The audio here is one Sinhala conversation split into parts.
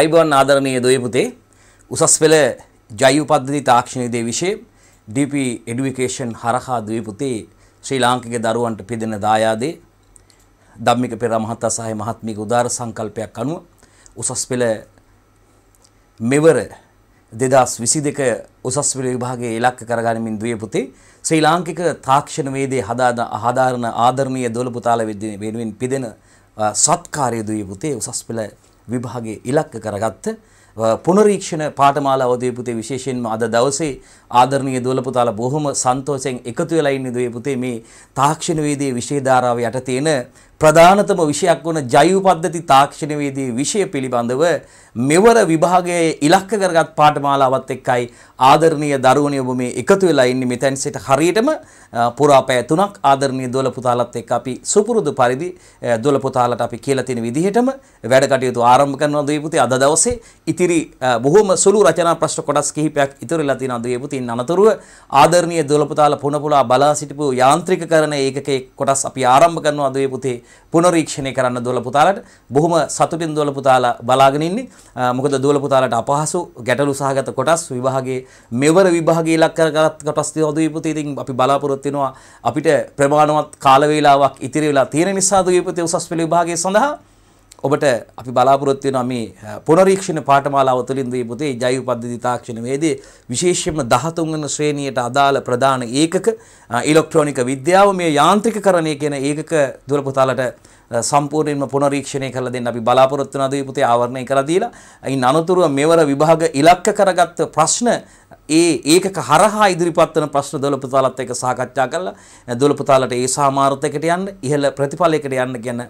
අයිබවන් ආදරණය දොයපුතේ උසස් පෙළ ජයුපද්ධති තාක්ෂණයදේ විෂය ඩප එඩුවකේෂන් හරහා දවපුතේ ශ්‍රී ලාංකික දරුවන්ට පිදෙන දායාදේ දම්මික පෙර මහත්තා සහය මහත්මික උදාර සංකල්පයක් අනුව උසස් පෙළ මෙවර දෙදස් විසි දෙක උසස් පෙළ විභාගේ එලක්ක කරගනිමින් දවපුතේ ශ්‍රී ලාංකික තාක්ෂණවේදේ හදාද අහධාරණ ආදරණය දොලපුතාල වෙදෙන වෙනුවෙන් පිදෙන සත්කාරය දවපුතේ උසස් පෙළ විභාගයේ ඉලක්ක කරගත්ත පුනරීක්ෂණ පාඨමාලා අවදී පුතේ විශේෂයෙන්ම අද දවසේ ආදරණීය දොලපුතාලා බොහොම සන්තෝෂයෙන් එකතු වෙලා ඉන්නේ දුවේ පුතේ මේ තාක්ෂණවේදයේ විෂය ධාරාව යට තියෙන ප්‍රධානතම විෂයක් වන ජෛව පද්ධති තාක්ෂණවේදයේ විෂය පිළිබඳව මෙවර විභාගයේ ඉලක්ක කරගත් පාඨමාලාවත් එක්කයි ආදරණීය දරුවනි ඔබ මේ එකතු වෙලා ඉන්නේ මෙතෙන් සිට හරියටම පුරා පැය තුනක් ආදරණීය දොළ පුතාලත් එක්ක අපි සුපුරුදු පරිදි දොළ පුතාලට අපි කියලා තියෙන විදිහටම වැඩ කටයුතු ආරම්භ කරනවා දීපුතේ අද දවසේ ඉතිරි බොහොම සුළු රචනා ප්‍රශ්න කොටස් කිහිපයක් ඉතුරුලා තියෙනවා දීපුතේ අනතුරුව ආදරණීය දොළ පුතාල පුනපුලා බලා සිටපු යාන්ත්‍රිකකරණ ඒකකයේ කොටස් අපි ආරම්භ කරනවා දීපුතේ පුනරීක්ෂණය කරන්න දොළ පුතාලට බොහොම සතුටින් දොළ පුතාලා බලාගෙන ඉන්නේ මොකද දුවල පුතාලට අපහසු ගැටලු සහගත කොටස් විභාගයේ මෙවර විභාගයේ ඉලක්ක කරගත් කොටස් දීපුතේ ඉතින් අපි බලාපොරොත්තු වෙනවා අපිට ප්‍රමාණවත් කාල වේලාවක් ඉතිරි වෙලා තියෙන නිසා දීපුතේ උසස් පෙළ විභාගය සඳහා ඔබට අපි බලාපොරොත්තු වෙනවා මේ පුනරීක්ෂණ පාඨමාලාව තුළින් දී පුතේ ජෛව පද්ධති තාක්ෂණයේදී විශේෂයෙන්ම 13 වෙනි ශ්‍රේණියට අදාළ ප්‍රධාන ඒකක ඉලෙක්ට්‍රොනික විද්‍යාව මේ යාන්ත්‍රිකකරණය කියන ඒකක දුර පුතාලට සම්පූර්ණයෙන්ම පුනරීක්ෂණය කරලා දෙන්න අපි බලාපොරොත්තු වෙන අධිපති ආවරණය කරලා දීලා අයින් අනතුරුව මෙවර විභාග ඉලක්ක කරගත්ත ප්‍රශ්න ඒ ඒකක හරහා ඉදිරිපත් වන ප්‍රශ්න දොළපතාලත් එක්ක සාකච්ඡා කරලා දොළපතාලට ඒ සාමාර්ථයකට යන්න ඉහළ ප්‍රතිඵලයකට යන්න කියන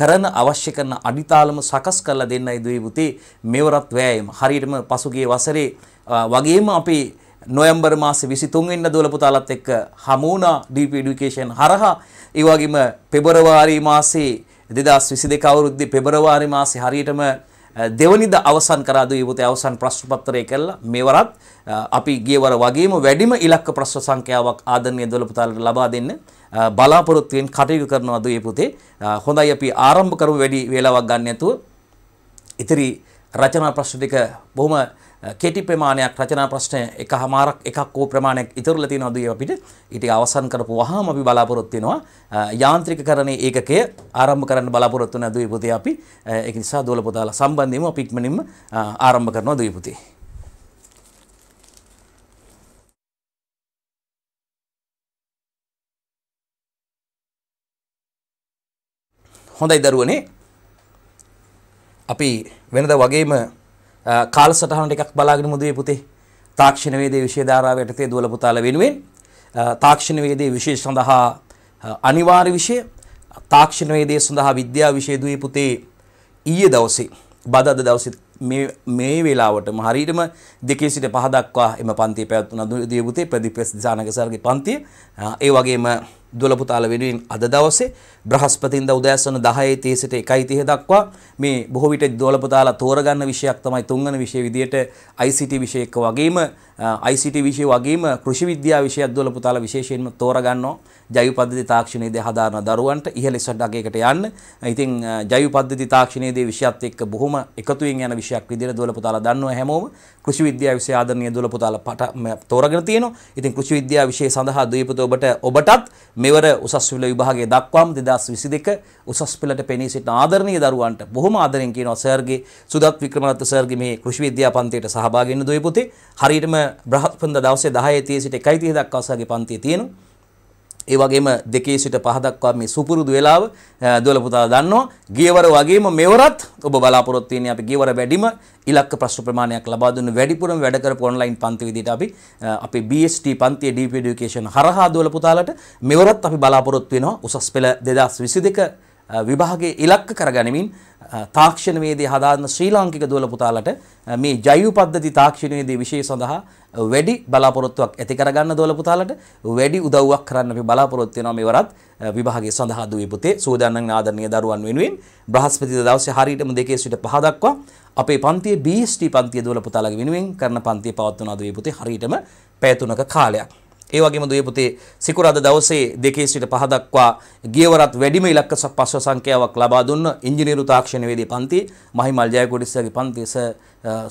කරන අවශ්‍ය කරන අඩිතාලම සකස් කරලා දෙන්නයි දුවේ පුතේ මෙවරත් වෑයම හරියටම පසුගිය වසරේ වගේම අපේ නොයම්බර් මාස විසිතුන්වෙන්න දොල පුතාලත් එක්ක හමුණා ඩීප ඩිකේෂන් හරහා ඒවාගේම පෙබරවාරි මාසේ දෙදස් විසි දෙකවුරුද්දි පෙබරවාරි මාසේ හරියටම දෙවනිද අවසන් කරාද යුත අවසන් ප්‍රශ්පත්තරය කල්ලා මෙවරත් අපි ගේවර වගේම වැඩිම ඉලක්ක ප්‍රශ්ව සංඛ්‍යාවක් ආදරණය දොලපුතාලට ලබා දෙන්න බලාපොරොත්තුවෙන් කටයුතු කරනවා දේ පුතේ හොඳයි අපි ආරම්භ කරමු වැඩි වේලාවක් ගන්න නැතුව ඉතිරි රචනා ප්‍රශ්න ටික බොහොම කෙටි ප්‍රමාණයක් රචනා ප්‍රශ්නය එකහමාරක් එකක් වූ ප්‍රමාණයක් ඉතුරුලා තියෙනවා දුවේ අපිට. ඊට අවසන් කරපු වහාම අපි බලාපොරොත්තු වෙනවා යාන්ත්‍රිකකරණයේ ඒකකය ආරම්භ කරන්න බලාපොරොත්තු වෙන දුවේ පුතේ අපි. ඒක නිසා දොළ පුතාලා සම්බන්ධයෙන්ම අපි ඉක්මනින්ම ආරම්භ කරනවා දුවේ පුතේ. හොඳයි දරුවනේ අපි වෙනද වගේම කාලසටහන ටිකක් බලාගෙන මුදුවේ පුතේ. තාක්ෂණ වේදේ විෂය ධාරාව යටතේ දුවල පුතාලා වෙනුවෙන් තාක්ෂණ වේදේ විෂය සඳහා අනිවාර්ය විෂය තාක්ෂණ වේදේ සඳහා විද්‍යා විෂය දුවේ පුතේ ඊයේ දවසේ බදාද දවසේ මේ මේ වෙලාවටම හරියටම දෙකේ සිට පහ දක්වා එම පන්තිය පැවැත්වුණා දුවේ පුතේ ප්‍රදීප් දිසානගසර්ගේ පන්තිය ඒ වගේම දොළපුතාල වෙනුවෙන් අද දවසේ බ්‍රහස්පතින්ද උදෑසන 10:30 සිට 1:30 දක්වා මේ බොහෝ විට දොළපුතාල තෝරගන්න විෂයක් තමයි තුන්වන විෂය විදියට ICT විෂය එක්ක වගේම ICT විෂය වගේම කෘෂි විද්‍යා විෂයත් දොළපුතාල විශේෂයෙන්ම තෝරගන්නවා ජෛව පද්ධති තාක්ෂණයේදී හදාරන දරුවන්ට ඉහළ ඉස්සරහට යන්න. ඉතින් ජෛව පද්ධති තාක්ෂණයේදී විෂයත් එක්ක බොහොම එකතුවෙන් යන විෂයක් විදියට දොළපුතාල දන්නවා හැමෝම කෘෂි විද්‍යාව විෂය ආදරණීය දොළපුතාල තෝරගෙන තියෙනවා. ඉතින් කෘෂි විද්‍යාව විෂය සඳහා දීපත ඔබට ඔබටත් මෙවර උසස් පෙළ විභාගයේ දක්වාම 2022 උසස් පෙළට පෙනී සිටින ආදරණීය දරුවන්ට බොහොම ආදරෙන් කියනවා සර්ගේ සුදත් වික්‍රමරත්න සර්ගේ මේ කෘෂි විද්‍යා පන්තියට සහභාගී වෙන දුවේ පුතේ හරියටම බ්‍රහස්පන්ද දවසේ 10:30 සිට 1:30 දක්වා සර්ගේ පන්තිය තියෙනවා ඒ වගේම දෙකේ සිට පහ දක්වා මේ සුපුරුදු වේලාව දොළ පුතා දන්නවා. ගියවර වගේම මෙවරත් ඔබ බලාපොරොත්තු වෙන්නේ අපි ගියවර වැඩිම ඉලක්ක ප්‍රශ්න ප්‍රමාණයක් ලබා දුන්න වැඩිපුරම වැඩ කරපු ඔන්ලයින් පන්ති විදිහට අපි අපේ BST පන්තියේ DP education හරහා දොළ පුතාලට මෙවරත් අපි බලාපොරොත්තු වෙනවා උසස් පෙළ 2022 විභාගයේ ඉලක්ක කරගනිමින් තාක්ෂණවේදී හදාන ශ්‍රී ලාංකික දුවල පුතාලට මේ ජෛව පද්ධති තාක්ෂණවේදී විෂය සඳහා වැඩි බලාපොරොත්තුවක් ඇති කරගන්න දොල පුතාලට වැඩි උදව්වක් කරන්න අපි බලාපොරොත්තු වෙනවා මේ වරත් විභාගය සඳහා දුවේ පුතේ සූදානම් ආදරණීය දරුවන් වෙනුවෙන් බ්‍රහස්පතිදා දවසේ හරියටම දෙකේ සිට පහ දක්වා අපේ පන්තියේ BST පන්තිය දොල පුතාලගේ වෙනුවෙන් කරන පන්තිය පවත්වනවා දුවේ පුතේ හරියටම පැය තුනක කාලයක් ඒ වගේම දුවේ පුතේ සිකුරාදා දවසේ දෙකේ සිට පහ දක්වා ගියවරත් වැඩිම ඉලක්ක පස්ව සංඛ්‍යාවක් ලබා දුන්න ඉංජිනේරු තාක්ෂණවේදී පන්තියේ මහිමල් ජයකොඩිස්සගේ පන්තියේ සර්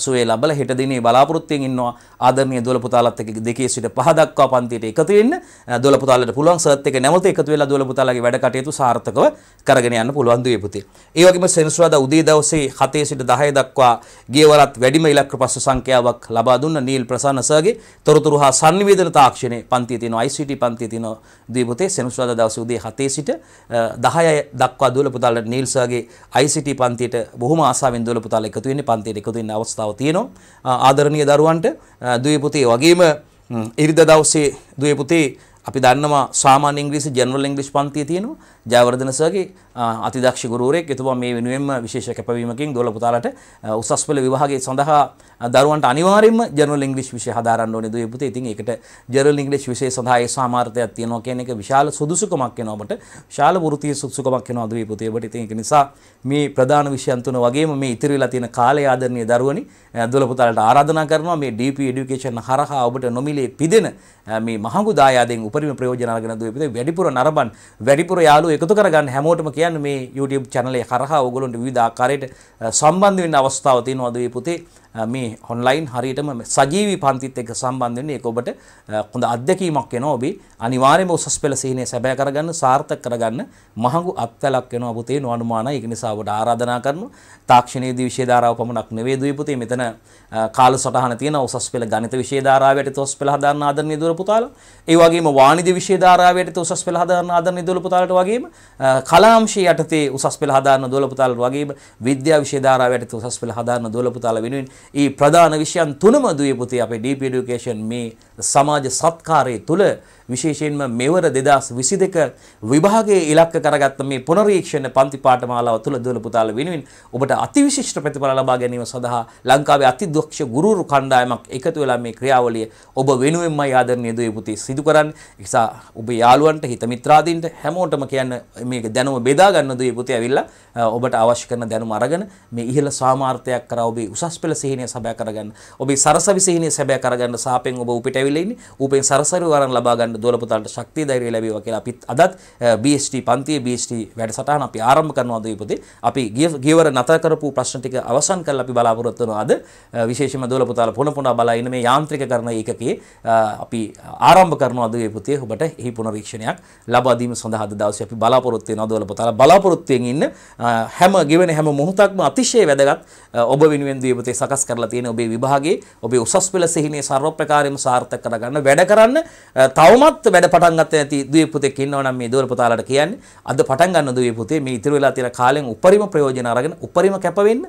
සුවේ ලබලා හෙට දිනේ බලාපොරොත්තුෙන් ඉන්නවා ආදරණීය දොළ පුතාලත් එක්ක දෙකේ සිට පහ දක්වා පන්තියට එකතු වෙන්න දොළ පුතාලට පුළුවන් සර්ත් එක නැවත එකතු වෙලා දොළ පුතාලගේ වැඩ කටයුතු සාර්ථකව කරගෙන යන්න පුළුවන් දුවේ පුතේ. ඒ වගේම සෙනසුරාදා උදේ දවසේ 7 සිට 10 දක්වා ගියවරත් වැඩිම ඉලක්ක පස්ව සංඛ්‍යාවක් ලබා දුන්න නීල් ප්‍රසන්න සර්ගේ තොරතුරු හා sannivedana තාක්ෂණයේ පන්තිය තියෙනවා ICT පන්තිය තියෙනවා ද්විපොතේ සෙනසුරාදා දවසේ උදේ 7 සිට 10 දක්වා දුවල පුතාලා නීල්සාගේ ICT පන්තියට බොහොම ආසාවෙන් දුවල පුතාලා එකතු වෙන්නේ පන්තියට එකතු වෙන්න අවස්ථාව තියෙනවා ආදරණීය දරුවන්ට ද්විපොතේ වගේම ඉරිදා දවසේ ද්විපොතේ අපි දන්නවා සාමාන්‍ය ඉංග්‍රීසි ජෙනරල් ඉංග්‍රීසි පන්තිය තියෙනවා ජයවර්ධන සර්ගේ අතිදක්ෂ ගුරුවරයෙක් එතුමා මේ වෙනුවෙන්ම විශේෂ කැපවීමකින් දොළ පුතාලට උසස් පෙළ විභාගයේ සඳහා දරුවන්ට අනිවාර්යයෙන්ම ජර්නල් ඉංග්‍රීසි විෂය හදාරන්න ඕනේ දුවේ පුතේ. ඉතින් ඒකට ජර්නල් ඉංග්‍රීසි විෂය සඳහා ඒ සාමාර්ථයක් තියෙනවා කියන එක විශාල සුදුසුකමක් වෙනවා අපට. විශාල වෘත්තීය සුදුසුකමක් වෙනවා දුවේ පුතේ. ඔබට ඉතින් ඒක නිසා මේ ප්‍රධාන විෂයන් තුන වගේම මේ ඉතිරි වෙලා තියෙන කාලය ආදරණීය දරුවනි දොළ පුතාලට ආරාධනා කරනවා මේ DP Education හරහා ඔබට නොමිලේ පිදෙන මේ මහඟු දායාදයෙන් උපරිම ප්‍රයෝජන අරගෙන දුවේ පුතේ. වැඩිපුර නරඹන් වැඩිපුර යාළුවෝ එකතු කරගන්න හැමෝටම කියන්නේ මේ YouTube channel එක කරහා ඕගොල්ලන්ට විවිධ ආකාරයට සම්බන්ධ වෙන්න අවස්ථාව තියෙනවා අද මේ පුතේ මේ ඔන්ලයින් හරියටම සජීවී පන්තිත් එක්ක සම්බන්ධ වෙන්නේ ඒක ඔබට හොඳ අත්දැකීමක් වෙනවා ඔබේ අනිවාර්යයෙන්ම උසස් පෙළ සිහිනය සැබෑ කරගන්න සාර්ථක කරගන්න මහඟු අත්වැලක් වෙනවා පුතේ නොඅනුමානයි ඒක නිසා ඔබට ආරාධනා කරනවා තාක්ෂණයේදී විෂය ධාරාව පමණක් නෙවෙයි දුවේ පුතේ මෙතන කාලසටහන තියෙන උසස් පෙළ ගණිත විෂය ධාරාවට උසස් පෙළ හදාන්න ආදරණීය දුර පුතාලා ඒ වගේම වාණිජ්‍ය විෂය ධාරාවට උසස් පෙළ හදාන්න ආදරණීය දුර පුතාලාට වගේම කලාංශයේ යටතේ උසස් පෙළ හදාන්න දුර පුතාලාට වගේම විද්‍යා විෂය ධාරාවට උසස් පෙළ හදාන්න දුර පුතාලා වෙනුවෙන් ඒ ප්‍රධාන විෂයන් තුනම දුවේ පුතේ අපේ DP Education මේ සමාජ සත්කාරයේ තුල විශේෂයෙන්ම මෙවර 2022 විභාගයේ ඉලක්ක කරගත්ත මේ පුනරීක්ෂණ පන්ති පාඨමාලාව තුළ දුවල පුතාල වෙනුවෙන් ඔබට අතිවිශිෂ්ට ප්‍රතිඵල ලබා ගැනීම සඳහා ලංකාවේ අතිදක්ෂ ගුරුරු කණ්ඩායමක් එකතු වෙලා මේ ක්‍රියාවලිය ඔබ වෙනුවෙන්මයි ආදරණීය දුවේ පුතේ සිදු කරන්නේ. ඒ නිසා ඔබ යාළුවන්ට හිත මිත්‍රාදීන්ට හැමෝටම කියන්න මේක දැනුම බෙදා ගන්න දුවේ පුතේ ඇවිල්ලා ඔබට අවශ්‍ය කරන දැනුම අරගෙන මේ ඉහළ සාමාර්ථයක් කරා ඔබේ උසස් පෙළ සිහිනය සැබෑ කරගන්න. ඔබේ සරසවි සිහිනය සැබෑ කරගන්න සාපෙන් ඔබ උපිට ඇවිල්ලා ඉන්නේ. උපෙන් සරසරි වරන් ලබා ගන්න කරන්න දුවල පුතාලට ශක්තිය ධෛර්යය ලැබේවා කියලා අපිත් අදත් BST පන්තියේ BST වැඩසටහන අපි ආරම්භ කරනවා දීපති. අපි ගියවර නැතර කරපු ප්‍රශ්න ටික අවසන් කරලා අපි බලාපොරොත්තු වෙනවා අද විශේෂයෙන්ම දුවල පුතාල පුන පුනා බලා ඉන්න මේ යාන්ත්‍රික කරන ඒකකයේ අපි ආරම්භ කරනවා දීපති ඔබට එහි පුනරීක්ෂණයක් ලබා දීම සඳහා අද දවසේ අපි බලාපොරොත්තු වෙනවා දුවල පුතාල බලාපොරොත්තුෙන් ඉන්න හැම ගෙවෙන හැම මොහොතක්ම අතිශය වැදගත් ඔබ වෙනුවෙන් දීපතේ සකස් කරලා තියෙන ඔබේ විභාගයේ ඔබේ උසස් පෙළ සිහිනේ සර්ව ප්‍රකාරයෙන්ම සාර්ථක කරගන්න වැඩ කරන්න තවම මමත් වැඩ පටන් ගත්ත නැති දුවේ පුතෙක් ඉන්නවා නම් මේ දුවර පුතාලට කියන්නේ අද පටන් ගන්න දුවේ පුතේ මේ ඉතුරු වෙලා තියෙන කාලෙන් උපරිම ප්‍රයෝජන අරගෙන උපරිම කැප වෙන්න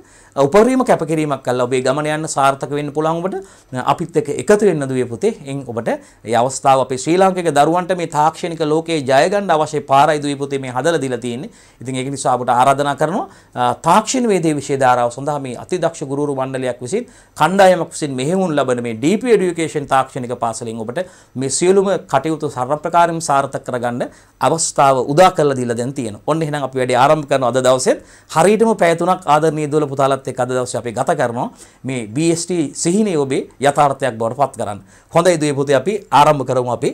උපරිම කැපකිරීමක් කරලා ඔබේ ගමන යන්න සාර්ථක වෙන්න පුළුවන් ඔබට අපිත් එක්ක එකතු වෙන්න දුවේ පුතේ එන් ඔබට ඒ අවස්ථාව අපේ ශ්‍රී ලාංකික දරුවන්ට මේ තාක්ෂණික ලෝකයේ ජය ගන්න අවශ්‍ය පාරයි දුවේ පුතේ මේ හදලා දීලා තියෙන්නේ ඉතින් ඒක නිසා ඔබට ආරාධනා කරනවා තාක්ෂණ වේදේ විෂය ධාරාව සඳහා මේ අතිදක්ෂ ගුරුවරු මණ්ඩලයක් විසින් කණ්ඩායමක් විසින් මෙහෙයුම් ලබන මේ DP education තාක්ෂණික පාසලෙන් ඔබට මේ සියලුම කට කටයුතු සර්වප්‍රකාරයෙන් සාර්ථක කරගන්න අවස්ථාව උදා කරලා දීලා දැන් තියෙනවා. ඔන්න එහෙනම් අපි වැඩේ ආරම්භ කරනවා අද දවසේත් හරියටම පැය තුනක් ආදරණීය දුවල පුතාලත් එක්ක අද දවසේ අපි ගත කරනවා මේ BST සිහිනේ ඔබේ යථාර්ථයක් බවට පත් කරන්න. හොඳයි දුවේ පුතේ අපි ආරම්භ කරමු අපි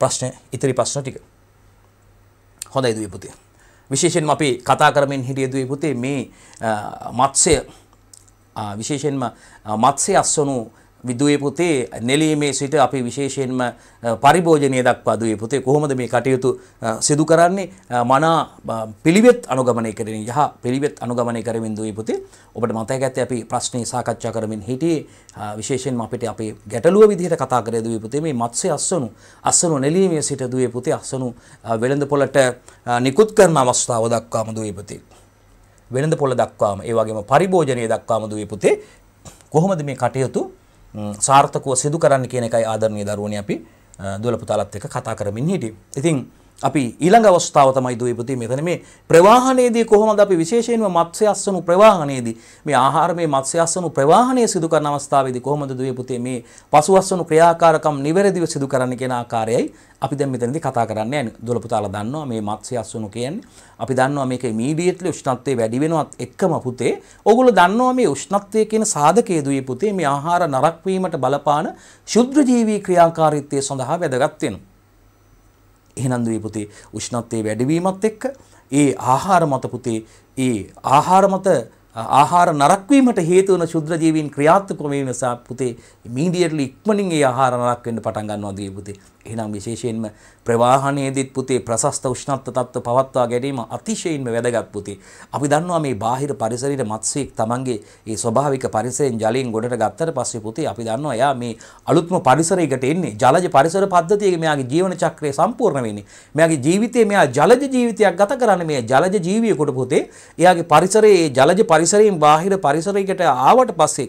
ප්‍රශ්න ඉතිරි ප්‍රශ්න ටික. හොඳයි දුවේ පුතේ. විශේෂයෙන්ම අපි කතා කරමින් හිටිය දුවේ පුතේ මේ මත්ස්‍ය විශේෂයෙන්ම මත්ස්‍ය අස්වනු විදුවේ පුතේ නෙලීමේ සිට අපි විශේෂයෙන්ම පරිභෝජනය දක්වා දුවේ පුතේ කොහොමද මේ කටයුතු සිදු කරන්නේ මනා පිළිවෙත් අනුගමනය කරමින් යහ පිළිවෙත් අනුගමනය කරමින් දුවේ පුතේ ඔබට මතක ඇත්තේ අපි ප්‍රශ්නේ සාකච්ඡා කරමින් හිටියේ විශේෂයෙන්ම අපිට අපේ ගැටලුව විදිහට කතා කරේ දුවේ පුතේ මේ මත්ස්‍ය අස්සනු අස්සනු නෙලීමේ සිට දුවේ පුතේ අස්සනු වෙළඳ පොළට නිකුත් කරන අවස්ථාව දක්වාම දුවේ පුතේ වෙළඳ පොළ දක්වාම ඒ වගේම පරිභෝජනය දක්වාම දුවේ පුතේ කොහොමද මේ කටයුතු සාර්ථකව සිදු කරන්න කියන එකයි ආදරණීය දරුවනි අපි දුවල පුතාලත් එක්ක කතා කරමින් හිටියේ. ඉතින් අපි ඊළඟ අවස්ථාව තමයි දුවේපති මෙතන මේ ප්‍රවාහනයේදී කොහොමද අපි විශේෂයෙන්ම මත්ස්‍ය අස්සනු ප්‍රවාහනයේදී මේ ආහාර මේ මත්ස්‍ය අස්සනු ප්‍රවාහනය සිදු කරන අවස්ථාවේදී කොහොමද දුවේපති මේ පසු අස්සනු ක්‍රියාකාරකම් නිවැරදිව සිදු කරන්න කියන ආකාරයයි අපි දැන් මෙතනදී කතා කරන්න යන්නේ දොළපුතාලා දන්නවා මේ මත්ස්‍ය අස්සනු කියන්නේ අපි දන්නවා මේක ඉමීඩියට්ලි උෂ්ණත්වය වැඩි වෙනවත් එක්කම පුතේ ඕගොල්ලෝ දන්නවා මේ උෂ්ණත්වය කියන සාධකයේ දුවේ පුතේ මේ ආහාර නරක් වීමට බලපාන ශුද්ධජීවී ක්‍රියාකාරීත්වය සඳහා වැදගත් වෙනවා එහෙනම් දුවේ පුතේ උෂ්ණත්වයේ වැඩිවීමත් එක්ක ඒ ආහාර මත පුතේ ඒ ආහාර මත ආහාර නරක්වීමට හේතුවන ශුද්‍රජීවීන් ක්‍රියාත්මක වීම නිසා පුතේ ඉමීඩියට්ලි ඉක්මනින් ඒ ආහාර නරක් වෙන්න පටන් ගන්නවා දියේ පුතේ. එහෙනම් විශේෂයෙන්ම ප්‍රවාහනයේදීත් පුතේ ප්‍රසස්ත උෂ්ණත්ව තත්ත්ව පවත්වා ගැනීම අතිශයින්ම වැදගත් පුතේ. අපි දන්නවා මේ බාහිර පරිසරයේ මත්ස්‍යෙක් Tamange ඒ ස්වභාවික පරිසරයෙන් ජලයෙන් ගොඩට ගත්තට පස්සේ පුතේ අපි දන්නවා එයා මේ අලුත්ම පරිසරයකට එන්නේ ජලජ පරිසර පද්ධතියක මෙයාගේ ජීවන චක්‍රය සම්පූර්ණ වෙන්නේ. මෙයාගේ ජීවිතේ මෙයා ජලජ ජීවිතයක් ගත කරන්නේ මේ ජලජ ජීවියෙකුට පුතේ. එයාගේ පරිසරයේ ජලජ පරිසරයෙන් බාහිර පරිසරයකට ආවට පස්සේ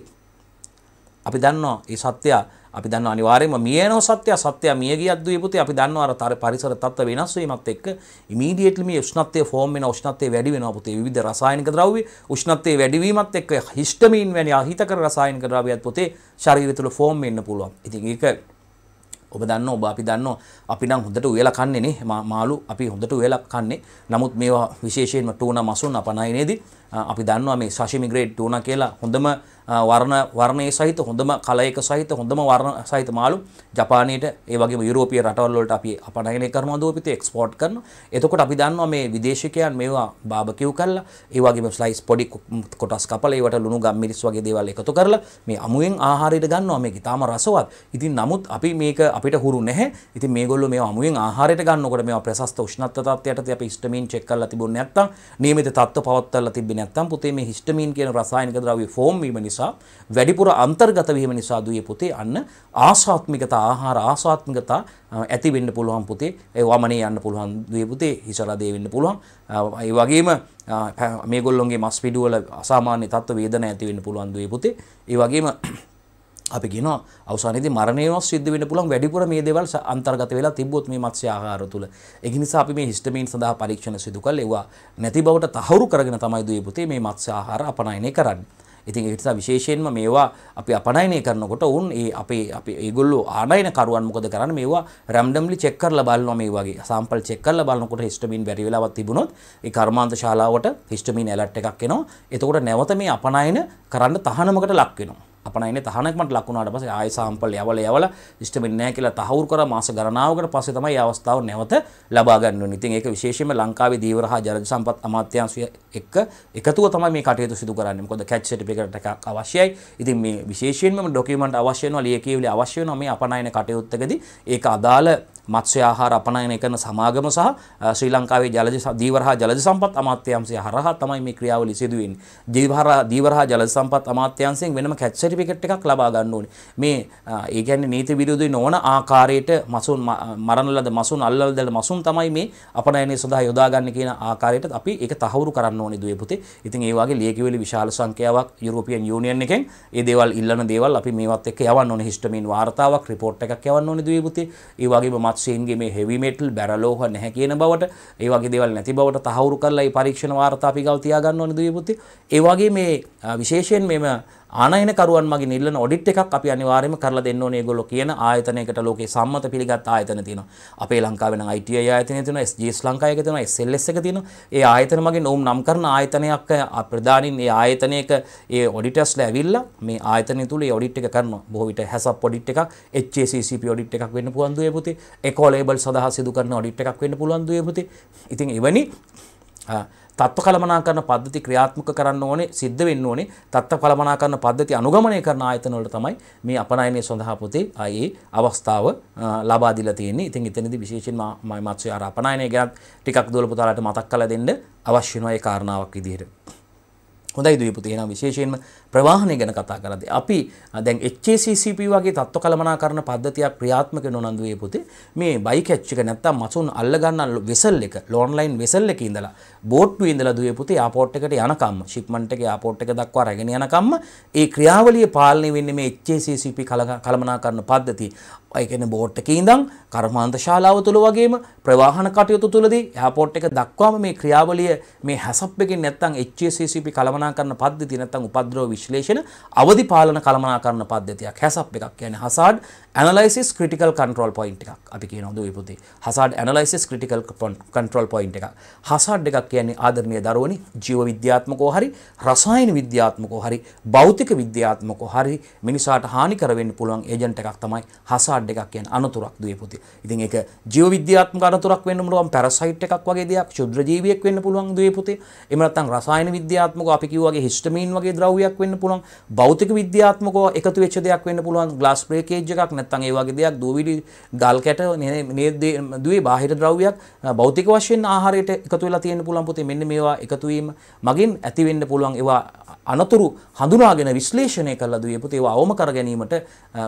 අපි දන්නවා මේ සත්‍යය අපි දන්නවා අනිවාර්යයෙන්ම මියනෝ සත්‍ය සත්‍ය මිය ගියත් දුවේ පුතේ අපි දන්නවා අර තර පරිසර තත්ත්ව වෙනස් වීමත් එක්ක ඉමීඩියට්ලි මේ උෂ්ණත්වය ෆෝම් වෙන උෂ්ණත්වය වැඩි වෙනවා පුතේ විවිධ රසායනික ද්‍රව්‍ය උෂ්ණත්වය වැඩිවීමත් එක්ක හිස්ටමීන් වැනි අහිතකර රසායනික ද්‍රව්‍යත් පුතේ ශරීරය තුළ ෆෝම් වෙන්න පුළුවන්. ඉතින් ඒක ඔබ දන්න ඔබ අපි දන්න අපි නම් හොඳට උයලා කන්නේ නේ මාළු අපි හොඳට උයලා කන්නේ. නමුත් මේවා විශේෂයෙන්ම ටූනා මසුන් අපනයි නේද? අපි දන්නවා මේ සෂිමි ග්‍රේඩ් ටූනා කියලා හොඳම වර්ණ වර්ණයේ සහිත හොඳම කලයක සහිත හොඳම වර්ණ සහිත මාළු ජපානයට ඒ වගේ යුරෝපිය රටවල්ලට අපි අපනගෙන කරන දෝපිත එක්ස්පෝට් කරන එතකොට අපි දන්නවා මේ විදේශකයන් මේවා බාභකිව් කරලා ඒ වගේ ස්ලයිස් පොඩි කොටස් කපලා ඒවට ලුණු ගම්මිරිස් වගේ දේවල් එකතු කරලා මේ අමුවෙන් ආහාරයට ගන්නවා මේක ඉතාම රසවත් ඉතින් නමුත් අපි මේක අපිට හුරු නැහැ ඉතින් මේගොල්ලෝ මේ අමුවෙන් ආහාරයට ගන්නකොට මේ ප්‍රශස්ත උෂ්ණත්ව තත්ත්වයටදී අපි හිස්ටමින් චෙක් කරලා තිබුණේ නැත්නම් නියමිත තත්ත්ව පවත්වලා තිබ්බේ නැත්නම් පුතේ මේ හිස්ටමින් කියන රසායනික ද්‍රව්‍ය ෆෝම් වීම නිසා නිසා වැඩිපුර අන්තර්ගත වීම නිසා දුවේ පුතේ අන්න ආසාත්මිකතා ආහාර ආසාත්මිකතා ඇති වෙන්න පුළුවන් පුතේ ඒ වමනේ යන්න පුළුවන් දුවේ පුතේ හිසලා දේ වෙන්න පුළුවන් ඒ වගේම මේගොල්ලොන්ගේ මස් පිඩුවල අසාමාන්‍ය තත්ත්ව වේදනා ඇති වෙන්න පුළුවන් දුවේ පුතේ ඒ වගේම අපි කියන අවසානයේදී මරණයවත් සිද්ධ වෙන්න පුළුවන් වැඩිපුර මේ දේවල් අන්තර්ගත වෙලා තිබ්බොත් මේ මත්ස්‍ය ආහාර තුල. ඒක නිසා අපි මේ හිස්ටමින් සඳහා පරීක්ෂණ සිදු කළා. ඒවා නැති බවට තහවුරු කරගෙන තමයි දුවේ පුතේ මේ මත්ස්‍ය ආහාර අපනයනය කරන්නේ. ඉතින් ඒනිසා විශේෂයෙන්ම මේවා අපි අපනයනය කරනකොට උන් ඒ අපේ අපි ඒගොල්ලෝ ආනයන කරුවන් මොකද කරන්න මේවා රැම්ඩම්ලි චෙක් කරලා බලනවා මේ වගේ සාම්පල් චෙක් කරලා බලනකොට හිස්ටමින් බැරි වෙලාවක් තිබුණොත් ඒ කර්මාන්ත ශාලාවට හිස්ටමින් ඇලර්ට් එකක් එනවා එතකොට නැවත මේ අපනයන කරන්න තහනමකට ලක් වෙනවා අපනයින තහනකමට ලක්ුණාට පස්සේ ආය සාම්පල් යවල යවල සිස්ටම් එක නෑ කියලා තහවුරු කර මාස ගණනාවකට පස්සේ තමයි මේ අවස්ථාව නැවත ලබා ගන්න ඕනේ. ඉතින් ඒක විශේෂයෙන්ම ලංකාවේ දීවර හා ජලජ සම්පත් අමාත්‍යාංශය එක්ක එකතුව තමයි මේ කටයුතු සිදු කරන්නේ. මොකද කැච් සර්ටිෆිකේට් එකක් අවශ්‍යයි. ඉතින් මේ විශේෂයෙන්ම ඩොකියුමන්ට් අවශ්‍ය වෙනවා, ලියකියවිලි අවශ්‍ය වෙනවා මේ අපනයින කටයුත්තකදී. ඒක අදාළ මත්ස්‍ය ආහාර අපනයනය කරන සමාගම සහ ශ්‍රී ලංකාවේ ජලජ දීවරහා ජලජ සම්පත් අමාත්‍යාංශය හරහා තමයි මේ ක්‍රියාවලිය සිදු වෙන්නේ. දීවරහා දීවරහා ජලජ සම්පත් අමාත්‍යාංශයෙන් වෙනම කැච් සර්ටිෆිකට් එකක් ලබා ගන්න ඕනේ. මේ ඒ කියන්නේ නීති විරෝධී නොවන ආකාරයට මසුන් මරණ ලද මසුන් අල්ලන ලද මසුන් තමයි මේ අපනයනය සඳහා යොදා ගන්න කියන ආකාරයට අපි ඒක තහවුරු කරන්න ඕනේ දුවේ පුතේ. ඉතින් ඒ වගේ ලියකියවිලි විශාල සංඛ්‍යාවක් යුරෝපියන් යූනියන් එකෙන් ඒ දේවල් ඉල්ලන දේවල් අපි මේවත් එක්ක යවන්න ඕනේ. හිස්ටමින් වාර්තාවක් රිපෝට් එකක් යවන්න ඕනේ දුවේ පුතේ. ඒ වගේම මාත්සයන්ගේ මේ හෙවිමෙටල් බැරලෝහ නැහැ කියන බවට ඒ වගේ දේවල් නැති බවට තහවුරු කරලා ඒ පරීක්ෂණ වාර්තා අපි ගාව තියාගන්න ඕනේ දීපුත්ති ඒ වගේ මේ විශේෂයෙන් මෙම ආනයනකරුවන් මගින් ඉල්ලන ඔඩිට් එකක් අපි අනිවාර්යයෙන්ම කරලා දෙන්න ඕනේ ඒගොල්ලෝ කියන ආයතනයකට ලෝකේ සම්මත පිළිගත් ආයතන තියෙනවා. අපේ ලංකාවේ නම් ITI ආයතනය තියෙනවා, SGS ලංකාවේ එක තියෙනවා, SLS එක තියෙනවා. ඒ ආයතන මගින් ඔවුන් නම් කරන ආයතනයක් ප්‍රධානින් ඒ ආයතනයක ඒ ඔඩිටර්ස්ලා ඇවිල්ලා මේ ආයතනය තුල ඒ ඔඩිට් එක කරනවා. බොහෝ විට HACCP ඔඩිට් එකක්, HACCP ඔඩිට් එකක් වෙන්න පුළුවන් දුවේ පුතේ. එකොලේබල් සඳහා සිදු කරන ඔඩිට් එකක් වෙන්න පුළුවන් දුවේ පුතේ. ඉතින් එවැනි තත්ත්ව කළමනාකරන පද්ධති ක්‍රියාත්මක කරන්න ඕනේ සිද්ධ වෙන්න ඕනේ තත්ත්ව කළමනාකරන පද්ධති අනුගමනය කරන ආයතන වල තමයි මේ අපනයනය සඳහා පොතේ ආයේ අවස්ථාව ලබා දීලා තියෙන්නේ. ඉතින් එතනදී විශේෂයෙන්ම මත්ස්‍ය ආහාර අපනයනය ගැන ටිකක් දුවල පුතාලට මතක් කරලා දෙන්න අවශ්‍ය වෙනවා ඒ කාරණාවක් විදිහට. හොඳයි දුවේ පුතේ එහෙනම් විශේෂයෙන්ම ප්‍රවාහණය ගැන කතා කරද්දී අපි දැන් HACCP වගේ තත්ත්ව කළමනාකරණ පද්ධතියක් ක්‍රියාත්මක නොනන්දු වේ පුතේ මේ බයික් හැච් එක නැත්තම් මසුන් අල්ල ගන්න වෙසල් එක ලොන්ලයින් වෙසල් එකේ ඉඳලා බෝට්ටුවේ ඉඳලා දුවේ පුතේ එයාපෝට් එකට යනකම්ම ෂිප්මන්ට් එක එයාපෝට් එක දක්වා රැගෙන යනකම්ම ඒ ක්‍රියාවලිය පාලනය වෙන්නේ මේ HACCP කළමනාකරණ පද්ධතිය ඒකන බෝට් එක ඉඳං කර්මාන්ත ශාලාව තුළ වගේම ප්‍රවාහන කටයුතු තුළදී එයාපෝට් එක දක්වාම මේ ක්‍රියාවලිය මේ හැසප් එකෙන් නැත්තම් HACCP කළමනාකරණ පද්ධතිය නැත්තම් උපද්‍රව විශ්ලේෂණ අවධි පාලන කළමනාකරන පද්ධතියක් හැසප් එකක් කියන්නේ hazard analysis critical control point එකක් අපි කියනවා දුවේ පුතේ hazard analysis critical control point එකක් හසාඩ් එකක් කියන්නේ ආදරණීය දරුවනි ජීව විද්‍යාත්මකව හරි රසායන විද්‍යාත්මකව හරි භෞතික විද්‍යාත්මකව හරි මිනිසාට හානි කර වෙන්න පුළුවන් ඒජන්ට් එකක් තමයි හසාඩ් එකක් කියන්නේ අනතුරක් දුවේ පුතේ ඉතින් ඒක ජීව විද්‍යාත්මක අනතුරක් වෙන්න පුළුවන් පැරසයිට් එකක් වගේ දෙයක් ක්ෂුද්‍ර ජීවියෙක් වෙන්න පුළුවන් දුවේ පුතේ එහෙම නැත්නම් රසායන විද්‍යාත්මකව අපි කිව්වාගේ හිස්ටමීන් වගේ ද්‍රව්‍යයක් වෙන්න පුළුවන් භෞතික විද්‍යාත්මකව එකතු වෙච්ච දෙයක් වෙන්න පුළුවන් ග්ලාස් බ්‍රේකේජ් එකක් නැත්නම් ඒ වගේ දෙයක් දූවිලි ගල් කැට නේද දුවේ බාහිර ද්‍රව්‍යයක් භෞතික වශයෙන් ආහාරයට එකතු වෙලා තියෙන්න පුළුවන් පුතේ මෙන්න මේවා එකතු වීම මගින් ඇති වෙන්න පුළුවන් ඒවා අනතුරු හඳුනාගෙන විශ්ලේෂණය කරලා දුවේ පුතේ ඒවා අවම කර ගැනීමට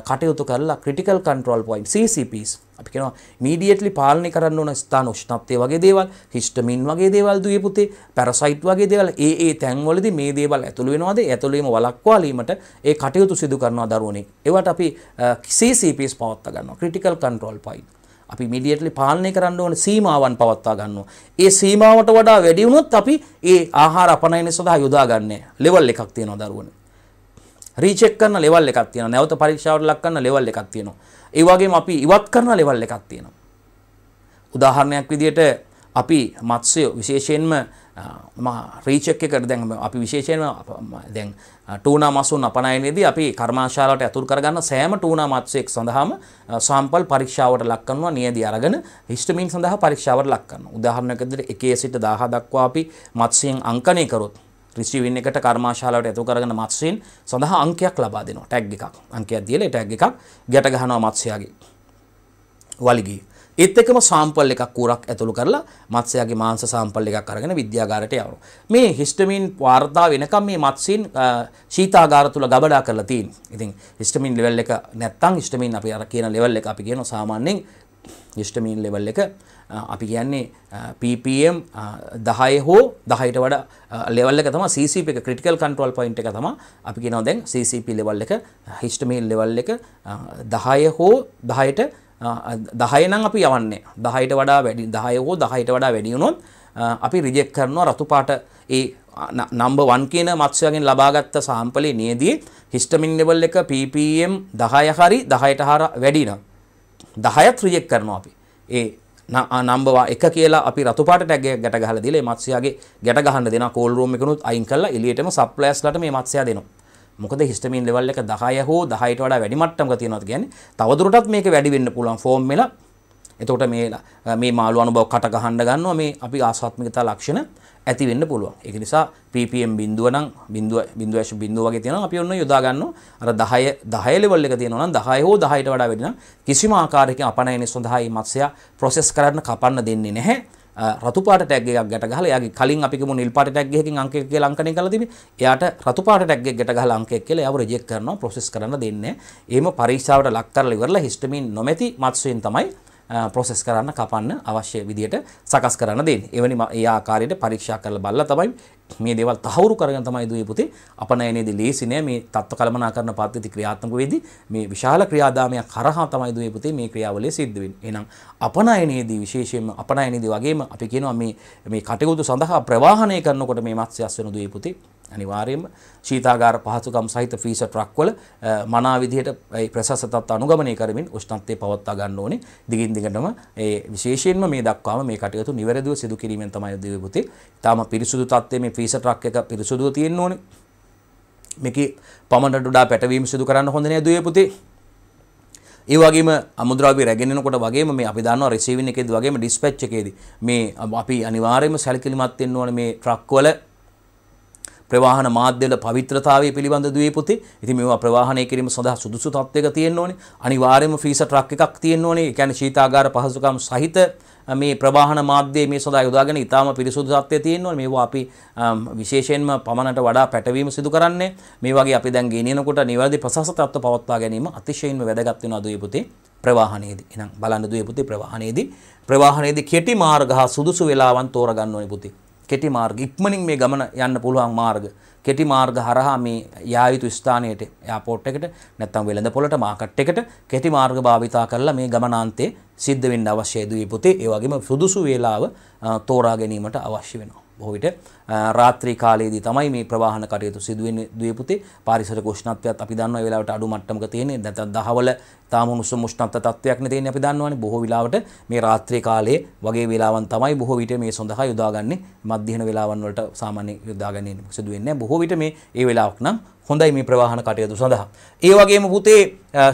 කටයුතු කරලා ක්‍රිටිකල් කන්ට්‍රෝල් පොයින්ට් CCPs අපි කියනවා මීඩියට්ලි පාලනය කරන්න ඕන ස්ථාන උෂ්ණත්වය වගේ දේවල් හිස්ටමින් වගේ දේවල් දුවේ පුතේ පැරසයිට් වගේ දේවල් ඒ ඒ තැන්වලදී මේ දේවල් ඇතුළු වෙනවාද ඇතුළේම වළක්වාලීමට ඒ කටයුතු සිදු කරනවා දරුවනේ ඒවට අපි CCPs පවත්වා ගන්නවා ක්‍රිටිකල් කන්ට්‍රෝල් පොයින්ට් අපි මිඩියටලි පාලනය කරන්න ඕන සීමාවන් පවත්වා ගන්නවා. ඒ සීමාවට වඩා වැඩි වුණොත් අපි ඒ ආහාර අපනයන සඳහා යොදා ගන්න ලෙවල් එකක් තියෙනවා දරුවනේ. රීචෙක් කරන ලෙවල් එකක් තියෙනවා. නැවත පරීක්ෂාවට ලක් කරන ලෙවල් එකක් තියෙනවා. ඒ වගේම අපි ඉවත් කරන ලෙවල් එකක් තියෙනවා. උදාහරණයක් විදිහට අපි මත්ස්‍ය විශේෂයෙන්ම ්‍රීචක් එකට දැන් අපි විශේෂයෙන් දැන් ටූනා මසුන් අපනයනේදී අපි කර්මාශාලාට ඇතුල් කරගන්න සෑම ටූනා මත්සයෙක් සඳහාම සම්පල් පරීක්ෂාවට ලක් කරනවා නියදී අරගෙන හිස්ටමින් සඳහා පරීක්ෂාවට ලක් කරනවා. උදාහරණයක් විදිහට 1 සිට 1000 දක්වා අපි මත්ස්‍යයෙන් අංකණය කරොත් රිසීවින් එකට කර්මාශාලාවට ඇතුල් කරගෙන මත්ස්‍යයෙන් සඳහා අංකයක් ලබා දෙනවා. ටැග් එකක්. අංකයක් දීලා ඒ ටැග් එකක් ගැට ගහනවා මත්ස්‍යයාගේ වලිගේ. ඒත් එකම සාම්පල් එකක් කූරක් ඇතුළු කරලා මත්ස්‍යයාගේ මාංශ සාම්පල් එකක් අරගෙන විද්‍යාගාරයට යවනවා. මේ හිස්ටමින් වාර්තා වෙනකම් මේ මත්ස්‍යන් ශීතාගාර තුල ගබඩා කරලා තියෙනවා. ඉතින් හිස්ටමින් ලෙවල් එක නැත්තම් හිස්ටමින් අපි අර කියන ලෙවල් එක අපි කියනවා සාමාන්‍යයෙන් හිස්ටමින් ලෙවල් එක අපි කියන්නේ PPM දහය හෝ දහයට වඩ ලෙවල්ල තම CCP එක ක්‍රටිකල් කන්ට්‍රල් පොයින්ට් එක තම අපි කියනවා දැන් CCP ලෙවල් එක හිස්ටමීල් ලෙවල් එක දහය හෝ දහයට දහය නම් අපි යවන්නේ දහයට වඩා වැඩි දහය හෝ දහයට වඩා වැඩි වුණොත් අපි රිජෙක්ට් කරනවා රතු පාට ඒ නම්බර් 1 කියන මත්ස්‍යයෙන් ලබාගත් සාම්පලේ නියදී හිස්ටමින් ලෙවල් එක ppm 10 හරි 10ට හර වැඩි නම් 10ත් රිජෙක්ට් කරනවා අපි ඒ නම්බර් 1 කියලා අපි රතු පාට ටැග් එක ගැට ගහලා දීලා මේ මත්ස්‍යයාගේ ගැට ගහන්න දෙනවා කෝල් රූම් එකනොත් අයින් කරලා එළියටම සප්ලයර්ස්ලාට මේ මත්ස්‍යයා දෙනවා මොකද හිස්ටමින් ලෙවල් එක 10 හෝ 10ට වඩා වැඩි මට්ටමක තියෙනවා කියන්නේ තවදුරටත් මේක වැඩි වෙන්න පුළුවන් ෆෝම් වෙලා එතකොට මේ මේ මාළු අනුභව කට ගහන්න ගන්නවා මේ අපි ආස්වාත්මිකතා ලක්ෂණ ඇති වෙන්න පුළුවන්. ඒක නිසා ppm බිඳුව නම් බිඳුව බිඳුවශ බිඳුව වගේ තියෙනවා අපි ඔන්න යොදා ගන්නවා. අර 10 10 ලෙවල් එක තියෙනවා නම් 10 හෝ 10ට වඩා වැඩි නම් කිසිම ආකාරයකින් අපනයන සඳහා මේ මත්ස්‍ය ප්‍රොසෙස් කරන්න කපන්න දෙන්නේ නැහැ. රතු පාට ටැග් එකක් ගැට ගහලා එයාගේ කලින් අපි කිව්ව නිල් පාට ටැග් එකකින් අංක එකක් කියලා අංකණය කරලා තිබේ. එයාට රතු පාට ටැග් එකක් ගැට ගහලා අංකයක් කියලා එයාව රිජෙක්ට් කරනවා ප්‍රොසෙස් කරන්න දෙන්නේ. එහෙම පරීක්ෂාවට ලක් කරලා ඉවරලා හිස්ටමින් නොමැති මත්ස්‍යයෙන් තමයි ප්‍රොසෙස් කරන්න කපන්න අවශ්‍ය විදියට සකස් කරන්න දෙන්නේ. එවැනි ඒ ආකාරයට පරීක්ෂා කරලා බලලා තමයි මේ දේවල් තහවුරු කරගෙන තමයි දුවේ පුතේ අපනයනයේදී ලේසි නෑ මේ තත්ත්ව කළමනාකරන පද්ධති ක්‍රියාත්මක වෙදී මේ විශාල ක්‍රියාදාමයක් හරහා තමයි දුවේ පුතේ මේ ක්‍රියාවලිය සිද්ධ වෙන්නේ. එහෙනම් අපනයනයේදී විශේෂයෙන්ම අපනයනයේදී වගේම අපි කියනවා මේ මේ කටයුතු සඳහා ප්‍රවාහණය කරනකොට මේ මත්ස්‍යස් වෙන දුවේ පුතේ අනිවාර්යයෙන්ම ශීතාගාර පහසුකම් සහිත ෆීස ට්‍රක්වල මනා විදිහට ප්‍රසස්ස තත්ත්ව අනුගමනය කරමින් උෂ්ණත්වය පවත්වා ගන්න ඕනේ. දිගින් දිගටම ඒ විශේෂයෙන්ම මේ දක්වාම මේ කටයුතු නිවැරදිව සිදු කිරීමෙන් තමයි දිවිපුතේ. ඊටාම පිරිසුදු තත්ත්වයේ මේ ෆීස ට්‍රක් එක පිරිසුදුව තියෙන්න ඕනේ. මේකේ පමණට වඩා පැටවීම සිදු කරන්න හොඳ නෑ දිවිපුතේ. ඒ වගේම අමුද්‍රව්‍ය රැගෙනනකොට වගේම මේ අපි දන්නවා රිසීවින් එකේදී වගේම ඩිස්පැච් එකේදී මේ අපි අනිවාර්යයෙන්ම සැලකිලිමත් වෙන්න ඕනේ මේ ට්‍රක් වල ප්‍රවාහන මාධ්‍යවල පවිත්‍රතාවය පිළිබඳ දීපොතේ. ඉතින් මේවා ප්‍රවාහනය කිරීම සඳහා සුදුසු තත්ත්වයක තියෙන්න ඕනේ. අනිවාර්යයෙන්ම ෆ්‍රීසර් ට්‍රක් එකක් තියෙන්න ඕනේ. ඒ කියන්නේ ශීතාගාර පහසුකම් සහිත මේ ප්‍රවාහන මාධ්‍යයේ මේ සඳහා යොදාගෙන ඉතාම පිරිසුදු තත්ත්වයේ තියෙන්න ඕනේ. මේවා අපි විශේෂයෙන්ම පමණට වඩා පැටවීම සිදු කරන්නේ. මේ වගේ අපි දැන් ගෙනියනකොට නිවැරදි ප්‍රසස්ස තත්ත්ව පවත්වා ගැනීම අතිශයින්ම වැදගත් වෙනවා දීපොතේ. ප්‍රවාහනයේදී එහෙනම් බලන්න දුවේ පුතේ ප්‍රවාහනයේදී ප්‍රවාහනයේදී කෙටි මාර්ග හා සුදුසු වේලාවන් තෝරගන්න ඕනේ පුතේ කෙටි මාර්ග ඉක්මනින් මේ ගමන යන්න පුළුවන් මාර්ග කෙටි මාර්ග හරහා මේ යා යුතු ස්ථානයට එයාපෝට් එකට නැත්නම් වෙළඳ පොළට මාකට් එකට කෙටි මාර්ග භාවිතා කරලා මේ ගමනාන්තේ සිද්ධ වෙන්න අවශ්‍ය දුවේ පුතේ ඒ වගේම සුදුසු වේලාව තෝරා ගැනීමට අවශ්‍ය වෙනවා බොහෝ විට රාත්‍රී කාලයේදී තමයි මේ ප්‍රවාහන කටයුතු සිදුවෙන්නේ දුවේ පුතේ පරිසර උෂ්ණත්වයත් අපි දන්නවා ඒ වෙලාවට අඩු මට්ටමක තියෙන්නේ නැත්නම් දහවල තාම උණුසුම් උෂ්ණත්ව තත්ත්වයක්නේ තියෙන්නේ අපි දන්නවානේ බොහෝ වෙලාවට මේ රාත්‍රී කාලයේ වගේ වේලාවන් තමයි බොහෝ විට මේ සඳහා යොදාගන්නේ මධ්‍යහන වේලාවන් වලට සාමාන්‍ය යොදාගන්නේ සිදුවෙන්නේ බොහෝ විට මේ ඒ වෙලාවක් නම් හොඳයි මේ ප්‍රවාහන කටයුතු සඳහා. ඒ වගේම පුතේ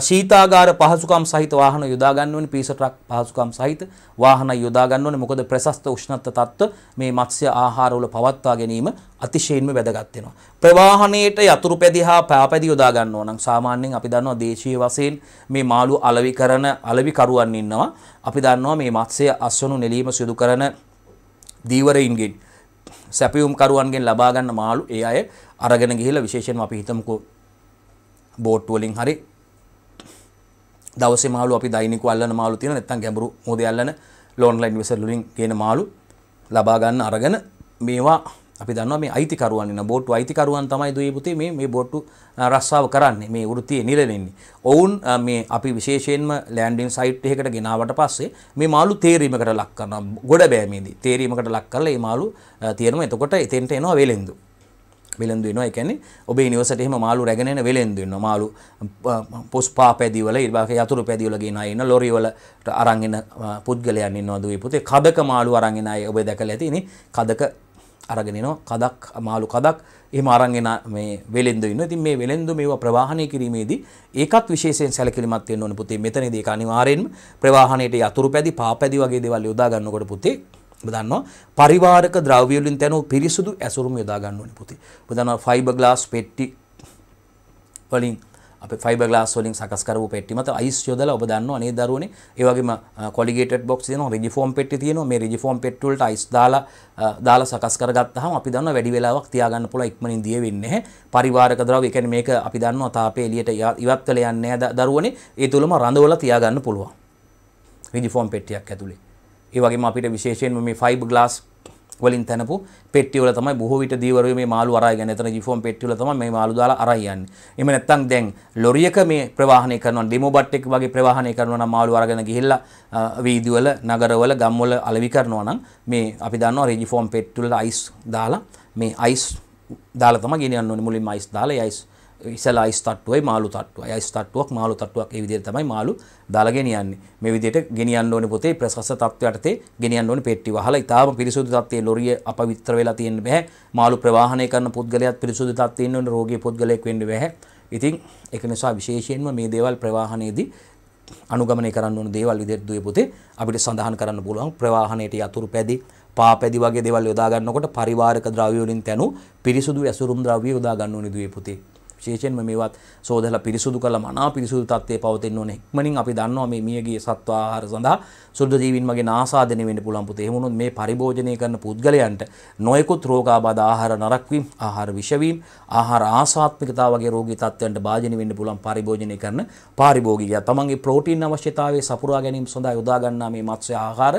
ශීතාගාර පහසුකම් සහිත වාහන යොදා ගන්න ඕනේ පීස ට්‍රක් පහසුකම් සහිත වාහන යොදා ගන්න ඕනේ මොකද ප්‍රශස්ත උෂ්ණත්ව තත්ත්ව මේ මත්ස්‍ය ආහාරවල පවත් පවත්වා ගැනීම අතිශයින්ම වැදගත් වෙනවා. ප්‍රවාහණයට යතුරු පැදි හා පාපැදි යොදා ගන්නවා නම් සාමාන්‍යයෙන් අපි දන්නවා දේශීය වශයෙන් මේ මාළු අලෙවි කරන අලෙවිකරුවන් ඉන්නවා. අපි දන්නවා මේ මත්ස්‍ය අස්වනු නෙලීම සිදු කරන දීවරයින්ගෙන් සැපියුම් කරුවන්ගෙන් ලබා ගන්න මාළු ඒ අය අරගෙන ගිහිල්ලා විශේෂයෙන්ම අපි හිතමුකෝ බෝට් වලින් හරි දවසේ මාළු අපි දෛනිකව අල්ලන මාළු තියෙනවා නැත්නම් ගැඹුරු මොදේ අල්ලන ලෝන්ලයින් ඉන්වෙස්ටර් වලින් ගේන මාළු ලබා ගන්න අරගෙන මේවා අපි දන්නවා මේ අයිතිකරුවන් ඉන්න බෝට්ටු අයිතිකරුවන් තමයි දුවේ පුතේ මේ මේ බෝට්ටු රස්සාව කරන්නේ මේ වෘත්තියේ නිරලෙන්නේ. ඔවුන් මේ අපි විශේෂයෙන්ම ලෑන්ඩින් සයිට් එකකට ගෙනාවට පස්සේ මේ මාළු තේරීමකට ලක් කරනවා ගොඩ බෑමේදී. තේරීමකට ලක් කරලා මේ මාළු තියෙනවා. එතකොට එතෙන්ට එනවා වෙලෙන්දු. වෙලෙන්දු එනවා. ඒ කියන්නේ ඔබේ නිවසට එහෙම මාළු රැගෙන එන වෙලෙන්දු එනවා. මාළු පොස්පා පැදිවල ඊළඟ යතුරු පැදිවල ගෙන ආයෙන ලොරි වලට අරන් එන පුද්ගලයන් ඉන්නවා දුවේ පුතේ. කදක මාළු අරන් එන අය ඔබ දැකලා ඇති නේ. කදක අරගෙනනවා කදක් මාළු කදක් එහෙම අරන්ගෙන මේ වෙලෙන්දු ඉන්න. ඉතින් මේ වෙලෙන්දු මේවා ප්‍රවාහණය කිරීමේදී ඒකත් විශේෂයෙන් සැලකිලිමත් වෙන්න ඕනේ පුතේ. මෙතනදී ඒක අනිවාර්යෙන්ම ප්‍රවාහණයට යතුරු පැදි, පාපැදි වගේ දේවල් යොදා ගන්නකොට පුතේ ඔබ දන්නවා පරිවාරක ද්‍රව්‍ය වලින් තැනු පිරිසුදු ඇසුරුම යොදා ගන්න ඕනේ පුතේ. ඔබ දන්නවා ෆයිබර් ග්ලාස් පෙට්ටි වලින් අප ෆයිබ ගලාස් වලින් සකස් කරපු පෙට්ටි මත අයිස් යොදලා ඔබ දන්නවා අනේ දරුවනේ ඒ වගේම කොලිගේටඩ් බොක්ස් තියෙනවා රිජිෆෝම් පෙට්ටි තියෙනවා මේ රිජිෆෝම් පෙට්ටි වලට අයිස් දාලා දාලා සකස් කරගත්තාම අපි දන්නවා වැඩි වෙලාවක් තියාගන්න පුළුවන් ඉක්මනින් දිය වෙන්නේ නැහැ පරිවාරක ද්‍රව්‍ය කියන්නේ මේක අපි දන්නවා තාපය එළියට ඉවත් වෙලා යන්නේ නැහැ දරුවනේ ඒ තුලම රඳවලා තියාගන්න පුළුවන් රිජිෆෝම් පෙට්ටියක් ඇතුලේ ඒ වගේම අපිට විශේෂයෙන්ම මේ ෆයිබර් ග්ලාස් වලින් තැනපු පෙට්ටිවල තමයි බොහෝ විට දීවරය මේ මාළු අරගෙන එතන ජිෆෝම් පෙට්ටිවල තමයි මේ මාළු දාලා අරයි යන්නේ. එහෙම නැත්නම් දැන් ලොරියක මේ ප්‍රවාහනය කරනවා ඩෙමෝ බට් එක වගේ ප්‍රවාහනය කරනවා නම් මාළු අරගෙන ගිහිල්ලා වීදිවල නගරවල ගම්වල අලෙවි කරනවා නම් මේ අපි දන්නවා රෙජිෆෝම් පෙට්ටිවල අයිස් දාලා මේ අයිස් දාලා තමයි ගෙනියන්න ඕනේ මුලින්ම අයිස් දාලා ඒ අයිස් ඉසලා අයිස් තට්ටුවයි මාළු තට්ටුවයි අයිස් තට්ටුවක් මාළු තට්ටුවක් ඒ විදිහට තමයි මාළු දාලා ගෙනියන්නේ මේ විදිහට ගෙනියන්න ඕනේ පොතේ ප්‍රසස්ස තත්ත්වයටතේ ගෙනියන්න ඕනේ පෙට්ටි වහලා ඊටාම පිරිසුදු තත්ත්වයේ ලොරිය අපවිත්‍ර වෙලා තියෙන්න බෑ මාළු ප්‍රවාහණය කරන පුද්ගලයාත් පිරිසුදු තත්ත්වයේ ඉන්න ඕනේ රෝගී පුද්ගලයෙක් වෙන්න බෑ ඉතින් ඒක නිසා විශේෂයෙන්ම මේ දේවල් ප්‍රවාහණයේදී අනුගමනය කරන්න ඕන දේවල් විදිහට දුවේ පොතේ අපිට සඳහන් කරන්න පුළුවන් ප්‍රවාහණයට යතුරු පැදි පාපැදි වගේ දේවල් යොදා ගන්නකොට පරිවාරක ද්‍රව්‍ය වලින් තැනු පිරිසුදු ඇසුරුම් ද්‍රව්‍ය යොදා ගන්න ඕනේ දුවේ පොතේ විශේෂයෙන්ම මේවත් සෝදලා පිරිසුදු කරලා මනා පිරිසුදු තත්ත්වයේ පවතින්න ඕනේ. ඉක්මනින් අපි දන්නවා මේ මියගිය සත්ව ආහාර සඳහා සුද්ධ ජීවීන් මගේ නාසාදනය වෙන්න පුළුවන් පුතේ. එහෙම වුණොත් මේ පරිභෝජනය කරන පුද්ගලයන්ට නොයෙකුත් රෝගාබාධ ආහාර නරක් වීම, ආහාර විෂ වීම, ආහාර ආසාත්මිකතාව වගේ රෝගී තත්ත්වයන්ට භාජනය වෙන්න පුළුවන් පරිභෝජනය කරන පාරිභෝගිකයා. තමන්ගේ ප්‍රෝටීන් අවශ්‍යතාවය සපුරා ගැනීම සඳහා යොදා ගන්නා මේ මත්ස්‍ය ආහාර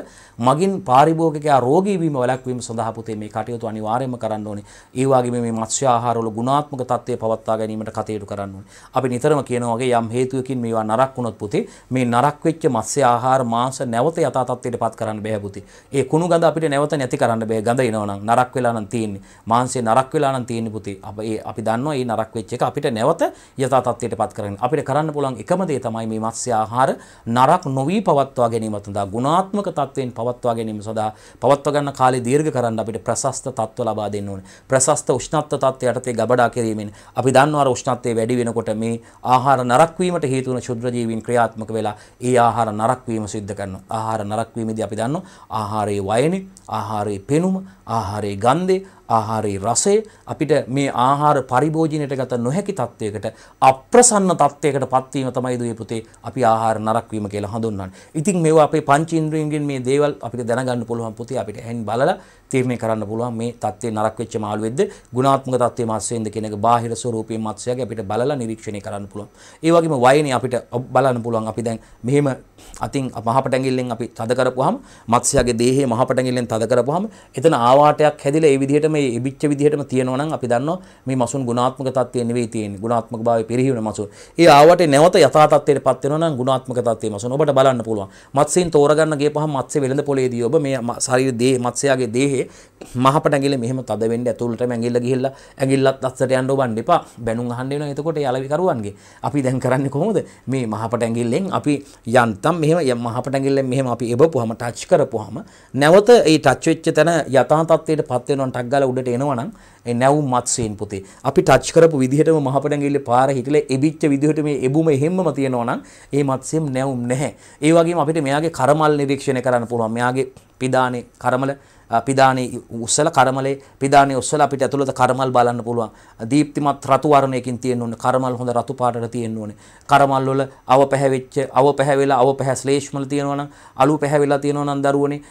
මගින් පාරිභෝගිකයා රෝගී වීම වළක්වීම සඳහා පුතේ මේ කටයුතු අනිවාර්යයෙන්ම කරන්න ඕනේ. ඒ වගේම මේ මත්ස්‍ය ආහාරවල ගුණාත්මක තත්ත්වය පවත්වා ගැනීම ගැනීමට කටයුතු කරන්න ඕනේ. අපි නිතරම කියනවා වගේ යම් හේතුවකින් මේවා නරක් වුණොත් පුතේ මේ නරක් වෙච්ච මත්ස්‍ය ආහාර මාංශ නැවත යථා තත්ත්වයටපත් කරන්න බෑ පුතේ. ඒ කුණු ගඳ අපිට නැවත නැති කරන්න බෑ. ගඳ එනවනම් නරක් වෙලා නම් තියෙන්නේ. මාංශේ නරක් වෙලා නම් තියෙන්නේ පුතේ. අපි අපි දන්නවා මේ නරක් වෙච්ච එක අපිට නැවත යථා තත්ත්වයටපත් කරගන්න. අපිට කරන්න පුළුවන් එකම දේ තමයි මේ මත්ස්‍ය ආහාර නරක් නොවි පවත්වා ගැනීම සඳහා ගුණාත්මක තත්ත්වයෙන් පවත්වා ගැනීම සඳහා පවත්වා ගන්න කාලය දීර්ඝ කරන්න අපිට ප්‍රසස්ත තත්ත්ව ලබා දෙන්න ඕනේ. ප්‍රසස්ත උෂ්ණත්ව තත්ත්වයට තේ ගබඩා කිරීමෙන් අපි දන්නවා අනුහර උෂ්ණත්වය වැඩි වෙනකොට මේ ආහාර නරක් වීමට හේතු වන ශුද්‍ර ජීවීන් ක්‍රියාත්මක වෙලා ඒ ආහාර නරක් වීම සිද්ධ කරනවා. ආහාර නරක් වීමදී අපි දන්නවා ආහාරයේ වයනේ, ආහාරයේ පෙනුම, ආහාරයේ ගන්ධය, ආහාරයේ රසය අපිට මේ ආහාර පරිභෝජනයට ගත නොහැකි තත්වයකට අප්‍රසන්න තත්වයකට පත්වීම තමයි දුවේ පුතේ අපි ආහාර නරක් වීම කියලා හඳුන්වන්නේ. ඉතින් මේවා අපේ පංචේන්ද්‍රයන්ගෙන් මේ දේවල් අපිට දැනගන්න පුළුවන් පුතේ අපිට ඇහෙන් බලලා තීරණය කරන්න පුළුවන් මේ තත්ත්වේ නරක් වෙච්ච මාළුවෙක්ද ගුණාත්මක තත්ත්වයේ මාත්සයෙන්ද කියන එක බාහිර ස්වරූපයේ මාත්සයගේ අපිට බලලා නිරීක්ෂණය කරන්න පුළුවන්. ඒ වගේම වයනේ අපිට බලන්න පුළුවන් අපි දැන් මෙහෙම අතින් මහපටැඟිල්ලෙන් අපි තද කරපුවාම මත්ස්‍යයාගේ දේහය මහපටැඟිල්ලෙන් තද කරපුවාම එතන ආවාටයක් හැදිලා ඒ විදිහට මේ ඉබිච්ච විදිහටම තියෙනවා නම් අපි දන්නවා මේ මසුන් ගුණාත්මක තත්ත්වයේ නෙවෙයි තියෙන්නේ ගුණාත්මක භාවය පිරිහිවන මසුන්. ඒ ආවාටේ නැවත යථා තත්ත්වයට පත් වෙනවා නම් ගුණාත්මක තත්ත්වයේ මසුන් ඔබට බලන්න පුළුවන්. මත්ස්‍යයෙන් තෝරගන්න ගියපහම මත්ස්‍ය වෙළඳ පොළේදී ඔබ මේ ශරීර දේ මත්ස්‍යයාගේ දේහේ මහපට ඇඟිල්ල මෙහෙම තද වෙන්න ඇතුළටම ඇඟිල්ල ගිහිල්ලා ඇඟිල්ලත් අස්සට යන්න ඕබන්න එපා. බැනුම් අහන්න වෙනවා එතකොට යලවිකරුවන්ගේ. අපි දැන් කරන්නේ කොහොමද? මේ මහපට ඇඟිල්ලෙන් අපි යන්තම් මෙහෙම මහපට ඇඟිල්ලෙන් මෙහෙම අපි එබපුවාම ටච් කරපුවාම නැවත ඒ ටච් වෙච්ච තැන යථා තත්ත්වයට පත් වෙනවා ටක් ගාලා උඩට එනවා නම් ඒ නැවුම් මත්සෙන් පුතේ. අපි ටච් කරපු විදිහටම මහපට ඇඟිල්ලේ පාර හිටලා එබිච්ච විදිහට මේ එබුම එහෙම්මම තියෙනවා නම් ඒ මත්සෙම් නැවුම් නැහැ. ඒ වගේම අපිට මෙයාගේ කරමල් නිරීක්ෂණය කරන්න පුළුවන්. මෙයාගේ පිදානේ කරමල පිදානේ උස්සලා කරමලේ පිදානේ උස්සලා අපිට ඇතුළත කරමල් බලන්න පුළුවන්. දීප්තිමත් රතු වර්ණයකින් තියෙන්න ඕනේ. කරමල් හොඳ රතු පාටට තියෙන්න ඕනේ. කරමල් වල අව පැහැවිච්ච අව පැහැවිලා අව පැහැ ශ්ලේෂ්මල තියෙනවා නම් අලු පැහැවිලා තියෙනවා නම් දරුවනේ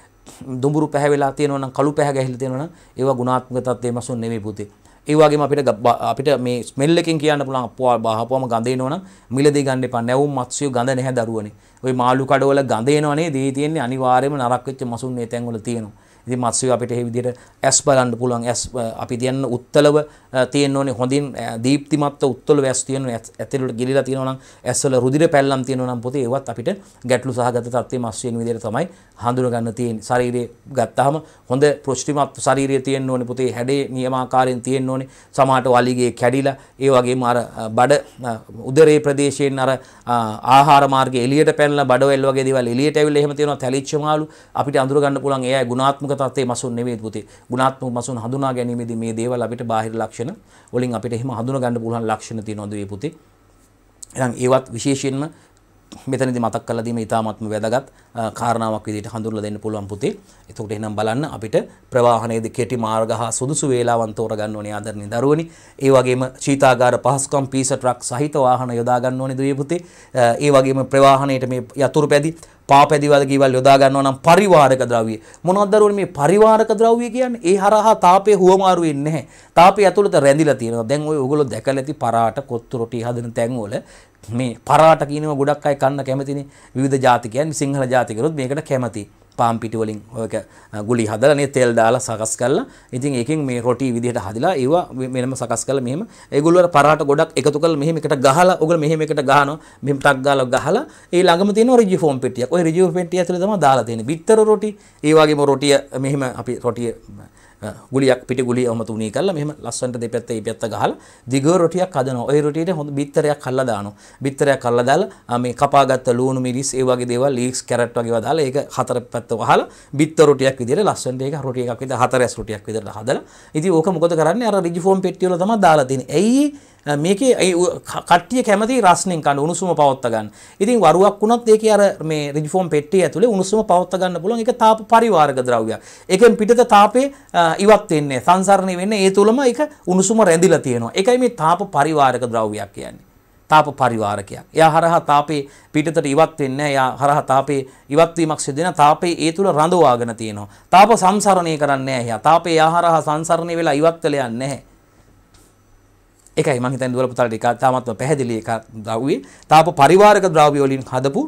දුඹුරු පැහැවිලා තියෙනවා නම් කළු පැහැ ගැහිලා තියෙනවා නම් ඒවා ගුණාත්මක තත්ත්වයේ මසුන් නෙමෙයි පුතේ. ඒ වගේම අපිට අපිට මේ ස්මෙල් එකෙන් කියන්න පුළුවන් අප්පුවා බහපුවම ගඳ එනවනම් මිලදී ගන්න එපා. නැවුම් මත්ස්‍යෝ ගඳ නැහැ දරුවනේ. ওই මාළු කඩවල ගඳ එනවනේ දී තියෙන්නේ අනිවාර්යයෙන්ම නරක වෙච්ච මසුන් මේ තැන්වල තියෙනවා. ඉතින් මත්ස්‍ය අපිට මේ විදිහට ඇස් බලන්න පුළුවන් ඇස් අපි තියන්න උත්තලව තියෙන්න ඕනේ හොඳින් දීප්තිමත් උත්තල ඇස් තියෙන ඇතුළට ගිලිලා තියෙනවා නම් ඇස්වල රුධිර පැල්ලම් තියෙනවා නම් පොතේ ඒවත් අපිට ගැටලු සහගත තත්ත්වයේ මත්ස්‍යයෙන් විදිහට තමයි හඳුනගන්න තියෙන්නේ ශරීරයේ ගත්තාම හොඳ පුෂ්ටිමත් ශරීරය තියෙන්න ඕනේ පුතේ හැඩේ නියමාකාරයෙන් තියෙන්න ඕනේ සමහරට වලිගේ කැඩිලා ඒ වගේම අර බඩ උදරයේ ප්‍රදේශයෙන් අර ආහාර මාර්ගය එළියට පැනලා බඩවැල් වගේ දේවල් එළියට ඇවිල්ලා එහෙම තියෙනවා තැලිච්ච මාළු අපිට අඳුර ගන්න පුළුවන් එයා ගුණාත්මක තත්ත්වයේ මසුන් නෙවෙයි පුතේ. ගුණාත්මක මසුන් හඳුනා ගැනීමේදී මේ දේවල් අපිට බාහිර ලක්ෂණ වලින් අපිට එහෙම හඳුනා ගන්න පුළුවන් ලක්ෂණ තියෙනවා දුවේ පුතේ. එහෙනම් ඒවත් විශේෂයෙන්ම මෙතනදි මතක් කරලා දීම ඉතාමත්ම වැදගත් කාරණාවක් විදිහට හඳුන්වලා දෙන්න පුළුවන් පුතේ. එතකොට එහෙනම් බලන්න අපිට ප්‍රවාහනයේදී කෙටි මාර්ග හා සුදුසු වේලාවන් තෝරගන්න ඕනේ ආදරණීය දරුවනි. ඒ වගේම ශීතාගාර පහසුකම් පීස ට්‍රක් සහිත වාහන යොදා ගන්න ඕනේ දුවේ පුතේ. ඒ වගේම ප්‍රවාහනයේට මේ යතුරු පැදි, පාපැදි වගේ දේවල් යොදා ගන්නවා නම් පරිවාරක ද්‍රව්‍ය. මොනවද දරුවනි මේ පරිවාරක ද්‍රව්‍ය කියන්නේ? ඒ හරහා තාපය හුවමාරු වෙන්නේ නැහැ. තාපය ඇතුළත රැඳිලා තියෙනවා. දැන් ඔය ඔයගොල්ලෝ දැකලා ඇති පරාට කොත්තු රොටි හදන තැන්වල මේ පරාට කියනව ගොඩක් අය කන්න කැමතිනේ විවිධ ජාතිකයන් සිංහල ජාතිකරුත් මේකට කැමති පාම් පිටි වලින් ඔයක ගුලි හදලා නේ තෙල් දාලා සකස් කරලා ඉතින් ඒකෙන් මේ රොටි විදිහට හදලා ඒවා මෙන්නම සකස් කරලා මෙහෙම ඒගොල්ලෝ අර පරාට ගොඩක් එකතු කරලා මෙහෙම එකට ගහලා ඔගල මෙහෙම එකට ගහනවා මෙහෙම ටක් ගාලා ගහලා ඒ ළඟම තියෙන රිජි ෆෝම් පෙට්ටියක් ওই රිජි ෆෝම් පෙට්ටිය ඇතුලේ තමයි දාලා තියෙන්නේ බිත්තර රොටි ඒ වගේම රොටිය මෙහෙම අපි රොටිය ගුලියක් පිට ගුලිය ඔහම තුනී කරලා මෙහෙම ලස්සනට දෙපැත්තේ මේ පැත්ත ගහලා දිග රොටියක් හදනවා. ඒ රොටියට හොඳ බිත්තරයක් කල්ලා දානවා. බිත්තරයක් කල්ලා දාලා මේ කපාගත්ත ලුණු මිරිස් ඒ වගේ දේවල් ලීක්ස් කැරට් වගේ දාලා ඒක හතර පැත්ත වහලා බිත්තර රොටියක් විදිහට ලස්සනට ඒක රොටි එකක් විතර හතරස් රොටියක් විතර හදලා. ඉතින් ඕක මොකද කරන්නේ අර රිජි ෆෝම් පෙට්ටිය වල තමයි දාලා තියෙන්නේ. ඇයි මේකේ ඒ කට්ටිය කැමති රස්නෙන් කන්න උණුසුම පවත්වා ගන්න. ඉතින් වරුවක් වුණත් ඒකේ අර මේ රිජ් ෆෝම් පෙට්ටිය ඇතුලේ උණුසුම පවත්වා ගන්න පුළුවන්. ඒක තාප පරිවාරක ද්‍රව්‍යයක්. ඒකෙන් පිටත තාපේ ඉවත් වෙන්නේ, සංසරණය වෙන්නේ ඒ තුලම ඒක උණුසුම රැඳිලා තියෙනවා. ඒකයි මේ තාප පරිවාරක ද්‍රව්‍යයක් කියන්නේ. තාප පරිවාරකයක්. එයා හරහා තාපේ පිටතට ඉවත් වෙන්නේ එයා හරහා තාපේ ඉවත් වීමක් සිදෙන තාපේ ඒ තුල රඳවාගෙන තියෙනවා. තාප සංසරණය කරන්නේ නැහැ එයා. තාපේ එයා හරහා සංසරණය වෙලා ඉවත් වෙලා යන්නේ නැහැ. එකයි මං හිතන්නේ දුවල පුතාලට එක තාමත්ම පැහැදිලි එකක් දවුවේ. තාප පරිවාරක ද්‍රව්‍ය වලින් හදපු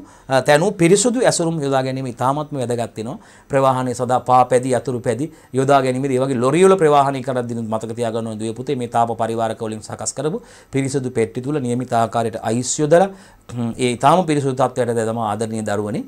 තැනු පිරිසුදු ඇසුරුම් යොදා ගැනීම ඉතාමත්ම වැදගත් වෙනවා. ප්‍රවාහනයේ සදා පා පැදි අතුරු පැදි යොදා ගැනීමදී ඒ වගේ ලොරි වල ප්‍රවාහනය කරද්දී මතක තියාගන්න ඕනේ දුවේ පුතේ මේ තාප පරිවාරක වලින් සකස් කරපු පිරිසුදු පෙට්ටි තුල නියමිත ආකාරයට අයිස් යොදලා ඒ ඉතාම පිරිසුදු තත්ත්වයට තම ආදරණීය දරුවනේ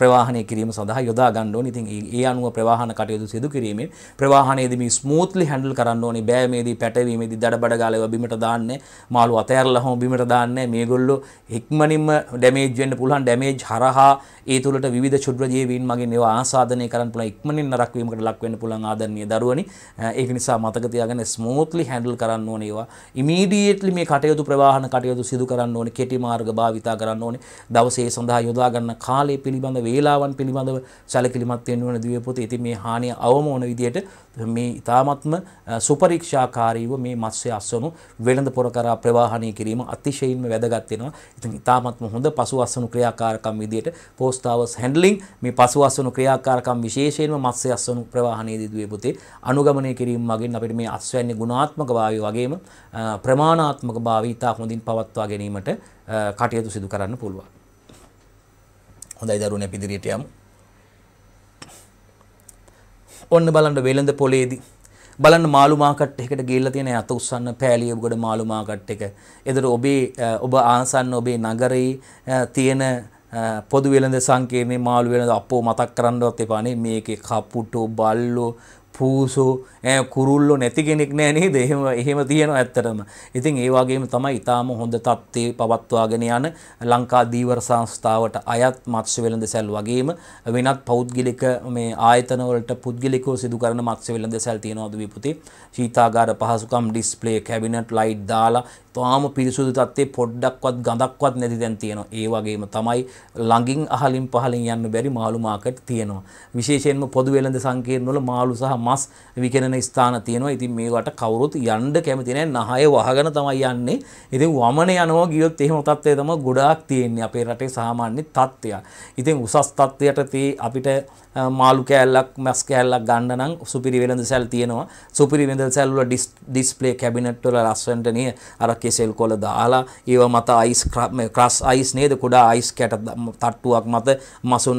ප්‍රවාහනය කිරීම සඳහා යොදා ගන්න ඕනේ. ඉතින් ඒ අනුව ප්‍රවාහන කටයුතු සිදු කිරීමෙන් ප්‍රවාහනයේදී මේ ස්මූත්ලි හැන්ඩල් කරන්න ඕනේ. බෑමේදී පැටවීමේදී දඩබඩ ගාලා බිමට දාන්නේ මාළු අතෑරලා හොම බිමට දාන්නේ මේගොල්ලෝ හික්මනින්ම ඩැමේජ් වෙන්න පුළුවන් ඩැමේජ් හරහා ඒ තුළට විවිධ ක්ෂුද්‍ර ජීවීන් මගින් ඒවා ආසාදනය කරන්න පුළුවන් ඉක්මනින් නරක වීමකට ලක් වෙන්න පුළුවන් ආදරණීය දරුවනි ඒක නිසා මතක තියාගන්න ස්මූත්ලි හැන්ඩල් කරන්න ඕනේ ඒවා ඉමීඩියට්ලි මේ කටයුතු ප්‍රවාහන කටයුතු සිදු කරන්න ඕනේ කෙටි මාර්ග භාවිතා කරන්න ඕනේ දවසේ සඳහා යොදා ගන්න කාලය පිළිබඳ වේලාවන් පිළිබඳව සැලකිලිමත් වෙන්න ඕන දිව්‍ය පුතේ ඉතින් මේ හානිය අවම ඕන විදියට මේ ඉතාමත්ම සුපරීක්ෂාකාරීව මේ මත්ස්‍ය අස්වනු වෙන වෙළඳ පොර කරා ප්‍රවාහණය කිරීම අතිශයින්ම වැදගත් වෙනවා. ඉතින් ඉතාමත්ම හොඳ පසුවස්වණු ක්‍රියාකාරකම් විදියට post hours handling මේ පසුවස්වණු ක්‍රියාකාරකම් විශේෂයෙන්ම මත්ස්‍ය අස්වණු ප්‍රවාහණයේදී දුවේ පුතේ අනුගමනය කිරීම මගින් අපිට මේ අස්වැන්නේ ගුණාත්මක භාවය වගේම ප්‍රමාණාත්මක භාවය ඉතා හොඳින් පවත්වා ගැනීමට කටයුතු සිදු කරන්න පුළුවන්. හොඳයි දරුවනේ අපි ඉදිරියට යමු. ඔන්න බලන්න වෙළඳ පොලේදී බලන්න මාළු මාකට් එකකට ගිහිල්ලා තියෙන අත උස්සන්න පෑලියගොඩ මාළු මාකට් එක. එතකොට ඔබේ ඔබ ආසන්න ඔබේ නගරයේ තියෙන පොදු වෙළඳ සංකීර්ණේ මාළු වෙළඳ අපෝ මතක් කරන්නවත් එපා නේ මේකේ කපුටෝ බල්ලෝ පූසෝ කුරුල්ලො නැති කෙනෙක් නෑනේ දෙහෙම එහෙම තියෙන ඇත්තරම ඉතින් ඒවාගේම තමයි ඉතාම හොඳ තත්ත්ේ පවත්වාගෙන යන ලංකා දීවර සංස්ථාවට අයත් මත්ස්‍ය වෙළඳ සැල් වගේම වෙනත් පෞද්ගිලික මේ ආයතනවලට පුද්ගලිකෝ සිදුකරන මත්ස්‍ය වෙළඳ සැල් තියෙනවාද විපුති ශීතාගාර පහසුකම් ඩිස්පලේ කැබිනට් ලයිට් දාලා තාම පිරිසුදු තත්ත්වේ පොඩ්ඩක්වත් ගඳක්වත් නැති දැන් තියෙනවා. ඒ වගේම තමයි ළඟින් අහලින් පහලින් යන්න බැරි මාළු මාකට් තියෙනවා. විශේෂයෙන්ම පොදු වෙළඳ සංකීර්ණ වල මාළු සහ මස් විකිරණ ස්ථාන තියෙනවා. ඉතින් මේවට කවුරුත් යන්න කැමති නැහැ. නහය වහගෙන තමයි යන්නේ. ඉතින් වමන යනවා ගියොත් එහෙම තත්ත්වය තමයි ගොඩාක් තියෙන්නේ අපේ රටේ සාමාන්‍ය තත්ත්වයක්. ඉතින් උසස් තත්ත්වයට තේ අපිට මාළු කෑල්ලක් මස් කෑල්ලක් ගන්න නම් සුපිරි වෙළඳසැල් තියෙනවා. සුපිරි වෙළඳසැල් වල ඩිස්ප්ලේ කැබිනට් වල ලස්සනට නේ අර කෙසෙල් කොළ දාලා ඒව මත අයිස් ක්‍රස් අයිස් නේද කුඩා අයිස් කැට තට්ටුවක් මත මසුන්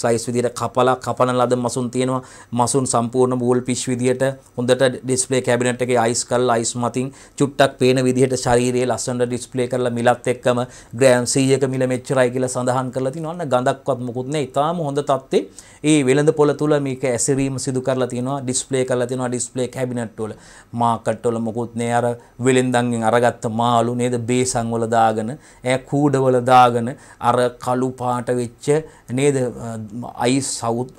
ස්ලයිස් විදියට කපලා කපන ලද මසුන් තියෙනවා. මසුන් සම්පූර්ණ බෝල් පිෂ් විදියට හොඳට ඩිස්ප්ලේ කැබිනට් එකේ අයිස් කරලා අයිස් මතින් චුට්ටක් පේන විදිහට ශරීරයේ ලස්සනට ඩිස්ප්ලේ කරලා මිලත් එක්කම ග්‍රෑම් 100ක මිල මෙච්චරයි කියලා සඳහන් කරලා තිනවා. අන්න ගඳක්වත් මොකුත් නැහැ. ඊටාම හොඳ තත්ත්වේ ඒ වෙළඳ පොළ තුල මේක ඇසිරීම සිදු කරලා තියෙනවා ඩිස්ප්ලේ කරලා තියෙනවා ඩිස්ප්ලේ කැබිනට් වල මාකට් වල මොකුත් නෑ අර වෙළෙන්දන්ගෙන් අරගත්ත මාළු නේද බේසන් වල දාගෙන ඈ කූඩ වල දාගෙන අර කළු පාට වෙච්ච නේද අයිස් සවුත්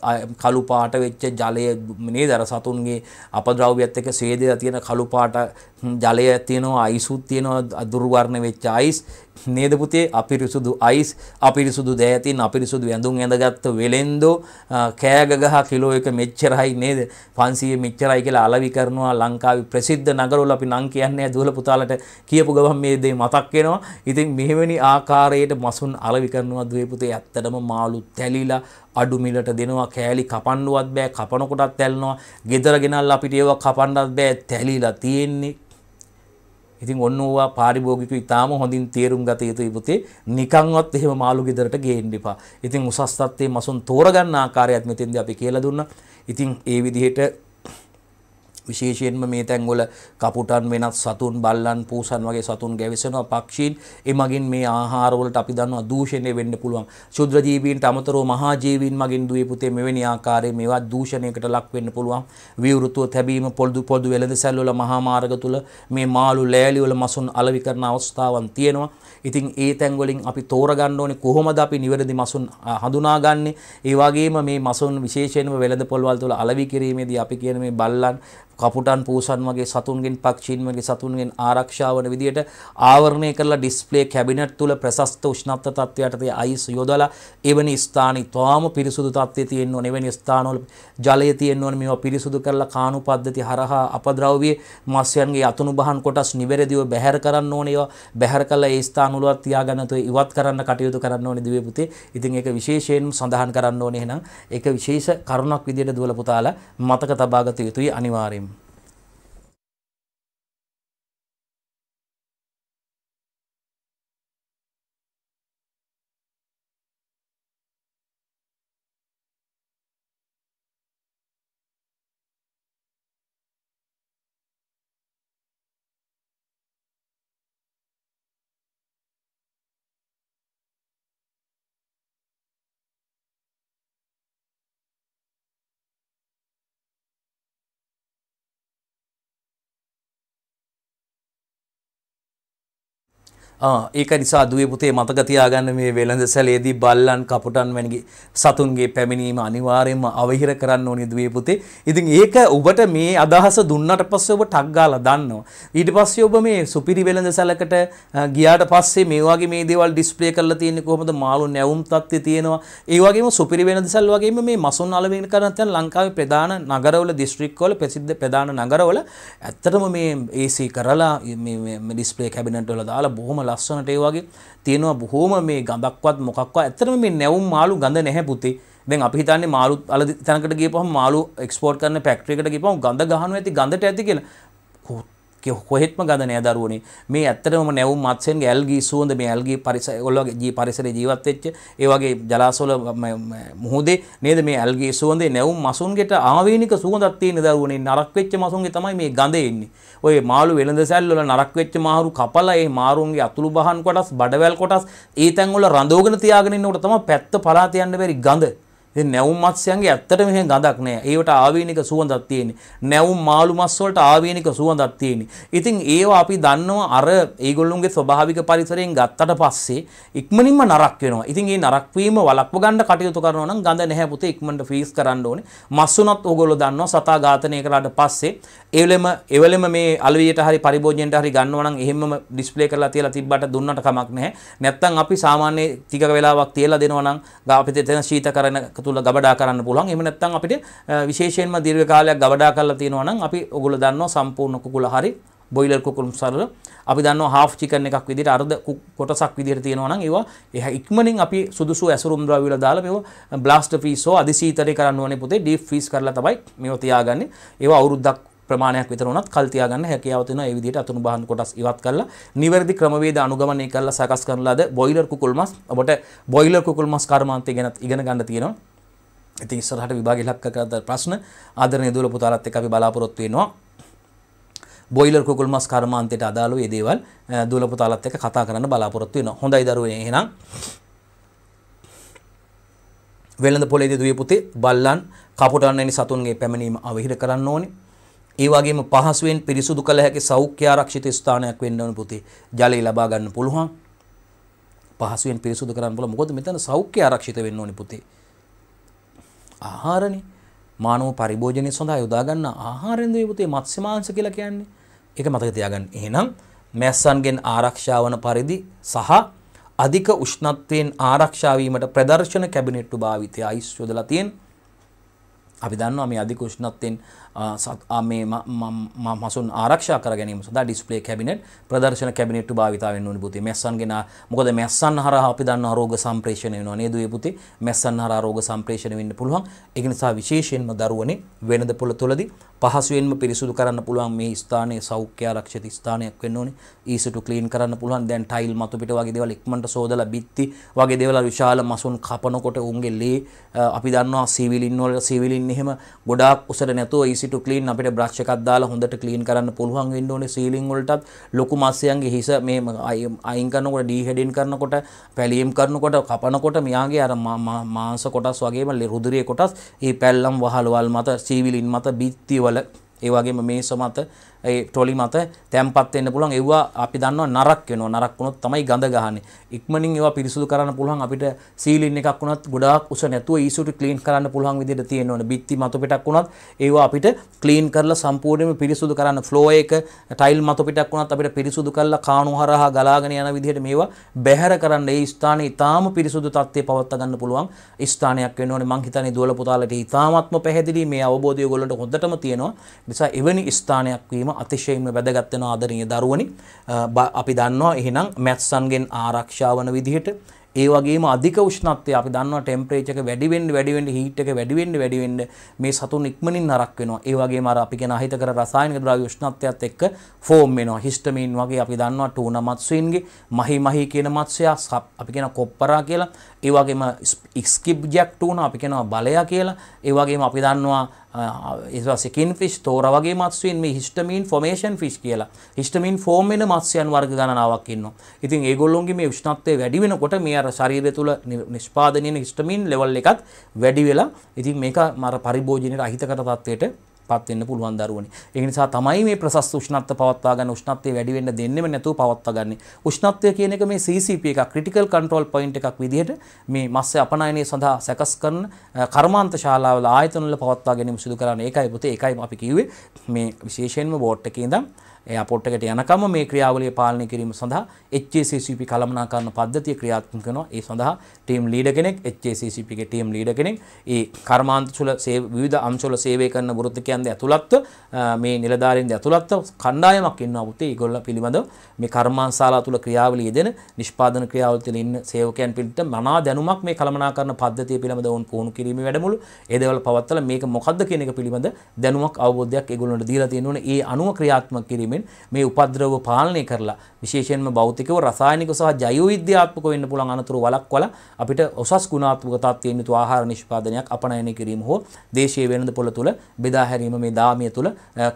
කළු පාට වෙච්ච ජලය නේද අර සතුන්ගේ අපද්‍රව්‍යත් එක්ක සේදලා තියෙන කළු පාට hm, ජලය තියෙනවා අයිසුත් තියෙනවා දුර්වර්ණ වෙච්ච අයිස් නේද පුතේ අපිරිසුදු අයිස් අපිරිසුදු දෑතින් අපිරිසුදු ඇඳුම් ඇඳගත්ත වෙලෙන්දෝ කෑග ගහ කිලෝ එක මෙච්චරයි නේද 500 මෙච්චරයි කියලා අලවි කරනවා ලංකාවේ ප්‍රසිද්ධ නගරවල අපි නම් කියන්නේ දුවල පුතාලට කියපු ගමන් මේ දේ මතක් වෙනවා. ඉතින් මෙහෙවැනි ආකාරයට මසුන් අලවි කරනවා දුවේ පුතේ ඇත්තටම මාළු තැලිලා අඩු මිලට දෙනවා කෑලි කපන්නවත් බෑ කපනකොටත් තැල්නවා ගෙදර ගෙනල්ලා අපිට ඒවා කපන්නත් බෑ තැලිලා තියෙන්නේ ඉතින් ඔන්න ඕවා පාරිභෝගිකව ඉතාම හොඳින් තේරුම් ගත යුතුයි පුතේ. නිකන්වත් එහෙම මාළු ගෙදරට ගේන්න එපා. ඉතින් උසස් තත්ත්වයේ මසුන් තෝරගන්න ආකාරයත් මෙතෙන්දී අපි කියලා දුන්නා. ඉතින් ඒ විදිහට විශේෂයෙන්ම මේ තැන්වල කපුටන් වෙනත් සතුන් බල්ලන් පූසන් වගේ සතුන් ගැවිසෙනවා පක්ෂීන් ඒ මගින් මේ ආහාරවලට අපි දන්නවා දූෂණය වෙන්න පුළුවන් ශුද්‍ර ජීවීන්ට අමතරව මහා ජීවීන් මගින් දුවේ පුතේ මෙවැනි ආකාරයේ මේවා දූෂණයකට ලක් වෙන්න පුළුවන් විවෘතව තැබීම පොල්දු පොල්දු වෙළඳසැල් වල මහා මාර්ග තුල මේ මාළු ලෑලි වල මසුන් අලවි කරන අවස්ථාවන් තියෙනවා ඉතින් ඒ තැන් වලින් අපි තෝරගන්න ඕනේ කොහොමද අපි නිවැරදි මසුන් හඳුනාගන්නේ ඒ වගේම මේ මසුන් විශේෂයෙන්ම වෙළඳ පොල්වල් තුල අලවි කිරීමේදී අපි කියන මේ බල්ලන් කපුටන් පූසන් වගේ සතුන්ගෙන් පක්ෂීන් වගේ සතුන්ගෙන් ආරක්ෂා වන විදියට ආවරණය කරලා ඩිස්ප්ලේ කැබිනට් තුල ප්‍රශස්ත උෂ්ණත්ව තත්ත්වයට තේ අයිස් යොදලා එවැනි ස්ථානි තවම පිරිසුදු තත්ත්වයේ තියෙන්න ඕනේ එවැනි ස්ථානවල ජලය තියෙන්න ඕනේ මේවා පිරිසුදු කරලා කානු පද්ධති හරහා අපද්‍රව්‍ය මත්ස්‍යයන්ගේ අතුණු බහන් කොටස් නිවැරදිව බැහැර කරන්න ඕනේ ඒවා බැහැර කරලා ඒ ස්ථානවලවත් තියාගන්න තෝ ඉවත් කරන්න කටයුතු කරන්න ඕනේ දිවේ පුතේ ඉතින් ඒක විශේෂයෙන්ම සඳහන් කරන්න ඕනේ එහෙනම් ඒක විශේෂ කරුණක් විදියට දුවලා පුතාලා මතක තබා ගත යුතුයි අනිවාර්යයෙන්ම ඒක නිසා දුවේ පුතේ මතක තියාගන්න මේ වෙළඳ සැලේදී බල්ලන් කපුටන් වැනි සතුන්ගේ පැමිණීම අනිවාර්යයෙන්ම අවහිර කරන්න ඕනේ දුවේ පුතේ. ඉතින් ඒක ඔබට මේ අදහස දුන්නට පස්සේ ඔබ ටක් ගාලා දන්නවා. ඊට පස්සේ ඔබ මේ සුපිරි වෙළඳ සැලකට ගියාට පස්සේ මේ වගේ මේ දේවල් ඩිස්ප්ලේ කරලා තියෙන්නේ කොහොමද මාළු නැවුම් තත්ත්වේ තියෙනවා. ඒ වගේම සුපිරි වෙළඳ සැල් වගේම මේ මසුන් අලවින කරන තැන් ලංකාවේ ප්‍රධාන නගරවල දිස්ත්‍රික්කවල ප්‍රසිද්ධ ප්‍රධාන නගරවල ඇත්තටම මේ AC කරලා මේ ඩිස්ප්ලේ කැබිනට් වල දාලා බොහොම ලස්සනට ඒ වගේ තියෙනවා බොහොම මේ ගඳක්වත් මොකක්වත් ඇත්තටම මේ නැවුම් මාළු ගඳ නැහැ පුතේ දැන් අපි හිතන්නේ මාළු අල තැනකට ගියපුවම මාළු එක්ස්පෝර්ට් කරන ෆැක්ටරි එකට ගියපුවම ගඳ ගහනවා ඇති ගඳට ඇති කියලා කොහෙත්ම ගඳ නෑ දරුවනේ මේ ඇත්තටම නැවුම් මත්ස්‍යයන් ඇල්ගී සුවඳ මේ ඇල්ගී පරිසර ඔයගොල්ලෝගේ ජී පරිසරේ ජීවත් වෙච්ච ඒ වගේ ජලාශවල මුහුදේ නේද මේ ඇල්ගී සුවඳේ නැවුම් මසුන්ගෙට ආවේනික සුවඳක් තියෙන දරුවනේ නරක වෙච්ච මසුන්ගේ තමයි මේ ගඳ එන්නේ ඔය මාළු වෙළඳ සැල් වල නරක වෙච්ච මාරු කපලා ඒ මාරුන්ගේ අතුළු බහන් කොටස් බඩවැල් කොටස් ඒ තැන් වල රඳවගෙන තියාගෙන ඉන්නකොට තමයි පැත්ත පලාත යන්න බැරි ගඳ ඉතින් නැවුම් මත්ස්‍යයන්ගේ ඇත්තටම එහෙම ගඳක් නෑ. ඒවට ආවේනික සුවඳක් තියෙන්නේ. නැවුම් මාළු මස් වලට ආවේනික සුවඳක් තියෙන්නේ. ඉතින් ඒවා අපි දන්නවා අර ඒගොල්ලොන්ගේ ස්වභාවික පරිසරයෙන් ගත්තට පස්සේ ඉක්මනින්ම නරක් වෙනවා. ඉතින් මේ නරක් වීම වළක්ව ගන්න කටයුතු කරනවා නම් ගඳ නැහැ පුතේ ඉක්මනට ෆ්‍රීස් කරන්න ඕනේ. මස් උනත් ඕගොල්ලෝ දන්නවා සතා ඝාතනය කරාට පස්සේ ඒවලෙම ඒවලෙම මේ අලවියට හරි පරිභෝජනයට හරි ගන්නවා නම් එහෙමම ඩිස්ප්ලේ කරලා තියලා තිබ්බට දුන්නට කමක් නැහැ. නැත්තම් අපි සාමාන්‍ය ටික වෙලාවක් තියලා දෙනවා නම් අපිට එතන ශීත කරන තුල ගබඩා කරන්න පුළුවන්. එහෙම නැත්නම් අපිට විශේෂයෙන්ම දීර්ඝ කාලයක් ගබඩා කරලා තියෙනවා නම් අපි ඔගොල්ලෝ දන්නවා සම්පූර්ණ කුකුල හරි බොයිලර් කුකුළු සරල අපි දන්නවා හාෆ් චිකන් එකක් විදිහට අර්ධ කොටසක් විදිහට තියෙනවා නම් ඒවා එහා ඉක්මනින් අපි සුදුසු ඇසුරුම් ද්‍රව්‍ය වල දාලා මේව බ්ලාස්ට් ෆීස් හෝ අධි සීතලේ කරන්න ඕනේ පුතේ ඩීප් ෆීස් කරලා තමයි මේව තියාගන්නේ. ඒවා අවුරුද්දක් ප්‍රමාණයක් විතර වුණත් කල් තියාගන්න හැකියාව තියෙනවා ඒ විදිහට අතුණු බහන් කොටස් ඉවත් කරලා නිවැරදි ක්‍රමවේද අනුගමනය කරලා සකස් කරන ලද බොයිලර් කුකුල් මස් ඔබට බොයිලර් කුකුල් මස් කර්මාන්තය ගැන ඉගෙන ගන්න තියෙනවා ඉතින් ඉස්සරහට විභාග ඉලක්ක කරගත්ත ප්‍රශ්න ආදරණීය දුවල පුතාලත් එක්ක අපි බලාපොරොත්තු වෙනවා. බොයිලර් කුකුල් මස් කර්මාන්තයට අදාළව මේ දේවල් දුවල පුතාලත් එක්ක කතා කරන්න බලාපොරොත්තු වෙනවා. හොඳයි දරුවනේ එහෙනම්. වෙළඳ පොලේදී දුවේ පුතේ බල්ලන් කපුටන්නනි සතුන්ගේ පැමිණීම අවහිර කරන්න ඕනේ. ඒ වගේම පහසුවෙන් පිරිසුදු කළ හැකි සෞඛ්‍ය ආරක්ෂිත ස්ථානයක් වෙන්න ඕනේ පුතේ. ජලය ලබා ගන්න පුළුවන්. පහසුවෙන් පිරිසුදු කරන්න පුළුවන්. මොකද මෙතන සෞඛ්‍ය ආරක්ෂිත වෙන්න ඕනේ පුතේ. ආහාරනේ මානව පරිභෝජනය සඳහා යොදාගන්න ආහාරෙන්ද යුතේ මත්ස්‍ය මාංශ කියලා කියන්නේ. ඒක මතක තියාගන්න. එහෙනම් මැස්සන්ගෙන් ආරක්ෂා වන පරිදි සහ අධික උෂ්ණත්වයෙන් ආරක්ෂා වීමට ප්‍රදර්ශන කැබිනට්ටු භාවිතය අයිස් යොදලා තියෙන. අපි දන්නවා මේ අධික උෂ්ණත්වයෙන් මේ මසුන් ආරක්ෂා කර ගැනීම සඳහා ඩිස්ප්ලේ කැබිනට් ප්‍රදර්ශන කැබිනට් භාවිතා වෙන්න ඕනේ පුතේ මෙස්සන්ගෙන මොකද මෙස්සන් හරහා අපි දන්නා රෝග සම්ප්‍රේෂණය වෙනවා නේද ඔය පුතේ මෙස්සන් හරහා රෝග සම්ප්‍රේෂණය වෙන්න පුළුවන් ඒක නිසා විශේෂයෙන්ම දරුවනේ වෙනද පොළ තුලදී පහසුවෙන්ම පිරිසුදු කරන්න පුළුවන් මේ ස්ථානයේ සෞඛ්‍ය ආරක්ෂිත ස්ථානයක් වෙන්න ඕනේ. ඊසුටු ක්ලීන් කරන්න පුළුවන්. දැන් ටයිල් මතු පිට වගේ දේවල් ඉක්මනට සෝදලා බිත්ති වගේ දේවල් විශාල මසුන් කපනකොට උන්ගේ ලේ අපි දන්නවා සිවිලින් වල සිවිලින් එහෙම ගොඩාක් උසට නැතුව ඊසුටු ක්ලීන් අපිට බ්‍රෂ් එකක් දාලා හොඳට ක්ලීන් කරන්න පුළුවන් වෙන්න ඕනේ සීලින් වලටත් ලොකු මස්සයන්ගේ හිස මේ අයින් කරනකොට ඩීහෙඩින් කරනකොට පැලීම් කරනකොට කපනකොට මෙයාගේ අර මාංශ කොටස් වගේම රුධිරයේ කොටස් ඒ පැල්ලම් වහලවල් මත සිවිලින් මත බිත්ති වල ඒ වගේම මේ සමත ඒ ට්‍රොලි මත තැම්පත් වෙන්න පුළුවන් ඒවා අපි දන්නවා නරක් වෙනවා නරක් වුණොත් තමයි ගඳ ගහන්නේ ඉක්මනින් ඒවා පිරිසුදු කරන්න පුළුවන් අපිට සීලින් එකක් වුණත් ගොඩාක් උස නැතුව ඊසුටි ක්ලීන් කරන්න පුළුවන් විදිහට තියෙන්න ඕනේ බිත්ති මතු පිටක් වුණත් ඒවා අපිට ක්ලීන් කරලා සම්පූර්ණයෙන්ම පිරිසුදු කරන්න ෆ්ලෝ එක ටයිල් මතු පිටක් වුණත් අපිට පිරිසුදු කරලා කාණු හරහා ගලාගෙන යන විදිහට මේවා බැහැර කරන්න ඒ ස්ථානේ ඊටාම පිරිසුදු තත්ත්වයේ පවත්වා ගන්න පුළුවන් ස්ථානයක් වෙන්න ඕනේ මං හිතන්නේ දුවල පුතාලට ඊටාමත්ම පැහැදිලි මේ අවබෝධය ඔයගොල්ලන්ට හොඳටම තියෙනවා නිසා එවැනි ස්ථානයක් වීම කිරීම අතිශයින්ම වැදගත් වෙනවා ආදරණීය දරුවනි. අපි දන්නවා එහෙනම් මැත්සන්ගෙන් ආරක්ෂා වන විදිහට ඒ වගේම අධික උෂ්ණත්වය අපි දන්නවා ටෙම්පරේචර් එක වැඩි වෙන්න වැඩි වෙන්න හීට් එක වැඩි වෙන්න වැඩි වෙන්න මේ සතුන් ඉක්මනින් නරක් වෙනවා. ඒ වගේම අර අපි කියන අහිතකර රසායනික ද්‍රව්‍ය උෂ්ණත්වයත් එක්ක ෆෝම් වෙනවා. හිස්ටමින් වගේ අපි දන්නවා ටූනා මත්ස්‍යයන්ගේ මහි මහි කියන මත්ස්‍යයා අපි කියන කොප්පරා කියලා ඒවගේම ඉක්ස්කිප් ජැක්ටූන අපි කෙනවා බලය කියලා ඒවගේම අපි දන්නවා ඒසිකින් ෆිස් තෝර වගේ මත්ස්වීන් මේ හිස්ටමීන් ෆෝමේෂන් ෆිස් කියලා හිස්ටමීන් ෆෝම් වෙන මත්ස්‍යයන් වර්ග ගණනාවක් ඉන්නවා. ඉතින් ඒගොල්ලොන්ගේ මේ උෂ්ණත්වය වැඩි වෙනකොට මේ අර ශරීරය තුළ නිෂ්පාදනය වෙන හිස්ටමීන් ලෙවල් එකක් වැඩි වෙලා ඉතින් මේක මර පරිභෝජනයේ අහිතකර තත්ත්වයට පත් වෙන්න පුළුවන් දරුවනේ. ඒ නිසා තමයි මේ ප්‍රසස් උෂ්ණත්ව පවත්වා ගන්න උෂ්ණත්වය වැඩි වෙන්න දෙන්නෙම නැතුව පවත්වා ගන්න. උෂ්ණත්වය කියන එක මේ CCP එකක් ක්‍රිටිකල් කන්ට්‍රෝල් පොයින්ට් එකක් විදිහට මේ මත්ස්‍ය අපනයනය සඳහා සැකස් කරන කර්මාන්ත ශාලාවල ආයතන වල පවත්වා ගැනීම සිදු කරන්නේ. ඒකයි පුතේ ඒකයි අපි කිව්වේ මේ විශේෂයෙන්ම බෝට් එකේ ඉඳන් එයාපෝට් එකට යනකම මේ ක්‍රියාවලිය පාලනය කිරීම සඳහා HACCP කළමනාකරන පද්ධතිය ක්‍රියාත්මක කරනවා. ඒ සඳහා ටීම් ලීඩර් කෙනෙක් HACCP ගේ ටීම් ලීඩර් කෙනෙක් ඒ කර්මාන්ත සුල විවිධ අංශවල සේවය කරන වෘත්තිකයන්ද ඇතුළත්ව මේ නිලධාරීන්ද ඇතුළත්ව කණ්ඩායමක් ඉන්නවා පුතේ. ඒගොල්ල පිළිබඳව මේ කර්මාන්තශාලා තුල ක්‍රියාවලිය දෙන නිෂ්පාදන ක්‍රියාවලිය තුළ ඉන්න සේවකයන් පිළිබඳ මනා දැනුමක් මේ කළමනාකරන පද්ධතිය පිළිබඳව උන් පුහුණු කිරීමේ වැඩමුළු ඒ දේවල් පවත්වලා මේක මොකද්ද කියන එක පිළිබඳ දැනුමක් අවබෝධයක් ඒගොල්ලන්ට දීලා තියෙනවනේ. ඒ අනුව ක්‍රියාත්මක කිරීමෙන් වෙනුවෙන් මේ උපද්‍රව පාලනය කරලා විශේෂයෙන්ම භෞතිකව රසායනික සහ ජෛව විද්‍යාත්මක වෙන්න පුළුවන් අනතුරු වළක්වලා අපිට උසස් ගුණාත්මක තත්ත්වයෙන් යුතු ආහාර නිෂ්පාදනයක් අපනයනය කිරීම හෝ දේශීය වෙළඳ පොළ තුළ බෙදා හැරීම මේ දාමිය තුළ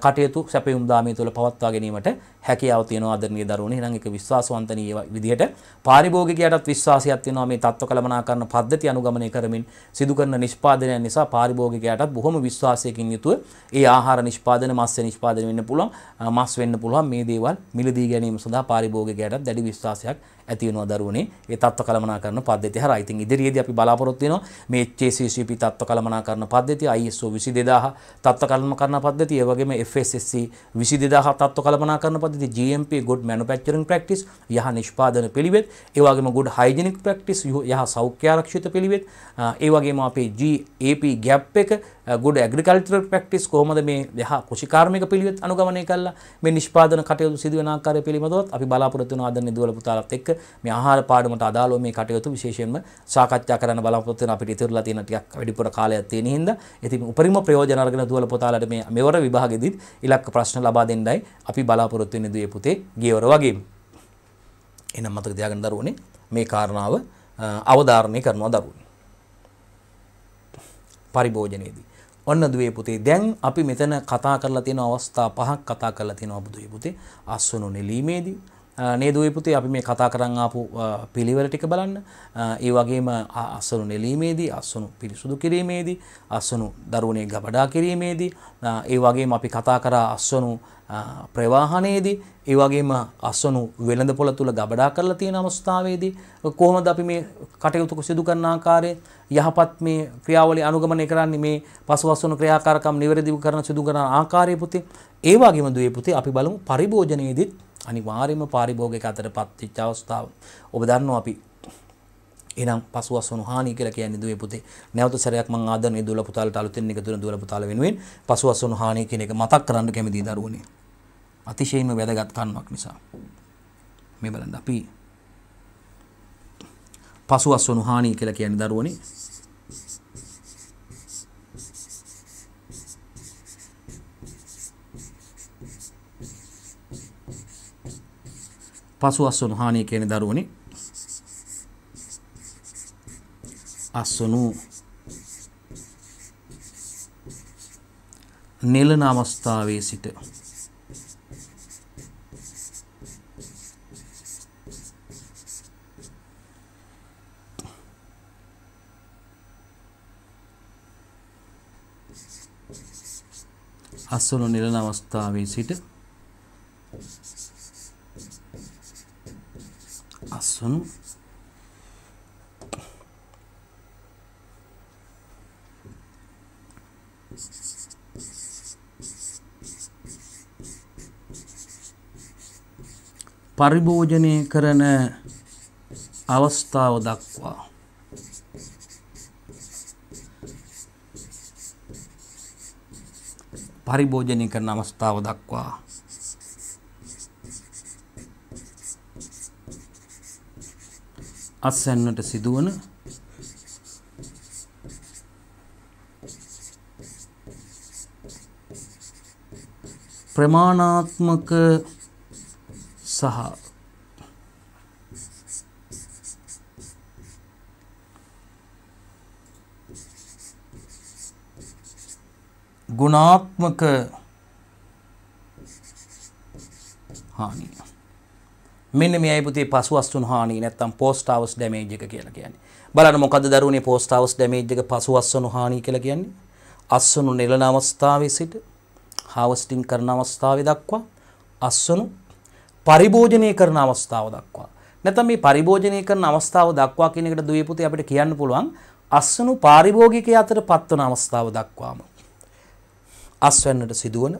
කටයුතු සැපයුම් දාමිය තුළ පවත්වා ගැනීමට හැකියාව තියෙනවා ආදරණීය දරුවනේ එහෙනම් ඒක විශ්වාසවන්තනීය විදිහට පාරිභෝගිකයටත් විශ්වාසයක් තියෙනවා මේ තත්ත්ව කළමනාකරන පද්ධති අනුගමනය කරමින් සිදු කරන නිෂ්පාදනයන් නිසා පාරිභෝගිකයටත් බොහොම විශ්වාසයකින් යුතුව ඒ ආහාර නිෂ්පාදන මස්ය නිෂ්පාදනය වෙන්න පුළුවන් මස් වෙන්න පුළුවන් මේ දේවල් මිලදී ගැනීම සඳහා පාරිභෝගිකයටත් දැඩි විශ්වාසයක් ඇති වෙනවා දරුවනේ ඒ තත්ත්ව කළමනාකරන පද්ධතිය හරහා. ඉතින් ඉදිරියේදී අපි බලාපොරොත්තු වෙනවා මේ HACCP තත්ත්ව කළමනාකරන පද්ධතිය ISO 22000 තත්ත්ව කළමනාකරන පද්ධතිය, ඒ වගේම FSSC 22000 තත්ත්ව කළමනාකරන පද්ධතිය, GMP good manufacturing practice යහ නිෂ්පාදන පිළිවෙත්, ඒ වගේම good hygienic practice යහ සෞඛ්‍ය ආරක්ෂිත පිළිවෙත්, ඒ වගේම අපේ GAP gap එක good agricultural practice කොහොමද මේ යහ කෘෂිකාර්මික පිළිවෙත් අනුගමනය කළා මේ නිෂ්පාදන කටයුතු සිදුවන ආකාරය පිළිබඳවත් අපි බලාපොරොත්තු වෙන ආදරණීය දුවල පුතාලත් එක්ක එක්ක මේ ආහාර පාඩමට අදාළව මේ කටයුතු විශේෂයෙන්ම සාකච්ඡා කරන්න බලාපොරොත්තු වෙන අපිට ඉතිරිලා තියෙන ටිකක් වැඩිපුර කාලයක් තියෙන හින්දා ඉතින් උපරිම ප්‍රයෝජන අරගෙන දුවල පුතාලට මේ මෙවර විභාගෙදිත් ඉලක්ක ප්‍රශ්න ලබා දෙන්නයි අපි බලාපොරොත්තු වෙන්නේ දුවේ පුතේ ගියවර වගේම එහෙනම් මතක තියාගන්න දරුවනේ මේ කාරණාව අවධාරණය කරනවා දරුවනේ. පරිභෝජනයේදී. ඔන්න දුවේ පුතේ දැන් අපි මෙතන කතා කරලා තියෙන අවස්ථා පහක් කතා කරලා තියෙනවා දුවේ පුතේ. අස්වනු නෙලීමේදී, නේදුවේ පුතේ අපි මේ කතා කරන් ආපු පිළිවෙල ටික බලන්න. ඒ වගේම අසුණු නෙලීමේදී, අසුණු පිරිසුදු කිරීමේදී, අසුණු දරුවනේ ගබඩා කිරීමේදී, ඒ වගේම අපි කතා කරා අසුණු ප්‍රවාහනයේදී, ඒ වගේම අසුණු වෙළඳ පොළ තුල ගබඩා කරලා තියෙන අවස්ථාවේදී කොහොමද අපි මේ කටයුතු සිදු කරන ආකාරය යහපත් මේ ක්‍රියාවලිය අනුගමනය කරන්නේ මේ පසුවසුණු ක්‍රියාකාරකම් නිවැරදිව කරන සිදු කරන ආකාරය පුතේ ඒ වගේම දුවේ පුතේ අපි බලමු පරිභෝජනයේදීත් අනිවාර්යයෙන්ම පාරිභෝගික අතරපත් වෙච්ච අවස්ථාව ඔබ දන්නවා අපි එනම් පසුවස් වන හානි කියලා කියන්නේ දුවේ පුතේ නැවත සැරයක් මං ආදරණීය දුවලා පුතාලට අලුතෙන් එකතුන දුවලා පුතාල වෙනුවෙන් පසුවස් වන හානි කියන එක මතක් කරන්න කැමතියි දරුවනේ අතිශයින්ම වැදගත් කණුවක් නිසා මේ බලන්න අපි පසුවස් වන හානි කියලා කියන්නේ දරුවනේ පසු අස්සනු හානිය කියන දරුවනි අස්සනු නෙලන අවස්ථාවේ සිට අස්සනු නෙලන අවස්ථාවේ සිට passano පරිභෝජනය කරන අවස්ථාව දක්වා පරිභෝජනය කරන අවස්ථාව දක්වා අත්සන්නට සිදුවන ප්‍රමාණාත්මක සහ ගුණාත්මක හානිය මෙන්න මේ අයිපුතේ පසුවස්තුන් හානි නැත්තම් පෝස්ටාවස් ඩැමේජ් එක කියලා කියන්නේ. බලන්න මොකද්ද දරුවනේ පෝස්ටාවස් ඩැමේජ් එක පසුවස්වන හානි කියලා කියන්නේ? අස්වනු නෙලන අවස්ථාවේ සිට හාවස්ටින් කරන අවස්ථාවේ දක්වා අස්වනු පරිභෝජනය කරන අවස්ථාව දක්වා. නැත්නම් මේ පරිභෝජනය කරන අවස්ථාව දක්වා කියන එකට දුවේ පුතේ අපිට කියන්න පුළුවන් අස්වනු පාරිභෝගිකය අතර පත්වන අවස්ථාව දක්වාම. අස්වැන්නට සිදුවන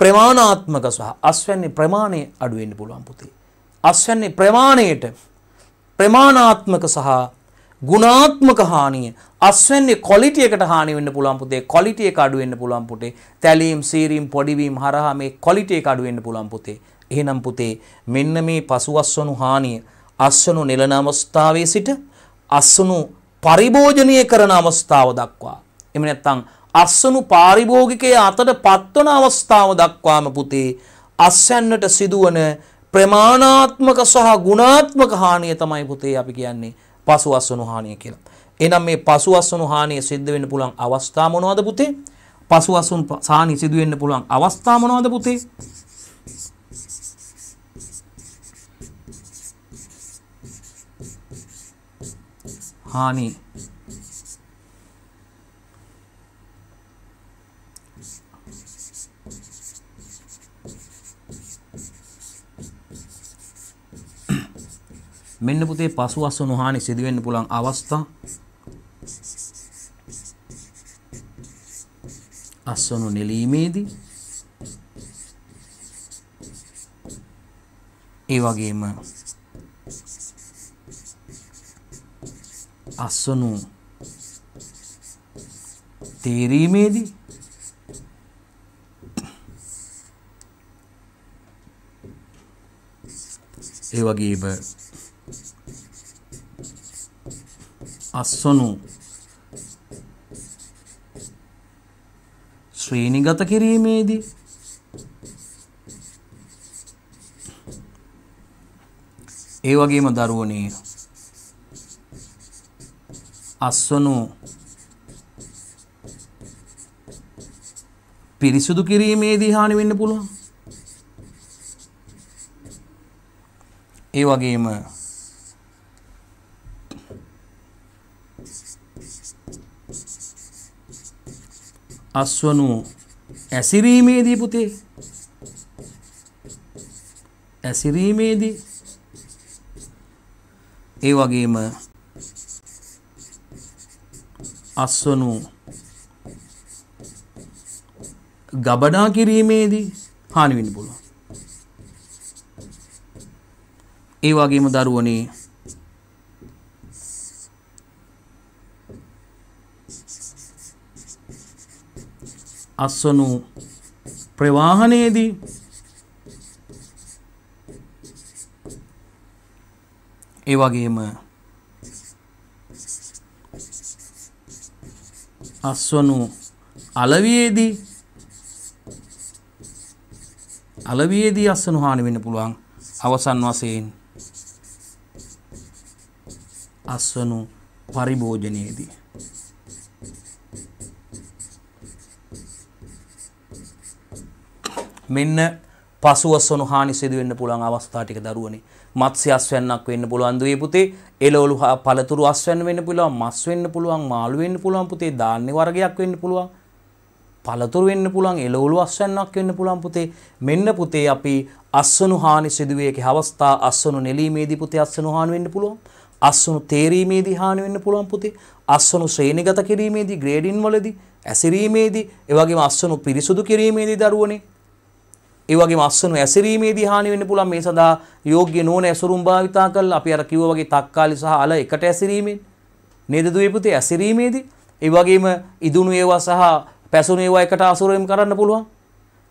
ප්‍රමාණාත්මක සහ අස්වැන්නේ ප්‍රමාණය අඩු වෙන්න පුළුවන් පුතේ. අස්වැන්නේ ප්‍රමාණයට ප්‍රමාණාත්මක සහ ගුණාත්මක හානිය අස්වැන්නේ ක්වොලිටි එකට හානි වෙන්න පුළුවන් පුතේ ක්වොලිටි එක අඩු වෙන්න පුළුවන් පුතේ තැලීම් සීරීම් පොඩිවීම් හරහා මේ ක්වොලිටි එක අඩු වෙන්න පුළුවන් පුතේ එහෙනම් පුතේ මෙන්න මේ පසුවස්වනු හානිය අස්වනු නෙලන අවස්ථාවේ සිට අස්වනු පරිභෝජනීය කරන අවස්ථාව දක්වා එමෙ නැත්නම් අස්වනු පාරිභෝගිකයේ අතට පත්වන අවස්ථාව දක්වාම පුතේ අස්වැන්නට සිදුවන ප්‍රමාණාත්මක සහ ගුණාත්මක හානිය තමයි පුතේ අපි කියන්නේ පසුවස්වනු හානිය කියලා. එහෙනම් මේ පසුවස්වනු හානිය සිද්ධ වෙන්න පුළුවන් අවස්ථා මොනවද පුතේ? පසුවස්වනු හානිය සිදු වෙන්න පුළුවන් අවස්ථා මොනවද පුතේ? හානි මෙන්න පුතේ පසු අසුණු හානි සිදුවෙන්න පුළුවන් අවස්ථා අස්සනු නෙලීමේදී ඒ වගේම අස්සනු තේරීමේදී ඒ වගේම අස්වනු ශ්‍රීනිගත කිරීමේදී ඒ වගේම දරුවනේ අස්වනු පිරිසුදු කිරීමේදී හානි වෙන්න පුළුවන් ඒ වගේම අස්වනු ඇසිරීමේදී පුතේ ඇසිරීමේදී ඒ වගේම අස්වනු ගබඩා කිරීමේදී හානිවෙන්න පුළුවන් ඒ වගේම දරුවනේ අස්වනු ප්‍රවාහනයේදී ඒ වගේම අස්වනු අලවියේදී අලවියේදී අස්වනු හානි වෙන්න පුළුවන් අවසන් වශයෙන් අස්වනු පරිභෝජනයේදී මෙන්න පසුව සොනුහානි සිදුවෙන්න පුළුවන් අවස්ථා ටික දරුවනේ. මත්ස්‍ය අස්වැන්නක් වෙන්න පුළුවන් දුවේ පුතේ. එළවලු හා පළතුරු අස්වැන්න වෙන්න පුළුවන්, මස් වෙන්න පුළුවන්, මාළු වෙන්න පුළුවන් පුතේ, ධාන්‍ය වර්ගයක් වෙන්න පුළුවන්. පළතුරු වෙන්න පුළුවන්, එළවලු අස්වැන්නක් වෙන්න පුළුවන් පුතේ. මෙන්න පුතේ අපි අස්වනු හානි සිදුවේකේ අවස්ථා අස්වනු නෙලීමේදී පුතේ අස්වනු හානි වෙන්න පුළුවන්. අස්වනු තේරීමේදී හානි වෙන්න පුළුවන් පුතේ. අස්වනු ශ්‍රේණිගත කිරීමේදී, ග්‍රේඩින් වලදී, ඇසිරීමේදී, එවැගේම අස්වනු පිරිසුදු කිරීමේදී දරුවනේ ඒ වගේම අස්සනු ඇසිරීමේදී හානි වෙන්න පුළුවන් මේ සඳහා යෝග්‍ය නෝන ඇසුරුම් භාවිතා කරලා අපි අර කිව්වා වගේ තක්කාලි සහ අල එකට ඇසිරීමෙන් නේද දුවේ පුතේ ඇසිරීමේදී ඒ වගේම ඉදුණු ඒවා සහ පැසුණු ඒවා එකට අසුරෙම් කරන්න පුළුවන්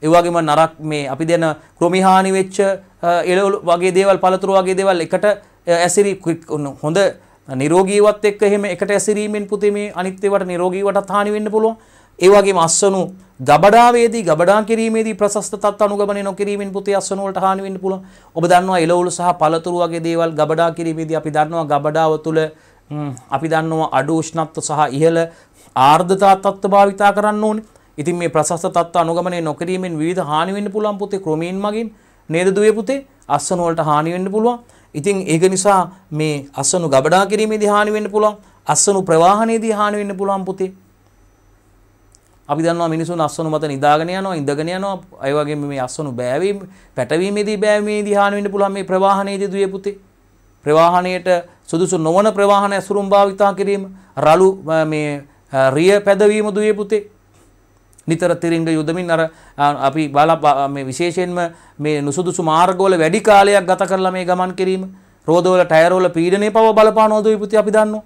ඒ වගේම නරක් මේ අපි දෙන ක්‍රොමිහානි වෙච්ච එළවලු වගේ දේවල් පළතුරු වගේ දේවල් එකට ඇසිරි හොඳ නිරෝගීවත් එක්ක එහෙම එකට ඇසිරීමෙන් පුතේ මේ අනිත් ඒවාට නිරෝගීවටත් හානි වෙන්න පුළුවන් ඒ වගේම අස්සනු ගබඩාවේදී ගබඩා කිරීමේදී ප්‍රශස්ත තත් අනුගමනය නොකිරීමෙන් පුතේ අස්සන වලට හානි වෙන්න පුළුවන්. ඔබ දන්නවා එළවලු සහ පළතුරු වගේ දේවල් ගබඩා කිරීමේදී අපි දන්නවා ගබඩාව තුළ අපි දන්නවා අඩු උෂ්ණත්ව සහ ඉහළ ආර්ද්‍රතා තත්ත්ව භාවිතා කරන්න ඕනේ. ඉතින් මේ ප්‍රශස්ත තත්ත්ව අනුගමනය නොකිරීමෙන් විවිධ හානි වෙන්න පුළුවන් පුතේ ක්‍රමීන් මගින් නේද දුවේ පුතේ අස්සන වලට හානි වෙන්න පුළුවන්. ඉතින් ඒක නිසා මේ අස්සනු ගබඩා කිරීමේදී හානි වෙන්න පුළුවන්. අස්සනු ප්‍රවාහනයේදී හානි වෙන්න පුළුවන් පුතේ. අපි දන්නවා මිනිසුන් අස්වනු මත නිදාගෙන යනවා ඉඳගෙන යනවා ඒ වගේම මේ අස්වනු බෑවීම පැටවීමේදී බෑවීමේදී හානි වෙන්න පුළුවන් මේ ප්‍රවාහනයේදී දුවේ පුතේ ප්‍රවාහණයට සුදුසු නොවන ප්‍රවාහන ඇසුරුම් භාවිතා කිරීම රළු මේ රිය පැදවීම දුවේ පුතේ නිතර තිරිංග යුදමින් අර අපි බලා මේ විශේෂයෙන්ම මේ නුසුදුසු මාර්ගවල වැඩි කාලයක් ගත කරලා මේ ගමන් කිරීම රෝදවල ටයරවල පීඩනය පව බලපානවා දුවේ පුතේ අපි දන්නවා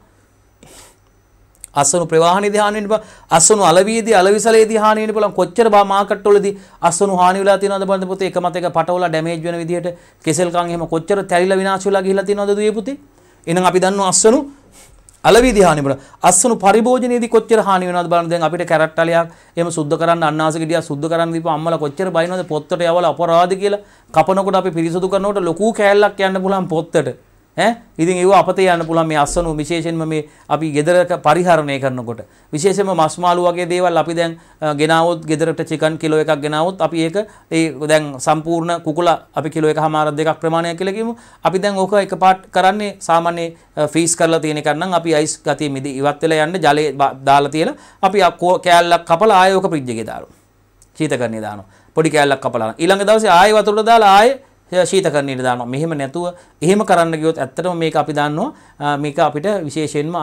අස්සනු ප්‍රවාහනයේදී හානි වෙන්න පුළුවන්. අස්සනු අලවියේදී අලවිසලයේදී හානි වෙන්න පුළුවන්. කොච්චර බා මාකට් වලදී අස්සනු හානි වෙලා තියෙනවද බලන්න පුතේ එකමත එක පටවලා ඩැමේජ් වෙන විදිහට කෙසල් කන් එහෙම කොච්චර තැලිලා විනාශ වෙලා ගිහිලා තියෙනවද දුවේ පුතේ? එහෙනම් අපි දන්නවා අස්සනු අලවියේදී හානි වෙනවා. අස්සනු පරිභෝජනයේදී කොච්චර හානි වෙනවද බලන්න දැන් අපිට කැරට්ටලයක් එහෙම සුද්ධ කරන්න අන්නාසික ඩියා සුද්ධ කරන්න දීපුවා අම්මලා කොච්චර බයිනවද පොත්තට යවලා අපරාධ කියලා කපනකොට අපි පිරිසුදු කරනකොට ලොකු කෑල්ලක් යන්න පුළුවන් පොත්තට. ඉතින් ඒව අපතේ යන්න පුළුවන් මේ අස්සනු විශේෂයෙන්ම මේ අපි ගෙදරක පරිහරණය කරනකොට විශේෂයෙන්ම මස් මාළු වගේ දේවල් අපි දැන් ගෙනාවොත් ගෙදරට චිකන් කිලෝ එකක් ගෙනාවොත් අපි ඒක ඒ දැන් සම්පූර්ණ කුකුලා අපි කිලෝ එකමාර දෙකක් ප්‍රමාණයක් කියලා කියමු අපි දැන් ඕක එකපාර්ට් කරන්නේ සාමාන්‍ය ෆ්‍රීස් කරලා තියෙන එක නම් අපි අයිස් ගතිය මිදි ඉවත් වෙලා යන්න ජලය දාලා තියලා අපි කෑල්ලක් කපලා ආයෙ ඕක ෆ්‍රිජ් එකේ දානවා ශීතකරණේ දානවා පොඩි කෑල්ලක් කපලා ඊළඟ දවසේ ආයෙ වතුරට දාලා ආයෙ ශීතකරණයට දානවා. මෙහෙම නැතුව එහෙම කරන්න ගියොත් ඇත්තටම මේක අපි දන්නවා මේක අපිට විශේෂයෙන්ම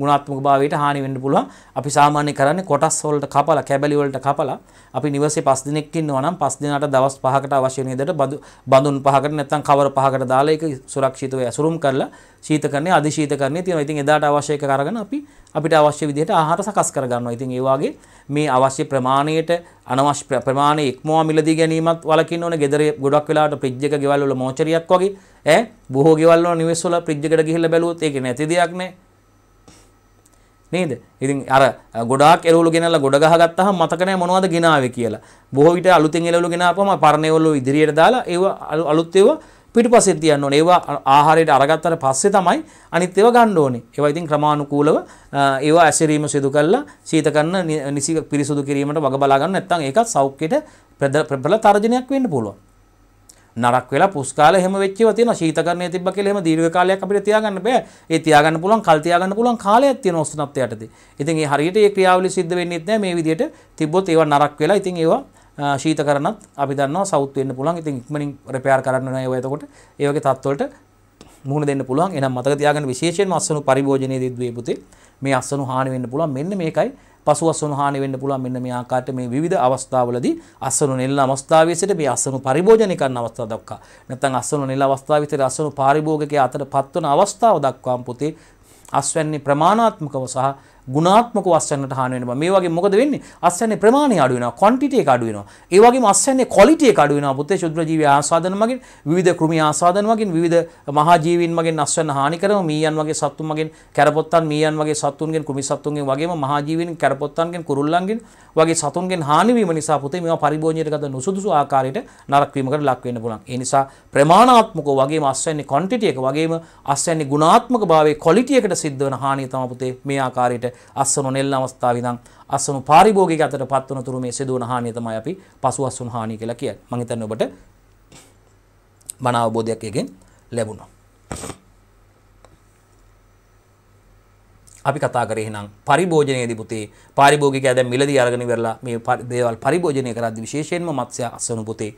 ගුණාත්මක භාවයට හානි වෙන්න පුළුවන්. අපි සාමාන්‍ය කරන්නේ කොටස් වලට කපලා කැබලි වලට කපලා අපි නිවසේ 5 දිනක් ඉන්නවා නම් 5 දිනකට දවස් 5කට අවශ්‍ය විදිහට බඳුන් පහකට නැත්නම් කවර පහකට දාලා ඒක සුරක්ෂිතව ඇසුරුම් කරලා ශීතකරණේ අධිශීතකරණේ තියෙනවා. ඉතින් එදාට අවශ්‍ය එක අරගෙන අපි අපිට අවශ්‍ය විදිහට ආහාර සකස් කරගන්නවා. ඉතින් ඒ වගේ මේ අවශ්‍ය ප්‍රමාණයට අනවශ්‍ය ප්‍රමාණය ඉක්මවා මිලදී ගැනීමත් වලකින්න ඕනේ. ගෙදර ගොඩක් වෙලාවට ෆ්‍රිජ් එක ගෙවල් වල මෝචරියක් වගේ ඈ බොහෝ ගෙවල් වල නිවෙස් වල ෆ්‍රිජ් එකට ගිහිල්ලා බැලුවොත් ඒක නැති දෙයක් නේ. නේද? ඉතින් අර ගොඩාක් එළවලු ගෙනල්ලා ගොඩ ගහගත්තාම මතක නැහැ මොනවද ගෙනාවේ කියලා. බොහෝ විට අලුතෙන් එළවලු ගෙනාපම පරණ එළවලු ඉදිරියට දාලා ඒව අලුත් ඒවා පිටිපස්සෙන් තියන්න ඕනේ. ඒවා ආහාරයට අරගත්තට පස්සේ තමයි අනිත් ඒවා ගන්න ඕනේ. ඒවා ඉතින් ක්‍රමානුකූලව ඒවා ඇසිරීම සිදු කරලා සීත කරන නිසි පිරිසුදු කිරීමට වග බලා ගන්න නැත්නම් ඒකත් සෞඛ්‍යයට ප්‍රබල තර්ජනයක් වෙන්න පුළුවන්. නරක් වෙලා පුස් කාලේ හැම වෙච්චේවා තියෙනවා ශීතකරණය තිබ්බ කියලා හැම දීර්ඝ කාලයක් අපිට තියාගන්න බෑ. ඒ තියාගන්න පුළුවන් කල් තියාගන්න පුළුවන් කාලයක් තියෙන උෂ්ණත්වයට යටතේ. ඉතින් ඒ හරියට ඒ ක්‍රියාවලිය සිද්ධ වෙන්නේත් නෑ මේ විදිහට තිබ්බොත් ඒවා නරක් වෙලා ඉතින් ඒවා ශීත කරනත් අපි දන්නවා සෞත් වෙන්න පුළුවන්. ඉතින් ඉක්මනින් රිපෙයාර් කරන්න ඕනේ ඒවා එතකොට. ඒ වගේ තත්ත්වවලට මුහුණ දෙන්න පුළුවන්. එහෙනම් මතක තියාගන්න විශේෂයෙන්ම අස්සනු පරිභෝජනයේ දිද්දුවේ පුතේ මේ අස්සනු හානි වෙන්න පුළුවන්. මෙන්න මේකයි පසු අස්සනු හානි වෙන්න පුළුවන්. මෙන්න මේ ආකාරයට මේ විවිධ අවස්ථාවලදී අස්සනු නෙල්ල අවස්ථාවේ සිට මේ අස්සනු පරිභෝජනය කරන අවස්ථාව දක්වා. නැත්නම් අස්සනු නෙල්ල අවස්ථාවේ සිට අස්සනු පාරිභෝගිකයේ අතර පත්වන අවස්ථාව දක්වාම පුතේ අස්වැන්නේ ප්‍රමාණාත්මකව සහ ගුණාත්මක අස්වැන්නට හානි වෙනවා. මේ වගේ මොකද වෙන්නේ? අස්වැන්නේ ප්‍රමාණය අඩු වෙනවා, quantity එක අඩු වෙනවා. ඒ වගේම අස්වැන්නේ quality එක අඩු වෙනවා. පුතේ ශුද්‍ර ජීවී ආස්වාදන මගින්, විවිධ කෘමි ආස්වාදන මගින්, විවිධ මහා ජීවීන් මගින් අස්වැන්න හානි කරනවා. මීයන් වගේ සත්තුන් මගින්, කැරපොත්තන් මීයන් වගේ සත්තුන්ගෙන්, කෘමි සත්තුන්ගෙන් වගේම මහා ජීවීන්, කැරපොත්තන්ගෙන්, කුරුල්ලන්ගෙන් වගේ සතුන්ගෙන් හානි වීම නිසා පුතේ මේවා පරිභෝජනයට ගත නුසුදුසු ආකාරයට නරක වීමකට ලක් වෙන්න පුළුවන්. ඒ නිසා ප්‍රමාණාත්මකව වගේම අස්වැන්නේ quantity එක වගේම අස්වැන්නේ ගුණාත්මක භාවයේ quality එකට සිද්ධ වෙන හානිය තමයි පුතේ මේ ආකාරයට අස්සනු නෙල් අවස්ථාව ඉඳන් අස්සනු පාරිභෝගික අතට පත්වන තුරු මේ සිදුවන හානිය තමයි අපි පසු අස්සුන් හානිය කියලා කියන්නේ. මම හිතන්නේ ඔබට බණ අවබෝධයක් එකෙන් ලැබුණා. අපි කතා කරේ එහෙනම් පරිභෝජනයේදී පුතේ පාරිභෝගිකයා දැන් මිලදී අරගෙන ඉවරලා මේ දේවල් පරිභෝජනය කරද්දී විශේෂයෙන්ම මත්ස්‍ය අස්සනු පුතේ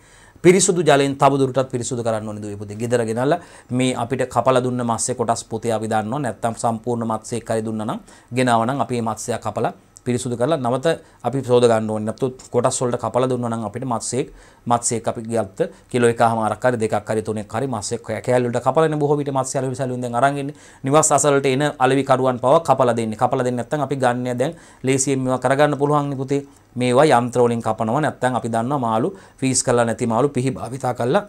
පිරිසුදු ජලයෙන් තවදුරටත් පිරිසුදු කරන්න ඕනේ දුවේ පුතේ. ගෙදර ගෙනල්ලා මේ අපිට කපලා දුන්න මත්ස්‍ය කොටස් පුතේ අපි දාන්නවා. නැත්තම් සම්පූර්ණ මත්ස්‍ය එක්කරි දුන්නා නම් ගෙනාවා නම් අපි මේ මත්ස්‍යය කපලා පිරිසුදු කරලා නැවත අපි සෝද ගන්න ඕනේ. නැත්නම් කොටස් වලට කපලා දුන්නා නම් අපිට මත්සෙක් මත්සෙක් අපි ගත්ත කිලෝ එකමාරක් හරි දෙකක් හරි තුනක් හරි මත්සෙක් කෑල් වලට කපලානේ බොහෝ විට මත්ස්‍ය අලවි සැලුම් දැන් අරන් ඉන්නේ. නිවාස අසලට එන අලවි කරුවන් පවා කපලා දෙන්නේ. කපලා දෙන්නේ නැත්නම් අපි ගන්න දැන් ලේසියෙන් මේවා කරගන්න පුළුවන් නේ පුතේ. මේවා යන්ත්‍ර වලින් කපනවා නැත්නම් අපි දන්නවා මාළු ෆ්‍රීස් කරලා නැති මාළු පිහි භාවිතා කරලා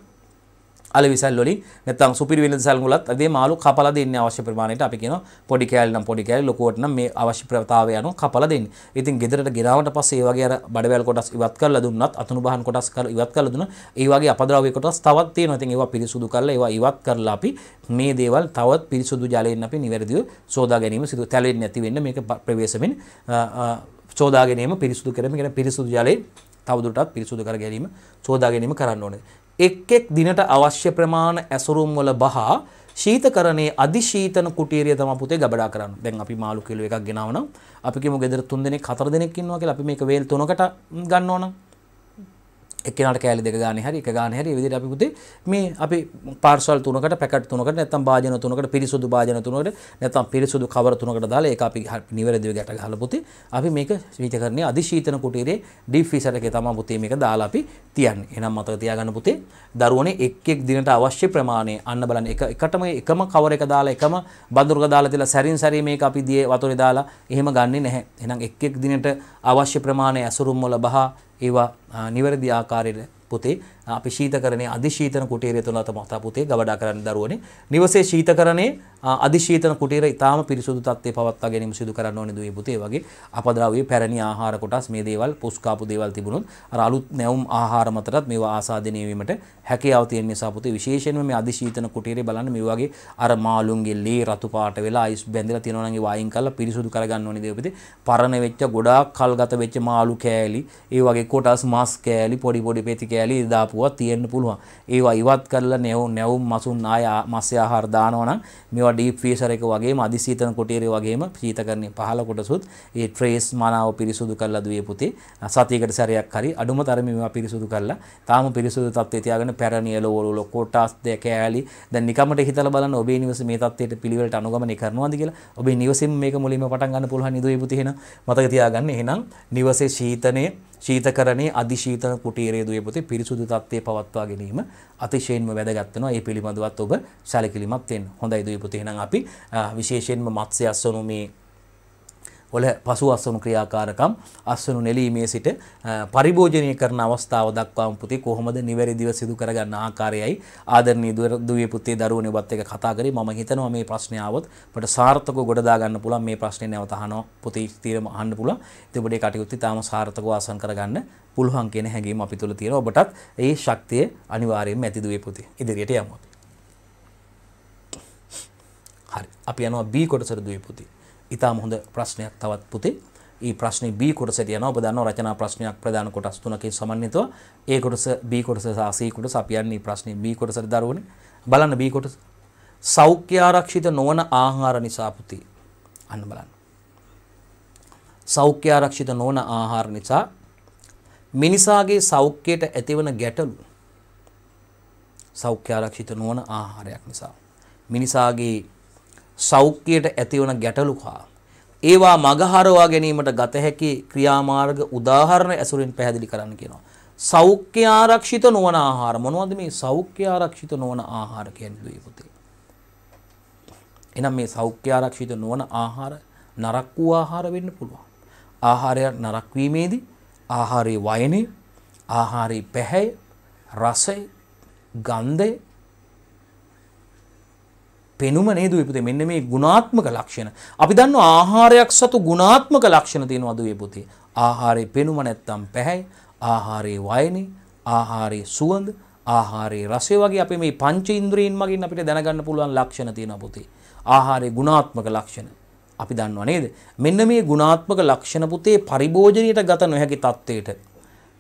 අලි විසල් වලින් නැත්නම් සුපිරි වෙළඳ සල් වලත් අදේ මාළු කපලා දෙන්නේ අවශ්‍ය ප්‍රමාණයට අපි කියනවා පොඩි කෑලි නම් පොඩි කෑලි ලොකුවට නම් මේ අවශ්‍ය ප්‍රවතාවය අනුව කපලා දෙන්නේ. ඉතින් ගෙදරට ගෙනාවට පස්සේ ඒ වගේ අර බඩවැල් කොටස් ඉවත් කරලා දුන්නත් අතුණු බහන් කොටස් ඉවත් කරලා දුන්නා. ඒ වගේ අපද්‍රව්‍ය කොටස් තවත් තියෙනවා. ඉතින් ඒවා පිරිසුදු කරලා ඒවා ඉවත් කරලා අපි මේ දේවල් තවත් පිරිසුදු ජලයෙන් අපි නිවැරදිව සෝදා ගැනීම සිදු තැලෙන්නේ නැති වෙන්න මේක ප්‍රවේශමෙන් සෝදා ගැනීම පිරිසුදු කරමින් කියන පිරිසුදු ජලයෙන් තවදුරටත් පිරිසුදු කර ගැනීම සෝදා ගැනීම කරන්න ඕනේ. එක් එක් දිනට අවශ්‍ය ප්‍රමාණ ඇසුරුම් වල බහා ශීතකරණයේ අධිශීතන කුටීරිය තමයි පුතේ ගබඩා කරන්නේ. දැන් අපි මාළු කිලෝ එකක් ගෙනාවනම් අපි කිමු ගෙදර 3 දෙනෙක් 4 දෙනෙක් ඉන්නවා කියලා අපි මේක වේල් 3කට ගන්න ඕන නම් එකනට කෑලි දෙක ගන්න හරි එක ගන්න හරි විදිහට අපි පුතේ මේ අපි පාර්සල් තුනකට පැකට් තුනකට නැත්නම් භාජන තුනකට පිරිසුදු භාජන තුනකට නැත්නම් පිරිසුදු කවර තුනකට දාලා ඒක අපි නිවැරදිව ගැට ගහලා පුතේ අපි මේක ශීතකරණයේ අධිශීතන කුටීරේ ඩීප් ෆ්‍රීසර් එකේ තමයි පුතේ මේක දාලා අපි තියන්නේ. එහෙනම් මතක තියාගන්න පුතේ දරුවනේ එක් එක් දිනට අවශ්‍ය ප්‍රමාණය අන්න බලන්න එක එකටම එකම කවර එක දාලා එකම බඳුරක දාලා තියලා සැරින් සැරේ මේක අපි දියේ වතුරේ දාලා එහෙම ගන්නෙ නැහැ. එහෙනම් එක් එක් දිනට අවශ්‍ය ප්‍රමාණය ඇසුරුම් වල බහා ඒවා නිවැරදි ආකාරයට පොතේ අපි ශීතකරණයේ අධිශීතන කුටීරය තුළ තම පුතේ ගවඩා කරන්න දරුවනේ. නිවසේ ශීතකරණයේ අධිශීතන කුටීරය ඊටාම පිරිසුදු තත්ත්වයේ පවත්වා ගැනීම සිදු කරන්න ඕනේ දුවේ පුතේ වගේ අපද්‍රව්‍ය පැරණි ආහාර කොටස් මේ දේවල් පුස්කාපු දේවල් තිබුණොත් අර අලුත් නැවුම් ආහාර මතටත් මේවා ආසාදනය වීමට හැකියාව තියෙන නිසා පුතේ විශේෂයෙන්ම මේ අධිශීතන කුටීරය බලන්න මේ වගේ අර මාළුන්ගේ ලේ රතු පාට වෙලා අයිස් බැඳලා තියෙනවා නම් ඒ වයින් කරලා පිරිසුදු කරගන්න ඕනේ දේවපිතේ. පරණ වෙච්ච ගොඩාක් කල්ගත වෙච්ච මාළු කෑලි, ඒ වගේ කොටස් මාස් කෑලි, පොඩි පොඩි පෙති කෑලි දාපු වුවත් තියෙන්න පුළුවන්. ඒවා ඉවත් කරලා නැවුම් නැවුම් මසුන් ආය මස්ය ආහාර දානවා නම් මේවා ඩීප් ෆ්‍රීසර් එක වගේම අධිශීතන කුටීරය වගේම ශීතකරණයේ පහළ කොටසුත් ඒ ට්‍රේස් මනාව පිරිසුදු කරලා දුවේ පුතේ. සතියකට සැරයක් හරි අඩුම තරමේ මේවා පිරිසුදු කරලා තාම පිරිසුදු තත්ත්වයේ තියාගෙන පැරණියල වල කොටස් දෙක ඇලි දැන් නිකමට හිතලා බලන්න ඔබේ නිවසේ මේ තත්ත්වයට පිළිවෙලට අනුගමනය කරනවාද කියලා. ඔබේ නිවසින් මේක මුලින්ම පටන් ගන්න පුළුවන් නිදුවේ පුතේ එහෙනම් මතක තියාගන්න. එහෙනම් නිවසේ ශීතනයේ ශීතකරණයේ අධිශීත කුටීරයේ දුවේ පොතේ පිරිසුදු තත්ත්වයේ පවත්වා ගැනීම අතිශයින්ම වැදගත් වෙනවා. ඒ පිළිබඳවත් ඔබ සැලකිලිමත් වෙන්න. හොඳයි දුවේ පොතේ. එහෙනම් අපි විශේෂයෙන්ම මත්ස්‍ය අස්වනු මේ වල පසු අස්වනු ක්‍රියාකාරකම් අස්වනු නෙලීමේ සිට පරිභෝජනය කරන අවස්ථාව දක්වාම පුතේ කොහොමද නිවැරදිව සිදු කරගන්න ආකාරයයි ආදරණීය දුවේ පුතේ දරුවෝ නෙවත් එක කතා කරේ මම හිතනවා මේ ප්‍රශ්නේ ආවොත් අපට සාර්ථකව ගොඩ දා ගන්න පුළුවන් මේ ප්‍රශ්නේ නැවත අහනවා පුතේ තීරම අහන්න පුළුවන් ඉතින් ඔබට ඒ කටයුතු ඉතාම සාර්ථකව ආසන් කරගන්න පුළුවන් කියන හැඟීම අපි තුල තියෙනවා ඔබටත් ඒ ශක්තිය අනිවාර්යයෙන්ම ඇති දුවේ පුතේ ඉදිරියට යමු හරි අපි යනවා B කොටසට දුවේ පුතේ ඉතාම හොඳ ප්‍රශ්නයක් තවත් පුතේ. ඒ ප්‍රශ්නේ B කොටසට යනවා. ඔබ දන්නවා රචනා ප්‍රශ්නයක් ප්‍රධාන කොටස් තුනකින් සමන්විතව. ඒ කොටස B කොටස සහ C කොටස අපි යන්නේ ප්‍රශ්නේ B කොටසට දරුවනේ. බලන්න B කොටස. සෞඛ්‍ය ආරක්ෂිත නොවන ආහාර නිසා පුතේ. අන්න බලන්න. සෞඛ්‍ය ආරක්ෂිත නොවන ආහාර නිසා මිනිසාගේ සෞඛ්‍යයට ඇතිවන ගැටලු සෞඛ්‍ය ආරක්ෂිත නොවන ආහාරයක් නිසා මිනිසාගේ සෞඛ්‍යයට ඇතිවන ගැටලු හා ඒවා මගහරවා ගැනීමට ගත හැකි ක්‍රියාමාර්ග උදාහරණ ඇසුරින් පැහැදිලි කරන්න කියනවා. සෞඛ්‍ය ආරක්ෂිත නොවන ආහාර මොනවද මේ සෞඛ්‍ය ආරක්ෂිත නොවන ආහාර කියන්නේ දුවේ පුතේ. එහෙනම් මේ සෞඛ්‍ය ආරක්ෂිත නොවන ආහාර නරක් වූ ආහාර වෙන්න පුළුවන්. ආහාරය නරක් වීමේදී ආහාරයේ වයනේ ආහාරයේ පැහැය රසය ගන්ධය පෙනුම නේද පුතේ මෙන්න මේ ගුණාත්මක ලක්ෂණ. අපි දන්නවා ආහාරයක් සතු ගුණාත්මක ලක්ෂණ තියෙනවා දුවේ පුතේ. ආහාරයේ පෙනුම නැත්තම් පැහැයි, ආහාරයේ වයනේ, ආහාරයේ සුවඳ, ආහාරයේ රසය වගේ අපේ මේ පංච ඉන්ද්‍රියන් මගින් අපිට දැනගන්න පුළුවන් ලක්ෂණ තියෙනවා පුතේ. ආහාරයේ ගුණාත්මක ලක්ෂණ. අපි දන්නවා නේද? මෙන්න මේ ගුණාත්මක ලක්ෂණ පුතේ පරිභෝජනීයට ගත නොහැකි තත්වයට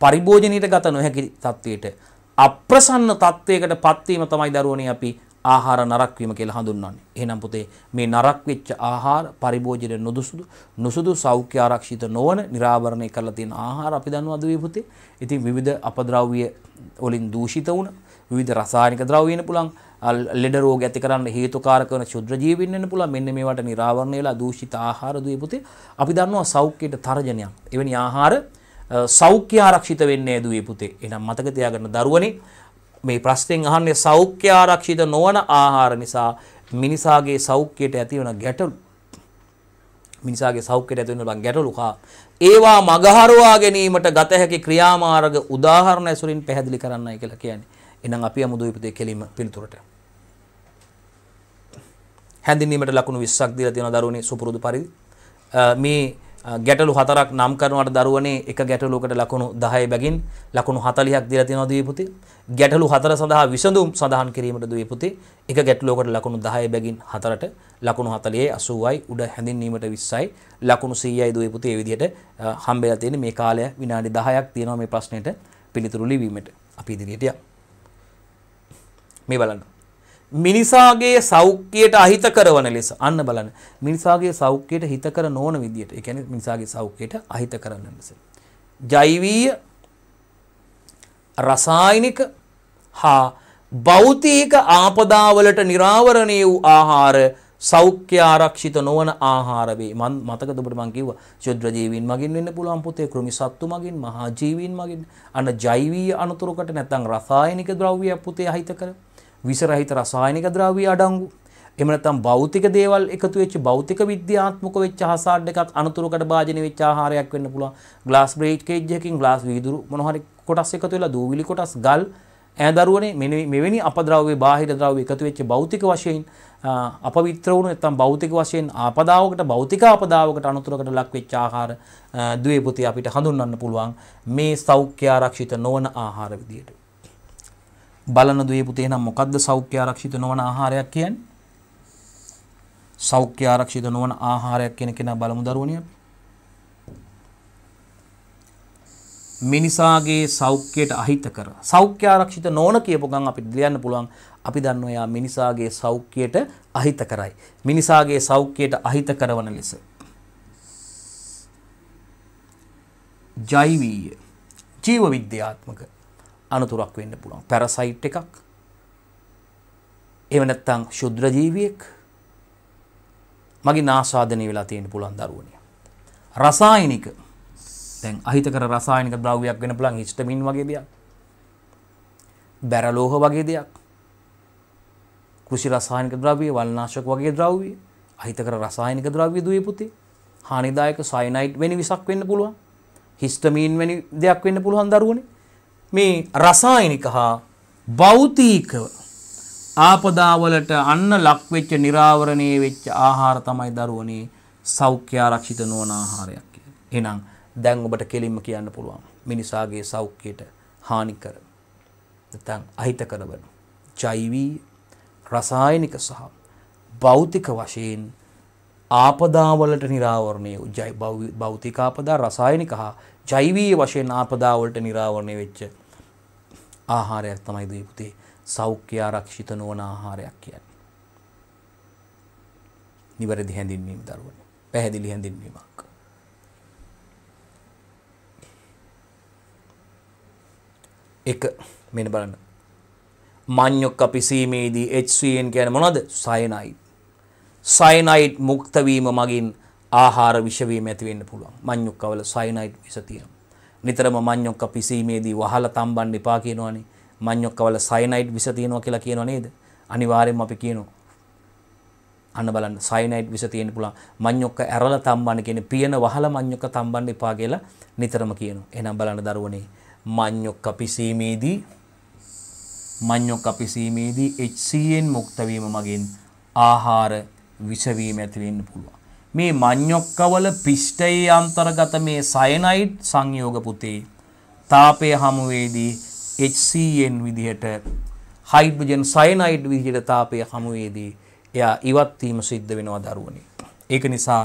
පරිභෝජනීයට ගත නොහැකි තත්වයට අප්‍රසන්න තත්වයකට පත්වීම තමයි දරුවනේ අපි ආහාර නරක් වීම කියලා හඳුන්වන්නේ. එහෙනම් පුතේ මේ නරක් වෙච්ච ආහාර පරිභෝජනය නුදුසුදු නුසුදු සෞඛ්‍ය ආරක්ෂිත නොවන निराවරණය කරලා තියෙන ආහාර අපි දන්නවද වේ පුතේ? ඉතින් විවිධ අපද්‍රව්‍ය වලින් දූෂිත වුණ විවිධ රසායනික ද්‍රව්‍ය වෙන්න පුළුවන්. ලෙඩ රෝග ඇති කරන්න හේතුකාරක වන ශුද්‍ර ජීවීන් වෙන්න පුළුවන්. මෙන්න මේවට निराවරණය වෙලා දූෂිත ආහාර දුවේ පුතේ. අපි දන්නවා සෞඛ්‍යයට තරජනයක්. එවැනි ආහාර සෞඛ්‍ය ආරක්ෂිත වෙන්නේ දුවේ පුතේ. එහෙනම් මතක තියාගන්න දරුවනේ මේ ප්‍රශ්නෙන් අහන්නේ සෞඛ්‍ය ආරක්ෂිත නොවන ආහාර නිසා මිනිසාගේ සෞඛ්‍යයට ඇතිවන ගැටලු මිනිසාගේ සෞඛ්‍යයට ඇතිවන බං ගැටලු කා ඒවා මගහරවා ගැනීමට ගත හැකි ක්‍රියාමාර්ග උදාහරණ ඇසුරින් පැහැදිලි කරන්නයි කියලා කියන්නේ. එහෙනම් අපි යමු දීපතේ කෙලින්ම පිළිතුරට. හැඳින්වීමට ලකුණු 20ක් දීලා තියෙනවා දරුවනේ සුපුරුදු පරිදි. මේ ගැටලු හතරක් නම් කරනවට දරුවනේ එක ගැටලුවකට ලකුණු 10 බැගින් ලකුණු 40ක් දීලා තියෙනවා දීපුති. ගැටලු හතර සඳහා විසඳුම් සඳහන් කිරීමට දීපුති. එක ගැටලුවකට ලකුණු 10 බැගින් හතරට ලකුණු 40යි 80යි උඩ හැඳින්වීමට 20යි ලකුණු 100යි දීපුති. ඒ විදිහට හම්බෙලා තියෙන මේ කාලය විනාඩි 10ක් තියෙනවා මේ ප්‍රශ්නෙට පිළිතුරු ලිවීමට. අපි ඉදිරියට යමු. මේ බලන්න. මිනිසාගේ සෞඛ්‍යයට අහිත කරවන ලෙස අන්න බලන්න මිනිසාගේ සෞඛ්‍යයට හිත කර නොවන විදියට ඒ කියන්නේ මිනිසාගේ සෞඛ්‍යයට අහිත කරන ලෙස ජෛවීය රසායනික හා භෞතික ආපදාවලට निराවරණය වූ ආහාර සෞඛ්‍ය ආරක්ෂිත නොවන ආහාර වේ මම මතකද ඔබට මම කිව්වා ශුද්‍ර ජීවීන් මගින් වෙන්න පුළුවන් පුතේ කෘමි සත්තු මගින් මහා ජීවීන් මගින් අන්න ජෛවීය අනතුරකට නැත්නම් රසායනික ද්‍රව්‍යයක් පුතේ අහිත කරනවා විසරහිත රසායනික ද්‍රව්‍ය අඩංගු. එහෙම නැත්නම් භෞතික දේවල් එකතු වෙච්ච භෞතික විද්‍යාත්මක වෙච්ච හසාඩ් එකක් අනතුරකට භාජනය වෙච්ච ආහාරයක් වෙන්න පුළුවන්. ග්ලාස් බ්‍රේක් කේජ් එකකින් ග්ලාස් වීදුරු මොන හරි කොටස් එකතු වෙලා දූවිලි කොටස් ගල් ඈදරුවනේ මෙවැනි අපද්‍රව්‍ය බාහිර ද්‍රව්‍ය එකතු වෙච්ච භෞතික වශයෙන් අපවිත්‍ර වුණු නැත්නම් භෞතික වශයෙන් ආපදාවකට භෞතික ආපදාවකට අනතුරකට ලක් වෙච්ච ආහාර ද්වේපුති අපිට හඳුන්වන්න පුළුවන් මේ සෞඛ්‍ය ආරක්ෂිත නොවන ආහාර විදියට. බලන දුවේ පුතේ නම් මොකද්ද සෞඛ්‍ය ආරක්ෂිත නොවන ආහාරයක් කියන්නේ? සෞඛ්‍ය ආරක්ෂිත නොවන ආහාරයක් කියන කෙනා බලමු දරුවනි අපි. මිනිසාගේ සෞඛ්‍යයට අහිතකර සෞඛ්‍ය ආරක්ෂිත නොවන කියපු ගමන් අපිට ලියන්න පුළුවන් අපි දන්නවා යා මිනිසාගේ සෞඛ්‍යයට අහිතකරයි. මිනිසාගේ සෞඛ්‍යයට අහිතකරවන ලෙස. ජෛවීය ජීව විද්‍යාත්මක අනතුරක් වෙන්න පුළුවන් පැරසයිට් එකක් එහෙම නැත්නම් ශුද්‍ර ජීවියෙක් මගේ නාසාදනය වෙලා තියෙන පුළුවන් දරුවනිය රසායනික දැන් අහිතකර රසායනික ද්‍රව්‍යයක් වෙන පුළුවන් හිස්ටමින් වගේ දෙයක් බැරලෝහ වගේ දෙයක් කෘෂි රසායනික ද්‍රව්‍ය වල්නාශක වගේ ද්‍රව්‍ය අහිතකර රසායනික ද්‍රව්‍ය දුවේ පුතේ හානිදායක සයිනයිඩ් වැනි විසක් වෙන්න පුළුවන් හිස්ටමීන් වැනි දෙයක් වෙන්න පුළුවන් දරුවනේ මේ රසායනික හා භෞතික ආපදාවලට අන්න ලක්වෙච්ච නිරාවරණයේ වෙච්ච ආහාර තමයි දරුවනේ සෞඛ්‍යාරක්ෂිත නොවන ආහාරයක් කියලා. එහෙනම් දැන් ඔබට කෙලින්ම කියන්න පුළුවන්. මිනිසාගේ සෞඛ්‍යයට හානි කර නැත්නම් අහිතකර වන ජෛවී රසායනික සහ භෞතික වශයෙන් ආපදාවලට නිරාවරණය භෞතික ආපදා රසායනික හා ජෛවීය වශයෙන් ආපදාවලට නිරාවරණය වෙච්ච ආහාරයක් තමයි දුවේ පුතේ සෞඛ්‍ය ආරක්ෂිත නොවන ආහාරයක් කියන්නේ. නිවැරදි හැඳින්වීම දරුවනේ. පැහැදිලි හැඳින්වීමක්. එක මෙන්න බලන්න. මඤ්ඤොක්ක පිසීමේදී HCN කියන්නේ මොනවද? සයනයිඩ්. සයනයිඩ් මුක්ත වීම මගින් ආහාර විෂ වීම ඇති වෙන්න පුළුවන්. මඤ්ඤොක්කවල සයනයිඩ් විෂ තියෙනවා. නිතරම මඤ්ඤොක්ක පිසීමේදී වහලා තම්බන්න එපා කියනවනේ. මඤ්ඤොක්කවල සයනයිඩ් විස තියෙනවා කියලා කියනව නේද? අනිවාර්යයෙන්ම අපි කියනවා. අන්න බලන්න සයනයිඩ් විස තියෙන්න පුළුවන්. මඤ්ඤොක්ක ඇරලා තම්බන්න කියන්නේ පියන වහලා මඤ්ඤොක්ක තම්බන්න එපා කියලා නිතරම කියනවා. එහෙනම් බලන්න දරුවනේ මඤ්ඤොක්ක පිසීමේදී මඤ්ඤොක්ක පිසීමේදී HCN මුක්ත වීම මගින් ආහාර විස වීම ඇති වෙන්න පුළුවන්. මේ මඤ්ඤොක්කවල පිෂ්ඨයේ අන්තර්ගත මේ සයනයිඩ් සංයෝග පුතේ තාපය හමුවේදී HCN විදිහට හයිඩ්‍රජන් සයනයිඩ් විදිහට තාපය හමුවේදී එයා ඉවත් වීම සිද්ධ වෙනවා දරුවනේ. ඒක නිසා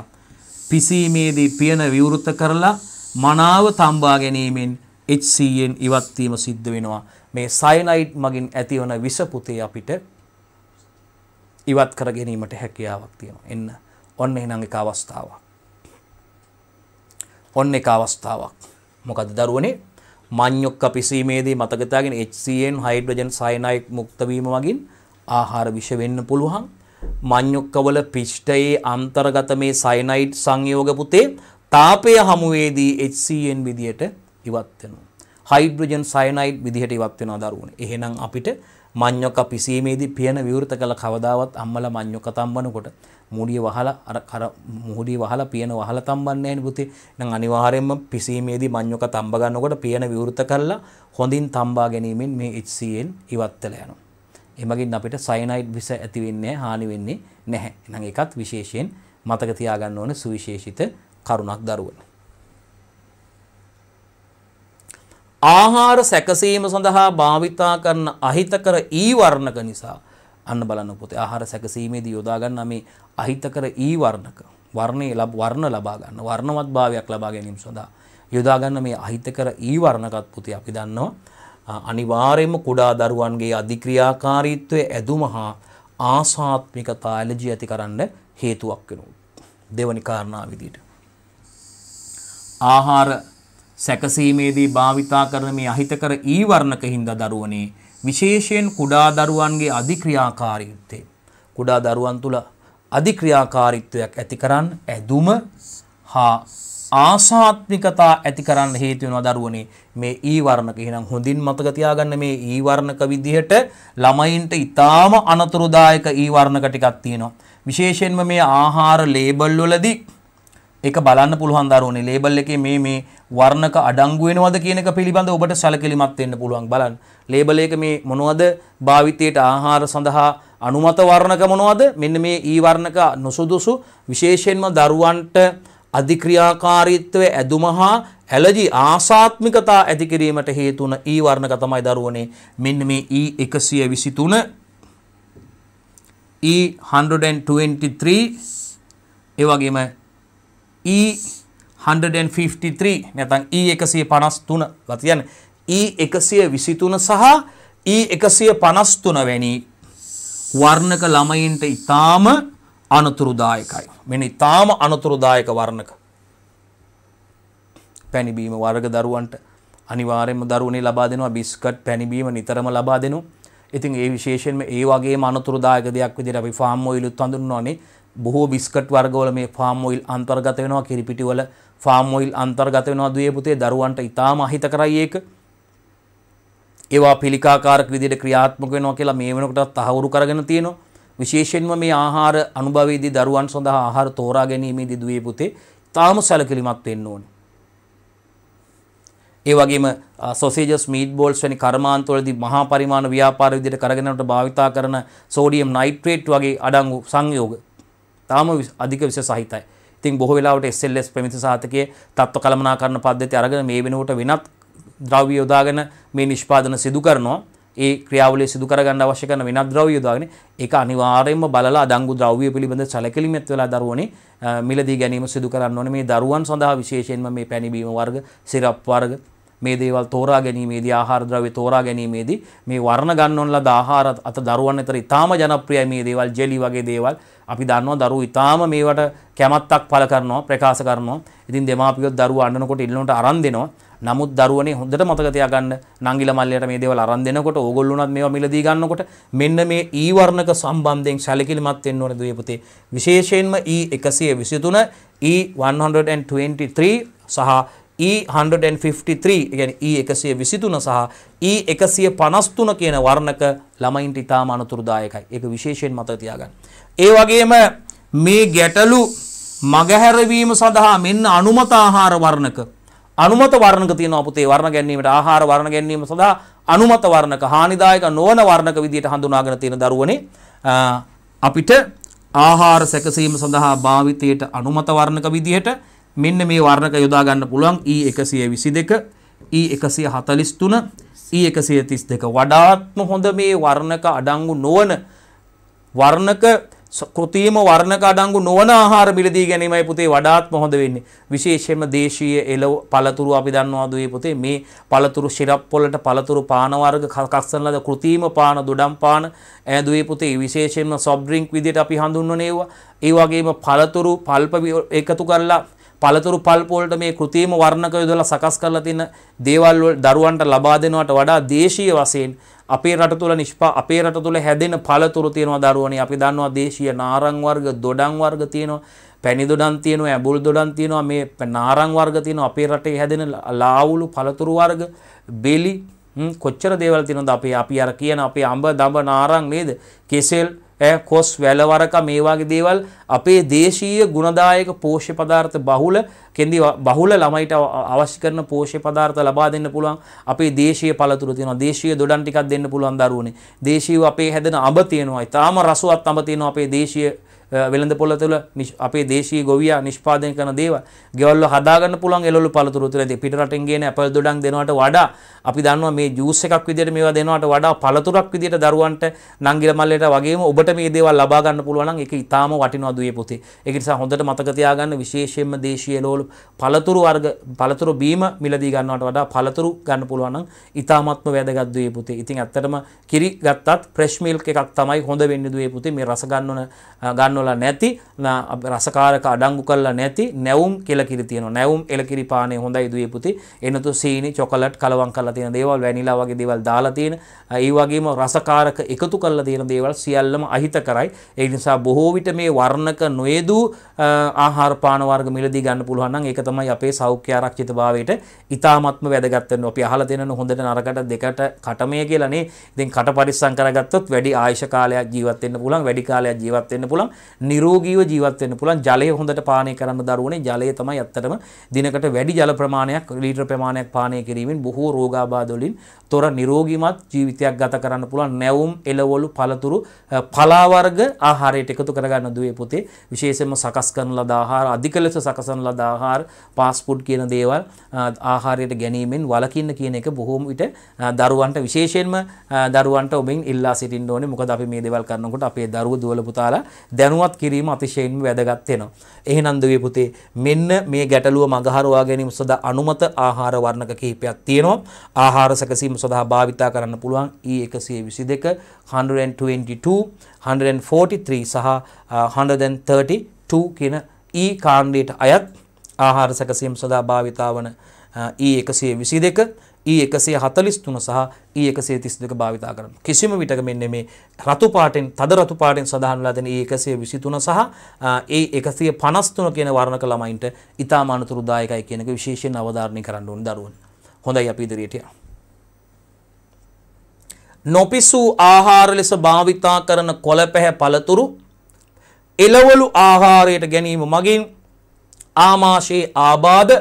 පිසීමේදී පියන විවෘත කරලා මනාව තම්බා ගැනීමෙන් HCN ඉවත් වීම සිද්ධ වෙනවා. මේ සයනයිඩ් මගින් ඇතිවන විස පුතේ අපිට ඉවත් කර ගැනීමට හැකියාවක් තියෙනවා. එන්න ඔන්න එහෙනම් එක අවස්ථාවක්. ඔන්න එක අවස්ථාවක්. මොකද දරුවනේ මඤ්ඤොක්ක පිසීමේදී මතක තියාගෙන HCN හයිඩ්‍රජන් සයනයිඩ් මුක්ත වීම වගින් ආහාර විෂ වෙන්න පුළුවන්. මඤ්ඤොක්කවල පිෂ්ඨයේ අන්තර්ගත මේ සයනයිඩ් සංයෝග පුතේ තාපය හමුවේදී HCN විදියට ඉවත් වෙනවා. හයිඩ්‍රජන් සයනයිඩ් විදිහට ඉවත් වෙනවා දරුවනේ. එහෙනම් අපිට මඤ්ඤොක පිසීමේදී පියන විවෘත කළ කවදාවත් අම්මලා මඤ්ඤොක තම්බනකොට මූඩිය වහලා අර කර මූඩිය වහලා පියන වහලා තම්බන්නේ නැහැ පුතේ. එහෙනම් අනිවාර්යයෙන්ම පිසීමේදී මඤ්ඤොක තම්බ ගන්නකොට පියන විවෘත කළා හොඳින් තම්බා ගැනීමෙන් මේ HCl ඉවත් වෙලා යනවා. එමගින් අපිට සයනයිඩ් විස ඇති වෙන්නේ හානි වෙන්නේ නැහැ. එහෙනම් ඒකත් විශේෂයෙන් මතක තියාගන්න ඕන සුවිශේෂිත කරුණක් දරුවනේ. ආහාර සැකසීම සඳහා භාවිතා කරන අහිතකර ඊවර්ණක නිසා අන්න බලන්න පුතේ ආහාර සැකසීමේදී යොදා ගන්න මේ අහිතකර ඊවර්ණක වර්ණේ ලබ වර්ණ ලබා ගන්න වර්ණවත් භාවයක් ලබා ගැනීම සඳහා යොදා ගන්න මේ අහිතකර ඊවර්ණකත් පුතේ අපි දන්නවා අනිවාර්යයෙන්ම කුඩා දරුවන්ගේ අධික්‍රියාකාරීත්වයේ ඇදුම හා ආසාත්මිකතා ඇලර්ජි ඇති කරන්න හේතුවක් වෙනවා දෙවනි කාරණාව විදිහට ආහාර සැකසීමේදී භාවිතා කරන මේ අහිතකර ඊවර්ණක හින්දා දරුවනේ විශේෂයෙන් කුඩා දරුවන්ගේ අධික්‍රියාකාරීත්වය කුඩා දරුවන් තුළ අධික්‍රියාකාරීත්වයක් ඇති කරන්න ඇදුම හා ආසාත්මිකතා ඇති කරන්න හේතු වෙනවා දරුවනේ මේ ඊවර්ණක එහෙනම් හොඳින් මතක තියාගන්න මේ ඊවර්ණක විදිහට ළමයින්ට ඊටාම අනතුරුදායක ඊවර්ණක ටිකක් තියෙනවා විශේෂයෙන්ම මේ ආහාර ලේබල් වලදී ඒක බලන්න පුළුවන් දරුවනේ ලේබල් එකේ මේ මේ වර්ණක අඩංගු වෙනවද කියන එක පිළිබඳව ඔබට සැලකිලිමත් වෙන්න පුළුවන් බලන්න. ලේබල් එක මේ මොනවද භාවිතයට ආහාර සඳහා අනුමත වර්ණක මොනවද? මෙන්න මේ ඊ වර්ණක නොසුදුසු විශේෂයෙන්ම දරුවන්ට අධික්‍රියාකාරීත්වය ඇදුමහා ඇලජි ආසාත්මිකතා ඇති කිරීමට හේතු වන ඊ වර්ණක තමයි දරුවනේ. මෙන්න මේ E 123 E 123 ඒ වගේම E153 නැතන් E එකසිය පනස් තුන ගතියන්න E එකසිය විසිතුන e සහ E එකසිය පනස්තුන වැනි වර්ණක ළමයින්ට ඉතාම අනතුරුදායකයි. මෙන ඉතාම අනතුරුදායක වර්ණක. පැණිබීම වර්ග දරුවන්ට අනිවාරෙන්ම දරුවනේ ලබා දෙනවා බිස්කට් පැණිබීම නිතරම ලබා දෙනු. ඉතින් ඒ විශේෂයෙන්ම ඒ වගේ අනතුරුදායක දෙයක් විදිහට අපි ෆාම් ඔයිලුත් හඳුන්වන්නේ බොහෝ බිස්කට් වර්ගවල මේ ෆාම් ඔයිල් අන්තර්ගත වෙනවා කිරිපිටි වල ෆාම් ඔයිල් අන්තර්ගත වෙනවා දුවේ පුතේ දරුවන්ට ඊටාම අහිතකරයි ඒක. ඒවා පිළිකාකාරක විදිහට ක්‍රියාත්මක වෙනවා කියලා මේ වෙනකොටත් තහවුරු කරගෙන තියෙනවා. විශේෂයෙන්ම මේ ආහාර අනුභවයේදී දරුවන් සඳහා ආහාර තෝරා ගැනීමේදී දුවේ පුතේ ඊටාම සැලකිලිමත් වෙන්න ඕනේ. ඒ වගේම සොසේජස් මීට් බෝල්ස් වැනි කර්මාන්තවලදී මහා පරිමාණ ව්‍යාපාර විදිහට කරගෙනට භාවිතා කරන සෝඩියම් නයිට්‍රේට් වගේ අඩංගු සංයෝග තාම අධික විෂ සහිතයි. ඉතින් බොහෝ වෙලාවට SLS ප්‍රමිති සාතකයේ තත්ත්ව කළමනාකරණ පද්ධතිය අරගෙන මේ වෙනකොට වෙනත් ද්‍රව්‍ය යොදාගෙන මේ නිෂ්පාදන සිදු කරනවා. ඒ ක්‍රියාවලිය සිදු කරගන්න අවශ්‍ය කරන වෙනත් ද්‍රව්‍ය යොදාගෙන ඒක අනිවාර්යයෙන්ම බලලා අඩංගු ද්‍රව්‍ය පිළිබඳ සැලකිලිමත් වෙලා දරුවනේ මිලදී ගැනීම සිදු කරන්න ඕනේ. මේ දරුවන් සඳහා විශේෂයෙන්ම මේ පැණි බීම වර්ග, සිරප් වර්ග මේ දේවල් තෝරා ගැනීමේදී ආහාර ද්‍රව්‍ය තෝරා ගැනීමේදී මේ වර්ණ ගන්නවන ලද ආහාර අත දරුවන් අතර ඉතාම ජනප්‍රියයි මේ දේවල් ජෙලි වගේ දේවල් අපි දන්නවා දරුවෝ ඉතාම මේවට කැමැත්තක් පළ කරනවා ප්‍රකාශ කරනවා ඉතින් දෙමාපියෝ දරුවෝ අඬනකොට ඉල්ලනට අරන් දෙනවා නමුත් දරුවනේ හොඳට මතක තියාගන්න නංගිල මල්ලයට මේ දේවල් අරන් දෙනකොට ඕගොල්ලෝනත් මේවා මිලදී ගන්නකොට මෙන්න මේ ඊ වර්ණක සම්බන්ධයෙන් සැලකිලිමත් වෙන්න ඕනේ දුවේ පුතේ විශේෂයෙන්ම E 123 E 123 සහ E153 කියන්නේ E123 සහ E153 කියන වර්ණක ළමයින්ට ඉතාම අනුතුරුදායකයි. ඒක විශේෂයෙන් මතක තියාගන්න. ඒ වගේම මේ ගැටලු මගහැරවීම සඳහා මෙන්න අනුමත ආහාර වර්ණක අනුමත වර්ණක තියෙනවා පුතේ වර්ණ ගැනීමට ආහාර වර්ණ ගැනීම සඳහා අනුමත වර්ණක හානිදායක නොවන වර්ණක විදිහට හඳුනාගෙන තියෙන දරුවනේ අපිට ආහාර සැකසීම සඳහා භාවිතයට අනුමත වර්ණක විදිහට මෙන්න මේ වර්ණක යොදා ගන්න පුළුවන් E122 E143 E132 වඩාත්ම හොඳ මේ වර්ණක අඩංගු නොවන වර්ණක කෘතිම වර්ණක අඩංගු නොවන ආහාර මිලදී ගැනීමයි පුතේ වඩාත්ම හොඳ වෙන්නේ. විශේෂයෙන්ම දේශීය එළව පළතුරු අපි දන්නවා දුවේ පුතේ මේ පළතුරු සිරප් වලට පළතුරු පාන වර්ග කස්සන ලද කෘතිම පාන දොඩම් පාන ඈදුවේ පුතේ විශේෂයෙන්ම සොෆ්ට් ඩ්‍රින්ක් විදිහට අපි හඳුන්වන ඒවා. ඒ වගේම පළතුරු පල්ප එකතු කරලා පළතුරු පල්පෝලට මේ කෘතිම වර්ණක යොදලා සකස් කරලා තියෙන දේවල් දරුවන්ට ලබා දෙනවට වඩා දේශීය වශයෙන් අපේ රට තුල නිෂ්පා අපේ රට තුල හැදෙන පළතුරු තියෙනවා දරුවනේ අපි දන්නවා දේශීය නාරං වර්ග දොඩම් වර්ග තියෙනවා පැණි දොඩම් තියෙනවා ඇඹුල් දොඩම් තියෙනවා මේ නාරං වර්ග තියෙනවා අපේ රටේ හැදෙන ලාවුළු පළතුරු වර්ග බෙලි කොච්චර දේවල් තියෙනවද අපේ අපි අර කියන අපේ අඹ දඹ නාරං නේද කෙසෙල් කොස් වැලවරක මේ වගේ දේවල් අපේ දේශීය ගුණදායක පෝෂ්‍ය පදාර්ථ බහුල කෙන්දි බහුල ළමයිට අවශ්‍ය කරන පෝෂ්‍ය පදාර්ථ ලබා දෙන්න පුළුවන් අපේ දේශීය පළතුරු තියෙනවා දේශීය දොඩන් ටිකක් දෙන්න පුළුවන් දරුවනේ දේශීය අපේ හැදෙන අඹ තියෙනවා ඊටාම රසවත් අඹ තියෙනවා අපේ දේශීය වෙළඳ පොළ තුළ අපේ දේශී ගොවියා නිෂ්පාදනය කරන දේවල් ගෙවල්ල හදාගන්න පුළුවන් එළවලු පළතුරු තුළ ඉතින් පිටරටින් ගේන ඇපල් දොඩම් දෙනවට වඩා අපි දන්නවා මේ ජූස් එකක් විදියට මේවා දෙනවට වඩා පළතුරක් විදියට දරුවන්ට නංගිල මල්ලයට වගේම ඔබට මේ දේවල් ලබා ගන්න පුළුවන් නම් ඒක ඊටාම වටිනවා දුවේ පුතේ ඒක නිසා හොඳට මතක තියාගන්න විශේෂයෙන්ම දේශීය එළවලු පළතුරු වර්ග පළතුරු බීම මිලදී ගන්නවට වඩා පළතුරු ගන්න පුළුවන් නම් ඊටාමත්ම වැදගත් දුවේ පුතේ ඉතින් ඇත්තටම කිරි ගත්තත් ෆ්‍රෙෂ් මිල්ක් එකක් තමයි හොඳ වෙන්නේ දුවේ පුතේ මේ රස ගන්නන ගන්න ගන්නවල නැති රසකාරක අඩංගු කරලා නැති නැවුම් කියලා කිරි තියෙනවා. නැවුම් එලකිරි පානේ හොඳයි දුවේ පුතේ. එනතු සීනි චොකලට් කලවම් කරලා තියෙන දේවල් වැනිලා වගේ දේවල් දාලා තියෙන. ඒ වගේම රසකාරක එකතු කරලා තියෙන දේවල් සියල්ලම අහිතකරයි. ඒ නිසා බොහෝ විට මේ වර්ණක නොයදූ ආහාර පාන වර්ග මිලදී ගන්න පුළුවන් නම් ඒක තමයි අපේ සෞඛ්‍ය ආරක්ෂිතභාවයට ඉතාමත්ම වැදගත් වෙනවා. අපි අහලා තියෙනනේ හොඳට නරකට දෙකට කටමය කියලානේ. ඉතින් කට පරිස්සම් කරගත්තොත් වැඩි ආයුෂ කාලයක් ජීවත් වෙන්න පුළුවන්, වැඩි කාලයක් ජීවත් වෙන්න පුළුවන්. නිරෝගීව ජීවත් වෙන්න පුළුවන්. ජලය හොඳට පානය කරන්න දරුවනේ ජලය තමයි ඇත්තටම දිනකට වැඩි ජල ප්‍රමාණයක් ලීටර ප්‍රමාණයක් පානය කිරීමෙන් බොහෝ රෝගාබාධ වලින් තොර නිරෝගීමත් ජීවිතයක් ගත කරන්න පුළුවන්. නැවුම්, එළවලු, පළතුරු, පලා වර්ග ආහාරයට එකතු කරගන්න දුවේ පුතේ. විශේෂයෙන්ම සකස් කරන ලද ආහාර, අධික ලෙස සකසන ලද ආහාර, ෆාස්ට් ෆුඩ් කියන දේවල් ආහාරයට ගැනීමෙන් වළකින්න කියන එක බොහෝම විට දරුවන්ට විශේෂයෙන්ම දරුවන්ට ඔබෙන් ඉල්ලා සිටින්න ඕනේ. මොකද අපි මේ දේවල් කරනකොට අපේ දරුවෝ දුවල පුතාලා දැනුම් දැනුවත් කිරීම අතිශයින්ම වැදගත් වෙනවා. එහෙනම් දුවේ පුතේ මෙන්න මේ ගැටලුව මගහරවා ගැනීම සඳහා අනුමත ආහාර වර්ණක කිහිපයක් තියෙනවා. ආහාර සැකසීම සඳහා භාවිතා කරන්න පුළුවන් E122, 122, 143 සහ 132 කියන E කාණ්ඩයට අයත් ආහාර සැකසීම සඳහා භාවිතා වන E122 ඒ එකසේ හතලිස් තුන සහ ඒ එකසේ තිස් දෙක භාවිතා කරන. කිසිම විටක මෙන්න මේ රතුපාටෙන් තද රතුපාටෙන් සඳහන් ලදන ඒ එකසේ විසිතුන සහ ඒ එකසේ පනස්තුන කියන වර්ණක ළමයින්ට ඉතාම අනතුරුදායකයි කියනක විශේෂයෙන් අවධාරණය කරන්න ඕන දරුවන්. හොඳයි අපි ඉදිරියට යමු. නොපිසූ ආහාර ලෙස භාවිතා කරන කොළපැහැ පළතුරු එළවලු ආහාරයට ගැනීම මගින් ආමාශයේ ආබාධ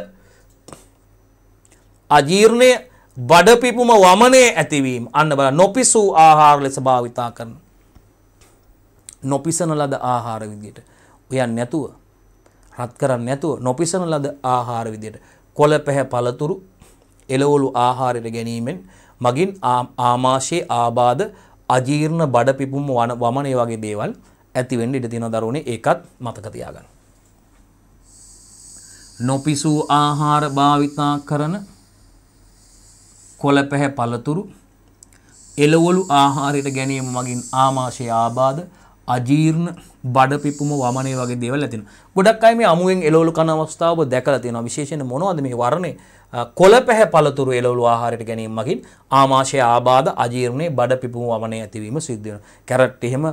අජීර්ණය බඩපිපුම වමනේ ඇතිවීම අන්න බල නොපිසූ ආහාර ලෙස භාවිතා කරන. නොපිසන ලද ආහාර විදියට උයන් නැතුව රත් කරන්න නැතුව නොපිසන ලද ආහාර විදියට කොළ පැහැ පළතුරු එළවලු ආහාරයට ගැනීමෙන් මගින් ආමාශයේ ආබාධ අජීර්ණ බඩ පිපුම් වන වමනය වගේ දේවල් ඇතිවෙන්න ඉඩ තියෙන දරුවනේ ඒකත් මතක තියාගන්න. නොපිසූ ආහාර භාවිතා කරන කොළ පැහැ පළතුරු එළවලු ආහාරයට ගැනීම මගින් ආමාශය ආබාධ අජීර්ණ බඩ පිපුම වමනය වගේ දේවල් ඇතින ගොඩක් අයි මේ අමුවෙන් එලෝලු කන අවස්ථාව දැකලා තියෙනවා විශේෂයෙන් මොනවද මේ වර්ණේ කොළ පැහැ පළතුරු එළවලු ආහාරයට ගැනීම මගින් ආමාශය ආබාධ අජීර්ණේ බඩ පිපුම් වමනය ඇතිවීම සිද්ධ වෙනවා. කැරට් එහෙම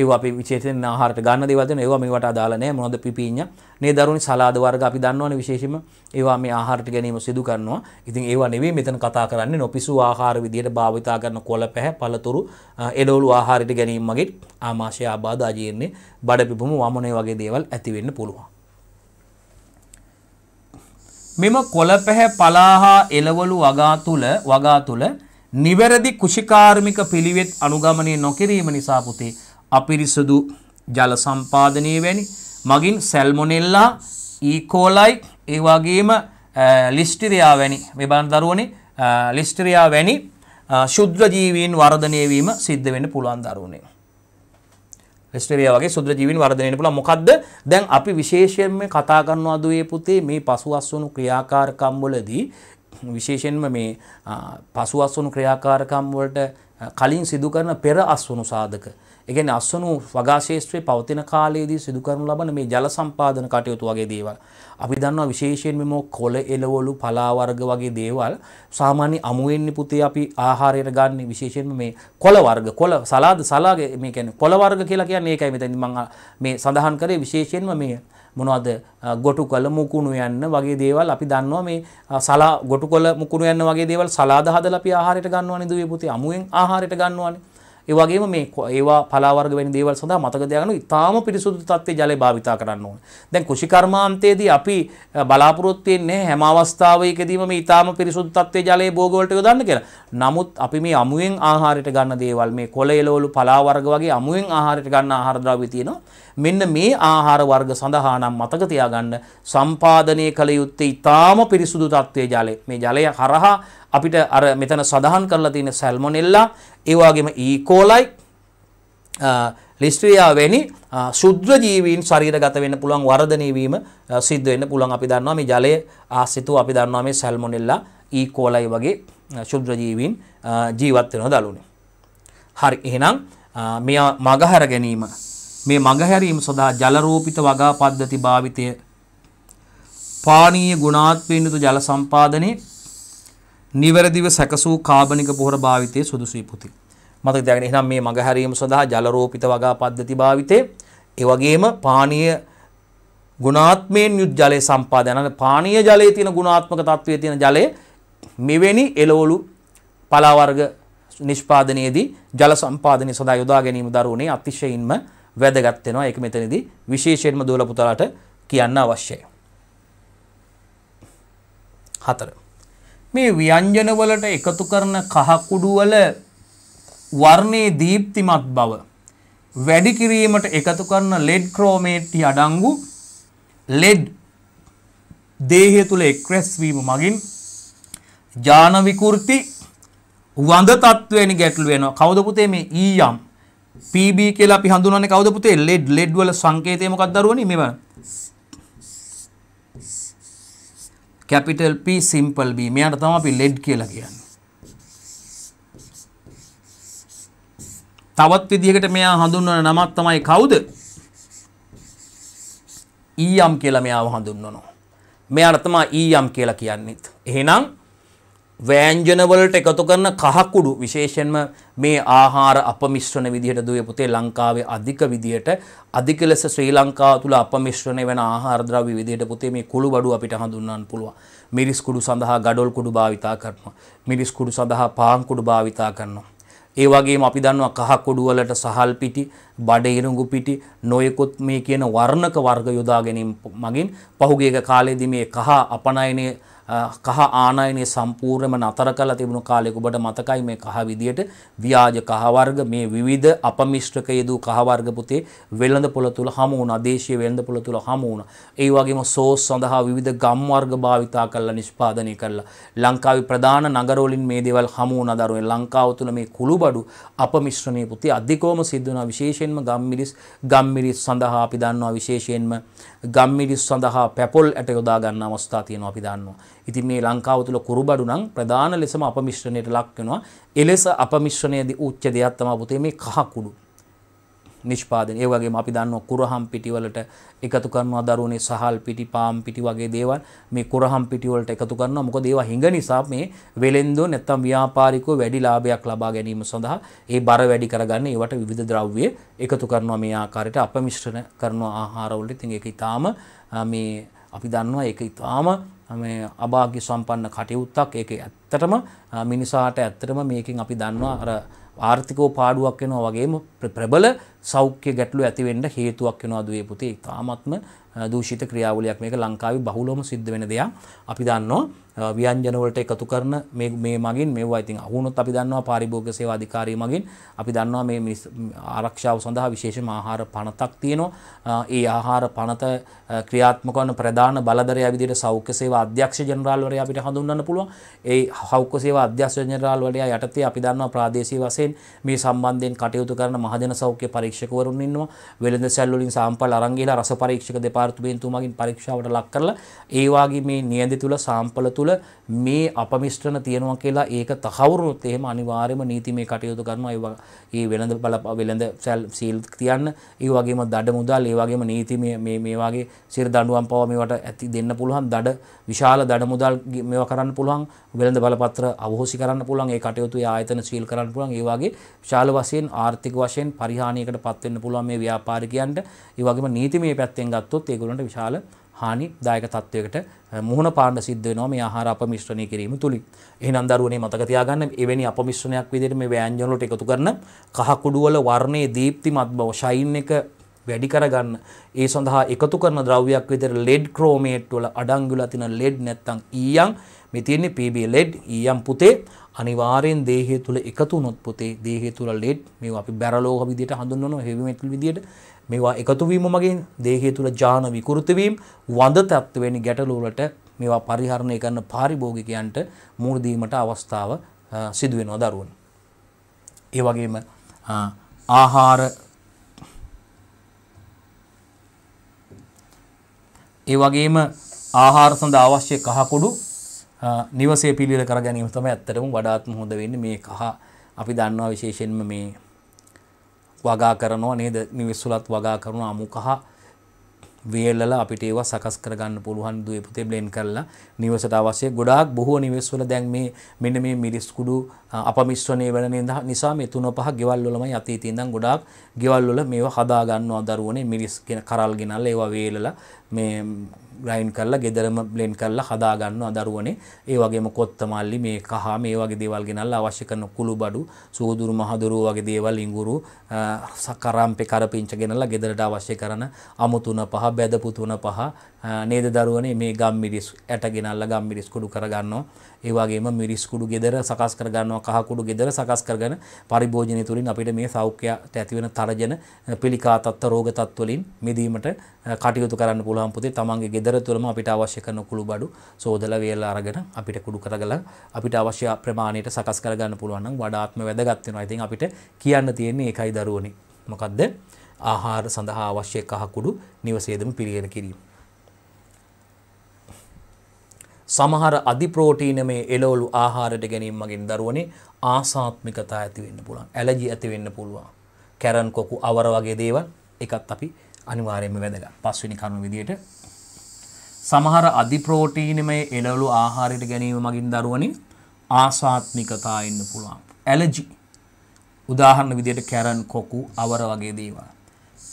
ඒවා අපි විශේෂයෙන් ආහාරයට ගන්න දේවල් දෙනවා. ඒවා මේවට අදාළ නැහැ. මොනවද පිපිඤ්ඤා? මේ දරුණි සලාද වර්ග අපි දන්නවනේ විශේෂයෙන්ම ඒවා මේ ආහාරයට ගැනීම සිදු කරනවා. ඉතින් ඒවා නෙවෙයි මෙතන කතා කරන්නේ නොපිසු ආහාර විදියට භාවිතා කරන කොළ පැහැ පළතුරු එළවලු ආහාරයට ගැනීම මගින් ආමාශය ආබාධ අජීර්ණේ බඩ පිපුම වමනය වගේ දේවල් ඇති වෙන්න පුළුවන්. මෙම කොළපැහැ පලාහා එළවලු වගා තුල වගා තුල නිවැරදි කුෂිකාර්මික පිළිවෙත් අනුගමනය නොකිරීම නිසා පුතේ අපිරිසුදු ජල සම්පාදනය වැනි මගින් සැල්මොනෙල්ලා ඊකෝලයි ඒ වගේම ලිස්ටිරියා වැනි මේ බලන්න දරුවනේ ලිස්ටිරියා වැනි ශුද්‍ර ජීවීන් වර්ධනය වීම සිද්ධ වෙන්න පුළුවන් දරුවනේ ස්ටේරියා වගේ සුද්‍ර ජීවීන් වර්ධනය වෙන්න පුළුවන්. මොකද්ද? දැන් අපි විශේෂයෙන්ම කතා කරනවා දුවේ පුතේ මේ පසුවස්වණු ක්‍රියාකාරකම් වලදී විශේෂයෙන්ම මේ පසුවස්වණු ක්‍රියාකාරකම් වලට කලින් සිදු කරන පෙර අස්වණු සාධක. ඒ කියන්නේ අස්වණු වගා ශේෂ්ත්‍රයේ පවතින කාලයේදී සිදු කරනු ලබන මේ ජල සම්පාදන කටයුතු වගේ දේවල්. අපි දන්නවා විශේෂයෙන් මෙම කොළ එළවලු පලා වර්ග වගේ දේවල් සාමාන්‍ය අමුවෙන්නේ පුතේ අපි ආහාරයට ගන්න විශේෂයෙන්ම මේ කොළ වර්ග කොළ සලාද සලාගේ මේ කියන්නේ කොළ වර්ග කියලා කියන්නේ ඒකයි මෙතෙන් මම මේ සඳහන් කරේ විශේෂයෙන්ම මේ මොනවද ගොටු කොළ මුකුණු යන්න වගේ දේවල් අපි දන්නවා මේ සලා ගොටු කොළ මුකුණු යන්න වගේ දේවල් සලාද හදලා අපි ආහාරයට ගන්නවනේ දුවේ පුතේ අමුවෙන් ආහාරයට ගන්නවනේ ඒවගේ මේ ඒවා පලාවර්ග වෙන දේවල් සඳහා මතක තියාගන්න ඉතාම පිරිසුදු තත්ත්වයේ ජලය භාවිතා කරන්න ඕන. දැන් කුෂිකර්මාන්තයේදී අපි බලාපොරොත්තු වෙන්නේ හැම අවස්ථාවකදීම මේ ඉතාම පිරිසුදු තත්ත්වයේ ජලය භෝග වලට යොදන්න කියලා. නමුත් අපි මේ අමුයෙන් ආහාරයට ගන්න දේවල් මේ කොළ එළවලු පලාවර්ග වගේ අමුයෙන් ආහාරයට ගන්න ආහාර ද්‍රව්‍ය තියෙනවා. මෙන්න මේ ආහාර වර්ග සඳහා නම් මතක තියාගන්න සම්පාදනය කළ යුත්තේ ඉතාම පිරිසුදු තත්ත්වයේ ජලය. මේ ජලය හරහා අපිට අර මෙතන සඳහන් කරලා තියෙන සැල්මොනෙල්ලා ඒ වගේම ඊකෝලයි e. ලිස්ට්‍රියාවැනි සුද්‍රජීවීන් ශරීරගත වෙන්න පුළුවන් වර්ධනය වීම සිද්ධ වෙන්න පුළුවන් අපි දන්නවා මේ ජලය ආශ්‍රිතව අපි දන්නවා මේ සැල්මොනෙල්ලා ඊකෝලයි e. වගේ සුද්‍රජීවීන් ජීවත් වෙනවා දළුනේ. හරි එහෙනම් මෙය මගහැර ගැනීම මේ මගහැරීම සඳහා ජලරූපිත වගා පද්ධති භාවිතය පානීය ගුණාත්මක ජල සම්පාදනයේ නිවැරදිව සැකසූ කාබනික පොහොර භාවිතයේ සුදුසුයි පුති. මතක තියාගන්න එහෙනම් මේ මගහැරීම සඳහා ජලරෝපිත වගා පද්ධති භාවිතේ ඒ වගේම පානීය ගුණාත්මයෙන් යුත් ජලය සම්පාදනය පානීය ජලයේ තියෙන ගුණාත්මක තත්වයේ තියෙන ජලය මෙවැනි එළවලු පලා වර්ග නිෂ්පාදනයේදී ජල සම්පාදනය සඳහා යොදා ගැනීම දරුවනේ අතිශයින්ම වැදගත් වෙනවා. ඒක මෙතනදී විශේෂයෙන්ම දෝල පුතාලට කියන්න අවශ්‍යයි. 4 මේ ව්‍යංජනවලට එකතු කරන කහකුඩුවල වර්ණයේ දීප්තිමත් බව වැඩි කිරීමට එකතු කරන ලෙඩ් ක්‍රෝමේට්ටි අඩංගු ලෙඩ් දේහය තුළ එක්රැස් වීම මගින් ජාන විකෘති වඳ තත්ත්වයෙන් ගැටළු වෙනවා. කවුද පුතේ මේ ඊයම් PB කියලා අපි හඳුනන්නේ කවුද පුතේ ලෙඩ් ලෙඩ් වල සංකේතය මොකක්ද දරුවනේ මේ බලන්න. කැපිටල් P සිම්පල් B මෙයාට තමයි අපි ලෙඩ් කියලා කියන්නේ. තවත් විදිහකට මෙයා හඳුන්වන නමක් තමයි කවුද? ඊයම් කියලා මෙයාව හඳුන්වනවා. මෙයාට තමයි ඊයම් කියලා කියන්නේත්. එහෙනම් වෑංජනවලට එකතු කරන කහකුඩු විශේෂයෙන්ම මේ ආහාර අපමිශ්‍රණ විදිහට දුවේ පුතේ ලංකාවේ අධික විදිහට අධික ලෙස ශ්‍රී ලංකාව තුළ අපමිශ්‍රණය වෙන ආහාර ද්‍රව්‍ය විදිහට පුතේ මේ කුළු බඩු අපිට හඳුන්වන්න පුළුවන්. මිරිස් කුඩු සඳහා ගඩොල් කුඩු භාවිතා කරනවා. මිරිස් කුඩු සඳහා පාන් කුඩු භාවිතා කරනවා. ඒ වගේම අපි දන්නවා කහ කුඩු වලට සහල් පිටි, බඩ ඉරුඟු පිටි, නොයෙකුත් මේ කියන වර්ණක වර්ග යොදා ගැනීම මගින් පහුගිය කාලයේදී මේ කහ අපනයනයේ කහ ආනයනය සම්පූර්ණයම නතර කළ තිබුණු කාලෙක ඔබට මතකයි මේ කහ විදියට ව්‍යාජ කහ වර්ග මේ විවිධ අපමිශ්‍රක යෙදූ කහ වර්ග පුතේ වෙළඳ පොළ තුල හමු වුණා දේශීය වෙළඳ පොළ තුල හමු වුණා ඒ වගේම සෝස් සඳහා විවිධ ගම් වර්ග භාවිතා කරලා නිෂ්පාදනය කළා ලංකාවේ ප්‍රධාන නගරවලින් මේ දේවල් හමු වුණා දරුවෝ ලංකාව තුල මේ කුළුබඩු අපමිශ්‍රණයේ පුතේ අධිකවම සිද්ධ වුණා විශේෂයෙන්ම ගම්මිරිස් ගම්මිරිස් සඳහා අපි දන්නවා විශේෂයෙන්ම ගම්මිරිස් සඳහා පැපොල් ඇට යොදා ගන්න අවස්ථා තියෙනවා අපි දන්නවා. ඉතින් මේ ලංකාව තුල කුරුබඩු නම් ප්‍රධාන ලෙසම අපමිශ්‍රණයට ලක් වෙනවා. එලෙස අපමිශ්‍රණයේදී උච්ච දෙයක් තමයි පුතේ මේ කහ කුඩු. නිෂ්පාදන ඒ වගේම අපි දන්නවා කුරහම් පිටිවලට එකතු කරනවා දරුවනේ සහල් පිටි පාම් පිටි වගේ දේවල් මේ කුරහම් පිටිවලට එකතු කරනවා මොකද ඒවා හිඟ නිසා මේ වෙලෙන්දෝ නැත්තම් ව්‍යාපාරිකව වැඩි ලාභයක් ලබා ගැනීම සඳහා ඒ බර වැඩි කරගන්න ඒවට විවිධ ද්‍රව්‍ය එකතු කරනවා මේ ආකාරයට අපමිශ්‍රණ කරන ආහාරවලට ඉතින් ඒක ඊටාම මේ අපි දන්නවා ඒක ඊටාම මේ අභාග්‍ය සම්පන්න කටයුත්තක් ඒක ඇත්තටම මිනිසාට ඇත්තටම මේකෙන් අපි දන්නවා අර ආර්ථිකව පාඩුවක් වෙනවා වගේම ප්‍රබල සෞඛ්‍ය ගැටලු ඇතිවෙන්න හේතුවක් වෙනවාද මේ පුතේ. තාමත්ම දූෂිත ක්‍රියාවලියක් මේක ලංකාවේ බහුලවම සිද්ධ වෙන දෙයක්. අපි දන්නවා ව්‍යංජන වලට එකතු කරන මේ මේ මගින් මේවා ඉතින් අහුනොත් අපි දන්නවා පාරිභෝගික සේවා අධිකාරිය මගින් අපි දන්නවා මේ ආරක්ෂාව සඳහා විශේෂම ආහාර පනතක් තියෙනවා. ඒ ආහාර පනත ක්‍රියාත්මක වන ප්‍රධාන බලධරයා විදිහට සෞඛ්‍ය සේවා අධ්‍යක්ෂ ජනරාල්වරයා අපිට හඳුන්වන්න පුළුවන්. ඒ සෞඛ්‍ය සේවා අධ්‍යක්ෂ ජනරාල්වරයා යටතේ අපි දන්නවා ප්‍රාදේශීය වශයෙන් මේ සම්බන්ධයෙන් කටයුතු කරන මහජන සෞඛ්‍ය පරීක්ෂකවරුන් ඉන්නවා. වෙළඳ සැල් වලින් සාම්පල් අරන් ගිහලා රස පරීක්ෂක දෙපාර්තමේන්තුව දෙපාර්තමේන්තුමගින් පරීක්ෂාවට ලක් කරලා ඒ වගේ මේ නියඳ තුල සාම්පල තුල මේ අපමිශ්‍රණ තියෙනවා කියලා ඒක තහවුරුනොත් එහෙම අනිවාර්යයෙන්ම නීතිමය කටයුතු කරනවා ඒ වෙළඳ බල වෙළඳ සීල් තියන්න ඒ වගේම දඩ මුදල් ඒ වගේම නීතිමය මේ මේ වගේ සිර දඬුවම් පවා මේවට ඇති දෙන්න පුළුවන් දඩ විශාල දඩ මුදල් මේවා කරන්න පුළුවන් වෙළඳ බලපත්‍ර අවහෝසි කරන්න පුළුවන් ඒ කටයුතු ආයතන සීල් කරන්න පුළුවන් ඒ වගේ විශාල වශයෙන් ආර්ථික වශයෙන් පරිහානියකට පත්වෙන්න පුළුවන් මේ ව්‍යාපාරිකයන්ට ඒ වගේම නීතිමය පැත්තෙන් ගත්තොත් ඒගොල්ලන්ට විශාල හානි දායක තත්ත්වයකට මුහුණ පාන්න සිද්ධ වෙනවා මේ ආහාර අපමිශ්‍රණය කිරීම තුලින්. එහෙනම් දරුවනේ මතක තියාගන්න එවැනි අපමිශ්‍රණයක් විදිහට මේ ව්‍යංජන වලට එකතු කරන කහ කුඩු වල වර්ණයේ දීප්තිමත් බව ෂයින් එක වැඩි කරගන්න ඒ සඳහා එකතු කරන ද්‍රව්‍යයක් විදිහට ලෙඩ් ක්‍රෝමේට් වල අඩංගුලා තියෙන ලෙඩ් නැත්තම් ඊයම් මේ තියෙන්නේ PB ලෙඩ් ඊයම් පුතේ අනිවාර්යෙන් දේහය තුල එකතු වුණොත් පුතේ දේහය තුල ලෙඩ් මේවා අපි බැරලෝහ විදිහට හඳුන්වනවා හෙවි මෙටල් විදිහට මේවා එකතුවීම මගින් දේහය තුළ ජාන විකෘතිවීම් වඳ තත්ත්වවෙනි ගැටලුවලට මේවා පරිහරණය කරන පාරිභෝගිකයන්ට මුහුණදීමට අවස්ථාව සිදුවෙනවා දරුවන්. ඒ වගේම ආහාර ඒ වගේම ආහාර සඳහා අවශ්‍ය කහකුඩු නිවසේ පිළිවෙල කර ගැනීම තමයි ඇත්තටම වඩාත්ම හොඳ වෙන්නේ මේ කහ අපි දන්නවා විශේෂයෙන්ම මේ වගා කරනවා නේද මිනිස්සුලත් වගා කරන අමුකහ වේල්ලලා අපිට ඒවා සකස් කරගන්න පුළුවන් දුවේ පුතේ බ්ලෙන්ඩ් කරලා නිවසට අවශ්‍ය ගොඩාක් බොහෝ නිවෙස්වල දැන් මේ මෙන්න මේ මිරිස් කුඩු අපමිශ්‍රණය වෙන නිසා මේ තුන පහ ගෙවල් වලමයි අතීතේ ඉඳන් ගොඩාක් ගෙවල් වල මේවා හදා ගන්නවා දරුවනේ මිරිස් කරල් ගෙනල්ලා ඒවා වේලලා මේ ග්‍රයින්ඩ් කරලා ගෙදරම බ්ලෙන්ඩ් කරලා හදා ගන්නවා දරුවනේ. ඒ වගේම කොත්තමල්ලි මේ කහ මේ වගේ දේවල් ගෙනල්ලා අවශ්‍ය කරන කුළු බඩු, සූදුරු මහදුරු වගේ දේවල් ඉඟුරු, කරම්පේ කරපිංච ගෙනල්ලා ගෙදරට අවශ්‍ය කරන අමු තුන පහ, බැදපු තුන පහ, නේද දරුවනේ මේ ගම් මිරිස් ඇට ගෙනල්ලා ගම් මිරිස් කුඩු කරගන්නවා. ඒ වගේම මිරිස් කුඩු ගෙදර සකස් කරගන්නවා කහ කුඩු ගෙදර සකස් කරගෙන පරිභෝජනය තුලින් අපිට මේ සෞඛ්‍යයට ඇති වෙන තරජන පිළිකා තත්ත්ව රෝග තත් වලින් මිදීමට කටයුතු කරන්න පුළුවන් පුතේ. තමන්ගේ ගෙදර තුලම අපිට අවශ්‍ය කරන කුළු බඩු සෝදලා වේලා අරගෙන අපිට කුඩු කරගලා අපිට අවශ්‍ය ප්‍රමාණයට සකස් කරගන්න පුළුවන් නම් වඩාත්ම වැදගත් වෙනවා. ඉතින් අපිට කියන්න තියෙන්නේ ඒකයි දරුවනේ. මොකද්ද? ආහාර සඳහා අවශ්‍ය කහ කුඩු නිවසේදම පිළිගෙන කිරීම. සමහර අධිප්‍රෝටීනමේ එළවලු ආහාරයට ගැනීම මගින් දරුවනේ ආසාත්මිකතා ඇති වෙන්න පුළුවන්. ඇලර්ජි ඇති වෙන්න පුළුවන්. කැරන් කොකු අවර වගේ දේවල් එකත් අපි අනිවාර්යයෙන්ම වැදගත්. පස්වෙනි කරුණ විදියට සමහර අධිප්‍රෝටීනමේ එළවලු ආහාරයට ගැනීම මගින් දරුවනේ ආසාත්මිකතා එන්න පුළුවන්. ඇලර්ජි උදාහරණ විදියට කැරන් කොකු අවර වගේ දේවල්.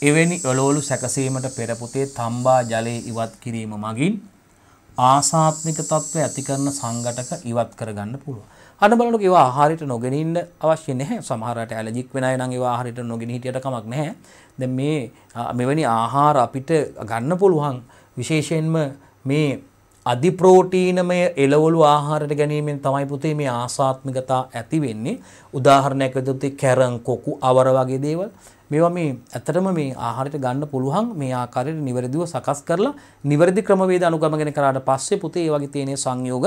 එවැනි එළවලු සැකසීමට පෙර පුතේ තම්බා ජලය ඉවත් කිරීම මගින් ආසාත්මික තත්ත්වය ඇති කරන සංඝටක ඉවත් කරගන්න පුළුවන්. අන්න බලන්න ඒවා ආහාරයට නොගෙන ඉන්න අවශ්‍ය නැහැ. සමහර අයට ඇලර්ජික් වෙන අය නම් ඒවා ආහාරයට නොගෙන හිටියට කමක් නැහැ. දැන් මේ මෙවැනි ආහාර අපිට ගන්න පුළුවන් විශේෂයෙන්ම මේ අධි ප්‍රෝටීනමය එළවලු ආහාරයට ගැනීමෙන් තමයි පුතේ මේ ආසාත්මිකතා ඇති වෙන්නේ. උදාහරණයක් විදිහට කැරම් කොකු අවර වගේ දේවල් මේවා මේ ඇත්තටම මේ ආහාරයට ගන්න පුළුවන් මේ ආකාරයට නිවැරදිව සකස් කරලා නිවැරදි ක්‍රමවේද අනුගමනය කරාට පස්සේ පුතේ ඒ වගේ තියෙන සංයෝග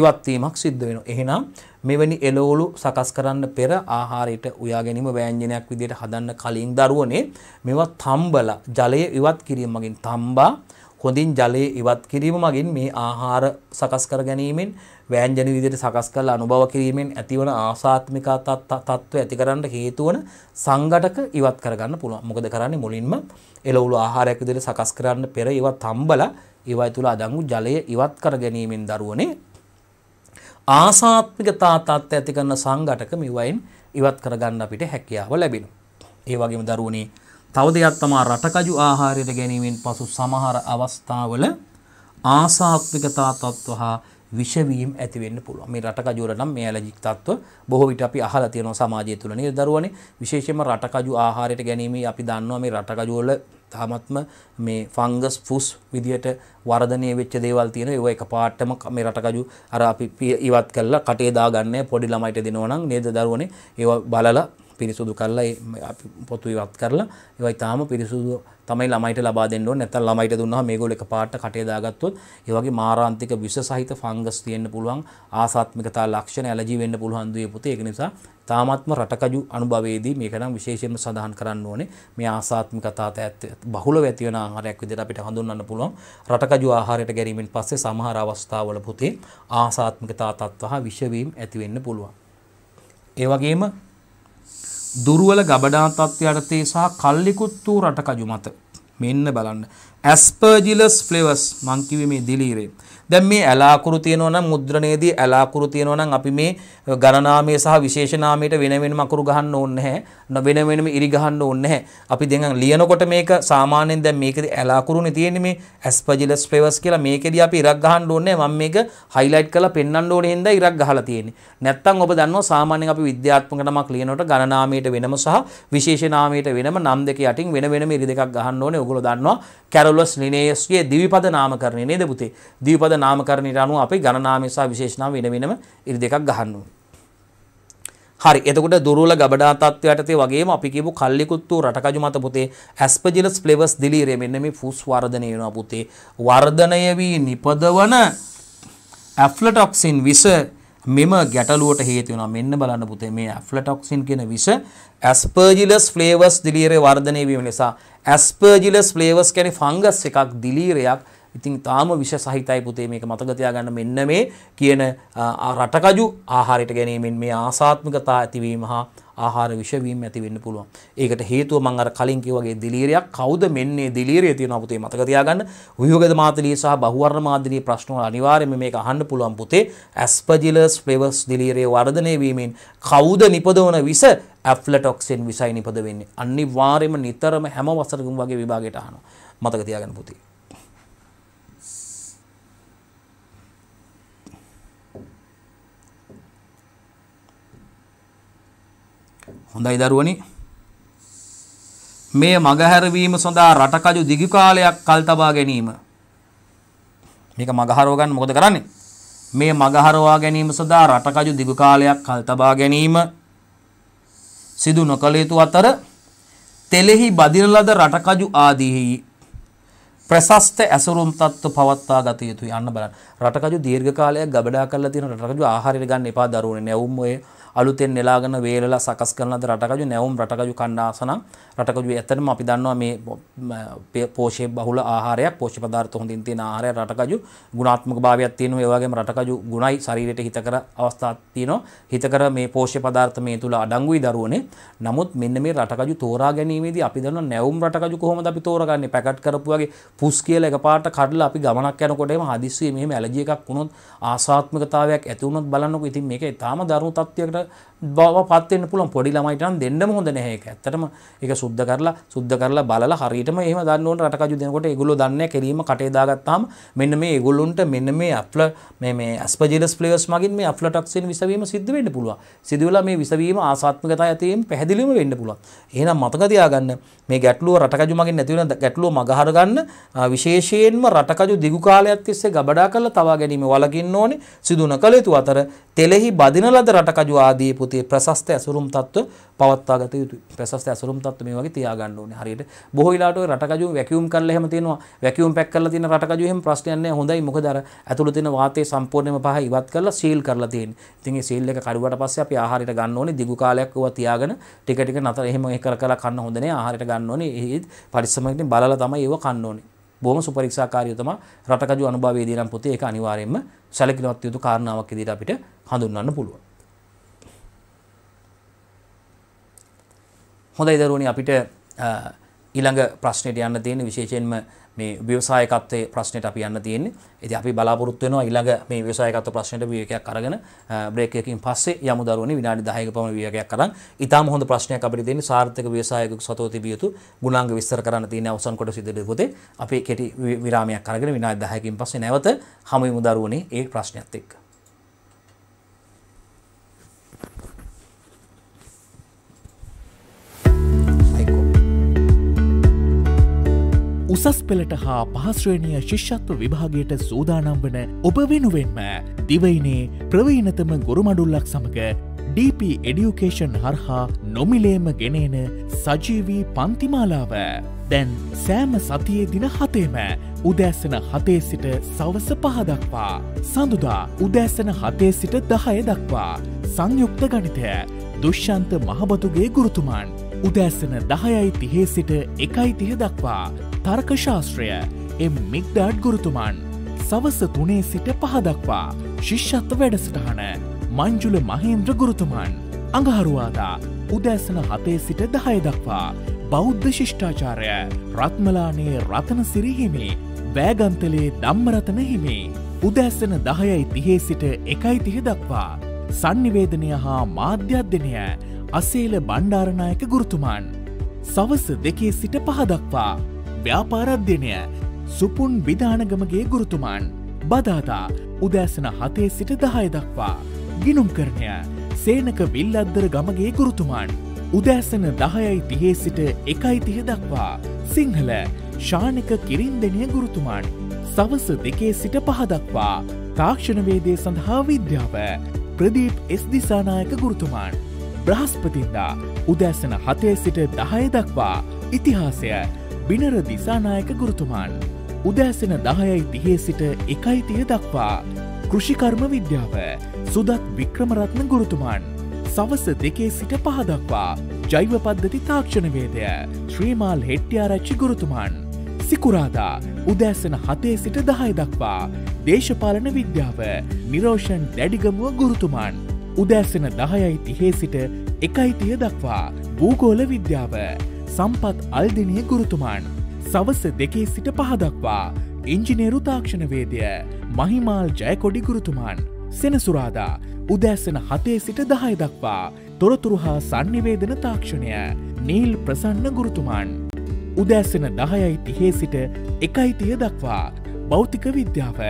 ඉවත් වීමක් සිද්ධ වෙනවා. එහෙනම් මෙවැනි එළවලු සකස් කරන්න පෙර ආහාරයට උයා ගැනීම ව්‍යංජනයක් විදිහට හදන්න කලින් දරුවනේ මේවා තම්බලා ජලය ඉවත් කිරීම මගින් තම්බා හොඳින් ජලය ඉවත් කිරීම මගින් මේ ආහාර සකස් කර ගැනීමෙන් වෑංජන විදිහට සකස් කරලා අනුභව කිරීමෙන් ඇතිවන ආසාත්මික තත්ත්ව ඇති කරන්න හේතු වන සංඝටක ඉවත් කරගන්න පුළුවන්. මොකද කරන්නේ මුලින්ම එළවලු ආහාරයක් විදිහට සකස් කරන්න පෙර ඒවා තම්බලා ඒවා තුළ අඩංගු ජලය ඉවත් කර ගැනීමෙන් දරුවනේ ආසාත්මිකතා තත්ත්ව ඇති කරන සංඝටක මෙවයින් ඉවත් කරගන්න අපිට හැකියාව ලැබෙනවා. ඒ වගේම දරුවනේ තව දෙයක් තමා රටකජු ආහාරයට ගැනීමෙන් පසු සමහර අවස්ථාවල ආසාත්මිකතා තත්ත්ව හා විෂවීම් ඇති වෙන්න පුළුවන්. මේ රටකජුවල නම් මේ ඇලර්ජික් තත්ත්ව බොහෝ විට අපි අහලා තියෙනවා සමාජය තුළ නේද දරුවනේ. විශේෂයෙන්ම රටකජු ආහාරයට ගැනීම අපි දන්නවා මේ රටකජුවල තාමත්ම මේ ෆංගස් ෆුස් විදියට වර්ධනය වෙච්ච දේවල් තියෙනවා ඒව එකපාරටම මේ රටකජු අර අපි ඉවත් කරලා කටේ දාගන්නේ පොඩි ළමයිට දෙනවා නම් නේද දරුවනේ ඒව බලලා පිරිසුදු කරලා පොතු ඉවත් කරලා ඒවයි තාම පිරිසුදු තමයි ළමයිට ලබා දෙන්න ඕනේ නැත්නම් ළමයිට දුන්නා මේගොල්ලෝ එක පාට කටේ දාගත්තොත් ඒ වගේ මාරාන්තික විෂ සහිත ෆංගස් තියෙන්න පුළුවන් ආසාත්මිකතා ලක්ෂණ ඇලර්ජි වෙන්න පුළුවන් දුවේ පුතේ ඒක නිසා තාමත්ම රටකජු අනුභවයේදී මේක නම් විශේෂයෙන්ම සඳහන් කරන්න ඕනේ මේ ආසාත්මිකතාත බහුලව ඇති වෙන ආහාරයක් විදිහට අපිට හඳුන්වන්න පුළුවන් රටකජු ආහාරයට ගැනීමෙන් පස්සේ සමහර අවස්ථාවල පුතේ ආසාත්මිකතා තත්ත්ව හා විෂ වීම ඇති වෙන්න පුළුවන් ඒ වගේම දුරුවල ගබඩා තත්ත්වයට තේ සහ කල්ලිකුත් වූ රටකජු මත මෙන්න බලන්න ඇස්පර්ජිලස් ෆ්ලේවර්ස් මං කිව්වේ මේ දිලීරේ දැන් මේ ඇලාකුරු තියෙනවා නම් මුද්‍රණයේදී ඇලාකුරු තියෙනවා නම් අපි මේ ගණනාමය සහ විශේෂනාමයට වෙන වෙනම අකුරු ගහන්න ඕනේ නැහැ. වෙන වෙනම ඉරි ගහන්න ඕනේ නැහැ. අපි දැන් ලියනකොට මේක සාමාන්‍යයෙන් දැන් මේකේදී ඇලාකුරුනේ තියෙන්නේ මේ ඇස්පජිලස් ෆ්ලේවර්ස් කියලා මේකේදී අපි ඉරක් ගහන්න ඕනේ නැහැ. මම මේක හයිලයිට් කරලා පෙන්වන්න ඕනේ හින්දා ඉරක් ගහලා තියෙන්නේ. නැත්තම් ඔබ දන්නවා සාමාන්‍යයෙන් අපි විද්‍යාත්මක නමක් ලියනකොට ගණනාමයට වෙනම සහ විශේෂනාමයට වෙනම නම් දෙක යටින් වෙන වෙනම ඉරි දෙකක් ගහන්න ඕනේ. ඔයගොල්ලෝ දන්නවා කැරොලස් ලිනේයස්ගේ දිවිපද නාමකරණය නේද පුතේ? දිවිපද නාමකරණයට අනුව අපි ගණනාම සහ විශේෂණාම වෙන වෙනම ඉරි දෙකක් ගහන්න හරි එතකොට දුරුල ගබඩා තත්ත්වයට තේ වගේම අපි කියපු කල්ලිකුත්තු රටකජු මත පුතේ ඇස්පජිලස් ෆ්ලේවර්ස් දිලීරේ මෙන්න මේ ෆුස් වර්ධනය වෙනවා පුතේ වර්ධනය වී නිපදවන ඇෆ්ලටොක්සින් විස මෙම ගැටලුවට හේතු වෙනවා මෙන්න බලන්න පුතේ මේ ඇෆ්ලටොක්සින් කියන විස ඇස්පර්ජිලස් ෆ්ලේවර්ස් දිලීරේ වර්ධනය වීම නිසා ඇස්පර්ජිලස් ෆ්ලේවර්ස් කියන්නේ ෆංගස් එකක් දිලීරයක් ඉතින් තාම විෂ සහිතයි පුතේ මේක මතක තියාගන්න මෙන්න මේ කියන රටකජු ආහාරයට ගැනීමෙන් මේ ආසාත්මිකතා ඇතිවීම හා ආහාර විෂවීම ඇති වෙන්න පුළුවන්. ඒකට හේතුව මම අර කලින් කිව්වාගේ දිලීරියක් කවුද මෙන්නේ දිලීරිය තියෙනවා පුතේ මතක තියාගන්න. ව්‍යුහගත මාතලිය සහ බහුවර්ණ මාතලිය ප්‍රශ්න වල අනිවාර්යයෙන්ම මේක අහන්න පුළුවන් පුතේ. ඇස්පජිලස් ෆ්ලේවර්ස් දිලීරිය වර්ධනය වීමෙන් කවුද නිපදවන විස ඇෆ්ලටොක්සින් විසයි නිපද වෙන්නේ. අනිවාර්යයෙන්ම නිතරම හැම වසරකම වගේ විභාගයට අහනවා. මතක තියාගන්න පුතේ. හොඳයි දරුවනි මේ මගහැරවීම සඳහා රටකජු දිගු කාලයක් කල් තබා ගැනීම මේක මගහරව ගන්න මොකද කරන්නේ මේ මගහරවා ගැනීම සඳහා රටකජු දිගු කාලයක් කල් තබා ගැනීම සිදු නොකළ යුතු අතර තෙලෙහි බදින ලද රටකජු ආදීහි ප්‍රශස්ත ඇසුරුම් තත්ත්ව පවත්වා ගත යුතුයි අන්න බලන්න රටකජු දීර්ඝ කාලයක් ගබඩා කරලා තියෙන රටකජු ආහාරය ගන්න එපා දරුවනේ නැවුම් ඔය අලුතෙන් නෙලාගෙන වේලලා සකස් කරන ලද රටකජු නැවුම් රටකජු කණ්ඩාසනම් රටකජු ඇත්තටම අපි දන්නවා මේ පෝෂ්‍ය බහුල ආහාරයක් පෝෂ්‍ය පදාර්ථ හොඳින් තියෙන ආහාරය රටකජු ගුණාත්මක භාවයක් තියෙනවා ඒ වගේම රටකජු ගුණයි ශරීරයට හිතකර අවස්ථාවක් තියෙනවා හිතකර මේ පෝෂ්‍ය පදාර්ථ මේ තුල අඩංගුයි දරුවනේ නමුත් මෙන්න මේ රටකජු තෝරා ගැනීමේදී අපි දන්නවා නැවුම් රටකජු කොහොමද අපි තෝරගන්නේ පැකට් කරපු වගේ පුස් කියලා එකපාරට කඩලා අපි ගමනක් යනකොටම හදිස්සියේ මෙහෙම ඇලර්ජි එකක් වුණොත් ආසාත්මකතාවයක් ඇති වුණොත් බලන්නකො ඉතින් මේක ඊටාම දරුණු තත්ත්වයකට බව පත්වෙන්න පුළුවන් පොඩි ළමයිට නම් දෙන්නම හොඳ නැහැ ඒක. ඇත්තටම ඒක සුද්ධ කරලා සුද්ධ කරලා බලලා හරියටම එහෙම දන්න ඕන රටකජු දෙනකොට ඒගොල්ලෝ දන්නේ කෙරීම කටේ දාගත්තාම මෙන්න මේ ඒගොල්ලොන්ට මෙන්න මේ අප්ල මේ මේ ඇස්පජිලස් ෆ්ලේවර්ස් මගින් මේ අප්ලටොක්සින් විසවීම සිද්ධ වෙන්න පුළුවන්. සිදු වෙලා මේ විසවීම ආසාත්මකතා ඇතිවීම පැහැදිලිවම වෙන්න පුළුවන්. එහෙනම් මතක තියාගන්න මේ ගැටලුව රටකජු මගින් නැති වෙන ගැටලුව මගහර ගන්න විශේෂයෙන්ම රටකජු දිගු කාලයක් තිස්සේ ගබඩා කරලා තවා ගැනීම වලකින්න ඕනේ. සිදුන කළ යුතු අතර තෙලෙහි බදින ලද රටකජු ආදී ආදී පුතේ ප්‍රශස්ත ඇසුරුම් තත්ත්ව පවත්වා ගත යුතුයි. ප්‍රශස්ත ඇසුරුම් තත්ත්ව මේ වගේ තියා ගන්න ඕනේ. හරියට බොහෝ වෙලාවට ඔය රටකජු වැකියුම් කරලා එහෙම තියෙනවා. වැකියුම් පැක් කරලා තියෙන රටකජු එහෙම ප්‍රශ්නයක් නැහැ. හොඳයි. මොකද අර ඇතුළේ තියෙන වාතය සම්පූර්ණයෙන්ම පහ ඉවත් කරලා සීල් කරලා තියෙන්නේ. ඉතින් මේ සීල් එක කඩුවට පස්සේ අපි ආහාරයට ගන්න ඕනේ. දිගු කාලයක් ඒවා තියාගෙන ටික ටික නතර එහෙම ඒ කර කර කන්න හොඳ නැහැ. ආහාරයට ගන්න ඕනේ. ඒ පරිස්සමකින් බලලා තමයි ඒව කන්න ඕනේ. බොහොම සුපරීක්ෂාකාරීව තමයි රටකජු අනුභවයේදී නම් පොතේ ඒක අනිවාර්යයෙන්ම සැලකිලිමත් යුතු කාරණාවක් විදිහට අපිට හඳුන්වන්න පුළුවන්. හොඳයි දරුවනි අපිට ඊළඟ ප්‍රශ්නෙට යන්න තියෙන විශේෂයෙන්ම මේ ව්‍යවසායකත්වයේ ප්‍රශ්නෙට අපි යන්න තියෙන්නේ. ඉතින් අපි බලාපොරොත්තු වෙනවා ඊළඟ මේ ව්‍යවසායකත්ව ප්‍රශ්නෙට විවේකයක් අරගෙන බ්‍රේක් එකකින් පස්සේ යමු දරුවනි විනාඩි 10ක පමණ විවේකයක් අරන් ඊටාම හොඳ ප්‍රශ්නයක් අපිට තියෙන්නේ සාර්ථක ව්‍යවසායකයෙකු සතෝ තිබිය යුතු ගුණාංග විස්තර කරන්න තියෙන අවසන් කොට සිදුවේ පොතේ අපි කෙටි විරාමයක් අරගෙන විනාඩි 10කින් පස්සේ නැවත හමු වෙමු දරුවනි ඒ ප්‍රශ්නයත් එක්ක. උසස් පෙළට හා පහශ්‍රේණිය ශිෂ්‍යත්ව විභාගයට සූදානම් වන ඔබ වෙනුවෙන්ම දිවයිනේ ප්‍රවීනතම ගොරුමඩුල්ලක් සමඟ DP එඩියුකේෂන් හරහා නොමිලේම ගෙනේන සජීවී පන්තිමාලාව දැන් සෑම සතියේ දින හතේම උදෑසන හතේ සිට සවස පහදක්වා සඳුදා උදෑසන හතේ සිට දහය දක්වා සංයුක්ත ගණිතය දුෂ්‍යන්ත මහබතුගේ ගුරුතුමාන් උදැස්සන දහයයි තිහේ සිට එකයි තිහ දක්වා තර්කශාස්ත්‍රය එම් මික්ඩාඩ් ගුරුතුමන් සවස තුනේ සිට පහදක්වා ශිෂ්ෂත්ව වැඩසටහන මංජුල මහේන්ද්‍ර ගුරුතුමන් අඟහරුවාදා උදැසන හතේ සිට දහය දක්වා බෞද්ධ ශිෂ්ඨාචාරය රත්මලානයේ රතන සිරිහිමි වෑගන්තලේ දම්මරතන හිමි උදැස්සන දහයයි තිහේ සිට එකයි තිහ දක්වා සංනිවේදනය හා මාධ්‍යධ්‍යනය අසේල බණ්ඩාරණයක ගුරුතුමාන්. සවස දෙකේ සිට පහදක්වා. ව්‍යාපාරධ්‍යනය සුපුන් විධානගමගේ ගුරුතුමාන්. බදාතා උදෑසන හතේ සිට දහය දක්වා. ගිනුම් කරණය සේනක විල්ලද්දර ගමගේ ගුරුතුමාන්. උදෑසන දහයයි තිහේ සිට එකයි තිහ දක්වා. සිංහල ශානක කිරින්දනය ගුරුතුමාන්. සවස දෙකේ සිට පහදක්වා තාක්ෂණවේදය සඳහා විද්‍යාව ප්‍රදීප් එස් දිසානායක ගුරුතුමාන්. බ්‍රහස්පතින්දා උදැසන හතේ සිට දහය දක්වා ඉතිහාසය බිනර දිසානායක ගුරුතුමාන්. උදෑසන දහයයි තිහේ සිට එකයිතිය දක්වා. කෘෂිකර්ම විද්‍යාව සුදත් වික්‍රමරත්න ගුරුතුමාන්. සවස දෙකේ සිට පහදක්වා ජෛවපද්ධති තාක්ෂණවේදය ශ්‍රීමාල් හෙට්ටියාරච්චි ගුරුතුමාන්. සිකුරාදා උදෑසන හතේ සිට දහය දක්වා. දේශපාලන විද්‍යාව නිරෝෂන් දැඩිගමුව ගුරුතුමාන්. උදැස්සන දහයයි තිහේ සිට එකයි තිය දක්වා භූගෝල විද්‍යාව සම්පත් අල්දිනය ගුරුතුමාන් සවස දෙකේ සිට පහදක්වා ඉංජිනේරු තාක්ෂණවේදය මහිමාල් ජයකොඩි ගුරුතුමාන් සෙනසුරාදා උදැස්සන හතේ සිට දහය දක්වා තොරතුරු හා සංනිවේදන තාක්ෂණය නීල් ප්‍රසන්න ගුරුතුමාන් උදැස්සන දහයයි තිහේ සිට එකයිතිය දක්වා භෞතික විද්‍යාව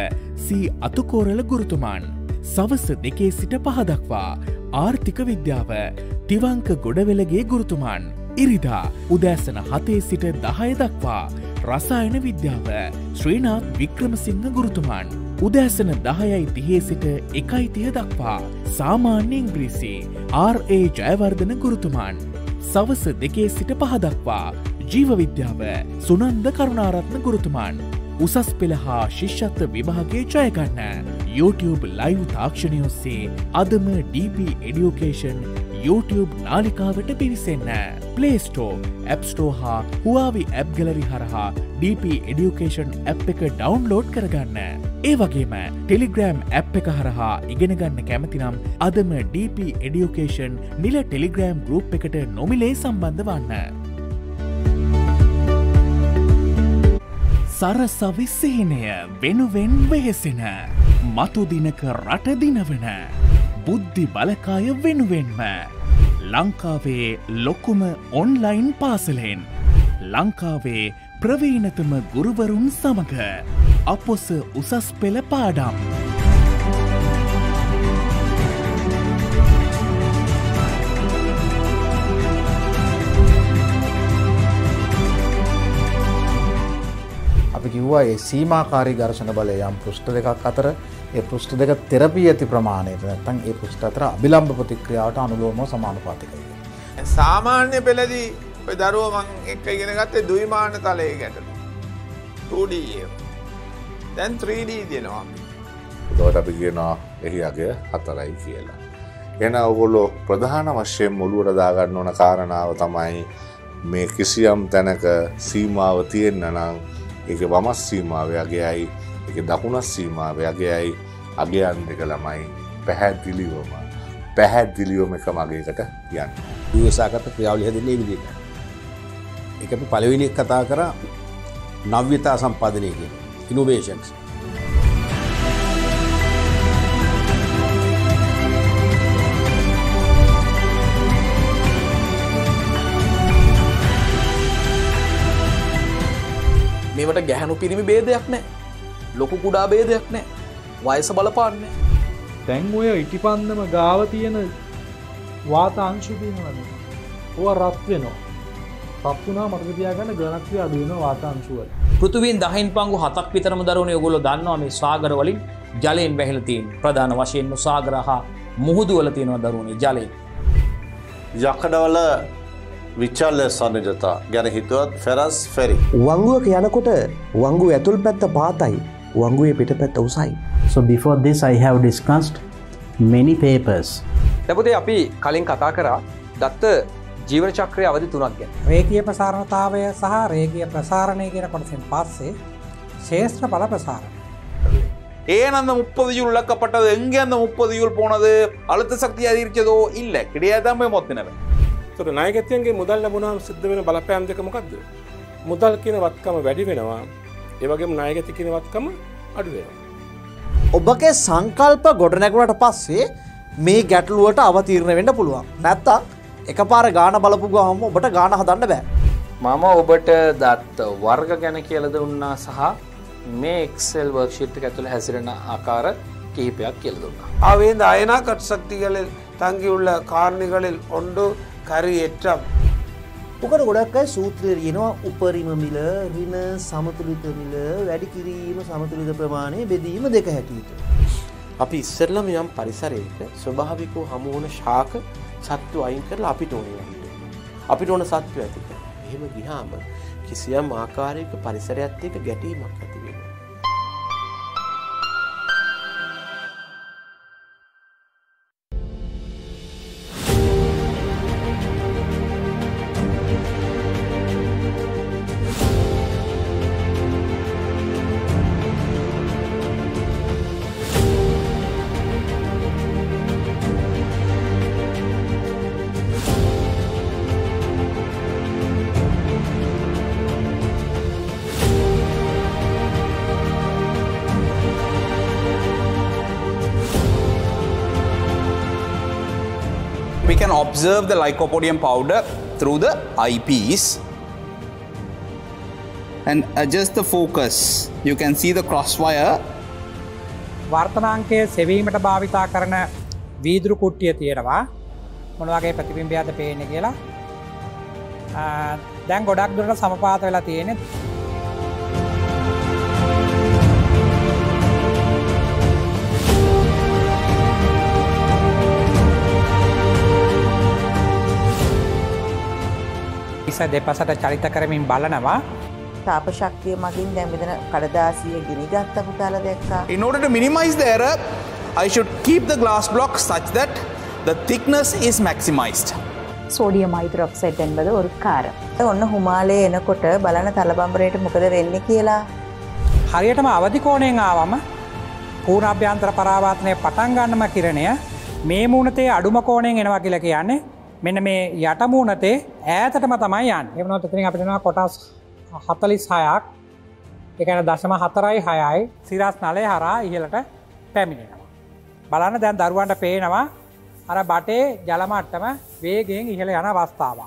සී අතුකෝරල ගුරුතුමාන් සවස දෙකේ සිට පහදක්වා ආර්ථික විද්‍යාව තිවංක ගොඩවෙලගේ ගුරුතුමාන් ඉරිදා උදෑසන හතේ සිට දහය දක්වා රසායන විද්‍යාව ශ්‍රීනාත් වික්‍රමසිංහ ගුරුතුමාන් උදෑසන දහයයි තිහේ සිට එකයි තිය දක්වා සාමාන්‍ය ඉංග්‍රීසි RA ජයවර්ධන ගුරුතුමාන් සවස දෙකේ සිට පහදක්වා ජීවවිද්‍යාව සුනන්ද කරුණාරත්න ගුරුතුමාන් උසස් පෙළ හා ශිෂ්‍යත්ව විභාගේ ජයගන්න YouTube ලයිව් තාක්ෂණය ඔස්සේ අදම DP එඩියෝකේෂන් YouTube නාලිකාවට පිවිසන්න පලේස්ටෝ ඇප්ස්ටෝ හා හුවාවි ඇප් ගලරි හරහා DP එඩියුකේෂන් ඇප් එක ඩවන්ලෝඩ් කරගන්න. ඒ වගේම ටෙලිග්‍රෑම් ඇප් එක හරහා ඉගෙනගන්න කැමතිනම් අදම DP එඩියුකේෂන් නිල ටෙලිග්‍රෑම් ගරුප් එකට නොමිලේ සම්බන්ධ වන්න. සරසවි සිහිනය වෙනුවෙන් වෙහෙසෙන මතුදිනක රටදිනවන බුද්ධි බලකාය වෙනුවෙන්ම ලංකාවේ ලොකුම ඔන්ලයින් පාසලෙන් ලංකාවේ ප්‍රවීනතම ගුරුවරුන් සමඟ අපොස උසස් පෙළ පාඩම්. අපි කිව්වා ඒ සීමාකාරී ඝර්ෂණ බලය යම් පෘෂ්ඨ දෙකක් අතර ඒ පෘෂ්ඨ දෙක තෙරපී ඇති ප්‍රමාණයට නැත්තම් ඒ පෘෂ්ඨ අතර අභිලම්භ ප්‍රතික්‍රියාවට අනුලෝමව සමානුපාතිකයි. සාමාන්‍ය පෙළදී ඔය දරුවෝ මං එක්ක ඉගෙන ගත්තේ ද්විමාන තලයේ ගැටලු. 2D දැන් 3D දෙනවා. එතකොට අපි කියනවා එහි අගය හතරයි කියලා. එන ඔගොල්ලෝ ප්‍රධාන වශයෙන් මුළුවට දාගන්න ඕන කාරණාව තමයි මේ කිසියම් තැනක සීමාව තියෙන්න නම් එක වමස් සීමාව යගේයි එක දකුණස් සීමාව යගේයි අගයන් දෙක ළමයි පැහැදිලිවම පැහැදිලියෝම එක මගේකට යන්න දසාගත ක්‍රියාවලි හැදින්නේ විදිට එක පලවිනික් කතා කර නව්‍යතා සම්පාදනය කිය ඉනෝවේෂන්ස් මේවට ගැහැනු පිරිමි බේදයක් නෑ ලොකු කුඩා බේදයක් නෑ වයස බලපාන්න තැන් ඔය ඉටිපන්දම ගාව තියෙන වාත අංශුපීනවන්න ඕ රත් වෙනවා පක්ුණා මර්ගතියාගන්න ගණක්ව අඩුවන වාතාංශුව පෘතුවන් දහහින් පංගු හතක් විතරම දරුණ යොගොල දන්නවා මේ සාගරවලින් ජලයෙන් බැහලතින් ප්‍රධාන වශයෙන් සාගරහා මුහුදුවල තියෙනවා දරුණේ ජලය යකඩවල විචල්ල සන්නජතා ගැන හිතුවත් ෆැරස් ෆැරි. වංගුවක යනකොට වංගු ඇතුල් පැත්ත පාතයි වංගුවේ පිට පැත්ත උසයි. So before this I have discussed many papers. ලැබුදේ අපි කලින් කතා කරා දත්ත ජීවන චක්‍රය අවධි තුනක් ගැන. රේකිය ප්‍රසාරණතාවය සහ රේගිය ප්‍රසාරණය කියන කොටසෙන් පස්සේ ශේෂත්‍ර බල ප්‍රසාරණ. ஏன் அந்த முப்பது யூல் இழக்கப்பட்டது எங்கே அந்த முப்பது யூல் போனது அழுத்த சக்தி அதிகரிச்சதோ இல்லை கிடையாதான் போய் மொத்தினவன் තොර නායකතයන්ගේ මුදල් ලැබුණාම් සිද්ධ වෙන බලපෑම් දෙක මොකක්ද මුදල් කියන වත්කම වැඩි වෙනවා ඒවගේ නායගති කියන වත්කම අඩුවෙන ඔබගේ සංකල්ප ගොඩනැගුණට පස්සේ මේ ගැටලුවට අවතීරණ වෙන්න පුළුවන් නැත්තක් එක පාර ගාන බලපු ගහම ඔබට ගාන හදන්න බෑ මම ඔබට දත් වර්ග ගැන කියලද උන්නා සහ මේ එක්සෙල් වර්ක්ෂිට් ඇතුළ හැසිරෙන ආකාර කිහිපයක් කියලදුන්න. அவை இந்த அயனா கட்சக்திகளில் தங்கியுள்ள காரணிகளில் ஒன்று කරියට්ටම් උකට ගොඩක් අයි සූත්‍රය යෙනවා උපරිම මිල රින සමතුලිත මිල වැඩි කිරීම සමතුලිත ප්‍රමාණය බෙදීම දෙක හැටියට. අපි ඉස්සරලම යම් පරිසරයක ස්වභාවිකෝ හමුවන ශාක සත්තු අයින් කරලා අපිට ඕන වගේ. අපිට ඕන සත්තු ඇතික. එහෙම ගිහාම කිසියම් ආකාරයක පරිසරයත් එක ගැටීමක්. observe the lycopodium powder through the eyepiece and adjust the focus. You can see the crosswire. වර්තනාංකය සෙවීමට භාවිතා කරන වීදුරු කුට්ටිය තියෙනවා මොනවගේ ප්‍රතිබිම්බයද පේන කියලා දැන් ගොඩක් දුරට සමපාත වෙලා තියෙනෙත් පිරිස දෙපසට චරිත කරමින් බලනවා. තාප ශක්තිය මගින් දැමිදන කඩදාසිය ගිනිගත්ත පුතාල දෙක්කා. In order to minimize the error, I should keep the glass block such that the thickness is maximized. සෝඩියම යිතරොක්සයිට් එන්බද ஒரு කාර. ඔන්න හුමාලේ එනකොට බලන තලබම්බරයට මොකද වෙන්නේ කියලා. හරියටම අවදි කෝණයෙන් ආවම පූර්ණ අභ්‍යන්තර පරාවර්තනය පටන් ගන්නම කිරණය මේ මූණතේ අඩුම කෝණයෙන් එනවා කියලා කියන්නේ මෙන්න මේ යටමූනතේ ඈතටම තමයි යන් එමනොත් ඉතින් අපිටෙනවා කොටස් හතලිස් හයක් එකන දශම හතරයි හයයි සිරස් නලය හරා ඉහලට පැමිණෙනවා. බලන්න දැන් දරුවන්ට පේනවා අර බටේ ජලමට්ටම වේගෙන් ඉහළ යන අවස්ථාවක්.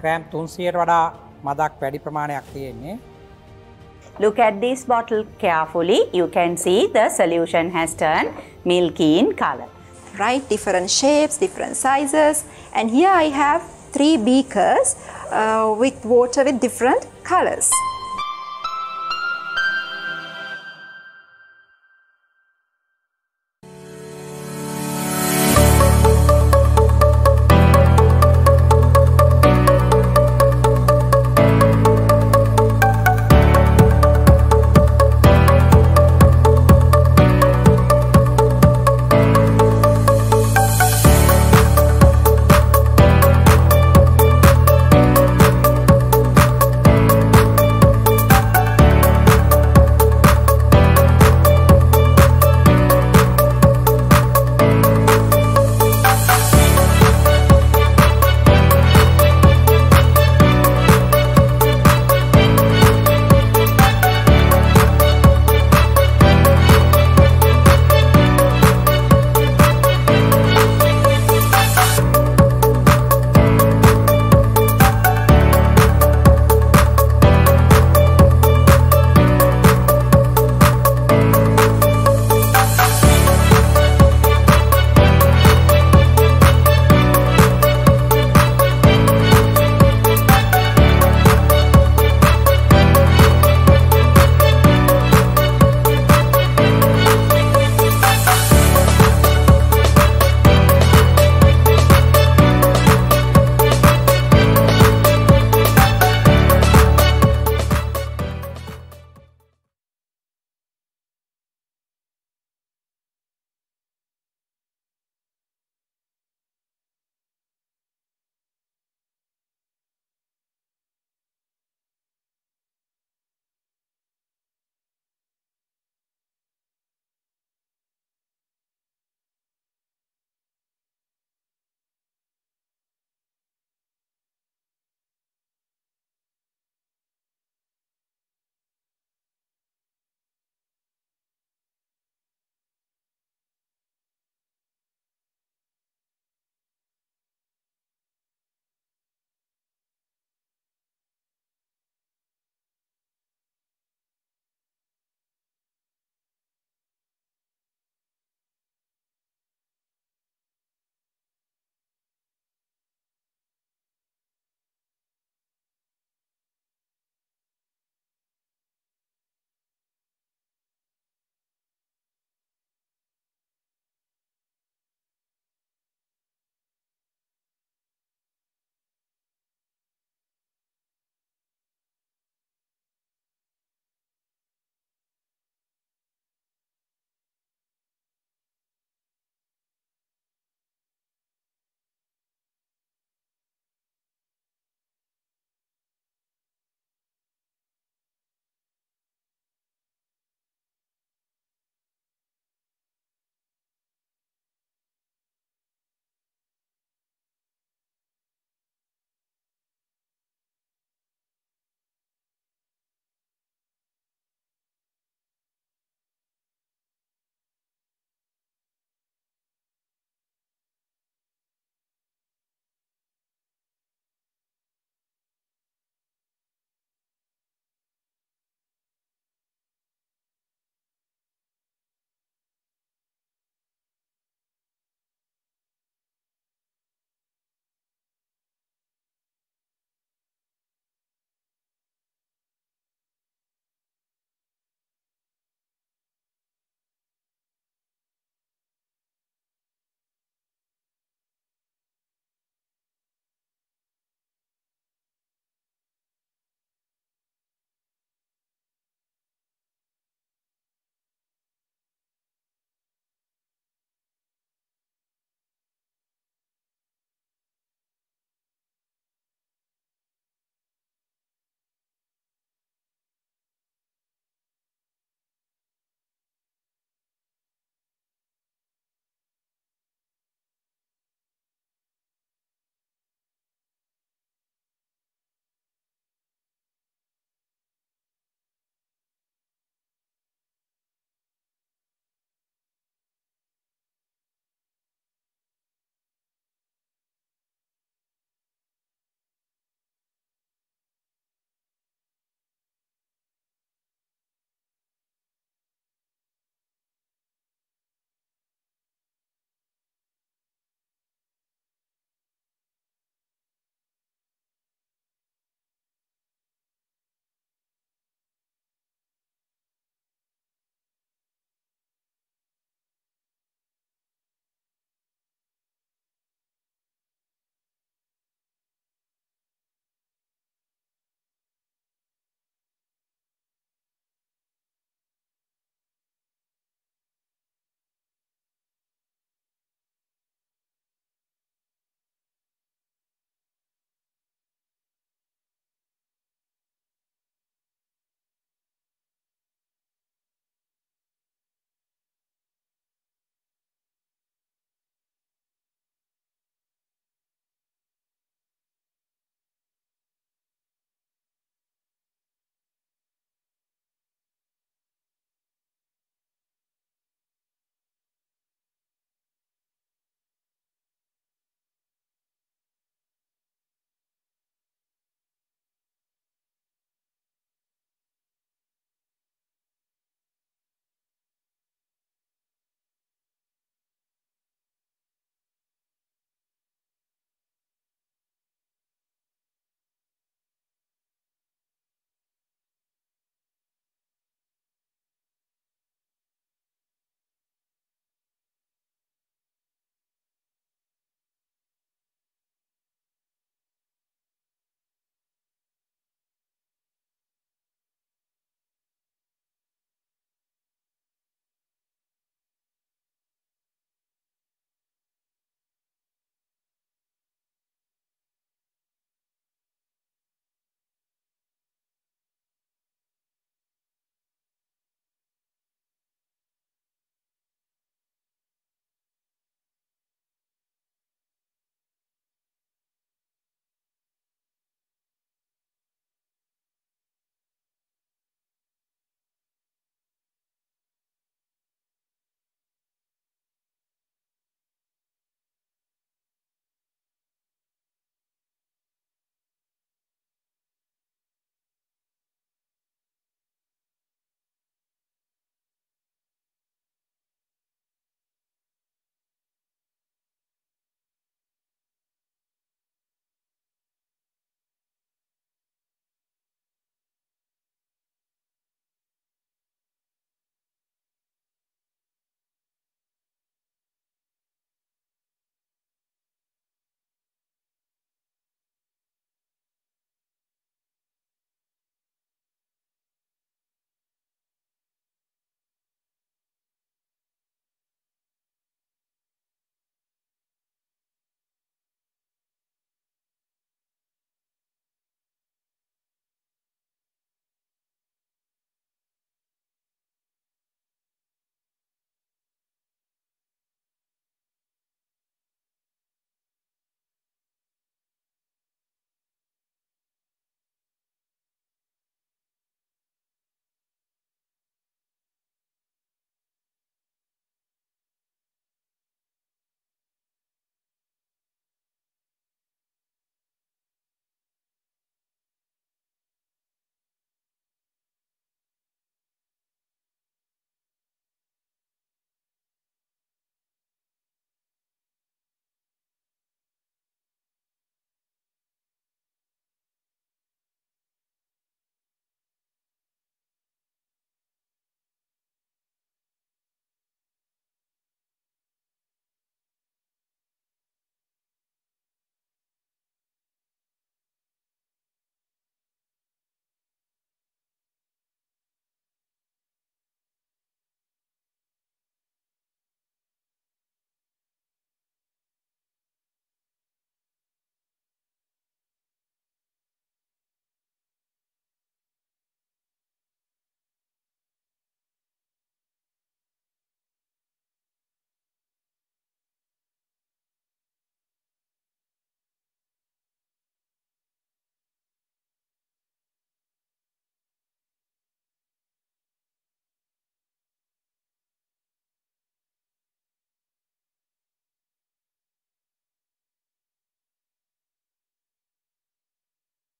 ක්‍රෑම් තුන්සියට වඩා මදක් වැඩි ප්‍රමාණයක් තියෙන්නේ. Look at this bottle carefully. You can see the solution has turned milky in color. right different shapes different sizes and here I have three beakers uh, with water with different colors.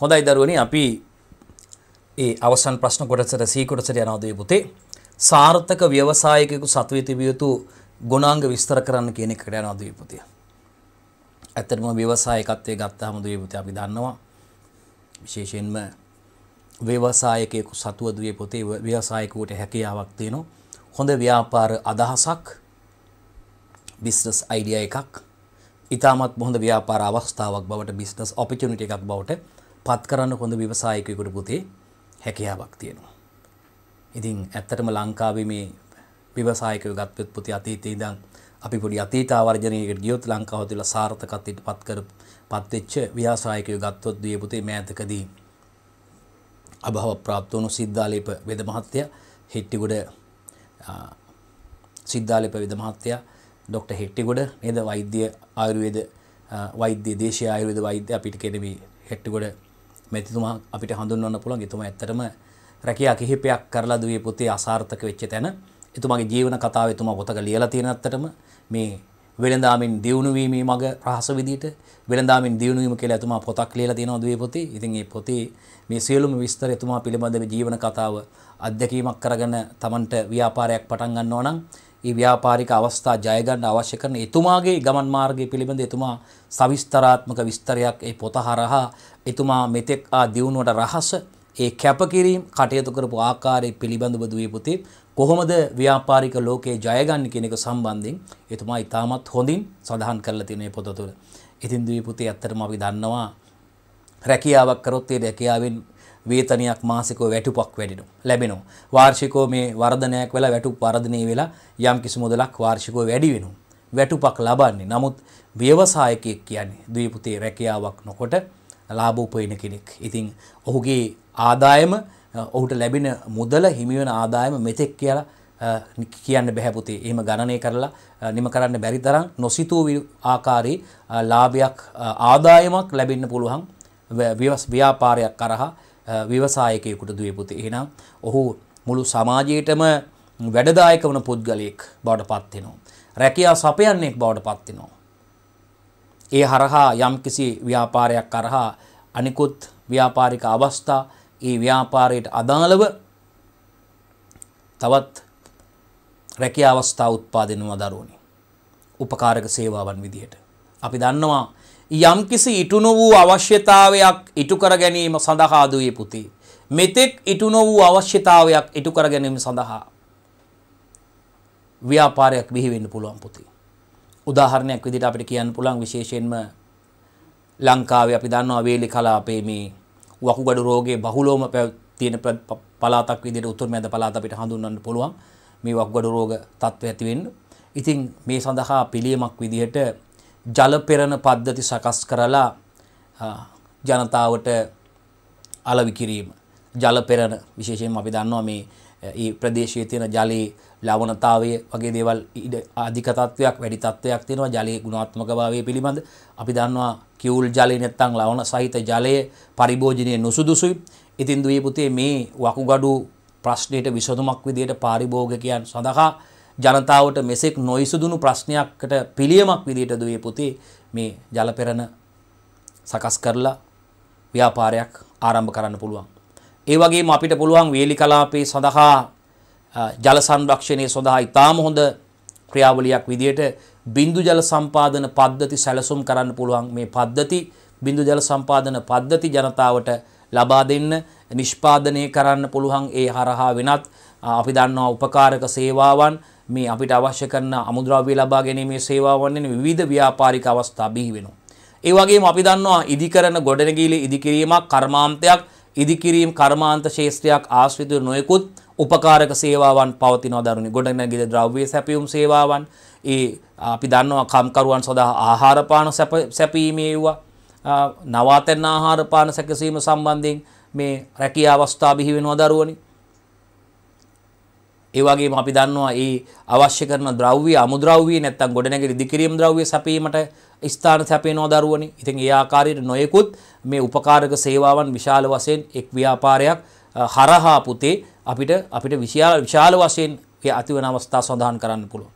හොඳයි දරුවනි අපි ඒ අවසන් ප්‍රශ්න කොටසට සී කොටසට යනවාද පුතේ සාර්ථක ව්‍යවසායකයෙකු සතුව තිබිය යුතු ගුණාංග විස්තර කරන්න කියන එකට යනවා දීපතිය. ඇත්තටම ව්‍යවසායකත්වයේ ගත්තාම දීපතිය අපි දන්නවා විශේෂයෙන්ම ව්‍යවසායකයෙකු සතුව දුවේ පොතේ ව්‍යවසායකයෙකුට හැකියාවක් තියෙනවා. හොඳ ව්‍යාපාර අදහසක් බිස්නස් අයිඩියා එකක් ඉතාමත් හොඳ ව්‍යාපාර අවස්ථාවක් බවට බිස්නස් ඔපචුනිටි එකක් බවට පත් කරන්න හොඳ ව්‍යවසායකයකුට පුතේ හැකියාවක් තියෙනවා. ඉතින් ඇත්තටම ලංකාවේ මේ ව්‍යවසායකයෝ ගත්තොත් පුතේ අතීතයේ ඉඳන් අපි පොඩි අතීත ආවර්ජනයකට ගියොත් ලංකාව තුළ සාර්ථකත්වයට පත් කර පත්වෙච්ච ව්‍යවසායකයෝ ගත්තොත් දුවේ පුතේ මෑතකදී අභව ප්‍රාප්ත වුණු සිද්ධාලේප වේද මහත්තයා හෙට්ටිගොඩ සිද්ධාලේප වේද මහත්තයා ඩොක්ටර් හෙට්ටිගොඩ නේද වෛද්‍ය ආයුර්වේද වෛද්‍ය දේශීය ආයුර්වේද වෛද්‍ය අපිට කෙරෙමි හෙට්ටිගොඩ මෙතිතුමා අපිට හඳුන්වන්න පුළුවන් එතුමා ඇත්තටම රැකියා කිහිපයක් කරලා දුවේ පුතේ අසාර්ථක වෙච්ච තැන එතුමාගේ ජීවන කතාව එතුමා පොතක ලියලා තියෙන අතරම මේ වෙළඳාමින් දියුණු වීමේ මඟ රහස විදිහට වෙළඳාමින් දියුණු වීම කියලා එතුමා පොතක් ලියලා තියෙනවා දුවේ පුතේ. ඉතින් මේ පොතේ මේ සියලුම විස්තර එතුමා පිළිබඳව ජීවන කතාව අත්දැකීමක් කරගෙන Tamanට ව්‍යාපාරයක් පටන් ගන්නවා නම් ඒ ව්‍යාපාරික අවස්ථා ජය ගන්න අවශ්‍ය කරන එතුමාගේ ගමන් මාර්ගය පිළිබඳ එතුමා සවිස්තරාත්මක විස්තරයක් ඒ පොත හරහා එතුමා මෙතෙක් ආ දියුණුවට රහස ඒ කැපකිරීම් කටයුතු කරපු ආකාරය පිළිබඳව දුවේ පුතේ කොහොමද ව්‍යාපාරික ලෝකයේ ජයගන්න කියන එක සම්බන්ධයෙන් එතුමා ඉතාමත් හොඳින් සඳහන් කරලා තියෙන පොත තුළ. ඉතින් දුවේ පුතේ ඇත්තටම අපි දන්නවා රැකියාවක් කරොත් ඒ රැකියාවෙන් වේතනයක් මාසිකව වැටුපක් වැඩෙනවා ලැබෙනවා. වාර්ෂිකව මේ වර්ධනයක් වෙලා වැටුප් වර්ධනය වෙලා යම් කිසි මුදලක් වාර්ෂිකව වැඩි වෙනවා. වැටුපක් ලබන්නේ. නමුත් ව්‍යවසායකයෙක් කියන්නේ දුවේ පුතේ රැකියාවක් නොකොට ලාභෝපයන කෙනෙක්. ඉතින් ඔහුගේ ආදායම ඔහුට ලැබෙන මුදල හිමිවන ආදායම මෙතෙක් කියලා කියන්න බැහැපුතේ එහෙම ගණනය කරලා නිම කරන්න බැරි තරම් නොසිතූ ආකාරයේ ලාභයක් ආදායමක් ලැබෙන්න පුළුවන් ව්‍යාපාරයක් කරහා ව්‍යවසායකයෙකුට දුවපුතේ එහෙනම් ඔහු මුළු සමාජයටම වැඩදායක වන පුද්ගලයෙක් බවට පත්වෙනවා. රැකියා සපයන්නෙක් බවට පත්වෙනවා. ඒ හරහා යම්කිසි ව්‍යාපාරයක් අරහා අනිකුත් ව්‍යාපාරික අවස්ථා ඒ ව්‍යාපාරයට අදාළව තවත් රැකියා අවස්ථා උත්පාදිනවා දරුවනි. උපකාරක සේවාවන් විදිහට. අපි දන්නවා යම්කිසි ඉටු නොවූ අවශ්‍යතාවයක් ඉටු කර ගැනීම සඳහා දුවේ පුතේ. මෙතෙක් ඉටු නොවූ අවශ්‍යතාවයක් ඉටු කර ගැනීම සඳහා ව්‍යාපාරයක් බිහි වෙන්න පුළුවන් පුතේ. උදාහරණයක් විදිහට අපිට කියන්න පුළුවන් විශේෂයෙන්ම ලංකාවේ අපි දන්නවා වේලි කලාපේ මේ වකුගඩු රෝගේ බහුලවම තියෙන පළාතක් විදිහට උතුරු මැද පළාත අපිට හඳුන්වන්න පුළුවන් මේ වකුගඩු රෝග තත්ත්වය ඇති වෙන්න. ඉතින් මේ සඳහා පිළියමක් විදිහට ජල පෙරන පද්ධති සකස් කරලා ජනතාවට අලවි කිරීම ජල පෙරන විශේෂයෙන්ම අපි දන්නවා මේ ඒ ප්‍රදේශයේ තියෙන ජලයේ ලවණතාවය වගේ දේවල් ඉඩ අධික තත්වයක් වැඩි තත්වයක් තියෙනවා ජලයේ ගුණාත්මකභාවය පිළිබඳ අපි දන්නවා කිවුල් ජලය නැත්තම් ලවණ සහිත ජලය පරිභෝජනයේ නුසුදුසුයි. ඉතින් දුවේ පුතේ මේ වකුගඩු ප්‍රශ්නයට විසඳුමක් විදියට පාරිභෝගිකයන් සඳහා ජනතාවට මෙසෙක් නොයිසුදුණු ප්‍රශ්නයක්කට පිළියමක් විදියට දුවේ පුතේ මේ ජල පෙරණ සකස් කරලා ව්‍යාපාරයක් ආරම්භ කරන්න පුළුවන්. ඒ වගේම අපිට පුළුවන් වේලි කලාපේ සඳහා ජල සංරක්ෂණය සඳහා ඉතාම හොඳ ක්‍රියාවලියක් විදියට බිඳු ජල සම්පාදන පද්ධති සැලසුම් කරන්න පුළුවන් මේ පද්ධති බිඳු ජල සම්පාදන පද්ධති ජනතාවට ලබා දෙන්න නිෂ්පාදනය කරන්න පුළුවන් ඒ හරහා වෙනත් අපි දන්නවා උපකාරක සේවාවන් මේ අපිට අවශ්‍ය කරන අමුද්‍රව්‍ය ලබා ගැනීමේ සේවාවන් වෙන විවිධ ව්‍යාපාරික අවස්ථා බිහි වෙනවා. ඒ වගේම අපි දන්නවා ඉදිකරන ගොඩනැගිලි ඉදිකිරීමක් කර්මාන්තයක් ඉදිකිරීම් කර්මාන්ත ශේෂත්‍රයක් ආශ්‍රිතව නොයෙකුත් උපකාරක සේවාවන් පවතිනවා දරුණි. ගොඩනැගිලි ද්‍රව්‍ය සැපියුම් සේවාවන්, ඒ අපි දන්නවා කම්කරුවන් සඳහා ආහාර පාන සැපීමේ වුවා, නවාතැන් ආහාර පාන සැකසීම සම්බන්ධයෙන් මේ රැකිය අවස්ථා බිහි වෙනවා දරුවනි. ඒ වගේම අපි දන්නවා ඒ අවශ්‍ය කරන ද්‍රව්‍ය අමුද්‍රව්‍ය නැත්තම් ගොඩනැගිලි ඉදිකිරීම් ද්‍රව්‍ය සැපීමට ස්ථාන සැපේනෝ දරුවනේ. ඉතින් ඒ ආකාරයට නොයෙකුත් මේ උපකාරක සේවාවන් විශාල වශයෙන් එක් ව්‍යාපාරයක් හරහා පුතේ අපිට අපිට විශාල විශාල වශයෙන් ඒ ඇතිවන අවස්ථා සඳහන් කරන්න පුළුවන්.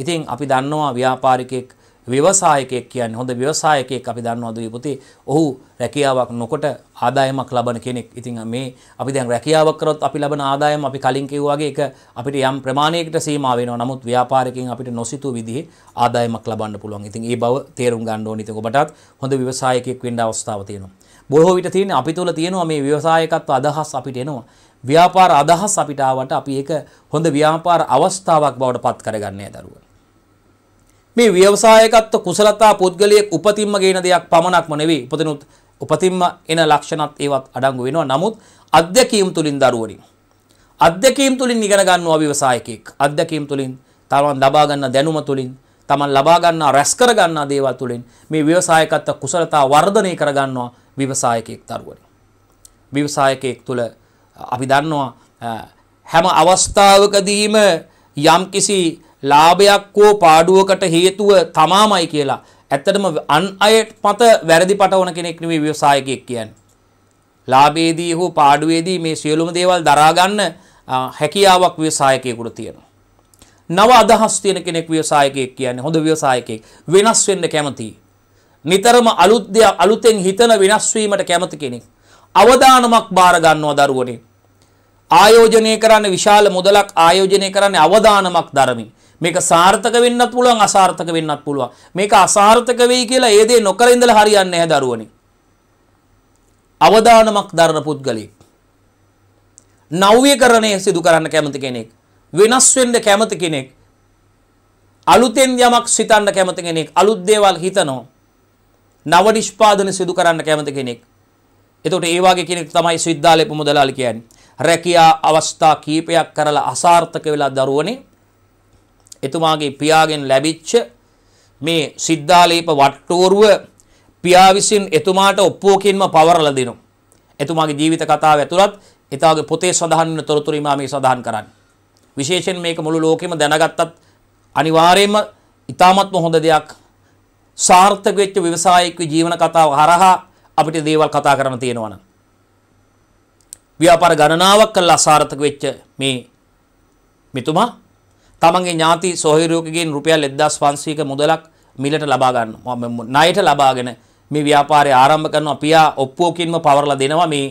ඉතින් අපි දන්නවා ව්‍යාපාරිකයෙක් ව්‍යවසායකයෙක් කියන්නේ හොඳ ව්‍යවසායකයෙක් අපි දන්නවා දුවේ පුතේ. ඔහු රැකියාවක් නොකොට ආදායමක් ලබන කෙනෙක්. ඉතින් මේ අපි දැන් රැකියාවක් කරොත් අපි ලබන ආදායම අපි කලින් කිව්වා වගේ ඒක අපිට යම් ප්‍රමාණයකට සීමා වෙනවා. නමුත් ව්‍යාපාරිකයෙන් අපිට නොසිතූ විදිහේ ආදායමක් ලබන්න පුළුවන්. ඉතින් ඒ බව තේරුම් ගන්න ඕනේ. ඉතින් ඔබටත් හොඳ ව්‍යවසායකයෙක් වෙන්න අවස්ථාව තියෙනවා. බොහෝ විට තියෙන අපි තුළ තියෙනවා මේ ව්‍යවසායකත්ව අදහස් අපිට එනවා. ව්‍යාපාර අදහස් අපිට ආවට අපි ඒක හොඳ ව්‍යාපාර අවස්ථාවක් බවට පත් කරගන්නේ දරුවා. මේ ව්‍යවසායකත්ව කුසලතා පුද්ගලයෙක් උපතින්ම ගේන දෙයක් පමණක්ම නෙවෙයි උපතිනුත් උපතින්ම එන ලක්ෂණත් ඒවත් අඩංගු වෙනවා නමුත් අධ්‍යක්ීම් තුලින් දරුවරින් අධ්‍යක්ීම් තුලින් ඉගෙන ගන්නවා ව්‍යවසායකෙක් අධ්‍යක්ීම් තුලින් තමන් ලබා ගන්න දැනුම තුලින් තමන් ලබා ගන්නා රැස් කර ගන්නා දේවල් තුලින් මේ ව්‍යවසායකත්ව කුසලතා වර්ධනය කර ගන්නවා ව්‍යවසායකෙක් දරුවරින් ව්‍යවසායකෙක් තුල අපි දන්නවා හැම අවස්ථාවකදීම යම්කිසි ලාභයක් හෝ පාඩුවකට හේතුව තමාමයි කියලා. ඇත්තටම අන් අය මත වැරදි පටවන කෙනෙක් නෙමෙයි ව්‍යවසායකයෙක් කියන්නේ. ලාභයේදී හෝ පාඩුවේදී මේ සියලුම දේවල් දරා ගන්න හැකියාවක් ව්‍යවසායකයෙකුට තියෙනවා. නව අදහස් තියෙන කෙනෙක් ව්‍යවසායකයෙක් කියන්නේ හොඳ ව්‍යවසායකයෙක්. වෙනස් වෙන්න කැමතියි. නිතරම අලුත් දෙයක් අලුතෙන් හිතන වෙනස් වීමට කැමති කෙනෙක්. අවදානමක් බාර ගන්නවා දරුවනේ. ආයෝජනය කරන්න විශාල මුදලක් ආයෝජනය කරන්න අවදානමක් දරමින්. මේක සාර්ථක වෙන්නත් පුළුවන් අසාර්ථක වෙන්නත් පුළුවන්. මේක අසාර්ථක වෙයි කියලා ඒ දේ නොකර ඉඳලා හරියන්නේ නැහැ දරුවනේ. අවදානමක් දරන පුද්ගලෙක්. නව්‍යකරණය සිදු කරන්න කැමති කෙනෙක්. වෙනස් වෙන්න කැමති කෙනෙක්. අලුතෙන් යමක් සිතන්න කැමති කෙනෙක්. අලුත් දේවල් හිතනවා. නව නිෂ්පාදන සිදු කරන්න කැමති කෙනෙක්. එතකොට ඒ වගේ කෙනෙක් තමයි සිද්ධාලේප මුදලාලි කියන්නේ. රැකියා අවස්ථා කීපයක් කරලා අසාර්ථක වෙලා දරුවනේ එතුමාගේ පියාගෙන් ලැබිච්ච මේ සිද්ධාලේප වට්ටෝරුව පියා විසින් එතුමාට ඔප්පුවකින්ම පවරලා දෙනවා. එතුමාගේ ජීවිත කතාව ඇතුළත් එතාගේ පොතේ සඳහන් වෙන තොරතුරු මා මේ සඳහන් කරන්නේ. විශේෂයෙන් මේක මුළු ලෝකෙම දැනගත්තත් අනිවාර්යයෙන්ම ඉතාමත්ම හොඳ දෙයක් සාර්ථක වෙච්ච ව්‍යවසායිකගේ ජීවන කතාව හරහා අපිට දේවල් කතා කරන්න තියෙනවා නම්. ව්‍යාපාර ගණනාවක් කළා සාර්ථක වෙච්ච මේ මෙතුමා තමන්ගේ ඥාති සොහිරයෝකගෙන් රුපියල් 1500ක මුදලක් මිලට ලබා ගන්න ණයට ලබාගෙන මේ ව්‍යාපාරය ආරම්භ කරනවා පියා ඔප්පුවකින්ම පවර්ලා දෙනවා මේ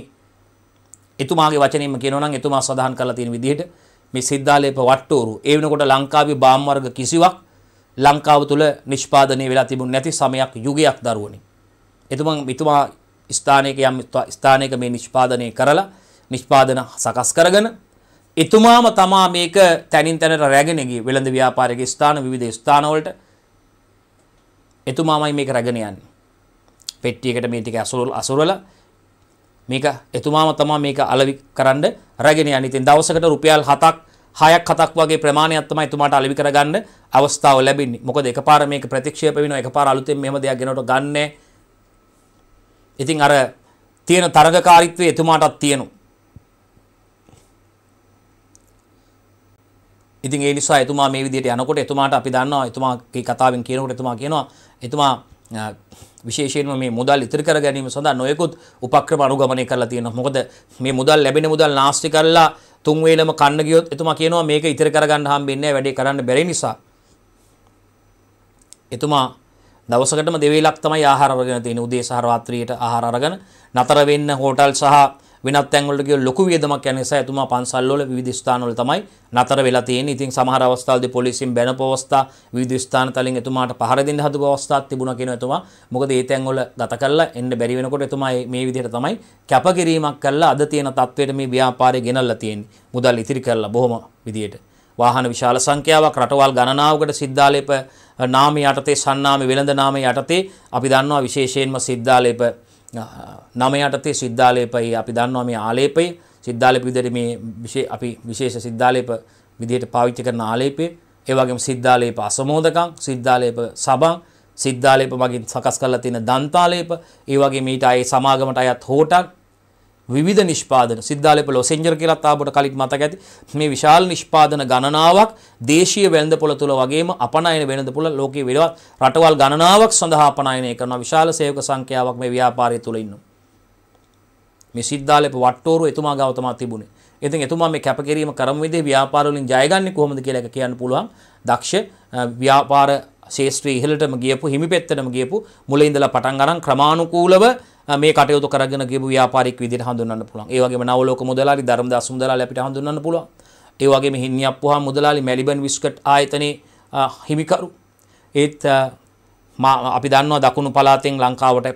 එතුමාගේ වචනයෙන්ම කියනවා නම් එතුමා සඳහන් කරලා තියෙන විදිහට මේ සිද්ධාලේප වට්ටෝරු ඒ වෙනකොට ලංකාවේ බාම් වර්ග කිසිවක් ලංකාව තුල නිෂ්පාදනය වෙලා තිබුණ නැති සමයක් යුගයක් දරුවනි. එතුමා එතුමා ස්ථානයක යම් ස්ථානයක මේ නිෂ්පාදනය කරලා නිෂ්පාදන සකස් කරගෙන එතුමාම තමා මේක තැනින් තැනට රැගෙන ගියේ වෙළඳ ව්‍යාපාරික ස්ථාන විවිධ ස්ථානවලට එතුමාමයි මේක රැගෙන යන්නේ. පෙට්ටියකට මේ ටික අසුරල අසුරලා මේක එතුමාම තමා මේක අලවි කරන්න රැගෙන යන්නේ. ඉතින් දවසකට රුපියල් 7ක් 6ක් 7ක් වගේ ප්‍රමාණයක් තමයි එතුමාට අලවි කරගන්න අවස්ථාව ලැබෙන්නේ. මොකද එකපාර මේක ප්‍රතික්ෂේප වෙනවා. එකපාර අලුතෙන් මෙහෙම දෙයක් ගෙනවට ගන්නෑ. ඉතින් අර තියෙන තරගකාරීත්වය එතුමාටත් තියෙනවා. ඉතින් ඒ නිසා එතුමා මේ විදිහට යනකොට එතුමාට අපි දන්නවා එතුමාගේ කතාවෙන් කියනකොට එතුමා කියනවා එතුමා විශේෂයෙන්ම මේ මුදල් ඉතිරි කර ගැනීම සඳහා නොයෙකුත් උපක්‍රම අනුගමනය කරලා තියෙනවා. මොකද මේ මුදල් ලැබෙන මුදල් නාස්ති කරලා තුන් වේලම කන්න ගියොත් එතුමා කියනවා මේක ඉතිරි කරගන්න හම්බෙන්නේ නැහැ වැඩේ කරන්න බැරි නිසා. එතුමා දවසකටම දෙවේලක් තමයි ආහාර අරගෙන තියෙන්නේ. උදේ සහ රාත්‍රියට ආහාර අරගෙන නතර වෙන්න හෝටල් සහ වෙනත් තැන්වලට ගිය ලොකු වියදමක් යන නිසා එතුමා පන්සල් වල විවිධ ස්ථාන වල තමයි නතර වෙලා තියෙන්නේ. ඉතින් සමහර අවස්ථාවලදී පොලිසියෙන් බැනපු අවස්ථා විවිධ ස්ථාන තලින් එතුමාට පහර දෙන්න හදපු අවස්ථාත් තිබුණා කියන එතුමා. මොකද ඒ තැන් වල ගත කරලා එන්න බැරි වෙනකොට එතුමා මේ විදිහට තමයි කැපකිරීමක් කරලා අද තියෙන තත්ත්වයට මේ ව්‍යාපාරය ගෙනල්ලා තියෙන්නේ. මුදල් ඉතිරි කරලා බොහොම විදියට. වාහන විශාල සංඛ්‍යාවක් රටවල් ගණනාවකට සිද්ධාලේප නාමය යටතේ සන්නාමය වෙළඳ නාමය යටතේ අපි දන්නවා විශේෂයෙන්ම සිද්ධාලේප නම යටතේ සිද්ධාලේපයි අපි දන්නවා මේ ආලේපය සිද්ධාලේප විදිහට මේ විශේෂ අපි විශේෂ සිද්ධාලේප විදිහට පාවිච්චි කරන ආලේපය ඒ වගේම සිද්ධාලේප අසමෝදකම් සිද්ධාලේප සබන් සිද්ධාලේප මගින් සකස් කරලා තියෙන දන්තාලේප ඒ වගේ මීට ආයේ සමාගමට අයත් හෝටක් විවිධ නිෂ්පාදන සිද්ධාලේප ලොසෙන්ජර් කියලත් ආපොට කලින් මතක ඇති මේ විශාල නිෂ්පාදන ගණනාවක් දේශීය වෙළඳ පොළ තුළ වගේම අපනයන වෙළඳ පොළ ලෝකයේ වෙනවත් රටවල් ගණනාවක් සඳහා අපනයනය කරන විශාල සේවක සංඛ්‍යාවක් මේ ව්‍යාපාරය තුළ ඉන්නවා. මේ සිද්ධාලේප වට්ටෝරුව එතුමා ගාව තමයි තිබුණේ. ඉතින් එතුමා මේ කැපකිරීම කරම විදිහේ ව්‍යාපාර වලින් ජය ගන්න කොහොමද කියලා එක කියන්න පුළුවන්. දක්ෂ ව්‍යාපාර ශේෂත්‍රී ඉහළටම ගියපු හිමිපෙත්තටම ගියපු මුල ඉඳලා පටන් ගන්න ක්‍රමානුකූලව මේ කටයුතු කරගෙන ගියපු ව්‍යාපාරික විදිහට හඳුන්වන්න පුළුවන්. ඒ වගේම නවලෝක මුදලාලි ධර්මදාස මුදලාලි අපිට හඳුන්වන්න පුළුවන්. ඒ වගේම හින්නියප්පුහා මුදලාලි මැලිබන් විස්කට් ආයතනයේ හිමිකරු. ඒත් අපි දන්නවා දකුණු පළාතෙන් ලංකාවට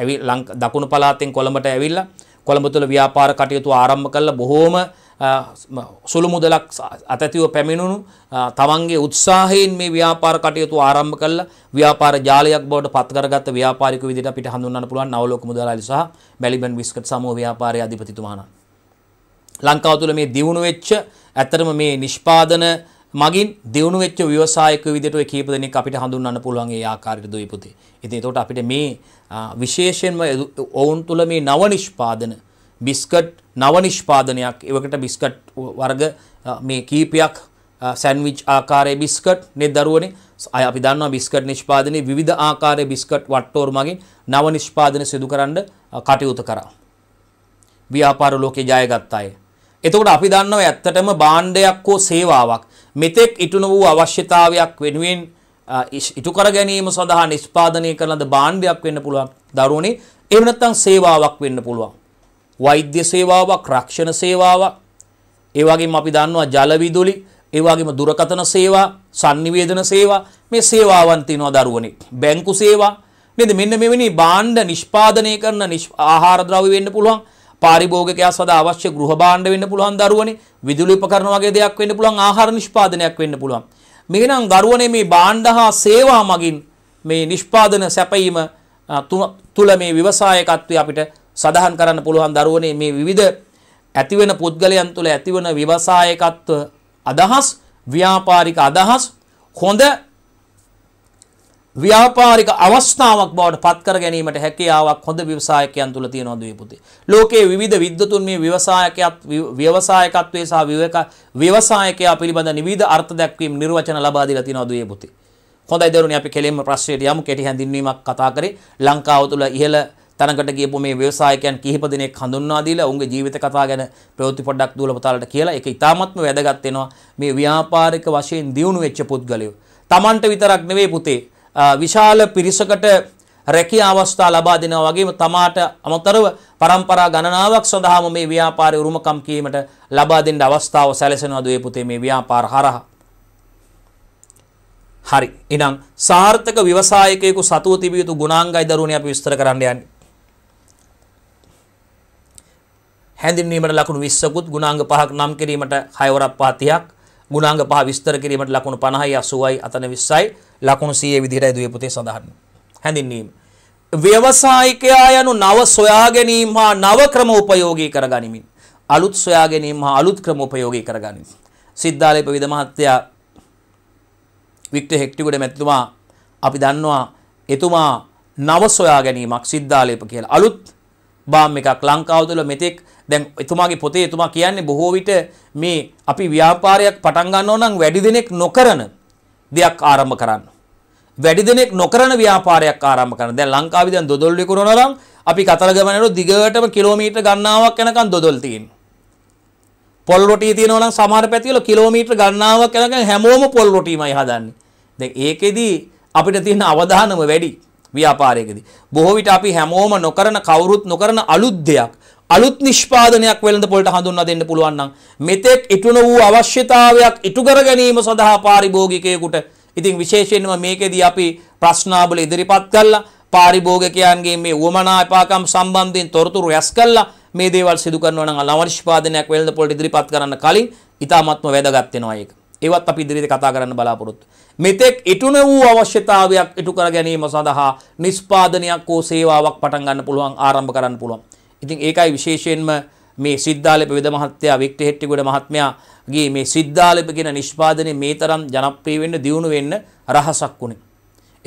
ඇවි දකුණු පළාතෙන් කොළඹට ඇවිල්ලා කොළඹ තුළ ව්‍යාපාර කටයුතු ආරම්භ කළා බොහෝම සුළු මුදලක් අතතිව පැමිණුණු තමන්ගේ උත්සාහයෙන් මේ ව්‍යාපාර කටයුතු ආරම්භ කළා ව්‍යාපාර ජාලයක් බවට පත් කරගත්ත ව්‍යාපාරික විදිහට අපිට හඳුන්වන්න පුළුවන් නවලෝක මුදලාලි සහ මෙලිබන් බිස්කට් සමූහ ව්‍යාපාරයේ අධිපතිතුමාණන් ලංකාව තුළ මේ දියුණු වෙච්ච ඇත්තටම මේ නිෂ්පාදන මගින් දියුණු වෙච්ච ව්‍යවසායක විදිහට ඔය කීප දෙනෙක් අපිට හඳුන්වන්න පුළුවන් ඒ ආකාරයට දුයි පුතේ. ඉතින් ඒකට අපිට මේ විශේෂයෙන්ම ඔවුන් තුළ මේ නව නිෂ්පාදන බිස්කට් නව නිෂ්පාදනයක් එවකට බිස්කට් වර්ග මේ කීපයක් සැන්විච් ආකාරය බිස්කට් නෙත් දරුවනේ අය අපි දන්නවා බිස්කට් නිෂ්පාදනයේ විවිධ ආකාරයේ බිස්කට් වට්ටෝරු මගින් නව නිෂ්පාදන සිදු කරන්න කටයුතු කරා. ව්‍යාපාර ලෝකේ ජයගත් අය. එතකොට අපි දන්නවා ඇත්තටම භාණ්ඩයක් හෝ සේවාවක් මෙතෙක් ඉටුන වූ අවශ්‍යතාවයක් වෙනුවෙන් ඉටු කර ගැනීම සඳහා නිෂ්පාදනය කරන ලද භාණ්ඩයක් වෙන්න පුළුවන්. දරුවනේ එහෙම නැත්නම් සේවාවක් වෙන්න පුළුවන්. වෛද්‍ය සේවාවක් රක්ෂණ සේවාවක් ඒ වගේම අපි දන්නවා ජල විදුලි ඒ වගේම දුරකථන සේවා sannivedana සේවා මේ සේවාවන් තියෙනවා දරුවනේ බැංකු සේවා නේද මෙන්න මෙවැනි භාණ්ඩ නිෂ්පාදනය කරන ආහාර ද්‍රව්‍ය වෙන්න පුළුවන් පාරිභෝගිකයා සඳහා අවශ්‍ය ගෘහ භාණ්ඩ වෙන්න පුළුවන් දරුවනේ විදුලි උපකරණ වගේ දෙයක් වෙන්න පුළුවන් ආහාර නිෂ්පාදනයක් වෙන්න පුළුවන් මෙහෙනම් දරුවනේ මේ භාණ්ඩ හා සේවා මගින් මේ නිෂ්පාදන සැපයීම තුල මේ ව්‍යවසායකත්වය අපිට සඳහන් කරන්න පුළුවන් දරුවනේ මේ විවිධ ඇතිවෙන පුද්ගලයන් තුළ ඇතිවන විවසායකත්ව අදහස් ව්‍යාපාරික අදහස් හොඳ ව්‍යාපාරික අවස්ථාවක් බවට පත්කර ගැනීමට හැකියාවක් හොඳ ව්‍යවසායකයන් තුළ තියෙනවා දුවේ පුතේ. ලෝකයේ විවිධ විද්වතුන් මේ ව්‍යවසායකයත් ව්‍යවසායකත්වයේ සහ විවේක ව්‍යවසායකයා පිළිබඳ විවිධ අර්ථ දැක්වීම් නිර්වචන ලබා දීලා තියෙනවා දුවේ පුතේ. හොඳයි දරුණි අපි කෙලින්ම ප්‍රශ්නයට යමු කෙටි හැඳින්වීමක් කතා කරේ ලංකාව තුළ ඉහළ තරඟට ගියපු මේ ව්‍යවසායකයන් කිහිප දෙනෙක් හඳුන්වා දීලා ඔවුන්ගේ ජීවිත කතා ගැන ප්‍රවෘත්ති පොඩ්ඩක් දූලපතාලට කියලා ඒක ඉතාමත්ම වැදගත් වෙනවා මේ ව්‍යාපාරික වශයෙන් දියුණු වෙච්ච පුද්ගලයෝ. Tamanට විතරක් නෙවෙයි පුතේ විශාල පිරිසකට රැකිය අවස්ථා ලබා දෙනවා වගේම තමාට අමතරව પરම්පරා ගණනාවක් සඳහාම මේ ව්‍යාපාරයේ උරුමකම් කීමට ලබා දෙන්න අවස්ථාව සැලසෙනවා දුවේ පුතේ මේ ව්‍යාපාර හරහා. හරි. එහෙනම් සාර්ථක ව්‍යවසායකයෙකු සතුව තිබිය යුතු ගුණාංගයි දරුවනේ අපි විස්තර කරන්න යන්නේ. හැඳින්වීමට ලකුණු 20කුත් ගුණාංග 5ක් නම් කිරීමට 6 වරක් 5 30ක් ගුණාංග 5 විස්තර කිරීමට ලකුණු 50යි 80යි අතන 20යි ලකුණු 100 විදිහටයි දුවේ පුතේ සඳහන්. හැඳින්වීම. ව්‍යවසායිකයා යනු නව සොයා ගැනීම හා නව ක්‍රම උපයෝගී කර ගනිමින් අලුත් සොයා ගැනීම හා අලුත් ක්‍රම උපයෝගී කර ගනිමින් සිද්ධාලේප විද මහත්තයා වික්ටර් හෙක්ටිගොඩ මැතිතුමා අපි දන්නවා එතුමා නව සොයා ගැනීමක් සිද්ධාලේප කියලා අලුත් බාම් එකක් ලංකාව තුළ මෙතෙක් දැන් එතුමාගේ පොතේ එතුමා කියන්නේ බොහෝ විට මේ අපි ව්‍යාපාරයක් පටන් ගන්නව නම් වැඩි දෙනෙක් නොකරන දෙයක් ආරම්භ කරන්න. වැඩි දෙනෙක් නොකරන ව්‍යාපාරයක් ආරම්භ කරන්න. දැන් ලංකාවේ දැන් දොදොල් විකුණනවා නම් අපි කතරගම යනකොට දිගටම කිලෝමීටර් ගණනාවක් යනකම් දොදොල් තියෙනවා. පොල් රොටිය තියෙනවා නම් සමහර පැතිවල කිලෝමීටර් ගණනාවක් යනකම් හැමෝම පොල් රොටියමයි හදන්නේ. දැන් ඒකෙදි අපිට තියෙන අවධානම වැඩි. ව්‍යාපාරයකදී. බොහෝ විට අපි හැමෝම නොකරන කවුරුත් නොකරන අලුත් දෙයක් අලුත් නිෂ්පාදනයක් වෙළඳ පොළට හඳුන්වා දෙන්න පුළුවන් නම් මෙතෙක් ඉටුන වූ අවශ්‍යතාවයක් ඉටු කර ගැනීම සඳහා පාරිභෝගිකයෙකුට ඉතින් විශේෂයෙන්ම මේකෙදී අපි ප්‍රශ්නාවල ඉදිරිපත් කළා පාරිභෝගිකයන්ගේ මේ උවමනා එපාකම් සම්බන්ධයෙන් තොරතුරු රැස් කළා මේ දේවල් සිදු කරනවා නම් අලව නිෂ්පාදනයක් වෙළඳ පොළට ඉදිරිපත් කරන්න කලින් ඉතාමත්ම වැදගත් වෙනවා ඒක ඒවත් අපි ඉදිරියට කතා කරන්න බලාපොරොත්තු. මෙතෙක් ඉටුන වූ අවශ්‍යතාවයක් ඉටු කර ගැනීම සඳහා නිෂ්පාදනයක් හෝ සේවාවක් පටන් ගන්න පුළුවන් ආරම්භ කරන්න පුළුවන්. ඉතින් ඒකයි විශේෂයෙන්ම මේ සිද්ධාලේප වෙද මහත්තයා වික්ටර් හෙට්ටිගොඩ මහත්මයාගේ මේ සිද්ධාලේප කියන නිෂ්පාදනය මේ තරම් ජනප්‍රිය වෙන්න දියුණු වෙන්න රහසක් උනේ.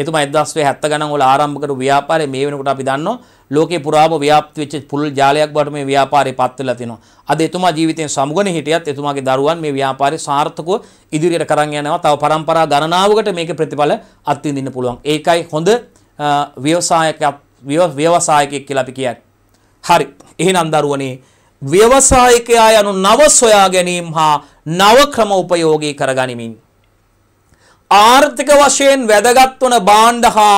එතුමා 1970 ගණන් වල ආරම්භ කරපු ව්‍යාපාරය මේ වෙනකොට අපි දන්නවා ලෝකේ පුරාම ව්‍යාප්ත වෙච්ච පුළුල් ජාලයක් බවට මේ ව්‍යාපාරේ පත් වෙලා තිනවා. අද එතුමා ජීවිතයෙන් සමුගන හිටියත් එතුමාගේ දරුවන් මේ ව්‍යාපාරේ සාර්ථකව ඉදිරියට කරන් යනවා. තව પરම්පරා ගණනාවකට මේකේ ප්‍රතිඵල අත්විඳින්න පුළුවන්. ඒකයි හොඳ ව්‍යවසායකයක් ව්‍යවසායකයෙක් කියලා අපි කියන්නේ. හරි. එහෙනම් දරුවනේ ව්‍යවසායකයා යනු නව සොයා ගැනීම හා නව ක්‍රම උපයෝගී කරගනිමින් ආර්ථික වශයෙන් වැදගත් වන බාණ්ඩ හා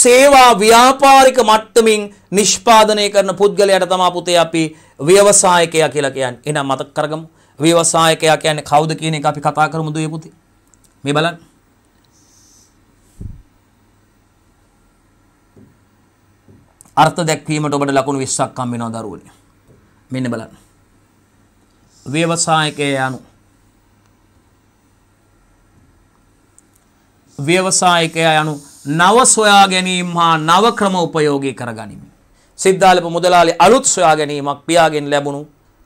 සේවා ව්‍යාපාරික මට්ටමින් නිෂ්පාදනය කරන පුද්ගලයාට තමා පුතේ අපි ව්‍යවසායකයා කියලා කියන්නේ. එහෙනම් මතක කරගමු. ව්‍යවසායකයා කියන්නේ කවුද කියන එක අපි කතා කරමු දුවේ පුතේ. මේ බලන්න. අර්ථ දැක්වීමට ඔබට ලකුණු 20ක් හම් වෙනවා දරුවනේ. මෙන්න බලන්න. ව්‍යවසායකයා යනු ව්‍යවසායකයා යනු නව සොයා ගැනීම් හා නව ක්‍රම උපයෝගී කරගනිමින්. සිද්ධාලප මුදලාලි අලුත් සොයා ගැනීමක් පියාගෙන් ලැබුණු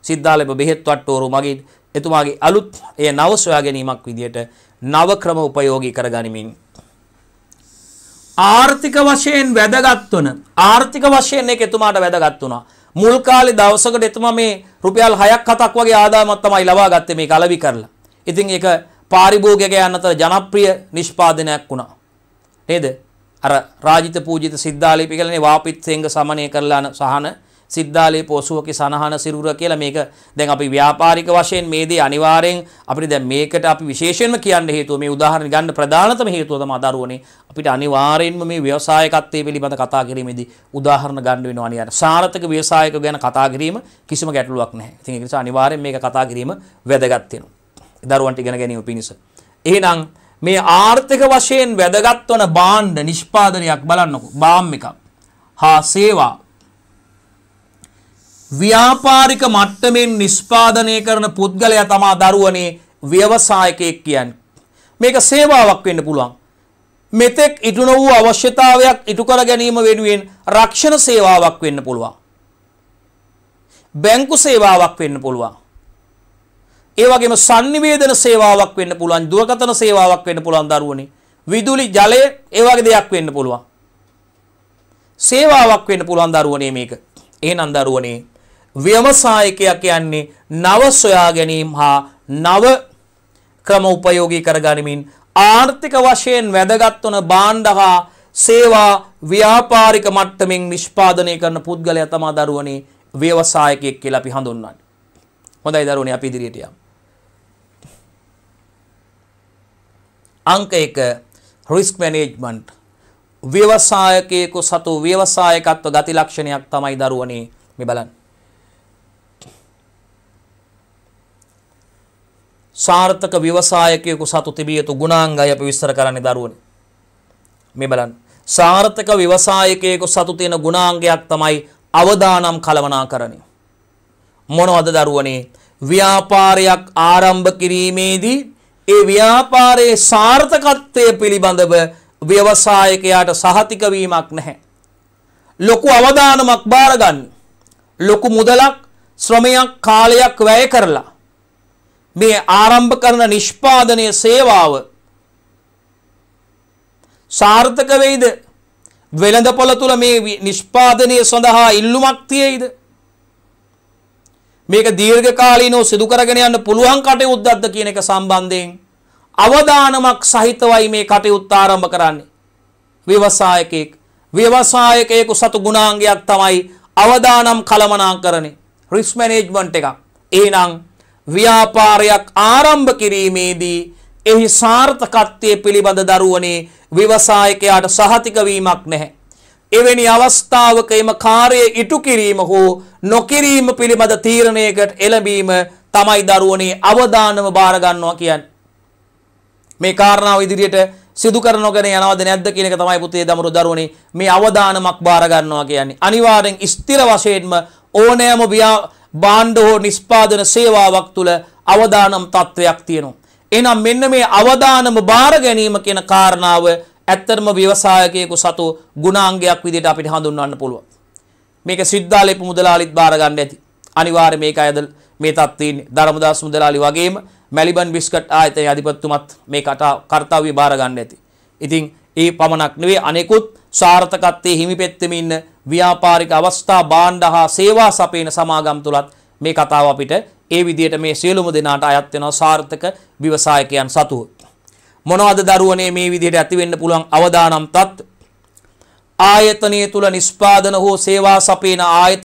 සිද්ධාලප බෙහෙත් වට්ටෝරු මගින් එතුමාගේ අලුත් එය නව සොයා ගැනීමක් විදියට නව ක්‍රම උපයෝගී කරගනිමින්. ආර්ථික වශයෙන් වැදගත් වන ආර්ථික වශයෙන් එක එතුමාට වැදගත් වුණා. මුල් කාලේ දවසකට එතුමා මේ රුපියල් 6ක් 7ක් වගේ ආදායමක් තමයි ලබා ගත්තේ මේ කලවි කරලා. ඉතින් ඒක පාරිභෝගික යන අතර ජනප්‍රිය නිෂ්පාදනයක් වුණා. නේද? අර රාජිත පූජිත සිද්ධාලේප කියලානේ වාපිත් සෙංග සමනය කරලා සහන සිද්ධාලේප ඔසුවකි සනහන සිරුර කියලා මේක දැන් අපි ව්‍යාපාරික වශයෙන් මේ දේ අනිවාර්යෙන් අපිට දැන් මේකට අපි විශේෂයෙන්ම කියන්න හේතුව මේ උදාහරණ ගන්න ප්‍රධානතම හේතුව තමයි අදරුවනේ අපිට අනිවාර්යෙන්ම මේ ව්‍යවසායකත්වයේ පිළිබඳ කතා කිරීමේදී උදාහරණ ගන්න වෙනවා අනිවාර්ය සාර්ථක ව්‍යවසායක ගැන කතා කිරීම කිසිම ගැටලුවක් නැහැ. ඉතින් ඒ නිසා අනිවාර්යෙන් මේක කතා කිරීම වැදගත් වෙනවා. දරුවන්ට ඉගෙන ගැනීම පිණිස. එහෙනම් මේ ආර්ථික වශයෙන් වැදගත් වන බාණ්ඩ නිෂ්පාදනයක් බලන්නකෝ. බාම් එකක්. හා සේවා. ව්‍යාපාරික මට්ටමින් නිෂ්පාදනය කරන පුද්ගලයා තමා දරුවනේ ව්‍යවසායකයෙක් කියන්නේ. මේක සේවාවක් වෙන්න පුළුවන්. මෙතෙක් ඉටු නො වූ අවශ්‍යතාවයක් ඉටු කර ගැනීම වෙනුවෙන් රක්ෂණ සේවාවක් වෙන්න පුළුවන්. බැංකු සේවාවක් වෙන්න පුළුවන්. ඒ වගේම sannivedana සේවාවක් වෙන්න පුළුවන් දුරකථන සේවාවක් වෙන්න පුළුවන් දරුවනේ විදුලි ජලය ඒ වගේ දෙයක් වෙන්න පුළුවන් සේවාවක් වෙන්න පුළුවන් දරුවනේ මේක එහෙනම් දරුවනේ ව්‍යවසායකයා කියන්නේ නව සොයා ගැනීම හා නව ක්‍රම උපයෝගී කරගනිමින් ආර්ථික වශයෙන් වැදගත් වන භාණ්ඩ හා සේවා ව්‍යාපාරික මට්ටමින් නිෂ්පාදනය කරන පුද්ගලයා තමයි දරුවනේ ව්‍යවසායකයෙක් කියලා අපි හඳුන්වන්නේ. හොඳයි දරුවනේ අපි ඉදිරියට යමු. අංක 1 රිස්ක් මැනේජ්මන්ට් ව්‍යවසායකයෙකු සතු ව්‍යවසායකත්ව ගති ලක්ෂණයක් තමයි දරුවනේ මේ බලන්න. සාර්ථක ව්‍යවසායකයෙකු සතු තිබිය යුතු ගුණාංගය අපි විස්තර කරන්නේ දරුවනේ. මේ බලන්න. සාර්ථක ව්‍යවසායකයෙකු සතු තියෙන ගුණාංගයක් තමයි අවදානම් කළමනාකරණය. මොනවද දරුවනේ? ව්‍යාපාරයක් ආරම්භ කිරීමේදී ඒ ව්‍යාපාරයේ සාර්ථකත්වය පිළිබඳව ව්‍යවසායකයාට සහතික වීමක් නැහැ. ලොකු අවදානමක් බාරගන්න. ලොකු මුදලක්, ශ්‍රමයක්, කාලයක් වැය කරලා මේ ආරම්භ කරන නිෂ්පාදනයේ සේවාව සාර්ථක වෙයිද? වෙළඳපොළ තුල මේ නිෂ්පාදනය සඳහා ඉල්ලුමක් තියෙයිද? මේක දීර්ඝකාලීනව සිදු කරගෙන යන්න පුළුවන් කටයුත්තක්ද කියන එක සම්බන්ධයෙන් අවදානමක් සහිතවයි මේ කටයුත්ත ආරම්භ කරන්නේ. ව්‍යවසායකයෙක් ව්‍යවසායකයෙකු සතු ගුණාංගයක් තමයි අවදානම් කළමනාකරණේ රිස්ක් මැනේජ්මන්ට් එකක්. එහෙනම් ව්‍යාපාරයක් ආරම්භ කිරීමේදී එහි සාර්ථකත්වයේ පිළිබඳ දරුවනේ ව්‍යවසායකයාට සහතික වීමක් නැහැ. එවැනි අවස්ථාවක එම කාර්යය ඉටු කිරීම හෝ නොකිරීම පිළිබඳ තීරණයකට එළඹීම තමයි දරුවනේ අවධානම බාර ගන්නවා කියන්නේ. මේ කාරණාව ඉදිරියට සිදු කරනවගෙන යනවද නැද්ද කියන එක තමයි පුතේ දමරු දරුවනේ මේ අවධානමක් බාර ගන්නවා කියන්නේ. අනිවාර්යෙන් ස්ථිර වශයෙන්ම ඕනෑම භාණ්ඩ හෝ නිෂ්පාදන සේවාවක් තුළ අවදානම් තත්ත්වයක් තියෙනවා. එනම් මෙන්න මේ අවදානම බාර ගැනීම කියන කාරණාව ඇත්තරම ව්‍යවසායකයෙකු සතු ගුණාංගයක් විදිට අපිට හඳුන්වන්න පුළුව. මේක සිද්ධාලෙපු මුදලාලිත් භාරගන්න ඇති අනිවාර මේක අයද මේ තත්වීන් ධර්මදස් මුදලාලි වගේම මැලිබන් බිස්කට් ආයතය අධිපත්තුමත් මේ කටා කර්තාව්‍ය භාරගන්න ඇති. ඉතිං ඒ පමණක් නෙවේ අනෙකුත් සාර්ථකත්තේ හිමිපෙත්තම ඉන්න ව්‍යාපාරික අවස්ථා බාණ්ඩ හා සේවා සපේන සමාගම් තුළත් මේ කතාව අපිට ඒ විදියට මේ සියලුම දෙනාට අයත්වෙනවා සාර්ථක විවසායකයන් සතුව. මොනවද දරුවනේ මේ විදිහට ඇති වෙන්න පුළුවන් අවදානම් තත් ආයතනය තුල නිෂ්පාදන හෝ සේවා සපයන ආයතන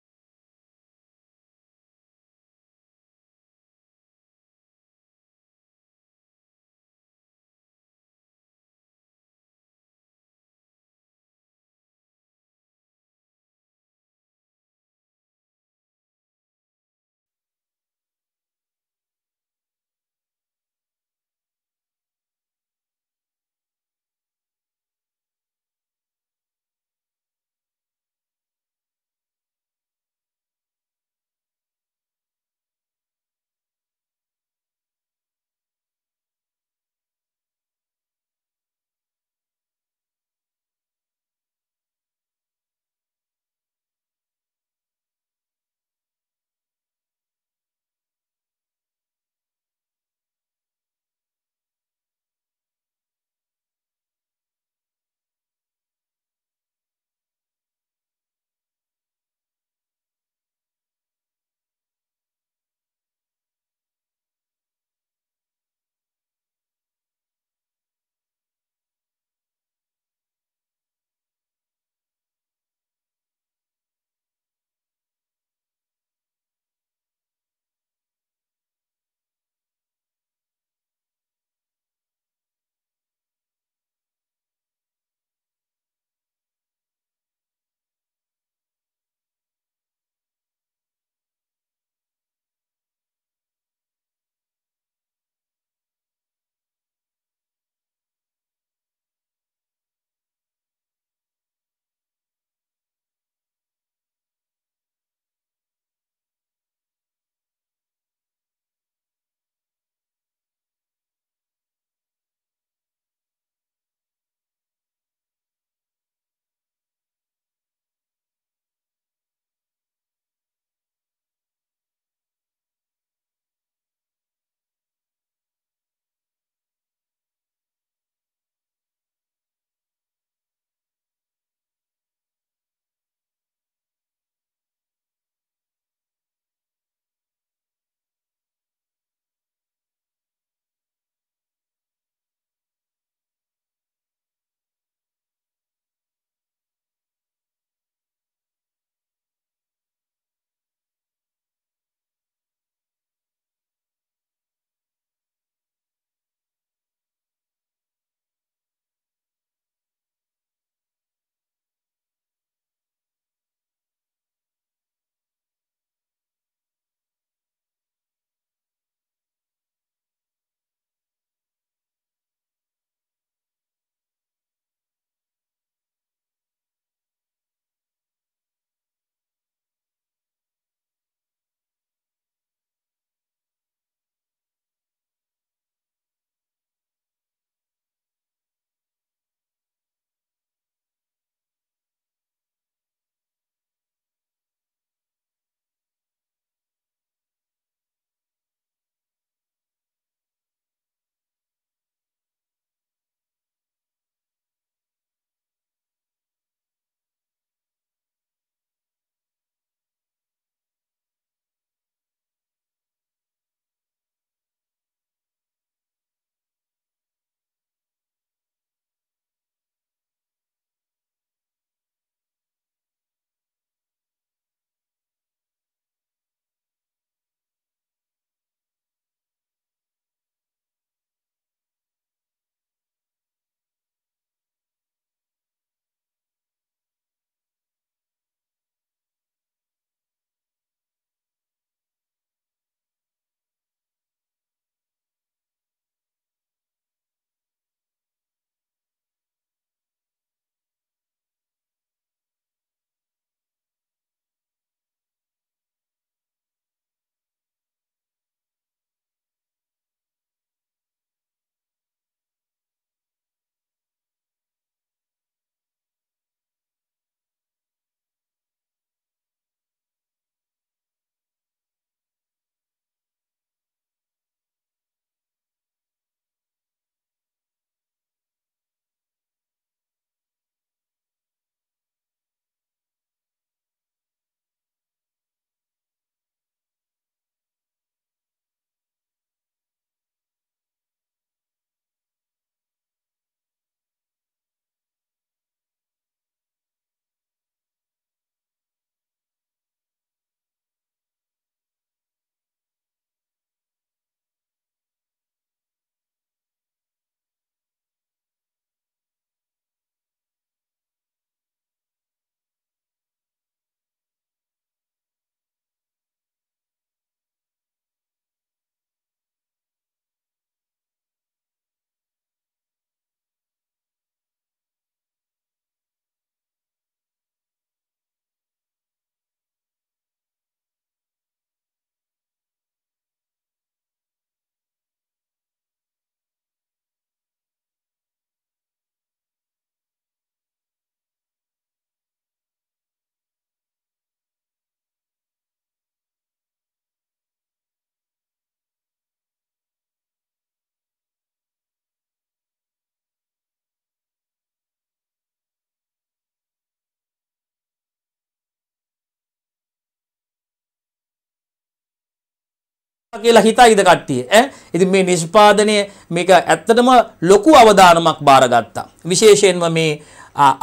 කියලා හිතයිද කට්ටිය ඈ ඉතින් මේ නිෂ්පාදනය මේක ඇත්තටම ලොකු අවදානමක් බාරගත්තා විශේෂයෙන්ම මේ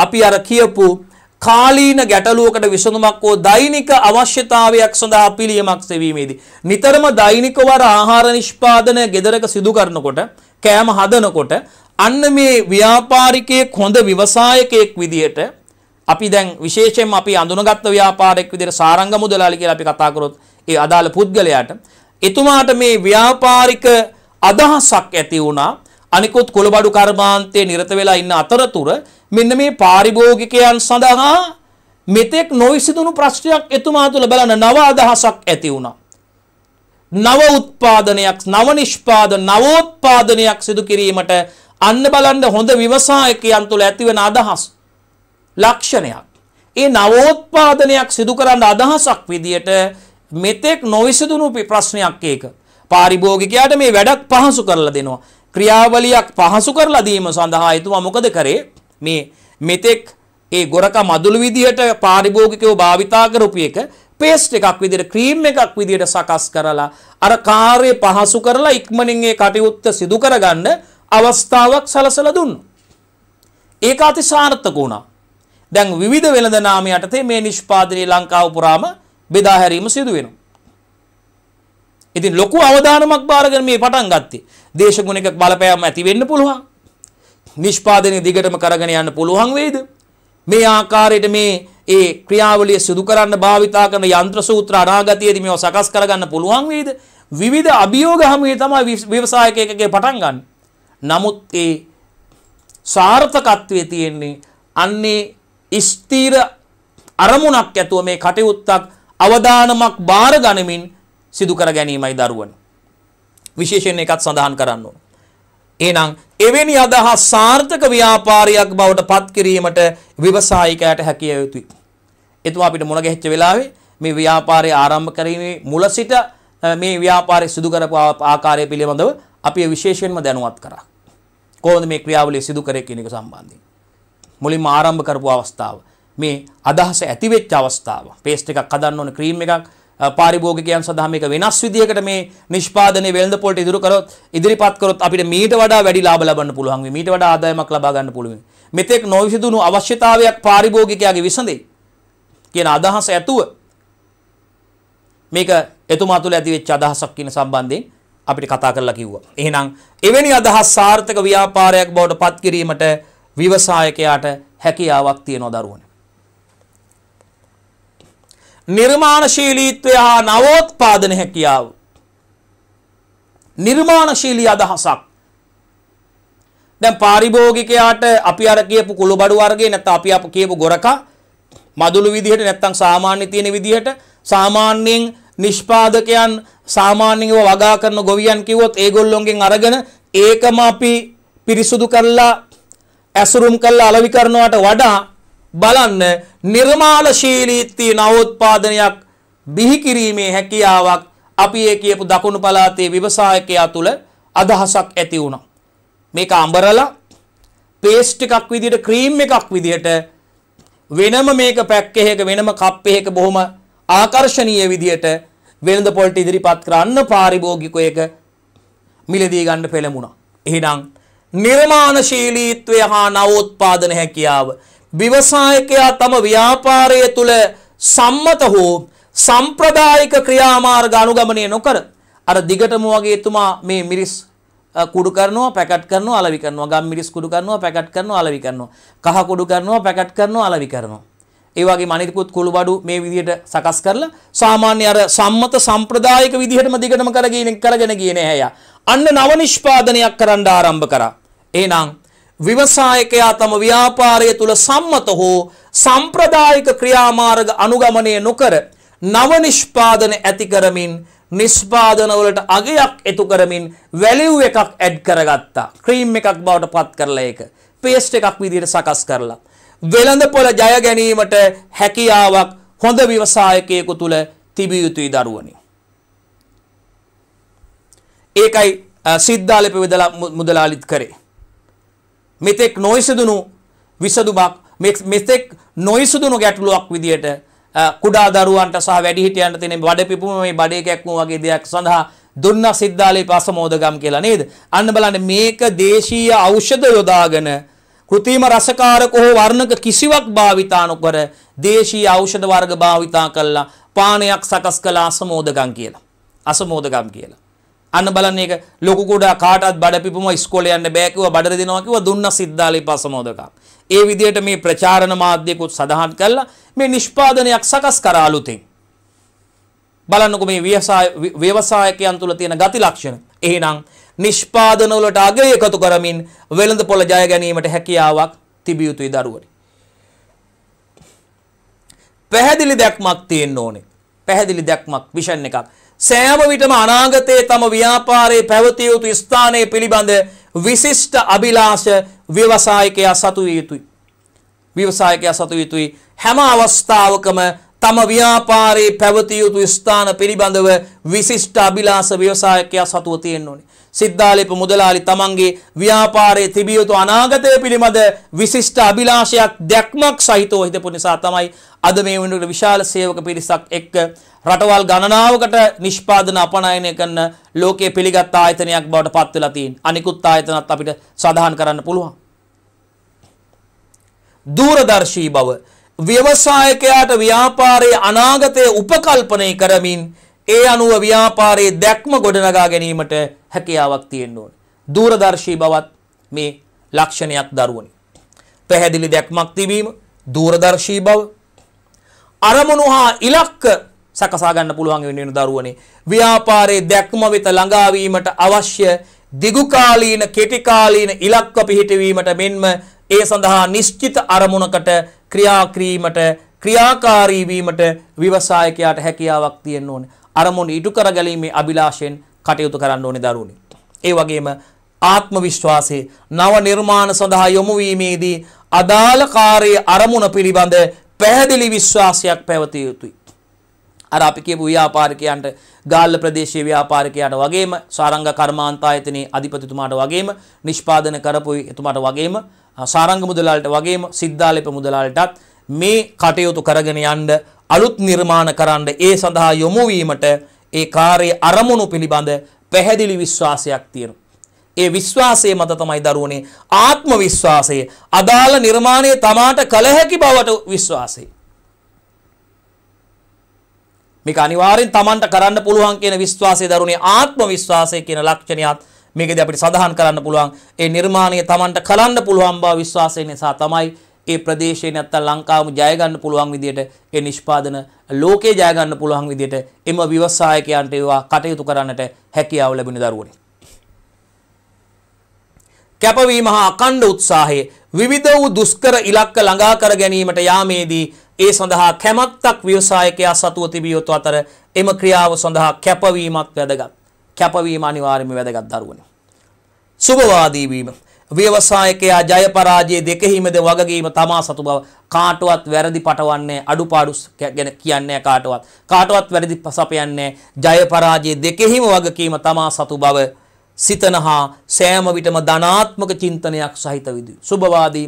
අපි අර කියපු කාලීන ගැටලුවකට විසඳුමක් හෝ දෛනික අවශ්‍යතාවයක් සඳහා පිළියමක් සෙවීමේදී නිතරම දෛනිකව ආහාර නිෂ්පාදන gedaraka සිදු කරනකොට කෑම හදනකොට අන්න මේ ව්‍යාපාරිකයේ හොඳ ව්‍යවසායකයෙක් විදියට අපි දැන් විශේෂයෙන්ම අපි අඳුනගත්ත ව්‍යාපාරයක් විදියට සාරංග මුදලාලි කියලා අපි කතා කරොත් ඒ අදාළ පුද්ගලයාට එතුමාට මේ ව්‍යාපාරික අදහසක් ඇති වුණා අනිකුත් කුලබඩු කර්මාන්තයේ නිරත වෙලා ඉන්න අතරතුර මෙන්න මේ පාරිභෝගිකයන් සඳහා මෙතෙක් නොවිසිදුණු ප්‍රශ්නයක් එතුමා තුළ බලන නව අදහසක් ඇති වුණා. නව උත්පාදනයක් නව නිෂ්පාදන නවෝත්පාදනයක් සිදු කිරීමට අන්න බලන්න හොඳ විවසායකයන් තුළ ඇතිවන අදහස් ලක්ෂණයක්. ඒ නවෝත්පාදනයක් සිදු කරන්න අදහසක් විදියට මෙතෙක් නොවිසඳුණු ප්‍රශ්නයක් ඒක. පාරිභෝගිකයාට මේ වැඩක් පහසු කරලා දෙනවා. ක්‍රියාවලියක් පහසු කරලා දීම සඳහා එතුමා මොකද කරේ? මේ මෙතෙක් ඒ ගොරක මදුළු විදිහට පාරිභෝගිකයෝ භාවිතා කරපු එක පේස්ට් එකක් විදිහට ක්‍රීම් එකක් විදිහට සකස් කරලා අර කාර්ය පහසු කරලා ඉක්මනින් ඒ කටයුත්ත සිදු කරගන්න අවස්ථාවක් සලසලා දුන්නා. ඒක අතිසාර්ථක වුණා. දැන් විවිධ වෙළඳ නාම යටතේ මේ නිෂ්පාදනය ලංකාව පුරාම බෙදා හැරීම සිදු වෙනවා. ඉතින් ලොකු අවධානමක් බාරගෙන මේ පටන් ගත්තේ. දේශගුණික බලපෑම ඇති වෙන්න පුළුවන්. නිෂ්පාදනය දිගටම කරගෙන යන්න පුළුවන් වේද? මේ ආකාරයට මේ ඒ ක්‍රියාවලිය සිදු කරන්න භාවිතා කරන යන්ත්‍ර සූත්‍ර අනාගතයේදී මේව සකස් කරගන්න පුළුවන් වේද? විවිධ අභියෝග හැමුවේ තමයි ව්‍යවසායකයෙක්ගේ පටන් ගන්න. නමුත් ඒ සාර්ථකත්වයේ තියෙන්නේ අන්නේ ස්ථීර අරමුණක් ඇතුව මේ කටයුත්තක් අවදානමක් බාර ගනිමින් සිදු කර ගැනීමයි දරුවන. විශේෂයෙන් එකත් සඳහන් කරන්න ඕන. එහෙනම් එවැනි අදහස් සාර්ථක ව්‍යාපාරයක් බවට පත් කිරීමට ව්‍යවසායිකයට හැකිය යුතුයි. එතුමා අපිට මුණ ගැහිච්ච වෙලාවේ මේ ව්‍යාපාරය ආරම්භ කිරීමේ මුල සිට මේ ව්‍යාපාරය සිදු කරපු ආකාරය පිළිබඳව අපි විශේෂයෙන්ම දැනුවත් කරා. කොහොමද මේ ක්‍රියාවලිය සිදු කරේ කියන එක සම්බන්ධයෙන්. මුලින්ම ආරම්භ කරපු අවස්ථාව මේ අදහස ඇතිවෙච්ච අවස්ථාව පේස්ට එකක් හදන්න ඕන ක්‍රීම් එකක් පාරිභෝගිකයන් සඳහා මේක වෙනස් විදිහකට මේ නිෂ්පාදනය වෙළඳ පොළට ඉදිරි කරොත් ඉදිරිපත් කරොත් අපිට මීට වඩා වැඩි ලාභ ලබන්න පුළුවන් වෙයි මීට වඩා ආදායමක් ලබා ගන්න පුළුවන් මෙතෙක් නොවිසඳුණු අවශ්‍යතාවයක් පාරිභෝගිකයාගේ විසඳේ කියන අදහස ඇතුව මේක එතුමා තුළ ඇතිවෙච්ච අදහසක් කියන සම්බන්ධයෙන් අපිට කතා කරලා කිව්වා. එහෙනම් එවැනි අදහස් සාර්ථක ව්‍යාපාරයක් බවට පත් කිරීමට විවසායකයාට හැකියාවක් තියෙනවා දරුවනේ. නිර්මාණශීලීත්වය හා නවෝත්පාදන හැකියාව. නිර්මාණශීලී අදහසක්. දැන් පාරිභෝගිකයාට අපි අර කියපු කුළුබඩු වර්ගයේ නැත්නම් අපි අප කියපු ගොරක මදුළු විදිහට නැත්නම් සාමාන්‍ය තියෙන විදිහට සාමාන්‍යයෙන් නිෂ්පාදකයන් සාමාන්‍යව වගා කරන ගොවියන් කිව්වොත් ඒගොල්ලොන්ගෙන් අරගෙන ඒකම අපි පිරිසුදු කරලා ඇසුරුම් කරලා අලවි කරනවට වඩා බලන්න නිර්මාණශීලීත්වී නවෝත්පාදනයක් බිහි කිරීමේ හැකියාවක් අපි ඒ කියපු දකුණු පළාතේ ව්‍යවසායකයා තුල අදහසක් ඇති වුණා. මේක අඹරලා පේස්ට් එකක් විදියට ක්‍රීම් එකක් විදියට වෙනම මේක පැක් එකක වෙනම කප් එකක බොහොම ආකර්ශනීය විදියට වෙළඳ පොළට ඉදිරිපත් කරන්න පාරිභෝගිකව ඒක මිලදී ගන්න පෙළඹුණා. එහෙනම් නිර්මාණශීලීත්වය හා නවෝත්පාදන හැකියාව ව්‍යවසායකයා තම ව්‍යාපාරය තුළ සම්මත හෝ සම්ප්‍රදායික ක්‍රියාමාර්ග අනුගමනය නොකර අර දිගටම වගේ එතුමා මේ මිරිස් කුඩු කරනවා පැකට් කරනවා අලවි කරනවා ගම් මිරිස් කුඩු කරනවා පැකට් කරනවා අලවි කරනවා කහ කුඩු කරනවා පැකට් කරනවා අලවි කරනවා ඒ වගේ මනිකුත් කුළු බඩු මේ විදිහට සකස් කරලා සාමාන්‍ය අර සම්මත සම්ප්‍රදායික විදිහටම දිගටම කරගෙන කරගෙන ගියේ නෑ අන්න නව නිෂ්පාදනයක් කරන්න ආරම්භ කරා එහෙනම් විවසායකයා තම ව්‍යාපාරය තුළ සම්මත හෝ සම්ප්‍රදායික ක්‍රියාමාර්ග අනුගමනය නොකර නව නිෂ්පාදන ඇති කරමින් නිෂ්පාදනවලට අගයක් එතු කරමින් වැලිව් එකක් ඇඩ් කරගත්තා. ක්‍රීම් එකක් බවට පත් කරලා ඒක. පේස්ට් එකක් විදිහට සකස් කරලා. වෙළඳපොළ ජය ගැනීමට හැකියාවක් හොඳ ව්‍යවසායකයෙකු තුළ තිබිය යුතුයි දරුවනි. ඒකයි සිද්ධාලප මුදලාලිත් කරේ. මෙතෙක් නොයිසදුණු විසදුමක් මෙතෙක් නොයිසුදුණු ගැටලුවක් විදියට කුඩා දරුවන්ට සහ වැඩිහිටියන්ට තියෙන බඩ පිපුම මේ බඩේ කැක්කුම වගේ දෙයක් සඳහා දුන්න සිද්ධාලේ පසමෝදගම් කියලා නේද? අන්න බලන්න මේක දේශීය ඖෂධ යොදාගෙන කෘතිම රසකාරක හෝ වර්ණක කිසිවක් භාවිතා නොකර දේශීය ඖෂධ වර්ග භාවිතා කළා පානයක් සකස් කළ අසමෝදගම් කියලා. අසමෝදගම් කියලා. අන්න බලන්න ඒක ලොකු කුඩා කාටවත් බඩ පිපුම ඉස්කෝලේ යන්න බෑ කිව්වා බඩර දෙනවා කිව්වා දුන්න සිද්ධාලිපා සමෝදකම්. ඒ විදිහට මේ ප්‍රචාරණ මාධ්‍යකුත් සඳහන් කළා මේ නිෂ්පාදනයක් සකස් කරා අලුතින්. බලන්නකො මේ ව්‍යවසායකයන් තුළ තියෙන ගති ලක්ෂණ. එහෙනම් නිෂ්පාදනවලට අගය එකතු කරමින් වෙළඳ පොළ ජය ගැනීමට හැකියාවක් තිබිය යුතුයි දරුවනි. පැහැදිලි දැක්මක් තියෙන්න ඕනේ. පැහැදිලි දැක්මක් විෂන් එකක්. සෑම විටම අනාගතයේ තම ව්‍යාපාරයේ පැවතිය යුතු ස්ථානය පිළිබඳ විශිෂ්ට අභිලාෂ ව්‍යවසායකයා සතු යුතුයි. ව්‍යවසායකයා සතු යුතුයි හැම අවස්ථාවකම තම ව්‍යාපාරයේ පැවතිය යුතු ස්ථාන පිළිබඳව විශිෂ්ට අභිලාෂ ව්‍යවසායකයා සතුව තියෙන්න ඕනේ. සිද්ධාලේප මුදලාලි තමන්ගේ ව්‍යාපාරයේ තිබිය යුතු අනාගතය පිළිබඳ විශිෂ්ට අභිලාෂයක් දැක්මක් සහිතව හිතපු නිසා තමයි අද මේ වෙනකොට විශාල සේවක පිරිසක් එක්ක රටවල් ගණනාවකට නිෂ්පාදන අපනයනය කරන ලෝකයේ පිළිගත් ආයතනයක් බවට පත් වෙලා තියෙන. අනිකුත් ආයතනත් අපිට සදාහන් කරන්න පුළුවන්. දූරදර්ශී බව ව්‍යවසායකයාට ව්‍යාපාරයේ අනාගතය උපකල්පනය කරමින් ඒ අනුව ව්‍යාපාරයේ දැක්ම ගොඩනගා ගැනීමට හැකියාවක් තියෙන්න ඕන. දූරදර්ශී බවත් මේ ලක්ෂණයක් දරුවනි. පැහැදිලි දැක්මක් තිබීම, දූරදර්ශී බව, අරමුණු හා ඉලක්ක සකසා ගන්න පුළුවන් වෙන වෙන දරුවනේ ව්‍යාපාරයේ දැක්ම වෙත ළඟා වීමට අවශ්‍ය දිගුකාලීන කෙටිකාලීන ඉලක්ක පිහිටවීමට මෙන්ම ඒ සඳහා නිශ්චිත අරමුණකට ක්‍රියා කිරීමට ක්‍රියාකාරී වීමට ව්‍යවසායකයාට හැකියාවක් තියෙන්න ඕනේ. අරමුණු ඉටු කර ගැනීමේ අභිලාෂයෙන් කටයුතු කරන්න ඕනේ දරුවනේ. ඒ වගේම ආත්ම විශ්වාසයේ නව නිර්මාණ සඳහා යොමු වීමේදී අදාළ කාර්යයේ අරමුණ පිළිබඳ පැහැදිලි විශ්වාසයක් පැවතිය යුතුයි. අර අපි කියපු ව්‍යාපාරිකයන්ට ගාල්ල ප්‍රදේශයේ ව්‍යාපාරිකයාට වගේම සාරංග කර්මාන්තායතනයේ අධිපතිතුමාට වගේම නිෂ්පාදන කරපු එතුමාට වගේම සාරංග මුදලාලට වගේම සිද්ධාලෙප මුදලාලටත් මේ කටයුතු කරගෙන යන්න අලුත් නිර්මාණ කරන්න ඒ සඳහා යොමු වීමට ඒ කාර්යයේ අරමුණු පිළිබඳ පැහැදිලි විශ්වාසයක් තියෙනවා. ඒ විශ්වාසය මත තමයි දරුවනේ ආත්ම විශ්වාසය අදාළ නිර්මාණය තමාට කළ හැකි බවට විශ්වාසය. මේක අනිවාර්යෙන් තමන්ට කරන්න පුළුවන් කියන විශ්වාසය දරුවනේ ආත්ම විශ්වාසය කියන ලක්ෂණයත් මේකද අපිට සඳහන් කරන්න පුළුවන් ඒ නිර්මාණය Tamanට කරන්න පුළුවන් බව විශ්වාසය නිසා තමයි ඒ ප්‍රදේශයේ නැත්තම් ලංකාවම ජය ගන්න පුළුවන් විදියට ඒ නිෂ්පාදන ලෝකේ ජය ගන්න පුළුවන් විදියට එම ව්‍යවසායකයන්ට ඒවා කටයුතු කරන්නට හැකියාව ලැබෙන දරුවනේ. කැපවීම හා අකණ්ඩ උත්සාහය විවිධ වූ දුෂ්කර ඉලක්ක ළඟා කර ගැනීමට යාමේදී ඒ සඳහා කැමැත්තක් ව්‍යවසායකයා සතුව තිබිය යුතු අතර එම ක්‍රියාව සඳහා කැපවීමක් වැදගත්. කැපවීම අනිවාර්යම වැදගත් දරුවනේ. සුභවාදී වීම ව්‍යවසායකයා ජය පරාජය දෙකෙහිමද වගකීම තමා සතු බව කාටවත් වැරදි පටවන්නේ අඩුපාඩු ගැන කියන්නේ කාටවත් කාටවත් වැරදි සපයන්නේ ජය පරාජය දෙකෙහිම වගකීම තමා සතු බව සිතන හා සෑම විටම ධනාත්මක චින්තනයක් සහිත විදුයි සුභවාදී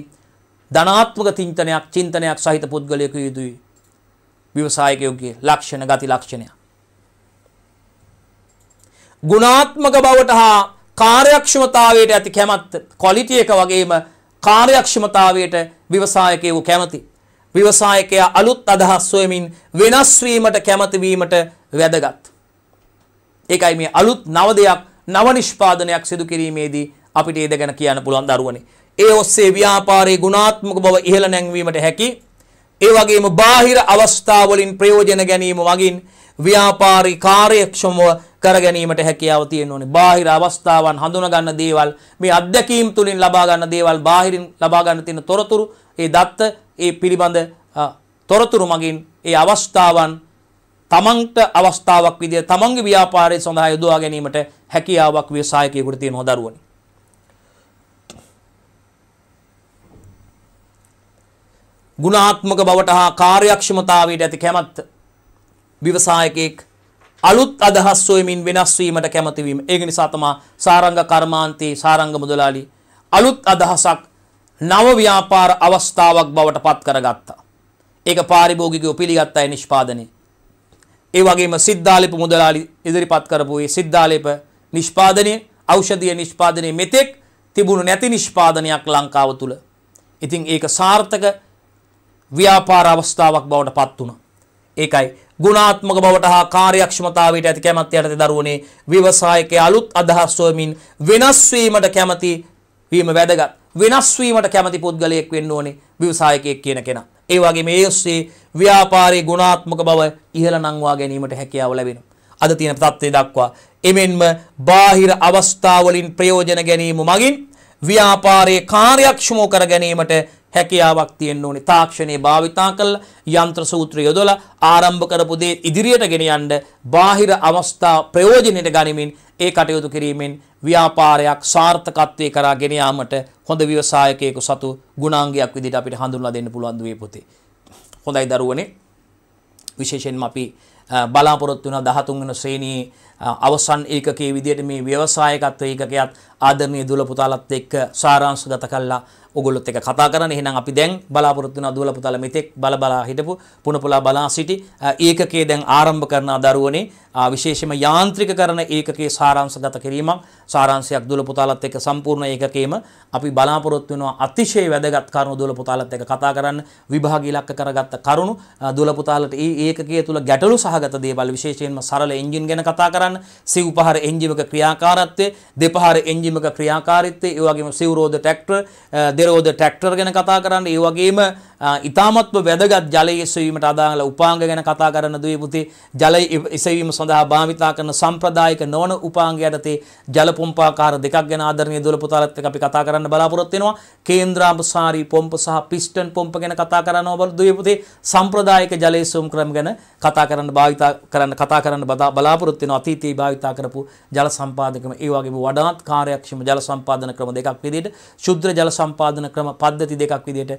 ධනාත්මක චින්තනයක් චින්තනයක් සහිත පුද්ගලයෙකු යුතුයි ව්‍යවසායකයෝගේ ලක්ෂණ ගති ලක්ෂණයක් ගුණාත්මක බවට හා කාර්යක්ෂමතාවයට ඇති කැමැත්ත ක්වොලිටි එක වගේම කාර්යක්ෂමතාවයට ව්‍යවසායකයෝ කැමති. ව්‍යවසායකයා අලුත් අදහස් හොයමින් වෙනස් වීමට කැමති වීමට වැදගත්. ඒකයි මේ අලුත් නව දෙයක් නව නිෂ්පාදනයක් සිදු කිරීමේදී අපිට ඒ ගැන කියන්න පුළුවන් දරුවනේ. ඒ ඔස්සේ ව්‍යාපාරයේ ගුණාත්මක බව ඉහළ නැංවීමට හැකි. ඒ වගේම බාහිර අවස්ථා වලින් ප්‍රයෝජන ගැනීම වගින් ව්‍යාපාරී කාර්යක්ෂමව කර ගැනීමට හැකියාව තියෙන්න ඕනේ. බාහිර අවස්ථාවන් හඳුනා ගන්න දේවල් මේ අත්දැකීම් තුලින් ලබා ගන්න දේවල් බාහිරින් ලබා ගන්න තියෙන තොරතුරු ඒ දත්ත ඒ පිළිබඳ තොරතුරු මගින් ඒ අවස්ථාවන් තමන්ට අවස්ථාවක් විදිහට තමන්ගේ ව්‍යාපාරය සඳහා යොදවා ගැනීමට හැකියාවක් ව්‍යවසායකයෙකුට තියෙනවා දරුවනි. ගුණාත්මක බවට හා කාර්යක්ෂමතාවයට ඇති කැමැත්ත විවසායකෙක් අලුත් අදහස් සොයමින් වෙනස් වීමට කැමති වීම. ඒක නිසා තමයි සාරංග කර්මාන්තේ සාරංග මුදලාලි අලුත් අදහසක් නව ව්‍යාපාර අවස්ථාවක් බවට පත් කරගත්තා. ඒක පාරිභෝගිකයෝ පිළිගත් අය නිෂ්පාදනයේ. ඒ වගේම සිද්ධාලේප මුදලාලි ඉදිරිපත් කරපු ඒ සිද්ධාලේප නිෂ්පාදනයේ ඖෂධීය නිෂ්පාදනයේ මෙතෙක් තිබුණු නැති නිෂ්පාදනයක් ලංකාව තුල. ඉතින් ඒක සාර්ථක ව්‍යාපාර අවස්ථාවක් බවට පත් වුණා. ඒකයි ගුණාත්මක බවට හා කාර්යක්ෂමතාවයට ඇති කැමැත්ත යටතේ දරුවනේ ව්‍යවසායකයේ අලුත් අදහස් හොයමින් වෙනස් වීමට කැමැති වීම වැදගත්. වෙනස් වීමට කැමැති පුද්ගලයෙක් වෙන්න ඕනේ ව්‍යවසායකයෙක් කියන කෙනා. ඒ වගේම ඒ ඔස්සේ ව්‍යාපාරයේ ගුණාත්මක බව ඉහළ නංවා ගැනීමට හැකියාව ලැබෙනවා. අද තියෙන තත්ත්වය දක්වා එමෙන්ම බාහිර අවස්ථාවලින් ප්‍රයෝජන ගැනීම මගින් ව්‍යාපාරයේ කාර්යක්ෂමෝ කර ගැනීමට හැකියාවක් තියෙන්න ඕනේ තාක්ෂණයේ භාවිතා කරලා යන්ත්‍ර සූත්‍රය යොදලා ආරම්භ කරපු දේ ඉදිරියට ගෙන යන්න බාහිර අවස්ථා ප්‍රයෝජනෙට ගනිමින් ඒ කටයුතු කිරීමෙන් ව්‍යාපාරයක් සාර්ථකත්වයේ කරා ගෙන යාමට හොඳ ව්‍යවසායකයෙකු සතු ගුණාංගයක් විදිහට අපිට හඳුන්වලා දෙන්න පුළුවන් දුවේ පුතේ. හොඳයි දරුවනේ. විශේෂයෙන්ම අපි බලාපොරොත්තු වන 13 වෙනි ශ්‍රේණියේ අවසන් ඒකකයේ විදිහට මේ ව්‍යවසායකත්ව ඒකකයත් ආදරණීය දුවල පුතාලත් එක්ක සාරාංශගත කළා. ඔගොල්ලොත් එක කතා කරන්න එහෙනම් අපි දැන් බලාපොරොත්තු වෙන දුවල පුතාල මෙතෙක් බල බලා හිටපු පුනපුලා බලා සිටි ඒකකයේ දැන් ආරම්භ කරන දරුවනේ විශේෂම යාන්ත්‍රික කරන ඒකකයේ සාරාංශගත කිරීමක් සාරාංශයක් දුවල පුතාලත් එක්ක සම්පූර්ණ ඒකකයේම අපි බලාපොරොත්තු වෙනවා අතිශය වැදගත් කරුණු දුවල පුතාලත් එක්ක කතා කරන්න විභාග ඉලක්ක කරගත්ත කරුණු දුවල පුතාලට ඒ ඒකකයේ තුල ගැටලු සහගත දේවල් විශේෂයෙන්ම සරල එන්ජින් ගැන කතා කරන්න සිව් පහර එන්ජිමක ක්‍රියාකාරීත්වය දෙපහර එන්ජින් එන්ජිමක ක්‍රියාකාරීත්වය ඒ වගේම සිවුරෝද ට්‍රැක්ටර් දෙරෝද ට්‍රැක්ටර් ගැන කතා කරන්න ඒ වගේම ඉතාමත්ම වැදගත් ජලය ඉසවීමට අදාළ උපාංග ගැන කතා කරන දුවේ පුතේ ජලය ඉසවීම සඳහා භාවිතා කරන සම්ප්‍රදායික නොවන උපාංග යටතේ ජල පොම්පාකාර දෙකක් ගැන ආදරණීය දොළ පුතාලත් එක්ක අපි කතා කරන්න බලාපොරොත්තු වෙනවා කේන්ද්‍රාපසාරී පොම්ප සහ පිස්ටන් පොම්ප ගැන කතා කරනවා බල දුවේ පුතේ සම්ප්‍රදායික ජලය ඉසවීම ක්‍රම ගැන කතා කරන්න භාවිතා කරන්න කතා කරන්න බලාපොරොත්තු වෙනවා අතීතයේ භාවිතා කරපු ජල සම්පාදකම ඒ වගේම වඩාත් කාර්යයක් අක්ෂම ජල සම්පාදන ක්‍රම දෙකක් විදිහට ශුද්‍ර ජල සම්පාදන ක්‍රම පද්ධති දෙකක් විදිහට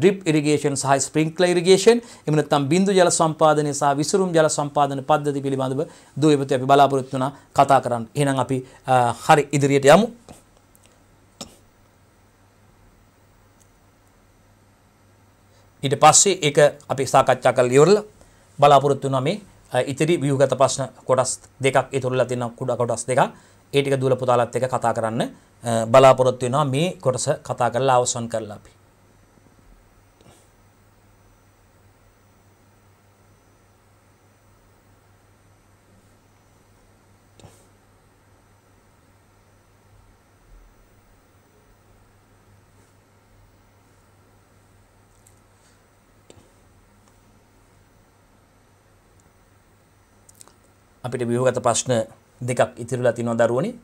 ඩ්‍රිප් ඉරිගේෂන් සහ ස්ප්‍රින්ක්ලර් ඉරිගේෂන් එහෙම නැත්නම් බිඳු ජල සම්පාදනය සහ විසුරුම් ජල සම්පාදන පද්ධති පිළිබඳව දුවේපති අපි බලාපොරොත්තු වුණා කතා කරන්න. එහෙනම් අපි හරි ඉදිරියට යමු. ඊට පස්සේ ඒක අපි සාකච්ඡා කරලා ඉවරලා බලාපොරොත්තු වුණා මේ ඉතිරි ව්‍යුහගත ප්‍රශ්න කොටස් දෙකක් ඉතුරුලා තියෙනවා කුඩා කොටස් දෙකක් ඒ ටික දුවල පුතාලත් එක්ක කතා කරන්න බලාපොරොත්තු වෙනවා මේ කොටස කතා කරලා අවසන් කරලා අපි. අපිට ව්‍යවගත ප්‍රශ්න දෙකක් ඉතිරිලා තියෙනවා දරුවනේ.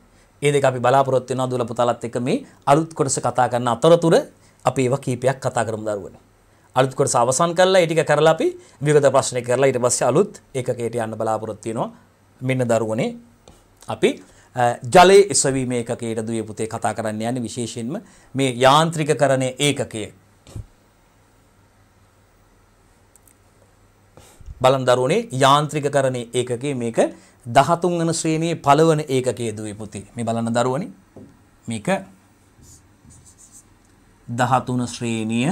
ඒ දෙක අපි බලාපොරොත්තු වෙනවා දුවලා පුතාලත් එක්ක මේ අලුත් කොටස කතා කරන අතරතුර අපි ඒවා කීපයක් කතා කරමු දරුවනේ. අලුත් කොටස අවසන් කරලා ඒ ටික කරලා අපි විගත ප්‍රශ්න කරලා ඊට පස්සේ අලුත් ඒකකයට යන්න බලාපොරොත්තු වෙනවා. මෙන්න දරුවනේ අපි ජලයේ එසවීම ඒකකයට දුවේ පුතේ කතා කරන්න යන්නේ විශේෂයෙන්ම මේ යාන්ත්‍රිකකරණය ඒකකය බලන් දරුවනේ යාන්ත්‍රිකකරණය ඒකකේ මේක 13 වන ශ්‍රේණියේ පළවන ඒකකයේ දුවේ පුතේ. මේ බලන්න දරුවනි. මේක 13 ශ්‍රේණිය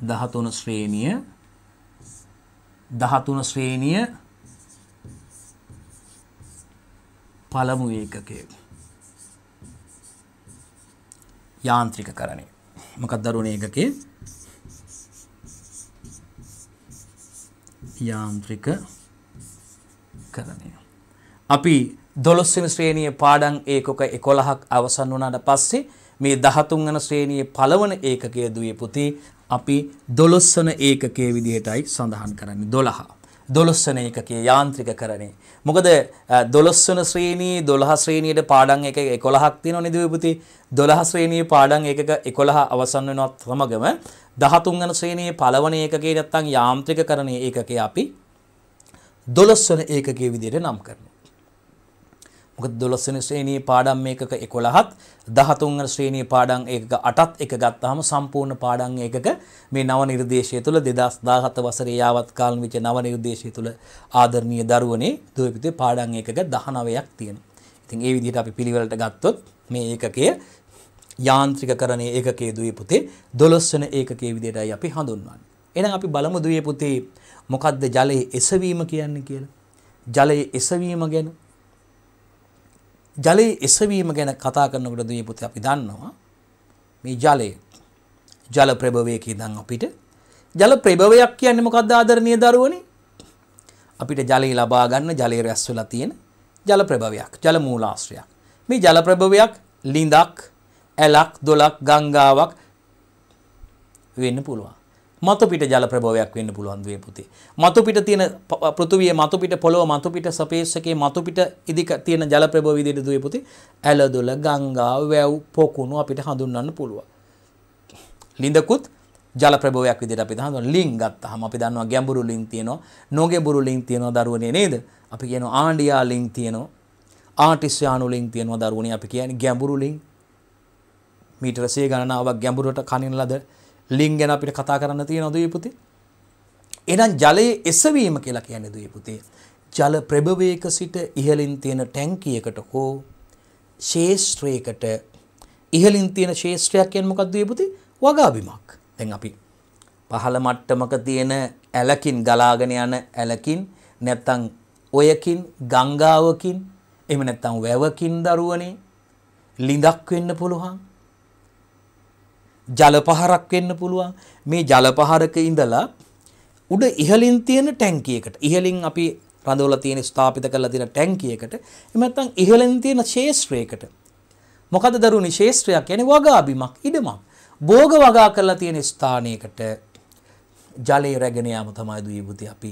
13 ශ්‍රේණිය 13 ශ්‍රේණිය පළමු ඒකකයේ යාන්ත්‍රිකකරණය. මොකක්ද දරුවනේ ඒකකයේ යාන්ත්‍රික කරණය. අපි දොළොස්වන ශ්‍රේණිය පාඩන් ඒකොක එකොළහක් අවසන් වනාට පස්සේ මේ දහතුන්ගන ශ්‍රේණිය පළවන ඒකකය දුවේ පුති අපි දොළොස්සන ඒකකය විදිහටයි සඳහන් කරන්නේ දොළහා. දොළොස්වන එකකේ යාන්ත්‍රික කරණේ. මොකද දොළොස්වන ශ්‍රේණී දොළහ ශ්‍රේණියට පාඩන් එක එකොළහක් තියෙන නිදවපුති දොළහ ශ්‍රේණී පාඩන් එක එකොළහ අවසන් වෙනවත් සමගම දහතුන්ගන ශ්‍රේණයේ පලවන එකගේ නැත්තං යාන්ත්‍රික කරණය ඒකකේ අපි දොළොස්වන ඒකගේ විදියට නම් කරන. මොකද 12 වෙනි ශ්‍රේණියේ පාඩම් මේකක 11ත් 13 වෙනි ශ්‍රේණියේ පාඩම් ඒකක 8ත් එක ගත්තාම සම්පූර්ණ පාඩම් ඒකක මේ නව නිර්දේශය තුළ 2017 වසරේ යාවත් කාලන විච නව නිර්දේශය තුළ ආදරණීය දරුවනේ දුවපිතේ පාඩම් ඒකක 19ක් තියෙනවා. ඉතින් ඒ විදිහට අපි පිළිවෙලට ගත්තොත් මේ ඒකකය යාන්ත්‍රිකකරණය ඒකකයේ දුවේ පුතේ 12 වෙනි ඒකකයේ විදිහටයි අපි හඳුන්වන්නේ. එහෙනම් අපි බලමු දුවේ පුතේ මොකද්ද ජලයේ එසවීම කියන්නේ කියලා. ජලයේ එසවීම ගැන ජලයේ එසවීම ගැන කතා කරනකොට දුවේ පුතේ අපි දන්නවා මේ ජලය ජල ප්‍රභවයක ඉඳන් අපිට ජල ප්‍රභවයක් කියන්නේ මොකක්ද ආදරණීය දරුවනේ අපිට ජලය ලබා ගන්න ජලයේ රැස් වෙලා තියෙන ජල ප්‍රභවයක් ජල මූලාශ්‍රයක් මේ ජල ප්‍රභවයක් ලිඳක් ඇලක් දොලක් ගංගාවක් වෙන්න පුළුවන් මතුපිට ජල ප්‍රභවයක් වෙන්න පුළුවන් වේ පුතේ. මතුපිට තියෙන පෘථුවිය මතුපිට පොළොව මතුපිට සපේක්ෂකේ මතුපිට ඉදික තියෙන ජල ප්‍රභව විදිහට දුවේ පුතේ. ඇලදොල, ගංගා, වැව්, පොකුණු අපිට හඳුන්වන්න පුළුවන්. ලිඳකුත් ජල ප්‍රභවයක් විදිහට අපි හඳුන්වන ලින් ගත්තාම අපි දන්නවා ගැඹුරු ලින් තියෙනවා, නොගැඹුරු ලින් තියෙනවා දරුවනේ නේද? අපි කියනවා ආණ්ඩියා ලින් තියෙනවා. ආටිස්යානු ලින් තියෙනවා දරුවනේ අපි කියන්නේ ගැඹුරු ලින්. මීටර සිය ගණනාවක් ගැඹුරට කනින ලද ලිං ගැන අපිට කතා කරන්න තියෙනවා දුවේ පුතේ. එහෙනම් ජලයේ එසවීම කියලා කියන්නේ දුවේ පුතේ. ජල ප්‍රභවයක සිට ඉහළින් තියෙන ටැංකියකට හෝ ශේෂ්ත්‍රයකට ඉහළින් තියෙන ශේෂ්ත්‍රයක් කියන්නේ මොකක්ද දුවේ පුතේ? වගාබිමක්. දැන් අපි පහළ මට්ටමක තියෙන ඇලකින් ගලාගෙන යන ඇලකින් නැත්තම් ඔයකින් ගංගාවකින් එහෙම නැත්තම් වැවකින් දරුවනේ ලිඳක් වෙන්න පුළුවන් ජල පහරක් වෙන්න පුළුවන්. මේ ජල පහරක ඉඳලා උඩ ඉහළින් තියෙන ටැංකියකට ඉහළින් අපි රඳවලා තියෙන ස්ථාපිත කරලා තියෙන ටැංකියකට එහෙම නැත්නම් ඉහළින් තියෙන ශේෂ්ත්‍රයකට මොකද දරුණි ශේෂ්ත්‍රයක් කියන්නේ වගාබිමක් ඉඩමක් භෝග වගා කරලා තියෙන ස්ථානයකට ජලය රැගෙන යාම තමයි දුයබුති අපි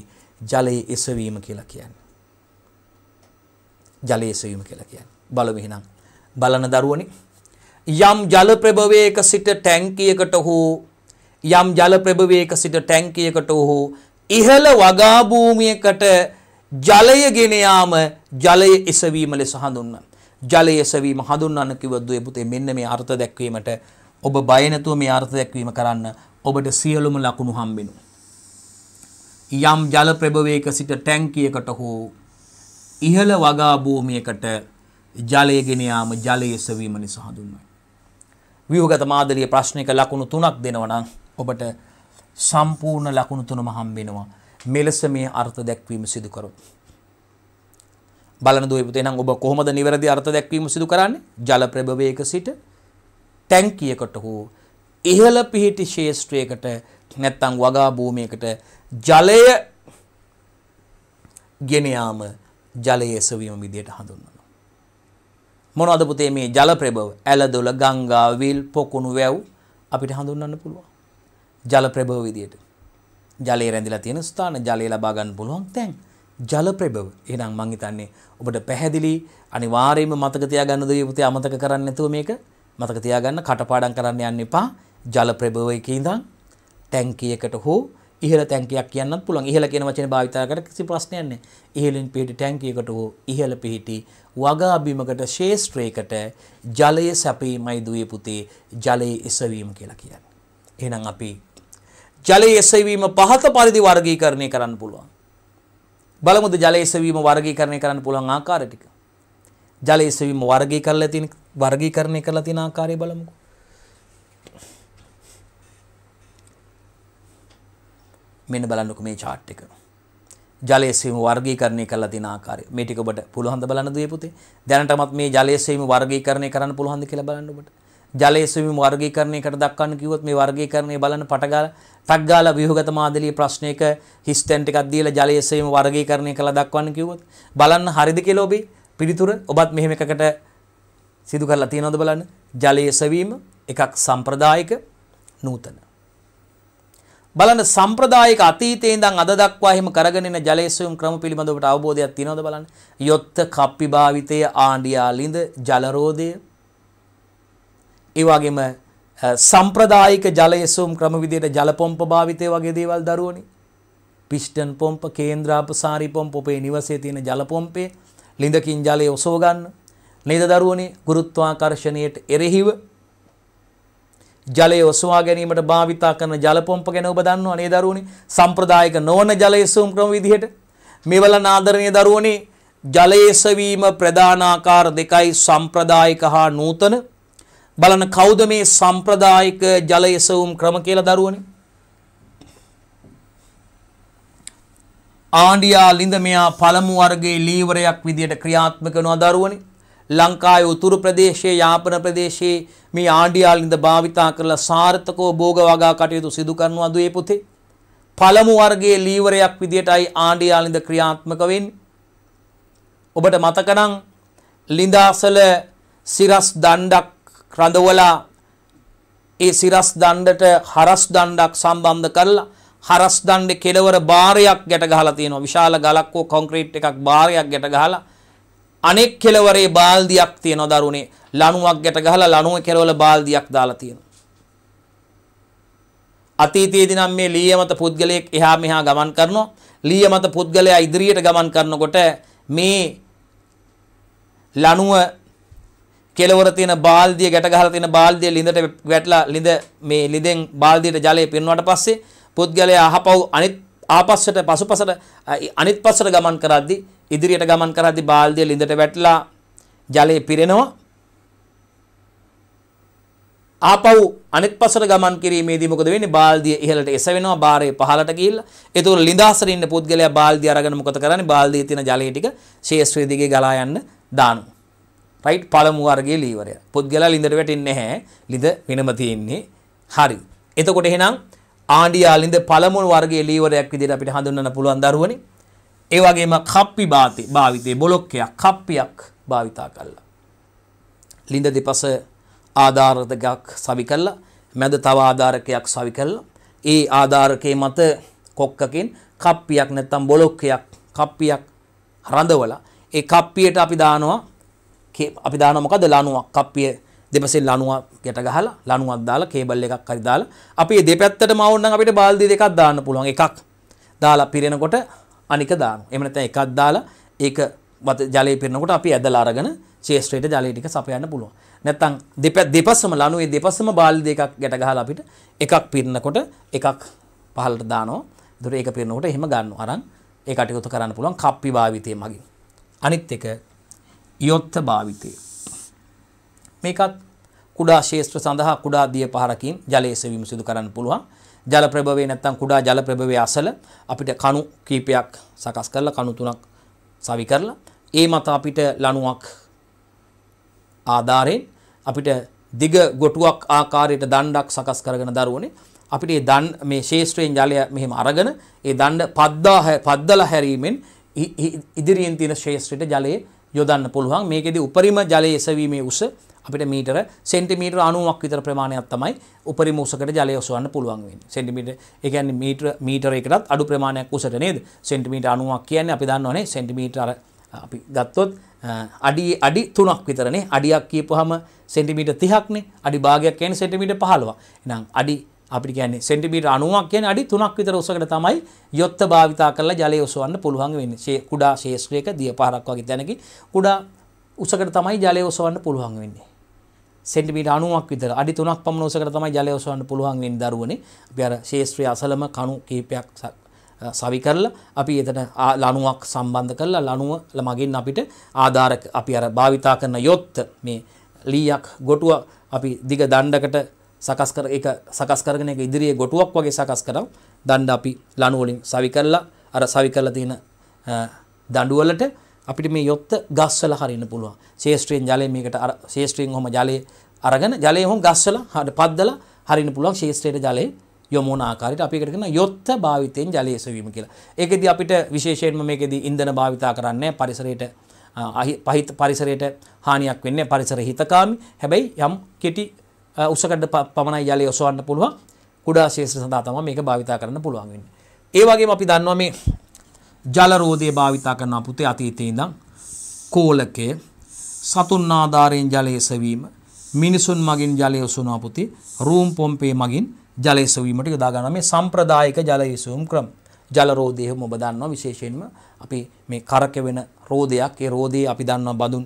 ජලයේ එසවීම කියලා කියන්නේ ජලයේ එසවීම කියලා කියන්නේ බලමු එහෙනම් බලන දරුවනේ යම් ජල ප්‍රභවයක සිට ටැංකියකට හෝ යම් ජල ප්‍රභවයක සිට ටැංකියකට හෝ ඉහළ වගා භූමියකට ජලය ගෙන යාම ජලය එසවීම ලෙස හඳුන්වනවා. ජලය එසවීම හඳුන්වන්න කිව්වොත් පුතේ මෙන්න මේ අර්ථ දැක්වීමට ඔබ බය නැතුව මේ අර්ථ දැක්වීම කරන්න ඔබට සියලුම ලකුණු හම්බෙනවා. යම් ජල ප්‍රභවයක සිට ටැංකියකට හෝ ඉහළ වගා භූමියකට ජලය ගෙන යාම ජලය එසවීම ලෙස හඳුන්වනවා. ව්‍යුහගත මාදලිය ප්‍රශ්නික ලකුණු තුනක් දෙනවා නම් ඔබට සම්පූර්ණ ලකුණු තුනම හම්බෙනවා. මෙලෙස මේ අර්ථ දැක්වීම සිදු කරොත්. බලන දුවේ පුතේ නම් ඔබ කොහොමද නිවැරදි අර්ථ දැක්වීම සිදු කරන්නේ? ජල ප්‍රභවයක සිට ටැංකියකට හෝ ඉහළ පිහිටි ශේෂ්ත්‍රයකට නැත්තම් වගා භූමියකට ජලය ගෙන යාම ජලයේ එසවීම විදියට හඳුන්වනවා. මොනවද පුතේ මේ ජල ප්‍රභව? ඇලදොල, ගංගා, විල්, පොකුණු, වැව් අපිට හඳුන්වන්න පුළුවන්. ජල ප්‍රභව විදියට. ජලයේ රැඳිලා තියෙන ස්ථාන, ජලය ලබා ගන්න පුළුවන් තැන්. ජල ප්‍රභව. එහෙනම් මං හිතන්නේ ඔබට පැහැදිලි අනිවාර්යයෙන්ම මතක තියාගන්න දෙවිය පුතේ අමතක කරන්නේ නැතුව මේක මතක තියාගන්න කටපාඩම් කරන්න යන්න එපා. ජල ප්‍රභවයක ඉඳන් ටැංකියකට හෝ ඉහළ තැන්කයක් කියන්න පුළුවන් ඉහළ කියන වචන භාවිතා කර කිසි ප්‍රශ්නයක් නැහැ. ඉහළින් පිහිටි ටැංකියකට හෝ ඉහළ පිහිටි වගාබිමකට ශේෂ්ත්‍රයකට ජලය සැපීමයි දුවේ පුතේ ජලයේ එසවීම කියලා කියන්නේ. එහෙනම් අපි ජලයේ එසවීම පහත පරිදි වර්ගීකරණය කරන්න පුළුවන්. බලමුද ජලයේ එසවීම වර්ගීකරණය කරන්න පුළුවන් ආකාර ටික. ජලයේ එසවීම වර්ගී කරලා තියෙන වර්ගීකරණය කරලා තියෙන ආකාරය බලමුකෝ. මෙන්න බලන්නකෝ මේ chart එක. ජලයසීම වර්ගීකරණය කරලා තියෙන ආකාරය මේ ටික ඔබට පුළුවන් ද බලන්න දුවේ පුතේ දැනටමත් මේ ජලයසීම වර්ගීකරණය කරන්න පුළුවන් ද කියලා බලන්න ඔබට ජලයසීම වර්ගීකරණයකට දක්වන්න කිව්වොත් මේ වර්ගීකරණය බලන්න පටගාලා ටක් ගාලා ව්‍යුහගත මාදලිය ප්‍රශ්නයක හිස්ටෙන් ටිකක් දීලා ජලයසීම වර්ගීකරණය කරලා දක්වන්න කිව්වොත් බලන්න හරිද කියලා ඔබේ පිළිතුර ඔබත් මෙහෙම එකකට සිදු කරලා තියෙනවද බලන්න ජලයසවීම එකක් සම්ප්‍රදායික නූතන බලන්න සම්ප්‍රදායික අතීතයේ ඉඳන් අද දක්වා එහෙම කරගෙන එන ජලේසුම් ක්‍රම පිළිබඳව ඔබට අවබෝධයක් තියෙනවද බලන්න. යොත්ත කප්පි භාවිතය ආණ්ඩියාලිඳ ජලරෝධය ඒ වගේම සම්ප්‍රදායික ජලයසුම් ක්‍රම විදිහට ජල පොම්ප භාවිතය වගේ දේවල් දරුවනේ. පිස්ටන් පොම්ප, කේන්ද්‍රාපසාරි පොම්ප ඔබේ නිවසේ තියෙන ජල පොම්පේ ලිඳකින් ජලය ඔසව ගන්න. නේද දරුවනේ? ගුරුත්වාකර්ෂණයට එරෙහිව ජලය ඔසවා ගැනීමට භාවිතා කරන ජලපොම්ප ගැන ඔබ දන්නවා නේද දරුවනේ? සම්ප්‍රදායික නොවන ජලය සූම් ක්‍රම විදිහට මෙවලන ආදරණීය දරුවනේ ජලයේ සවීම ප්‍රධානාකාර දෙකයි සම්ප්‍රදායික හා නූතන බලන කවුද මේ සම්ප්‍රදායික ජලය සවුම් ක්‍රම කියලා දරුවනේ? ආණ්ඩියා ලිඳ මෙයා පළමු වර්ගයේ ලීවරයක් විදිහට ක්‍රියාත්මක කරනවා දරුවනේ. ලංකාවේ උතුරු ප්‍රදේශයේ යාපන ප්‍රදේශයේ මේ ආණ්ඩියාලින්ද භාවිතා කරලා සාර්ථකව භෝග වගා කටයුතු සිදු කරනවා දුවේ පුතේ. පළමු වර්ගයේ ලීවරයක් විදියටයි ආණ්ඩියාලින්ද ක්‍රියාත්මක වෙන්නේ. ඔබට මතක නම් ලිඳාසල සිරස් දණ්ඩක් රඳවලා ඒ සිරස් දණ්ඩට හරස් දණ්ඩක් සම්බන්ධ කරලා හරස් දණ්ඩේ කෙළවර බාරයක් ගැට ගහලා තියෙනවා. විශාල ගලක් හෝ කොන්ක්‍රීට් එකක් බාරයක් ගැට ගහලා අනෙක් කෙලවරේ බාල්දියක් තියෙනවා දරුණේ ලණුවක් ගැට ගහලා ලණුවේ කෙලවල බාල්දියක් දාලා තියෙනවා අතීතයේදී නම් මේ ලීය මත පුද්ගලයෙක් එහා මෙහා ගමන් කරනවා ලීය මත පුද්ගලයා ඉදිරියට ගමන් කරනකොට මේ ලණුව කෙලවර තියෙන බාල්දිය ගැට ගහලා තියෙන බාල්දිය ලිඳට වැටලා ලිඳ මේ ලිඳෙන් බාල්දියට ජලය පිරුණාට පස්සේ පුද්ගලයා අහපව් අනිත් ආපස්සට පසුපසට අනිත් පස්සට ගමන් කරද්දී ඉදිරියට ගමන් කරද්දී බාල්දිය ලිඳට වැටලා ජලය පිරෙනවා. ආපහු අනෙත් පසට ගමන් කිරීමේදී මොකද වෙන්නේ? බාල්දිය ඉහළට එසවෙනවා, බාරේ පහළට ගිහිල්ලා. ඒතකොට ලිඳාසර ඉන්න පුද්ගලයා බාල්දිය අරගෙන මොකද කරන්නේ? බාල්දියේ තියෙන ජලය ටික ශේෂ්ත්‍රයේ දිගේ ගලා යන්න දානවා. රයිට් පළමු වර්ගයේ ලීවරය. පුද්ගලයා ලිඳට වැටෙන්නේ නැහැ. ලිඳ වෙනම තියෙන්නේ. හරි. එතකොට එහෙනම් ආණ්ඩියා ලිඳ පළමු වර්ගයේ ලීවරයක් විදිහට අපිට හඳුන්වන්න පුළුවන් දරුවනේ. ඒ වගේම කප්පි බාති භාවිතයේ බොලොක්කයක් කප්පියක් භාවිතා කළා. ලිඳ දෙපස ආධාර දෙකක් සවි කළා. මැද තව ආධාරකයක් සවි කළා. ඒ ආධාරකයේ මත කොක්කකින් කප්පියක් නැත්තම් බොලොක්කයක් කප්පියක් රඳවලා ඒ කප්පියට අපි දානවා අපි දානවා මොකද ලණුවක් කප්පිය දෙපසෙන් ලණුවක් යට ගහලා ලණුවක් දාලා කේබල් එකක් හරි දාලා අපි මේ දෙපැත්තටම આવුණනම් අපිට බාල්දි දෙකක් දාන්න පුළුවන් එකක් දාලා පිරෙනකොට අනික දාන එමනත එකක් දාලා ඒක වත ජලය පිරනකොට අපි ඇදලා අරගෙන චේස්ට්‍රේට ජලය ටික සපයන්න පුළුවන්. නැත්තම් දෙපැත් දෙපස්සම ලනුවේ දෙපස්සම බාලි දෙකක් ගැට ගහලා අපිට එකක් පිරනකොට එකක් පහළට දානවා. ඒතර ඒක පිරනකොට එහෙම ගන්නවා. අරන් ඒ කටයුතු කරන්න පුළුවන් කප්පි භාවිතය මගින්. අනිත් එක යොත්ත භාවිතය. මේකත් කුඩා ශේෂ්ත්‍ර සඳහා කුඩා දිය පහරකින් ජලය සෙවීම සිදු කරන්න පුළුවන්. ජල ප්‍රභවය නැත්තම් කුඩා ජල ප්‍රභවයේ අසල අපිට කණු කීපයක් සකස් කරලා කණු තුනක් සවි කරලා ඒ මත අපිට ලණුවක් ආධාරයෙන් අපිට දිග ගොටුවක් ආකාරයට දණ්ඩක් සකස් කරගෙන දරුවනේ අපිට මේ දන් මේ ශේෂ්ත්‍රයෙන් ජලය මෙහෙම අරගෙන ඒ දණ්ඩ 10000 පද්දලා හැරීමෙන් ඉදිරියෙන් තියෙන ශේෂ්ත්‍රයට ජලය යොදන්න පුළුවන් මේකෙදි උපරිම ජලයේ එසවීමේ උස අපිට මීටර සෙන්ටිමීටර 90ක් විතර ප්‍රමාණයක් තමයි උපරිම උසකට ජලය ඔසවන්න පුළුවන් වෙන්නේ. සෙන්ටිමීටර ඒ කියන්නේ මීටර මීටරයකටත් අඩු ප්‍රමාණයක් උසට නේද? සෙන්ටිමීටර 90ක් කියන්නේ අපි දන්නවනේ සෙන්ටිමීටර අර අපි ගත්තොත් අඩි අඩි 3ක් විතරනේ. අඩියක් කියපුවාම සෙන්ටිමීටර 30ක්නේ. අඩි භාගයක් කියන්නේ සෙන්ටිමීටර 15. එහෙනම් අඩි අපිට කියන්නේ සෙන්ටිමීටර 90ක් කියන්නේ අඩි 3ක් විතර උසකට තමයි යොත්ත භාවිතා කරලා ජලය ඔසවන්න පුළුවන් වෙන්නේ. කුඩා ශේෂ්ත්‍රයක දියපාරක් වගේ තැනකින් කුඩා උසකට තමයි ජලය ඔසවන්න පුළුවන් වෙන්නේ. සෙන්ටිමීටර් 90ක් විතර අඩි 3ක් පමණ උසකට තමයි ජලය ඔසවන්න පුළුවන් වෙන්නේ දරුවනේ. අපි අර ශේෂ්ත්‍රයේ අසලම කණු කීපයක් සවි කරලා අපි එතන ලණුවක් සම්බන්ධ කරලා ලණුව මගින් අපිට ආධාර අපි අර භාවිතා කරන යොත් මේ ලීයක් ගොටුව අපි දිග දණ්ඩකට සකස් කර ඒක සකස් කරගෙන ඒක ඉදිරියේ ගොටුවක් වගේ සකස් කරව දණ්ඩ අපි ලණු වලින් සවි කරලා අර සවි කරලා තියෙන දඬුවලට අපිට මේ යොත්ත ගස්වල හරින්න පුළුවන්. ශේෂ්ත්‍රයෙන් ජලය මේකට ශේෂ්ත්‍රයෙන් ඔහම ජලය අරගෙන ජලය ඔහම ගස්වල හඩ පද්දලා හරින්න පුළුවන් ශේෂ්ත්‍රයට ජලය යොමු වන ආකාරයට අපි එකට කියන යොත්ත භාවිතයෙන් ජලය එසවීම කියලා. ඒකෙදි අපිට විශේෂයෙන්ම මේකෙදි ඉන්ධන භාවිතා කරන්නේ පරිසරයට පහිත පරිසරයට හානියක් වෙන්නේ පරිසර හිතකාමි. හැබැයි යම් කෙටි උසකඩ පමණයි ජලය ඔසවන්න පුළුවන්. කුඩා ශේෂ්ත්‍ර සඳහා තමයි මේක භාවිතා කරන්න පුළුවන් වෙන්නේ. ඒ වගේම අපි දන්නවා මේ ජලරෝධය භාවිතා කරන පුතේ අතීතයේ ඉඳන් කෝලකය සතුන් ආධාරයෙන් ජලය එසවීම මිනිසුන් මගින් ජලය උසුනවා පුතේ රූම් පොම්පේ මගින් ජලය එසවීමට යොදා ගන්න මේ සම්ප්‍රදායික ජලය එසවීම ක්‍රම ජලරෝධය එහෙම ඔබ දන්නවා විශේෂයෙන්ම අපි මේ කරකවෙන රෝදයක් ඒ රෝදේ අපි දන්නවා බඳුන්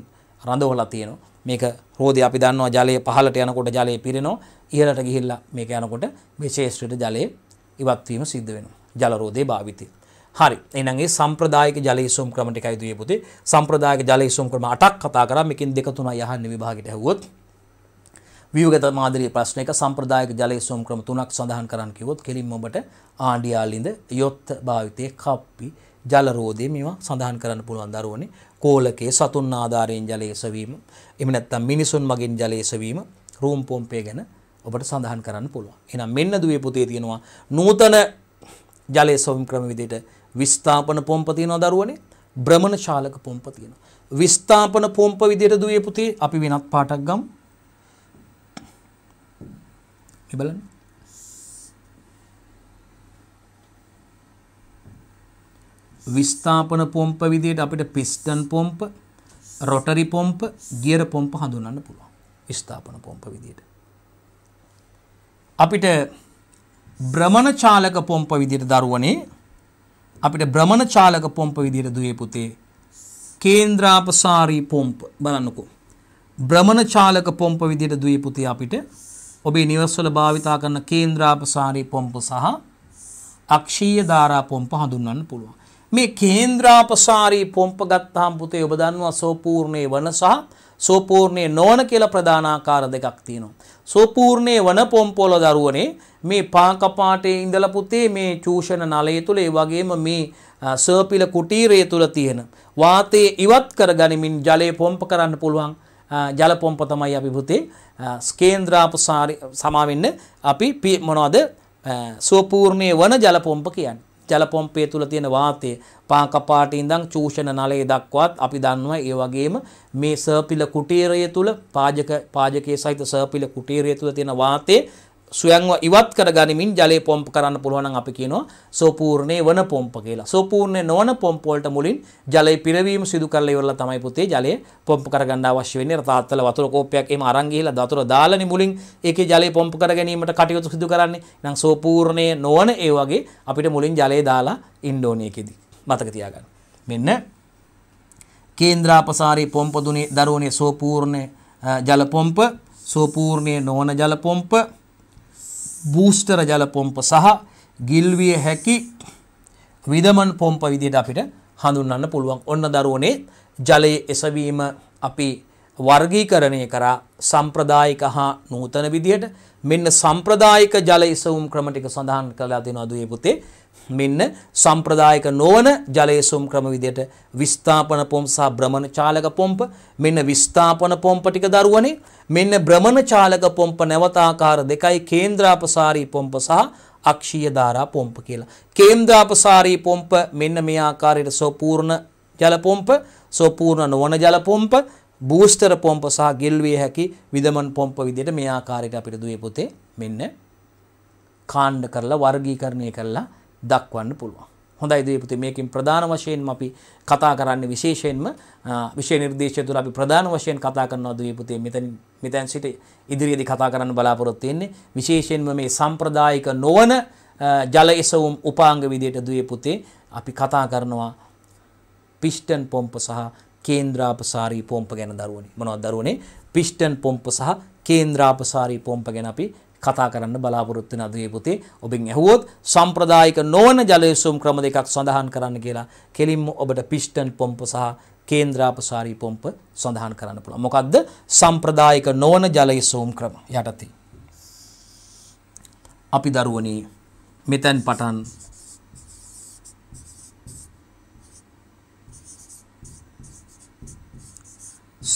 රඳවලා තියෙනවා මේක රෝදේ අපි දන්නවා ජලය පහළට යනකොට ජලය පිරෙනවා ඉහළට ගිහිල්ලා මේක යනකොට විශේෂ ජලය ඉවත් වීම සිද්ධ වෙනවා ජලරෝධයේ භාවිතය හරි එනගේ සම්ප්‍රදායක ජලේසුම් ක්‍රම ටිකයි දුවේ පුතේ සම්ප්‍රදායක ජලේසුම් ක්‍රම 8ක් කතා කරා මේකෙන් දෙක තුනයි අහන්නේ විභාගෙට ඇහුවොත් ව්‍යුහගත මාදරී ප්‍රශ්නයක සම්ප්‍රදායක ජලේසුම් ක්‍රම තුනක් සඳහන් කරන්න කිව්වොත් කෙලින්ම ඔබට ආණ්ඩියාලින්ද යොත් භාවිතයේ කප්පි ජල රෝධය මේවා සඳහන් කරන්න පුළුවන් දරුවනේ කෝලකේ සතුන් ආධාරයෙන් ජලේසවීම එහෙම නැත්නම් මිනිසුන් මගින් ජලේසවීම රූම් පොම්පේ ගැන ඔබට සඳහන් කරන්න පුළුවන් එහෙනම් මෙන්න දුවේ පුතේ තියෙනවා නූතන ජලේසවීම ක්‍රම විදිහට විස්ථාපන පොම්ප තියෙනවා දරුවනේ. භ්‍රමණ ශාලක පොම්ප තියෙනවා. විස්ථාපන පොම්ප විදියට දුවේ පුතේ අපි වෙනත් පාටක් ගමු. මේ බලන්න. විස්ථාපන පොම්ප විදියට අපිට පිස්ටන් පොම්ප, රොටරි පොම්ප, ගියර පොම්ප හඳුන්වන්න පුළුවන්. විස්ථාපන පොම්ප විදියට. අපිට භ්‍රමණ චාලක පොම්ප විදියට දරුවනේ අපිට භ්‍රමණ චාලක පොම්ප විදිහට දුවේ පුතේ කේන්ද්‍රාපසාරී පොම්ප බලන්නකෝ භ්‍රමණ චාලක පොම්ප විදිහට දුවේ පුතේ අපිට ඔබේ නිවස්වල භාවිතා කරන කේන්ද්‍රාපසාරී පොම්ප සහ අක්ෂීය ධාරා පොම්ප හඳුන්වන්න පුළුවන් මේ කේන්ද්‍රාපසාරී පොම්ප ගත්තාම පුතේ ඔබ දන්නවා සෝපූර්ණේ වන සහ සෝපූර්ණේ නොවන කියලා ප්‍රධානාකාර දෙකක් තියෙනවා සෝපූර්ණේ වන පොම්පොල දරුවනේ මේ පාකපාටේ ඉඳලා පුතේ මේ චූෂණ නලය තුල ඒ වගේම මේ සර්පිල කුටීරය තුල තියෙන වාතයේ ඉවත් කර ගනිමින් ජලය පොම්ප කරන්න පුළුවන් ජල පොම්ප තමයි අපි පුතේ ස්කේන්ද්‍රාපසාරි සමා වෙන්න අපි මොනවද සෝපූර්ණේ වන ජල පොම්ප කියන්නේ ජලපොම්පය තුළ තියෙන වාතය පාකපාට ඉඳන් චූෂණ නලයේ දක්වාත් අපි දන්නවා ඒ වගේම මේ සර්පිල කුටීරය තුළ පාජක පාජකයේ සහිත සර්පිල කුටීරය තුළ තියෙන වාතය ස්වයංව ඉවත් කරගනිමින් ජලය පොම්ප කරන්න පුළුවන් නම් අපි කියනවා සෝපූර්ණේ වන පොම්ප කියලා. සෝපූර්ණේ නොවන පොම්ප වලට මුලින් ජලය පිරවීම සිදු කරලා ඉවරලා තමයි පුතේ ජලය පොම්ප කරගන්න අවශ්‍ය වෙන්නේ. තාත්තල වතුර කෝපයක් එහෙම අරන් ගිහිලා වතුර දාලානේ මුලින් ඒකේ ජලය පොම්ප කර ගැනීමට කටයුතු සිදු කරන්නේ. නම් සෝපූර්ණේ නොවන ඒ වගේ අපිට මුලින් ජලය දාලා ඉන්න ඕනේ එකෙදි. මතක තියාගන්න. මෙන්න කේන්ද්‍රාපසාරී පොම්ප දුනේ දරුවනේ සෝපූර්ණේ ජල පොම්ප සෝපූර්ණේ නොවන ජල පොම්ප බූස්ටර ජල පොම්ප සහ ගිල්විය හැකි විදමන් පොම්ප විදිහට අපිට හඳුන්වන්න පුළුවන්. ඔන්න දරුවනේ ජලයේ එසවීම අපි වර්ගීකරණය කරා සම්ප්‍රදායික හා නූතන විදිහට මෙන්න සම්ප්‍රදායික ජල ඉසවුම් ක්‍රම ටික සඳහන් කරලා දෙනවා දුවේ පුතේ. මෙන්න සම්ප්‍රදායක නොවන ජලයසුම් ක්‍රම විදියට විස්ථාපන පොම්ප සහ භ්‍රමණ චාලක පොම්ප මෙන්න විස්ථාපන පොම්ප ටික දරුවනේ මෙන්න භ්‍රමණ චාලක පොම්ප නැවතාකාර දෙකයි කේන්ද්‍රාපසාරී පොම්ප සහ අක්ෂීය ධාරා පොම්ප කියලා. කේන්ද්‍රාපසාරී පොම්ප මෙන්න මේ ආකාරයට සෝපූර්ණ ජල පොම්ප, සෝපූර්ණ නොවන ජල පොම්ප, බූස්ටර් පොම්ප සහ ගෙල්විය හැකි විදමන් පොම්ප විදියට මේ ආකාරයට අපිට දුවේ පුතේ මෙන්න කාණ්ඩ කරලා වර්ගීකරණය කරලා දක්වන්න පුළුවන්. හොඳයි දේපුතේ මේකෙන් ප්‍රධාන වශයෙන්ම අපි කතා කරන්නේ විශේෂයෙන්ම විෂය නිර්දේශය තුළ අපි ප්‍රධාන වශයෙන් කතා කරනවා දේපුතේ මෙතන මෙතෙන් සිට ඉදිරියේදී කතා කරන්න බලාපොරොත්තු වෙන්නේ විශේෂයෙන්ම මේ සම්ප්‍රදායික නොවන ජල එසවුම් උපාංග විදියට දේපුතේ අපි කතා කරනවා පිස්ටන් පොම්ප සහ කේන්ද්‍රාපසාරී පොම්ප ගැන දරුවනේ මොනවද දරුවනේ පිස්ටන් පොම්ප සහ කේන්ද්‍රාපසාරී පොම්ප ගැන අපි කතා කරන්න බලාපොරොත්තු වෙන අදුවේ පුතේ ඔබෙන් ඇහුවොත් සම්ප්‍රදායික නොවන ජලවිසුම් ක්‍රම දෙකක් සඳහන් කරන්න කියලා කෙලින්ම ඔබට පිස්ටන් පොම්ප සහ කේන්ද්‍රාපසාරී පොම්ප සඳහන් කරන්න පුළුවන්. මොකද්ද සම්ප්‍රදායික නොවන ජලවිසුම් ක්‍රම යටතේ. අපි දරුවනේ මෙතෙන් පටන්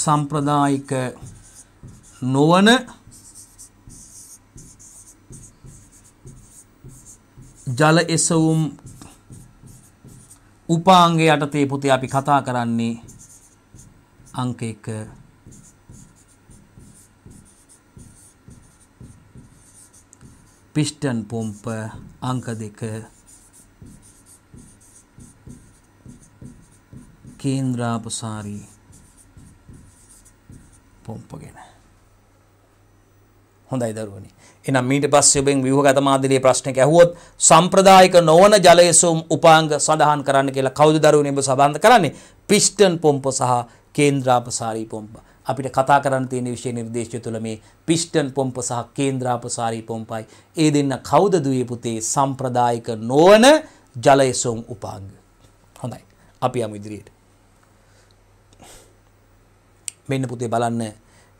සම්ප්‍රදායික නොවන ජල එසවුම් උපාංග යටතේ පුතේ අපි කතා කරන්නේ අංක 1 පිස්ටන් පොම්ප අංක 2 කේන්ද්‍රාපසාරී පොම්ප ගැන හොඳයි දරුවනි එනම් මීට පස්සේ ඔබෙන් ව්‍යුහගත මාධ්‍යලේ ප්‍රශ්නයක් ඇහුවොත් සම්ප්‍රදායික නොවන ජලයසුම් උපාංග සඳහන් කරන්න කියලා කවුද දරුවනේ ඔබ සම්බන්ධ කරන්නේ පිස්ටන් පොම්ප සහ කේන්ද්‍රාපසාරී පොම්ප අපිට කතා කරන්න තියෙන විශේෂ නිර්දේශය තුළ මේ පිස්ටන් පොම්ප සහ කේන්ද්‍රාපසාරී පොම්පයි ඒ දෙන්න කවුද දුවේ පුතේ සම්ප්‍රදායික නොවන ජලයසුම් උපාංග හොඳයි අපි යමු ඉදිරියට මෙන්න පුතේ බලන්න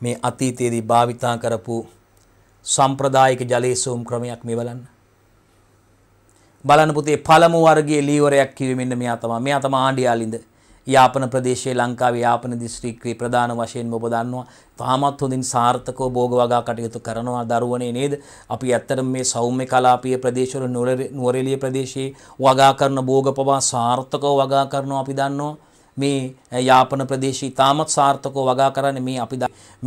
මේ අතීතයේදී භාවිතා කරපු සම්ප්‍රදායික ජලේසෝම් ක්‍රමයක් මේ බලන්න. බලන්න පුතේ පළමු වර්ගයේ ලීවරයක් කිව්වේ මෙන්න මෙයා තමයි. මෙයා තමයි ආණ්ඩියාලින්ද. යාපන ප්‍රදේශයේ ලංකාවේ යාපන දිස්ත්‍රික්කයේ ප්‍රධාන වශයෙන්ම ඔබ දන්නවා. තාමත් හොඳින් සාර්ථකව භෝග වගා කටයුතු කරනවා දරුවනේ නේද? අපි ඇත්තටම මේ සෞම්‍ය කලාපීය ප්‍රදේශවල නුවරඑළිය ප්‍රදේශයේ වගා කරන භෝග පවා සාර්ථකව වගා කරනවා අපි දන්නවා. මේ යාපන ප්‍රදේශී තාමත් සාර්ථකව වගා කරන්න මේ අපි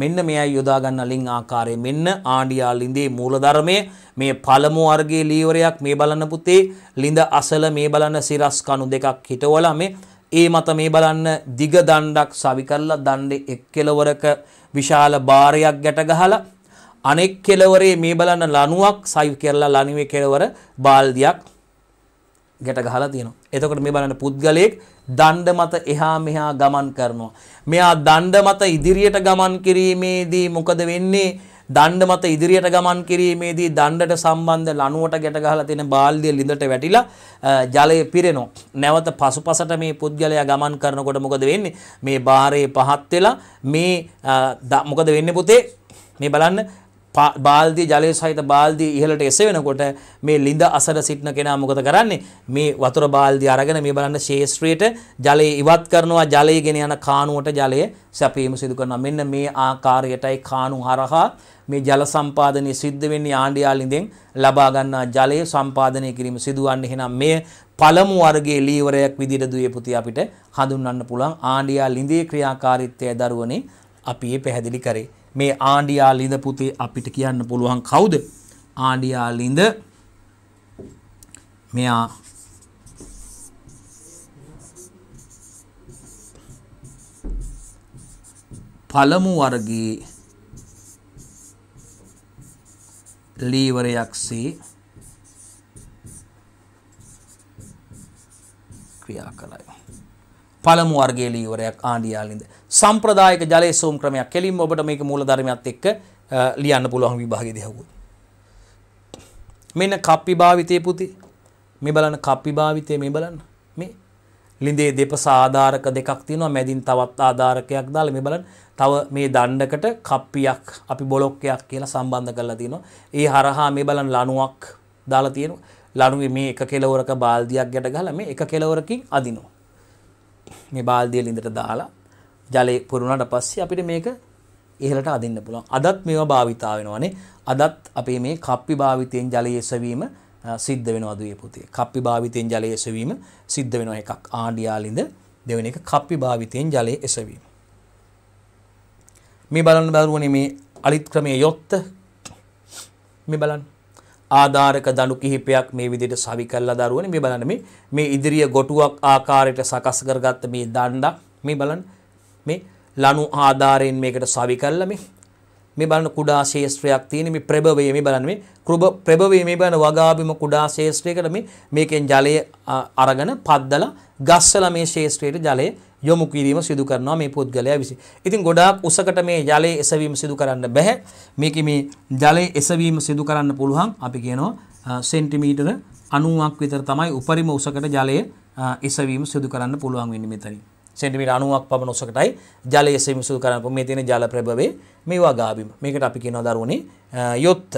මෙන්න මෙයයි යොදාගන්න ලින් ආකාරය මෙන්න ආණ්ඩියා ලිඳේ මූලධර්මය මේ පළමු වර්ගයේ ලීවරයක් මේ බලන්න පුතේ ලිඳ අසල මේ බලන්න සිරස් කණු දෙකක් හිටවලා මේ ඒ මත මේ බලන්න දිග දණ්ඩක් සවි කරලා දණ්ඩේ එක් කෙලවරක විශාල බාරයක් ගැට ගහලා අනෙක් කෙලවරේ මේ බලන්න ලණුවක් සවි කරලා ලණුවේ කෙලවර බාල්දියක් ගැට ගහලා තියෙනවා. එතකොට මේ බලන්න පුද්ගලයෙක් දණ්ඩ මත එහා මෙහා ගමන් කරනවා. මෙයා දණ්ඩ මත ඉදිරියට ගමන් කිරීමේදී මොකද වෙන්නේ? දණ්ඩ මත ඉදිරියට ගමන් කිරීමේදී දණ්ඩට සම්බන්ධ ලනුවට ගැට ගහලා තියෙන බාල්දිය ළිඳට වැටිලා ජලය පිරෙනවා. නැවත පසුපසට මේ පුද්ගලයා ගමන් කරනකොට මොකද වෙන්නේ? මේ බාරේ පහත් වෙලා මේ මොකද වෙන්නේ පුතේ? මේ බලන්න බාල්දිය ජලය සහිත බාල්දිය ඉහළට එසවෙනකොට මේ ලිඳ අසර සිටින කෙනා මොකද කරන්නේ මේ වතුර බාල්දිය අරගෙන මේ බලන්න ශේෂ්ත්‍රයට ජලය ඉවත් කරනවා ජලය ගෙන යන කාණුවට ජලය සැපීම සිදු කරනවා මෙන්න මේ ආකාරයටයි කාණු හරහා මේ ජල සම්පාදනය සිද්ධ වෙන්නේ ආණ්ඩියා ලිඳෙන් ලබා ගන්නා ජලය සම්පාදනය කිරීම සිදුවන්නේ එහෙනම් මේ පළමු වර්ගයේ ලීවරයක් විදිහට දුවේ පුතේ අපිට හඳුන්වන්න පුළුවන් ආණ්ඩියා ලිඳේ ක්‍රියාකාරීත්වය දරුවනේ අපි ඒ පැහැදිලි කරේ මේ ආණ්ඩියා ලිඳ පුතේ අපිට කියන්න පුළුවන් කවුද ආණ්ඩියා ලිඳ මෙයා පළමු වර්ගයේ ලීවරයක් සේ ක්‍රියා කළයි පළමු වර්ගයේ ලීවරයක් ආණ්ඩියාලින්ද සම්ප්‍රදායික ජලයසෝම් ක්‍රමයක් කෙලින්ම ඔබට මේක මූලධර්මයක් එක්ක ලියන්න පුළුවන් විභාගයේදී හවුවොත් මෙන්න කප්පි භාවිතයේ පුති මේ බලන්න කප්පි භාවිතය මේ බලන්න මේ ලිඳේ දෙපස ආධාරක දෙකක් තියෙනවා මැදින් තවත් ආධාරකයක් දාලා මේ බලන්න තව මේ දණ්ඩකට කප්පියක් අපි බොලොක්කයක් කියලා සම්බන්ධ කරලා තියෙනවා. ඒ හරහා මේ බලන්න ලණුවක් දාලා තියෙනවා. ලණුවේ මේ එක කෙලවරක බාල්දියක් ගැට ගහලා මේ එක කෙලවරකින් අදිනවා. මේ බාල්දිය ලිඳට දාලා ජලය පුරුණාට පස්සේ අපිට මේක ඉහළට අදින්න පුළුවන්. අදත් මේවා භාවිතා වෙනවානේ. අදත් අපේ මේ කප්පි භාවිතයෙන් ජලය එසවීම සිද්ධ වෙනවා දුවේ පුතේ. කප්පි භාවිතයෙන් ජලය එසවීම සිද්ධ වෙනවා එකක්. ආඩියාලින්ද දෙවෙනි එක කප්පි භාවිතයෙන් ජලය එසවීම. මේ බලන්න බලුවනේ මේ අලිත් ක්‍රමයේ යොත්ත මේ බලන්න ආධාරක දණු කිහිපයක් මේ විදිහට සවි කරලා දරුවනේ මේ බලන්න මේ මේ ඉදිරිය ගොටුවක් ආකාරයට සකස් කරගත්ත මේ දණ්ඩක් මේ බලන්න මේ ලනු ආධාරයෙන් මේකට සවි කරලා මේ මේ බලන්න කුඩා ශේෂ්ත්‍රයක් තියෙන මේ ප්‍රභවයේ මේ බලන්න මේ කෘබ ප්‍රභවයේ මේ බලන්න වගාබිම කුඩා ශේෂ්ත්‍රයකට මේ මේකෙන් ජලය අරගෙන පද්දලා ගස්සලා මේ ශේෂ්ත්‍රයට ජලය යොමු කිරීම සිදු කරනවා මේ පුද්ගලයා විසින්. ඉතින් ගොඩාක් උසකට මේ ජලයේ එසවීම සිදු කරන්න බෑ. මේකේ මේ ජලයේ එසවීම සිදු කරන්න පුළුවන් අපි කියනවා සෙන්ටිමීටර 90ක් විතර තමයි උපරිම උසකට ජලයේ එසවීම සිදු කරන්න පුළුවන් වෙන්නේ මෙතනින්. සෙන්ටිමීටර් 90ක් පමණ උසකටයි ජලය එසවීම සිදු කරන්න පුළුවන්. මේ තියෙන ජල ප්‍රභවයේ මේ වගාබිම. මේකට අපි කියනවා දරුවනේ යොත්ත.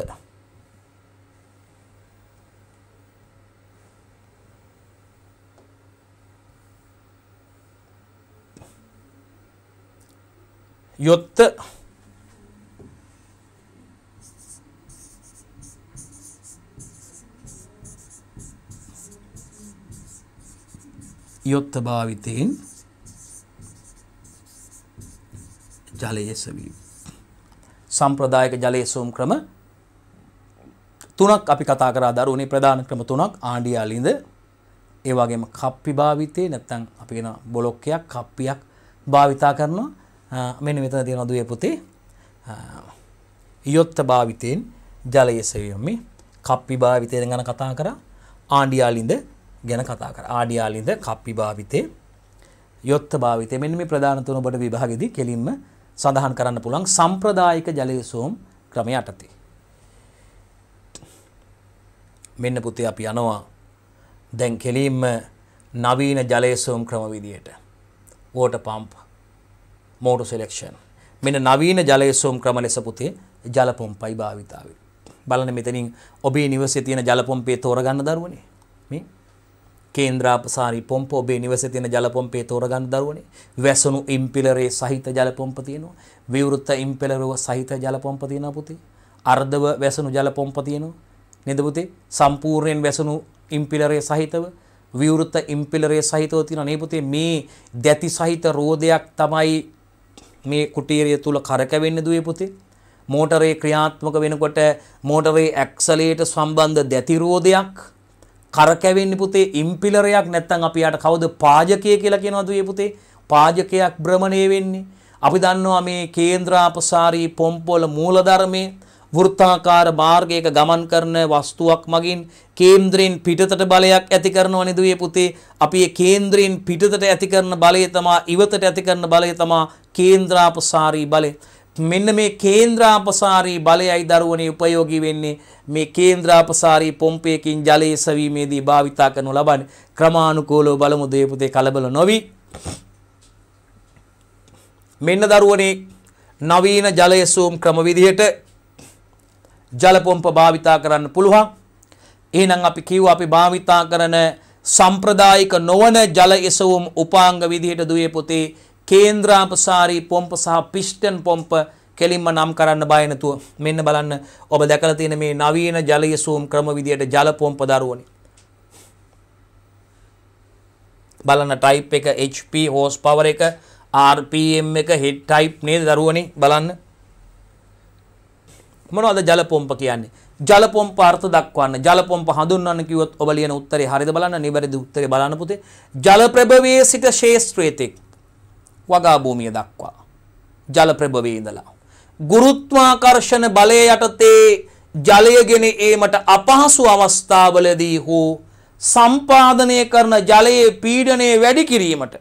යොත්ත යොත්ත භාවිතයෙන් ජලය සවීම. සම්ප්‍රදායක ජලය සෝම් ක්‍රම තුනක් අපි කතා කරා දරුවනේ ප්‍රධාන ක්‍රම තුනක් ආණ්ඩියාලිඳ ඒ වගේම කප්පි භාවිතේ නැත්නම් අපි කියන බොලොක්කයක් කප්පියක් භාවිතා කරනවා මෙන්න මෙතන තියෙන දුවේ පුතේ යොත්ත භාවිතයෙන් ජලය සෙවීමේ කප්පි භාවිතයෙන් ගැන කතා කරා ආණ්ඩියාලින්ද ගැන කතා කරා ආඩියාලින්ද කප්පි භාවිතේ යොත්ත භාවිතය මෙන්න මේ ප්‍රධාන තුන ඔබට විභාගෙදී කෙලින්ම සඳහන් කරන්න පුළුවන් සම්ප්‍රදායික ජලයසෝම් ක්‍රමය යටතේ මෙන්න පුතේ අපි යනවා දැන් කෙලින්ම නවීන ජලයසෝම් ක්‍රම විදියට වෝටර් පම්ප් මෝටෝ සෙලෙක්ෂන් මෙන නවීන ජලයසෝම් ක්‍රම ලෙස පුතේ ජලපොම්පයි භාවිතාවේ. බලන මෙතනින් ඔබේ නිවසේ තියෙන ජලපොම්පේ තෝරගන්න දරුවනේ. මේ කේන්ද්‍රාපසාරි පොම්ප ඔබේ නිවසේ තියෙන ජලපොම්පේ තෝරගන්න දරුවනේ. වැසුණු ඉම්පිලරේ සහිත ජලපොම්ප තියෙනවා. විවෘත ඉම්පිලරව සහිත ජලපොම්ප තියෙනවා පුතේ. අර්ධව වැසුණු ජලපොම්ප තියෙනවා. නේද පුතේ? සම්පූර්ණයෙන් වැසුණු ඉම්පිලරේ සහිතව විවෘත ඉම්පිලරේ සහිතව තියෙනවා. මේ පුතේ මේ දැති සහිත රෝදයක් තමයි මේ කුටීරය තුල කරකැවෙන්න දුවේ පුතේ. මෝටරේ ක්‍රියාත්මක වෙනකොට මෝටරේ ඇක්සලේට සම්බන්ධ දැතිරෝධයක් කරකැවෙන්නේ පුතේ ඉම්පිලරයක් නැත්නම් අපි යාට කවුද පාජකය කියලා කියනවා දුවේ පුතේ. පාජකයක් භ්‍රමණය වෙන්නේ. අපි දන්නවා මේ කේන්ද්‍රාපසාරී පොම්පොල මූලධර්මයේ වෘත්තාකාර මාර්ගයක ගමන් කරන වස්තුවක් මගින් කේන්ද්‍රයෙන් පිටතට බලයක් ඇති කරනවා නේද පුතේ අපි ඒ කේන්ද්‍රයෙන් පිටතට ඇති කරන බලය තමා ඉවතට ඇති කරන බලය තමා කේන්ද්‍රාපසාරී බලය මෙන්න මේ කේන්ද්‍රාපසාරී බලයයි දරුවනේ උපයෝගී වෙන්නේ මේ කේන්ද්‍රාපසාරී පොම්පයකින් ජලය සවීමේදී භාවිතා කරනු ලබන්නේ ක්‍රමානුකූලව බලමු දේපුතේ කලබල නොවි මෙන්න දරුවනේ නවීන ජලය සූම් ක්‍රම විදිහට ජලපොම්ප භාවිතා කරන්න පුළුවන්. එහෙනම් අපි කිව්ව අපි භාවිතා කරන සම්ප්‍රදායික නොවන ජල එසවුම් උපාංග විදිහට දුවේ පොතේ කේන්ද්‍රාපසාරී පොම්ප සහ පිස්ටන් පොම්ප කෙලින්ම නම් කරන්න බය නැතුව මෙන්න බලන්න ඔබ දැකලා තියෙන මේ නවීන ජල එසවුම් ක්‍රම විදිහට ජල පොම්ප දරුවනේ. බලන්න ටයිප් එක HP හෝස් පවර් එක RPM එක හෙඩ් ටයිප් නේද දරුවනේ බලන්න මොනවද ජලපොම්ප කියන්නේ? ජලපොම්ප අර්ථ දක්වන්න ජලපොම්ප හඳුන්වන්න කිව්වොත් ඔබ ලියන උත්තරේ හරියද බලන්න නිවැරදි උත්තරේ බලන්න පුතේ. ජල ප්‍රභවයේ සිට ශේෂ්ත්‍රයේතෙක් වගා භූමිය දක්වා ජල ප්‍රභවයේ ඉඳලා ගුරුත්වාකර්ෂණ බලය යටතේ ජලයගෙන ඒමට අපහසු අවස්ථාවලදී හෝ සම්පාදනය කරන ජලයේ පීඩනය වැඩි කිරීමට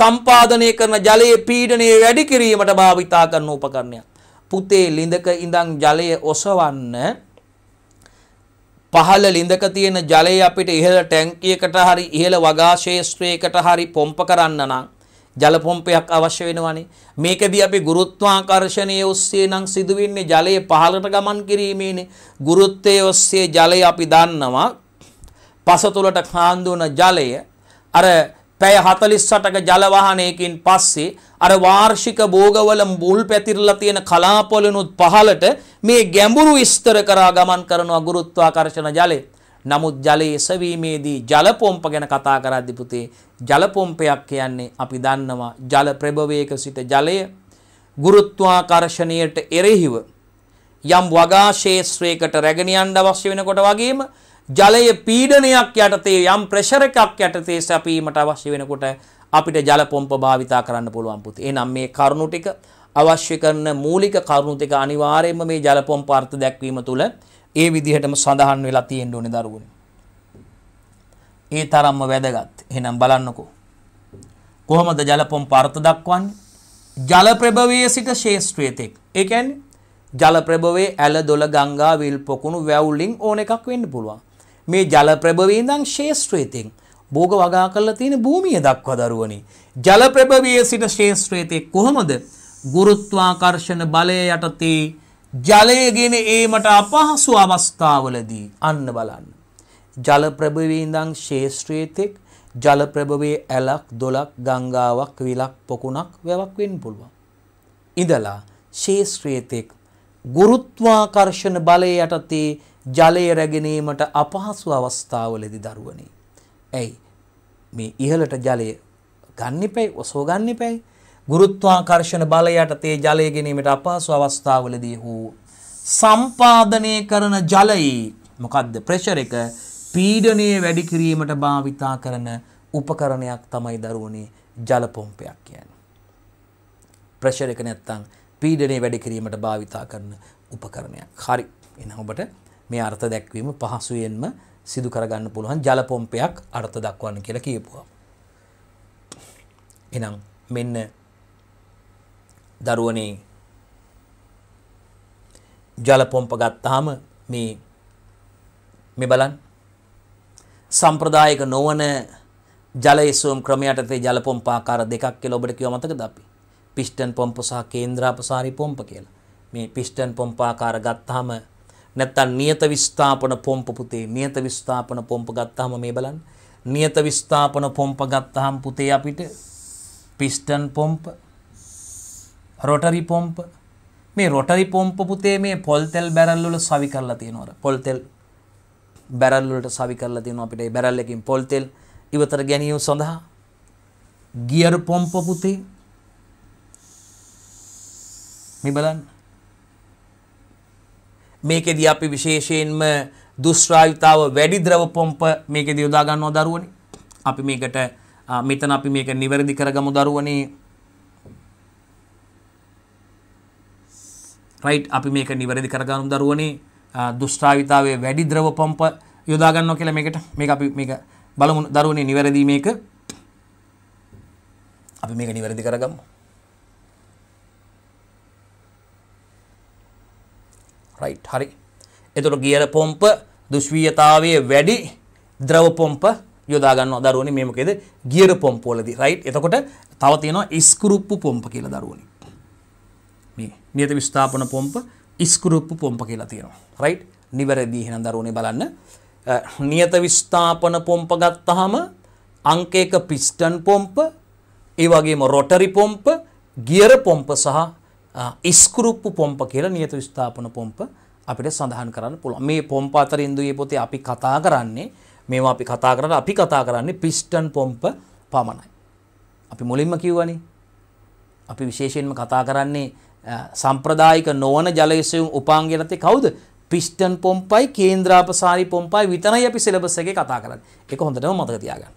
සම්පාදනය කරන ජලයේ පීඩනය වැඩි කිරීමට භාවිතා කරන උපකරණයක් පුතේ ලිඳක ඉඳන් ජලය ඔසවන්න පහළ ලිඳක තියෙන ජලය අපිට ඉහළ ටැංකියකට හරි ඉහළ වගා ශේෂ්ත්‍රයකට හරි පොම්ප කරන්න නම් ජල පොම්පයක් අවශ්‍ය වෙනවනේ. මේකදී අපි ගුරුත්වාකර්ෂණය ඔස්සේ නම් සිදුවෙන්නේ ජලය පහළට ගමන් කිරීමේනේ. ගුරුත්වයේ ඔස්සේ ජලය අපි දන්නවා. පස තුලට කාන්දුන ජලය අර පැය 48ක ජලවාහනයකින් පස්සේ අර වාර්ෂික භෝගවල මුල් පැතිරලා තියෙන කලාපවලුනුත් පහලට මේ ගැඹුරු විස්තර කරා ගමන් කරන ගුරුත්වාකර්ෂණ ජලය. නමුත් ජලයේ එසවීමේදී ජල පොම්ප ගැන කතා කරද්දී පුතේ ජල පොම්පයක් කියන්නේ අපි දන්නවා ජල ප්‍රභවයක සිට ජලය ගුරුත්වාකර්ෂණයට එරෙහිව යම් වගා ශේෂ්ත්‍රයකට රැගෙන යන්න අවශ්‍ය වෙනකොට වගේම ජලය පීඩනයක් යටතේ යම් ප්‍රෙෂර් එකක් යටතේ සැපීමට අවශ්‍ය වෙනකොට අපිට ජල පොම්ප භාවිතා කරන්න පුළුවන් පුතේ. එහෙනම් මේ කරුණු ටික අවශ්‍ය කරන මූලික කරුණු ටික අනිවාර්යයෙන්ම මේ ජල පොම්ප අර්ථ දැක්වීම තුළ ඒ විදිහටම සඳහන් වෙලා තියෙන්න ඕනේ දරුවනේ. ඒ තරම්ම වැදගත්. එහෙනම් බලන්නකෝ. කොහොමද ජල පොම්ප අර්ථ දක්වන්නේ? ජල ප්‍රභවයේ සිට ශේෂ්ත්‍රයේ තෙක්. ඒ කියන්නේ ජල ප්‍රභවයේ ඇල දොළ ගංගා විල් පොකුණු වැවුලින් ඕන එකක් වෙන්න පුළුවන්. මේ ජල ප්‍රභවයේ ඉඳන් ශේෂ්ත්‍රයේතෙන් භෝග වගා කරලා තියෙන භූමිය දක්වා දරුවනි. ජල ප්‍රභවයේ සිට ශේෂ්ත්‍රයේතේ කොහොමද? ගුරුත්වාකර්ෂණ බලය යටතේ ජලයගෙන ඒමට අපහසු අවස්ථාවලදී අන්න බලන්න. ජල ප්‍රභවයේ ඉඳන් ශේෂ්ත්‍රයේතෙක් ජල ප්‍රභවයේ ඇලක්, දොලක්, ගංගාවක්, විලක්, පොකුණක් වැවක් වෙන්න පුළුවන්. ඉඳලා ශේෂ්ත්‍රයේතෙක් ගුරුත්වාකර්ෂණ බලය යටතේ ජලය රැගෙනීමට අපහසු අවස්ථාවලදී දරුවනේ. ඇයි මේ ඉහළට ජලය ගන්නෙපැයි ඔසෝ ගන්නෙපැයි ගුරුත්වාකර්ෂණ බලයට තේ ජලය ගැනීමට අපහසු අවස්ථාවලදී හෝ සම්පාදනය කරන ජලයේ මොකද්ද ප්‍රෙෂර් එක පීඩනය වැඩි කිරීමට භාවිතා කරන උපකරණයක් තමයි දරුවනේ ජල පොම්පයක් කියන්නේ. ප්‍රෙෂර් එක නැත්තම් පීඩනය වැඩි කිරීමට භාවිතා කරන උපකරණයක්. හරි. එහෙනම් ඔබට මේ අර්ථ දැක්වීම පහසුවෙන්ම සිදු කරගන්න පුළුවන් ජලපොම්පයක් අර්ථ දක්වන්න කියලා කියපුවා. එනම් මෙන්න දරුවනේ ජලපොම්ප ගත්තාම මේ මේ බලන්න සම්ප්‍රදායික නොවන ජල එසවුම් ක්‍රමයට තේ ජල පොම්ප ආකාර දෙකක් කියලා ඔබට කිව්ව මතකද අපි පිස්ටන් පොම්ප සහ කේන්ද්‍රාපසාරී පොම්ප කියලා මේ පිස්ටන් පොම්ප ආකාර ගත්තාම නැත්තම් නියත විස්ථාපන පොම්ප පුතේ නියත විස්ථාපන පොම්ප ගත්තාම මේ බලන්න නියත විස්ථාපන පොම්ප ගත්තාම පුතේ අපිට පිස්ටන් පොම්ප රොටරි පොම්ප මේ රොටරි පොම්ප පුතේ මේ පොල් තෙල් බැරල් වල සවි කරලා තියෙනවා පොල් තෙල් බැරල් වලට සවි කරලා තියෙනවා අපිට ඒ බැරල් එකකින් පොල් තෙල් ඉවතර ගැනීම සඳහා ගියර් පොම්ප පුතේ මේ බලන්න මේකෙදී අපි විශේෂයෙන්ම දුෂ්රායුතාව වැඩි ද්‍රව පොම්ප මේකෙදී යොදා ගන්නවා දරුවනේ. අපි මේකට මෙතන අපි මේක නිවැරදි කරගමු දරුවනේ. රයිට් අපි මේක නිවැරදි කරගමු දරුවනේ. දුෂ්රායුතාවයේ වැඩි ද්‍රව පොම්ප යොදා ගන්නවා කියලා මේකට මේක අපි මේක බලමු දරුවනේ නිවැරදි මේක. අපි මේක නිවැරදි කරගමු. රයිට් හරි එතුට ගියර පොම්ප දුශ්වීයතාවය වැඩි ද්‍රව පොම්ප යොදාගන්න දරුවනි මේමකෙද ගියර පොම්පෝලදි රයිට් එතකොට තවතියෙන ඉස්කුරුප්පු පොම්ප කියල දරුවනි මේ නියත විස්ථාපන පොම්ප ඉස්කුරුප්පු පොම්ප කියලා තියෙනවා රයිට් නිවැරදී හෙන දරුවනි බලන්න නියත විස්ථාපන පොම්ප ගත්තහම අංක එක පිස්ටන් පොම්ප ඒ වගේම රොටරි පොම්ප ගියර පොම්ප සහ ස්කරුප්පු පොම්ප කියලා නියත විස්ථාපන පොම්ප අපිට සඳහන් කරන්න පුළුවන්. මේ පොම්ප අතර ඉන්දුයේ පොතේ අපි කතා කරන්නේ මේවා අපි කතා කරලා අපි කතා කරන්නේ පිස්ටන් පොම්ප පමණයි. අපි මුලින්ම කිව්වනේ අපි විශේෂයෙන්ම කතා කරන්නේ සම්ප්‍රදායික නොවන ජලවිසයුම් උපාංගය නැති කවුද? පිස්ටන් පොම්පයි කේන්ද්‍රාපසාරී පොම්පයි විතරයි අපි සිලබස් එකේ කතා කරන්නේ. ඒක හොඳටම මතක තියාගන්න.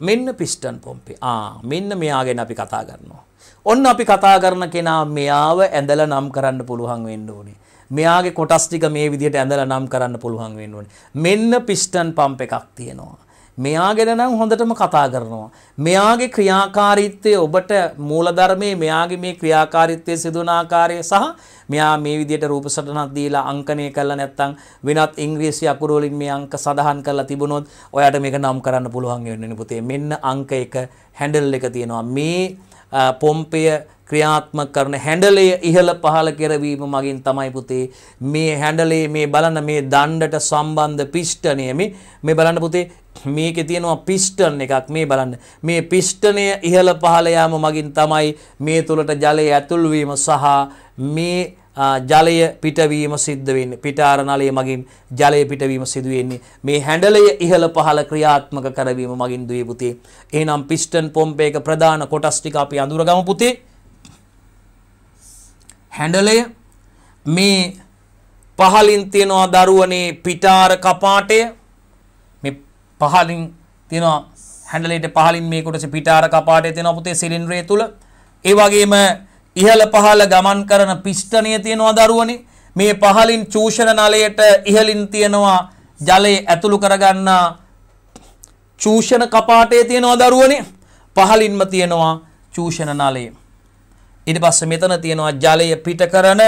මෙන්න පිස්ටන් පොම්පි ආ මෙන්න මෙයා ගැන අපි කතා කරනවා. ඔන්න අපි කතා කරන කෙනා මෙයාව ඇඳල නම් කරන්න පුළුවන් වෙන්න ඕනේ. මෙයාගේ කොටස් ටික මේ විදිහට ඇඳලා නම් කරන්න පුළුවන් වෙන්න ඕනේ. මෙන්න පිස්ටන් පම්ප් එකක් තියෙනවා. මෙයා ගැන නම් හොඳටම කතා කරනවා. මෙයාගේ ක්‍රියාකාරීත්වය ඔබට මූලධර්මයේ මෙයාගේ මේ ක්‍රියාකාරීත්වය සිදුවන ආකාරය සහ මෙයා මේ විදිහට රූප සටහනක් දීලා අංකණය කළා නැත්නම් වෙනත් ඉංග්‍රීසි අකුරු වලින් මේ අංක සඳහන් කරලා තිබුණොත් ඔයාට මේක නම් කරන්න පුළුවන් වෙන්නේ පුතේ. මෙන්න අංක එක හැන්ඩල් එක තියෙනවා. මේ පොම්පය ක්‍රියාත්මක කරන හැඩලය ඉහළ පහළ කෙරවීම මගින් තමයි පුතේ මේ හැඩලේ මේ බලන්න මේ දණ්ඩට සම්බන්ධ පිෂ්ඨනය මේ බලන්න පුතේ මේකේ තියෙනවා පිස්ටන් එකක් මේ බලන්න මේ පිස්ටනය ඉහළ පහළ යාම මගින් තමයි මේ තුලට ජලය ඇතුල් වීම සහ මේ ජලය පිටවීම සිද්ධ වෙන්නේ පිටාර නලය මගින් ජලය පිටවීම සිදු වෙන්නේ මේ හැඬලය ඉහළ පහළ ක්‍රියාත්මක කරවීම මගින් දුවේ පුතේ එහෙනම් පිස්ටන් පොම්පේක ප්‍රධාන කොටස් ටික අපි අඳුරගමු පුතේ හැඬලය මේ පහලින් තියෙනවා දරුවනේ පිටාර කපාටය පහලින් තියෙනවා හැඩලට පහලින් මේ කොටස පිටාර කපාටය තියෙන පුතේ සිලින්ද්‍රය තුළ ඒවගේම ඉහළ පහළ ගමන් කරන පිෂ්ටනය තියෙනවා දරුවනි මේ පහලින් චූෂණ නලයට ඉහලින් තියෙනවා ජලය ඇතුළු කරගන්නා චූෂණ කපාටය තියෙනවා දරුවනි පහලින්ම තියෙනවා චූෂණ නලය ඉට පස්ස මෙතන තියෙනවා ජලය පිට කරන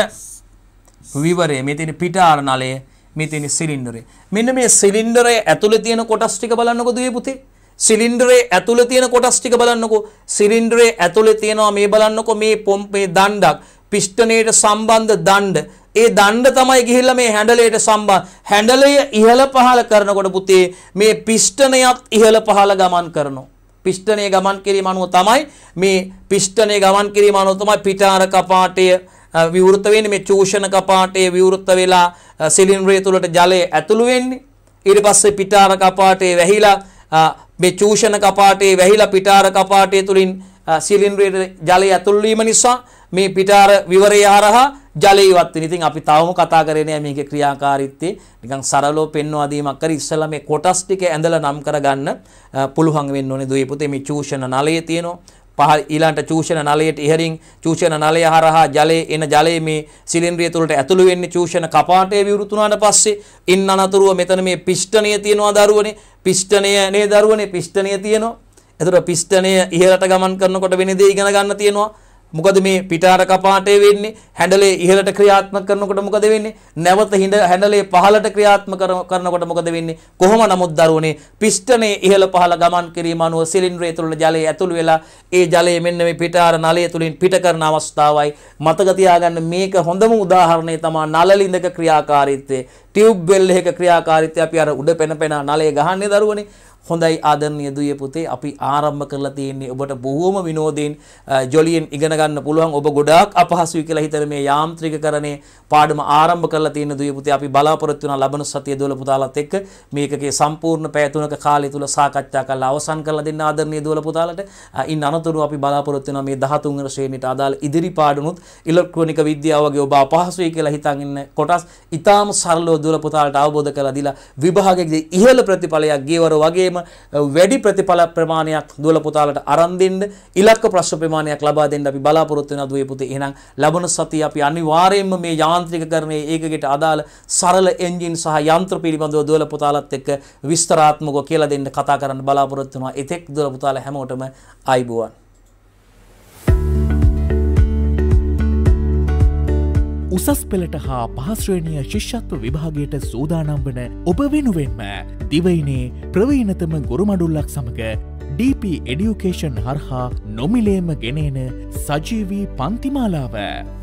විවරේ මෙතින පිටාර නලයේ මේ තියෙන සිලින්ඩරේ. මෙන්න මේ සිලින්ඩරේ ඇතුලේ තියෙන කොටස් ටික බලන්නකෝ දුවේ පුතේ. සිලින්ඩරේ ඇතුලේ තියෙන කොටස් ටික බලන්නකෝ. සිලින්ඩරේ ඇතුලේ තියෙනවා මේ බලන්නකෝ මේ පොම්පේ දණ්ඩක්. පිෂ්ඨණයට සම්බන්ධ දණ්ඩ. ඒ දණ්ඩ තමයි ගිහිල්ලා මේ හැඬලයට සම්බන්ධ. හැඬලය ඉහළ පහළ කරනකොට පුතේ මේ පිෂ්ඨණයත් ඉහළ පහළ ගමන් කරනවා. පිෂ්ඨණයේ ගමන් කිරීම අනුව තමයි මේ පිෂ්ඨණයේ ගමන් කිරීම අනුව තමයි පිටාර කපාටය විවෘත වෙන්නේ මේ චූෂණ කපාටයේ විවෘත වෙලා සිලින්ඩරය තුලට ජලය ඇතුළු වෙන්නේ ඊට පස්සේ පිටාර කපාටයේ වැහිලා මේ චූෂණ කපාටයේ වැහිලා පිටාර කපාටය තුලින් සිලින්ඩරයට ජලය ඇතුළු වීම නිසා මේ පිටාර විවරය හරහා ජලය ඉවත් වෙන. ඉතින් අපි තවම කතා කරේ නෑ මේකේ ක්‍රියාකාරීත්වය. නිකන් සරලව පෙන්වා දීමක් කර ඉස්සලා මේ කොටස් ටික ඇඳලා නම් කරගන්න පුළුවන් වෙන්න ඕනේ. දුවේ පුතේ මේ චූෂණ නලයේ තියෙනවා. පහළ ඊළඟට චූෂණ නලයට ඉහරින් චූෂණ නලය හරහා ජලයේ එන ජලය මේ සිලින්ඩ්‍රිය තුළට ඇතුළු වෙන්නේ චූෂණ කපාටය විවෘත වුණාට පස්සේ ඉන්න අනතුරුව මෙතන මේ පිෂ්ඨණය තියෙනවා දරුවනේ පිෂ්ඨණය නේ දරුවනේ පිෂ්ඨණය තියෙනවා එතකොට පිෂ්ඨණය ඉහළට ගමන් කරනකොට වෙන දේ ඉගෙන ගන්න තියෙනවා මොකද මේ පිටාර කපාටේ වෙන්නේ හැඩලේ ඉහළට ක්‍රියාත්මක කරනකොට මොකද වෙන්නේ නැවත හිඳ හැඩලේ පහළට ක්‍රියාත්මක කරනකොට මොකද වෙන්නේ කොහොම නමුත් දරුවනේ පිෂ්ඨනේ ඉහළ පහළ ගමන් කිරීම අනුව සිලින්ඩරය තුළ ජලය ඇතුළු වෙලා ඒ ජලය මෙන්න මේ පිටාර නලය තුලින් පිට කරන අවස්ථාවයි මතක තියාගන්න මේක හොඳම උදාහරණය තමයි නලලින්දක ක්‍රියාකාරීත්වය ටියුබ් වෙල් එකක ක්‍රියාකාරීත්වය අපි අර උඩ පැන පැන නලය ගහන්නේ දරුවනේ හොඳයි ආදරණීය දුවේ පුතේ අපි ආරම්භ කරලා තියෙන්නේ ඔබට බොහොම විනෝදයෙන් ජොලියෙන් ඉගෙන ගන්න පුළුවන් ඔබ ගොඩාක් අපහසුයි කියලා හිතන මේ යාන්ත්‍රිකකරණයේ පාඩම ආරම්භ කරලා තියෙන දුවේ පුතේ අපි බලාපොරොත්තු වෙන ලබන සතිය දොළ පුතාලත් එක්ක මේකගේ සම්පූර්ණ පැය තුනක කාලය තුල සාකච්ඡා කරලා අවසන් කරලා දෙන්න ආදරණීය දොළ පුතාලට ඉන් අනතුරුව අපි බලාපොරොත්තු වෙන මේ 13 වෙනි ශ්‍රේණියට අදාළ ඉදිරි පාඩුනුත් ඉලෙක්ට්‍රොනික විද්‍යාව වගේ ඔබ අපහසුයි කියලා හිතන් ඉන්න කොටස් ඊටාම සරලව දොළ පුතාලට අවබෝධ කරලා දීලා විභාගයේ ඉහළ ප්‍රතිඵලයක් ගේවර වගේ වගේම වැඩි ප්‍රතිඵල ප්‍රමාණයක් දුවල පුතාලට අරන් දෙන්න ඉලක්ක ප්‍රශ්න ප්‍රමාණයක් ලබා දෙන්න අපි බලාපොරොත්තු වෙනවා දුවේ පුතේ. එහෙනම් ලබන සතිය අපි අනිවාර්යයෙන්ම මේ යාන්ත්‍රිකකරණයේ ඒකකයට අදාළ සරල එන්ජින් සහ යන්ත්‍ර පිළිබඳව දුවල පුතාලත් එක්ක විස්තරාත්මකව කියලා දෙන්න කතා කරන්න බලාපොරොත්තු වෙනවා. එතෙක් දුවල පුතාලා හැමෝටම ආයිබුවන්. උසස් පෙළට හා පහස්ශ්‍රේණිය ශිෂ්‍යත්ව විභාගයට සූදානම් වන ඔබ වෙනුවෙන්ම දිවයිනේ ප්‍රවීනතම ගොරුමඩුල්ලක් සමඟ DP එඩියුකේෂන් හරහා නොමිලේම ගෙනේන සජීවී පන්තිමාලාව.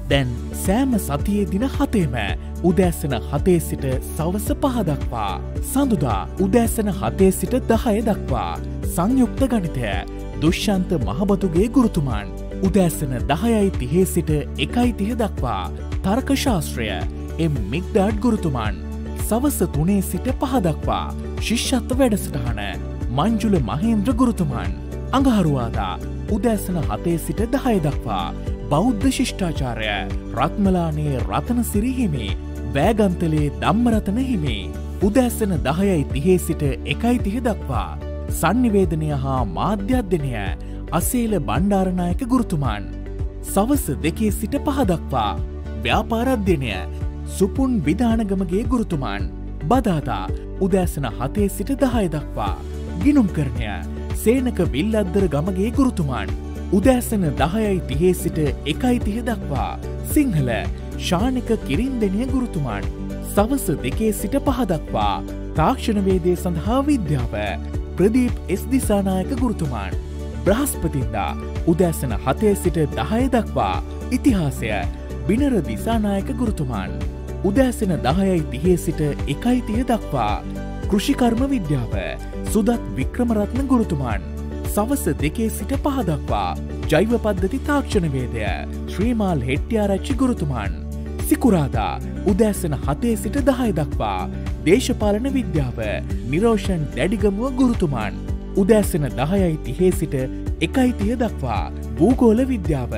දැන් සෑම සතියේ දින හතේම උදෑසන හතේ සිට සවස පහදක්වා. සඳුදා උදෑසන හතේ සිට දහය දක්වා. සංයුක්ත ගනිතය දුෂ්‍යන්ත මහබතුගේ ගුරුතුමාන්. උදැස්සන දහයයි තිහේ සිට එකයි තිය දක්වා තර්කශාස්ත්‍රය එම් මික්ඩාඩ් ගුරුතුමන් සවස තුනේ සිට පහදක්වා ශිෂ්ෂත්ව වැඩසටහන මංජුල මහේන්ද්‍ර ගුරුතුමන් අඟහරුවාදා උදැසන හතේ සිට දහය දක්වා බෞද්ධ ශිෂ්ඨාචාරය රත්මලානේ රතන සිරිහිමේ වෑගන්තලේ දම්මරතන හිමේ උදැස්සන දහයයි තිහේ සිට එකයි තිහ දක්වා සංනිවේදනය හා මාධ්‍යධ්‍යනය අසේල බණ්ඩාරණයක ගුරුතුමාන්. සවස දෙකේ සිට පහදක්වා. ව්‍යාපාරධ්‍යනය සුපුන් විධානගමගේ ගුරුතුමාන්. බදාදා උදෑසන හතේ සිට දහය දක්වා. ගිනුම් කරණය සේනක විල්ලද්දර ගමගේ ගුරුතුමාන්. උදෑසන දහයයි තිහේ සිට එකයි තිහ දක්වා. සිංහල ශානික කිරින් දෙනිය ගුරුතුමාන්. සවස දෙකේ සිට පහදක්වා. තාක්ෂණවේදය සඳහා විද්‍යාව. ප්‍රදීප් එස් දිසානායක ගුරුතුමාන්. බ්‍රහස්පතින්දා උදෑසන හතේ සිට දහය දක්වා ඉතිහාසය බිනර දිසානායක ගුරුතුමාන් උදෑසන දහයයි තිහේ සිට එකයිතිය දක්වා කෘෂිකර්ම විද්‍යාව සුදත් වික්‍රමරත්න ගුරුතුමාන් සවස දෙකේ සිට පහදක්වා ජෛව පද්ධති තාක්ෂණවේදය ශ්‍රීමාල් හෙට්ටියාරච්චි ගුරුතුමාන් සිකුරාදා උදෑසන හතේ සිට දහය දක්වා දේශපාලන විද්‍යාව නිරෝෂන් දැඩිගමුව ගුරුතුමාන් උදැස්සන දහයයි තිහේ සිට එකයි තිය දක්වා භූගෝල විද්‍යාව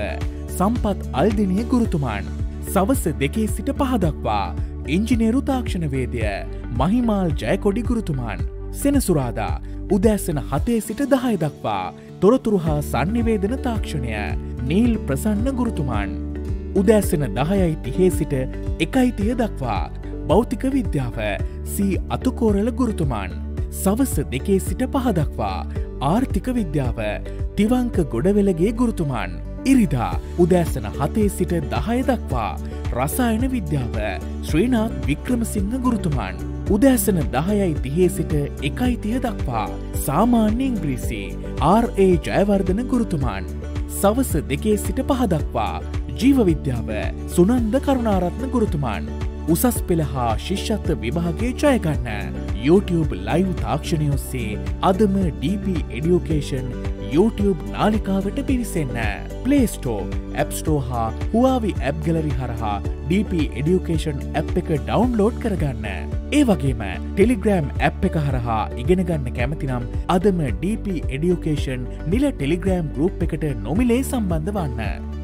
සම්පත් අල්දිනය ගුරුතුමාන් සවස දෙකේ සිට පහදක්වා ඉංජිනේරු තාක්ෂණවේදය මහිමාල් ජයකොඩි ගුරුතුමාන් සෙනසුරාදා උදැස්සන හතේ සිට දහය දක්වා තොරතුරු හා සංනිවේදන තාක්ෂණය නීල් ප්‍රසන්න ගුරුතුමාන් උදැස්සන දහයයි තිහේ සිට එකයිතිය දක්වා භෞතික විද්‍යාව සී අතුකෝරල ගුරුතුමාන් සවස දෙකේ සිට පහදක්වා ආර්ථික විද්‍යාව තිවංක ගොඩවෙලගේ ගුරුතුමාන් ඉරිදා උදෑසන හතේ සිට දහය දක්වා රසායන විද්‍යාව ශ්‍රීනාත් වික්‍රමසිංහ ගුරුතුමාන් උදෑසන දහයයි තිහේ සිට එකයි තිය දක්වා සාමාන්‍ය ඉංග්‍රීසි RA ජයවර්ධන ගුරුතුමාන් සවස දෙකේ සිට පහදක්වා ජීවවිද්‍යාව සුනන්ද කරුණාරත්න ගුරුතුමාන් උසස් පෙළ හා ශිෂ්‍යත්ව විභාගේ ජයගන්න. YouTube ලයිව් තාක්ෂණය ඔස්සේ අදම DP එඩියෝකේෂන් YouTube නාලිකාවට පිවිසන්න. Play Store, App Store හා හුවාවි ඇප් ගලරි හරහා DP එඩියුකේෂන් ඇප් එක ඩවන්ලෝඩ් කරගන්න. ඒ වගේම ටෙලිග්‍රෑම් ඇප් එක හරහා ඉගෙනගන්න කැමතිනම් අදම DP එඩියුකේෂන් නිල ටෙලිග්‍රෑම් ගරුප් එකට නොමිලේ සම්බන්ධ වන්න.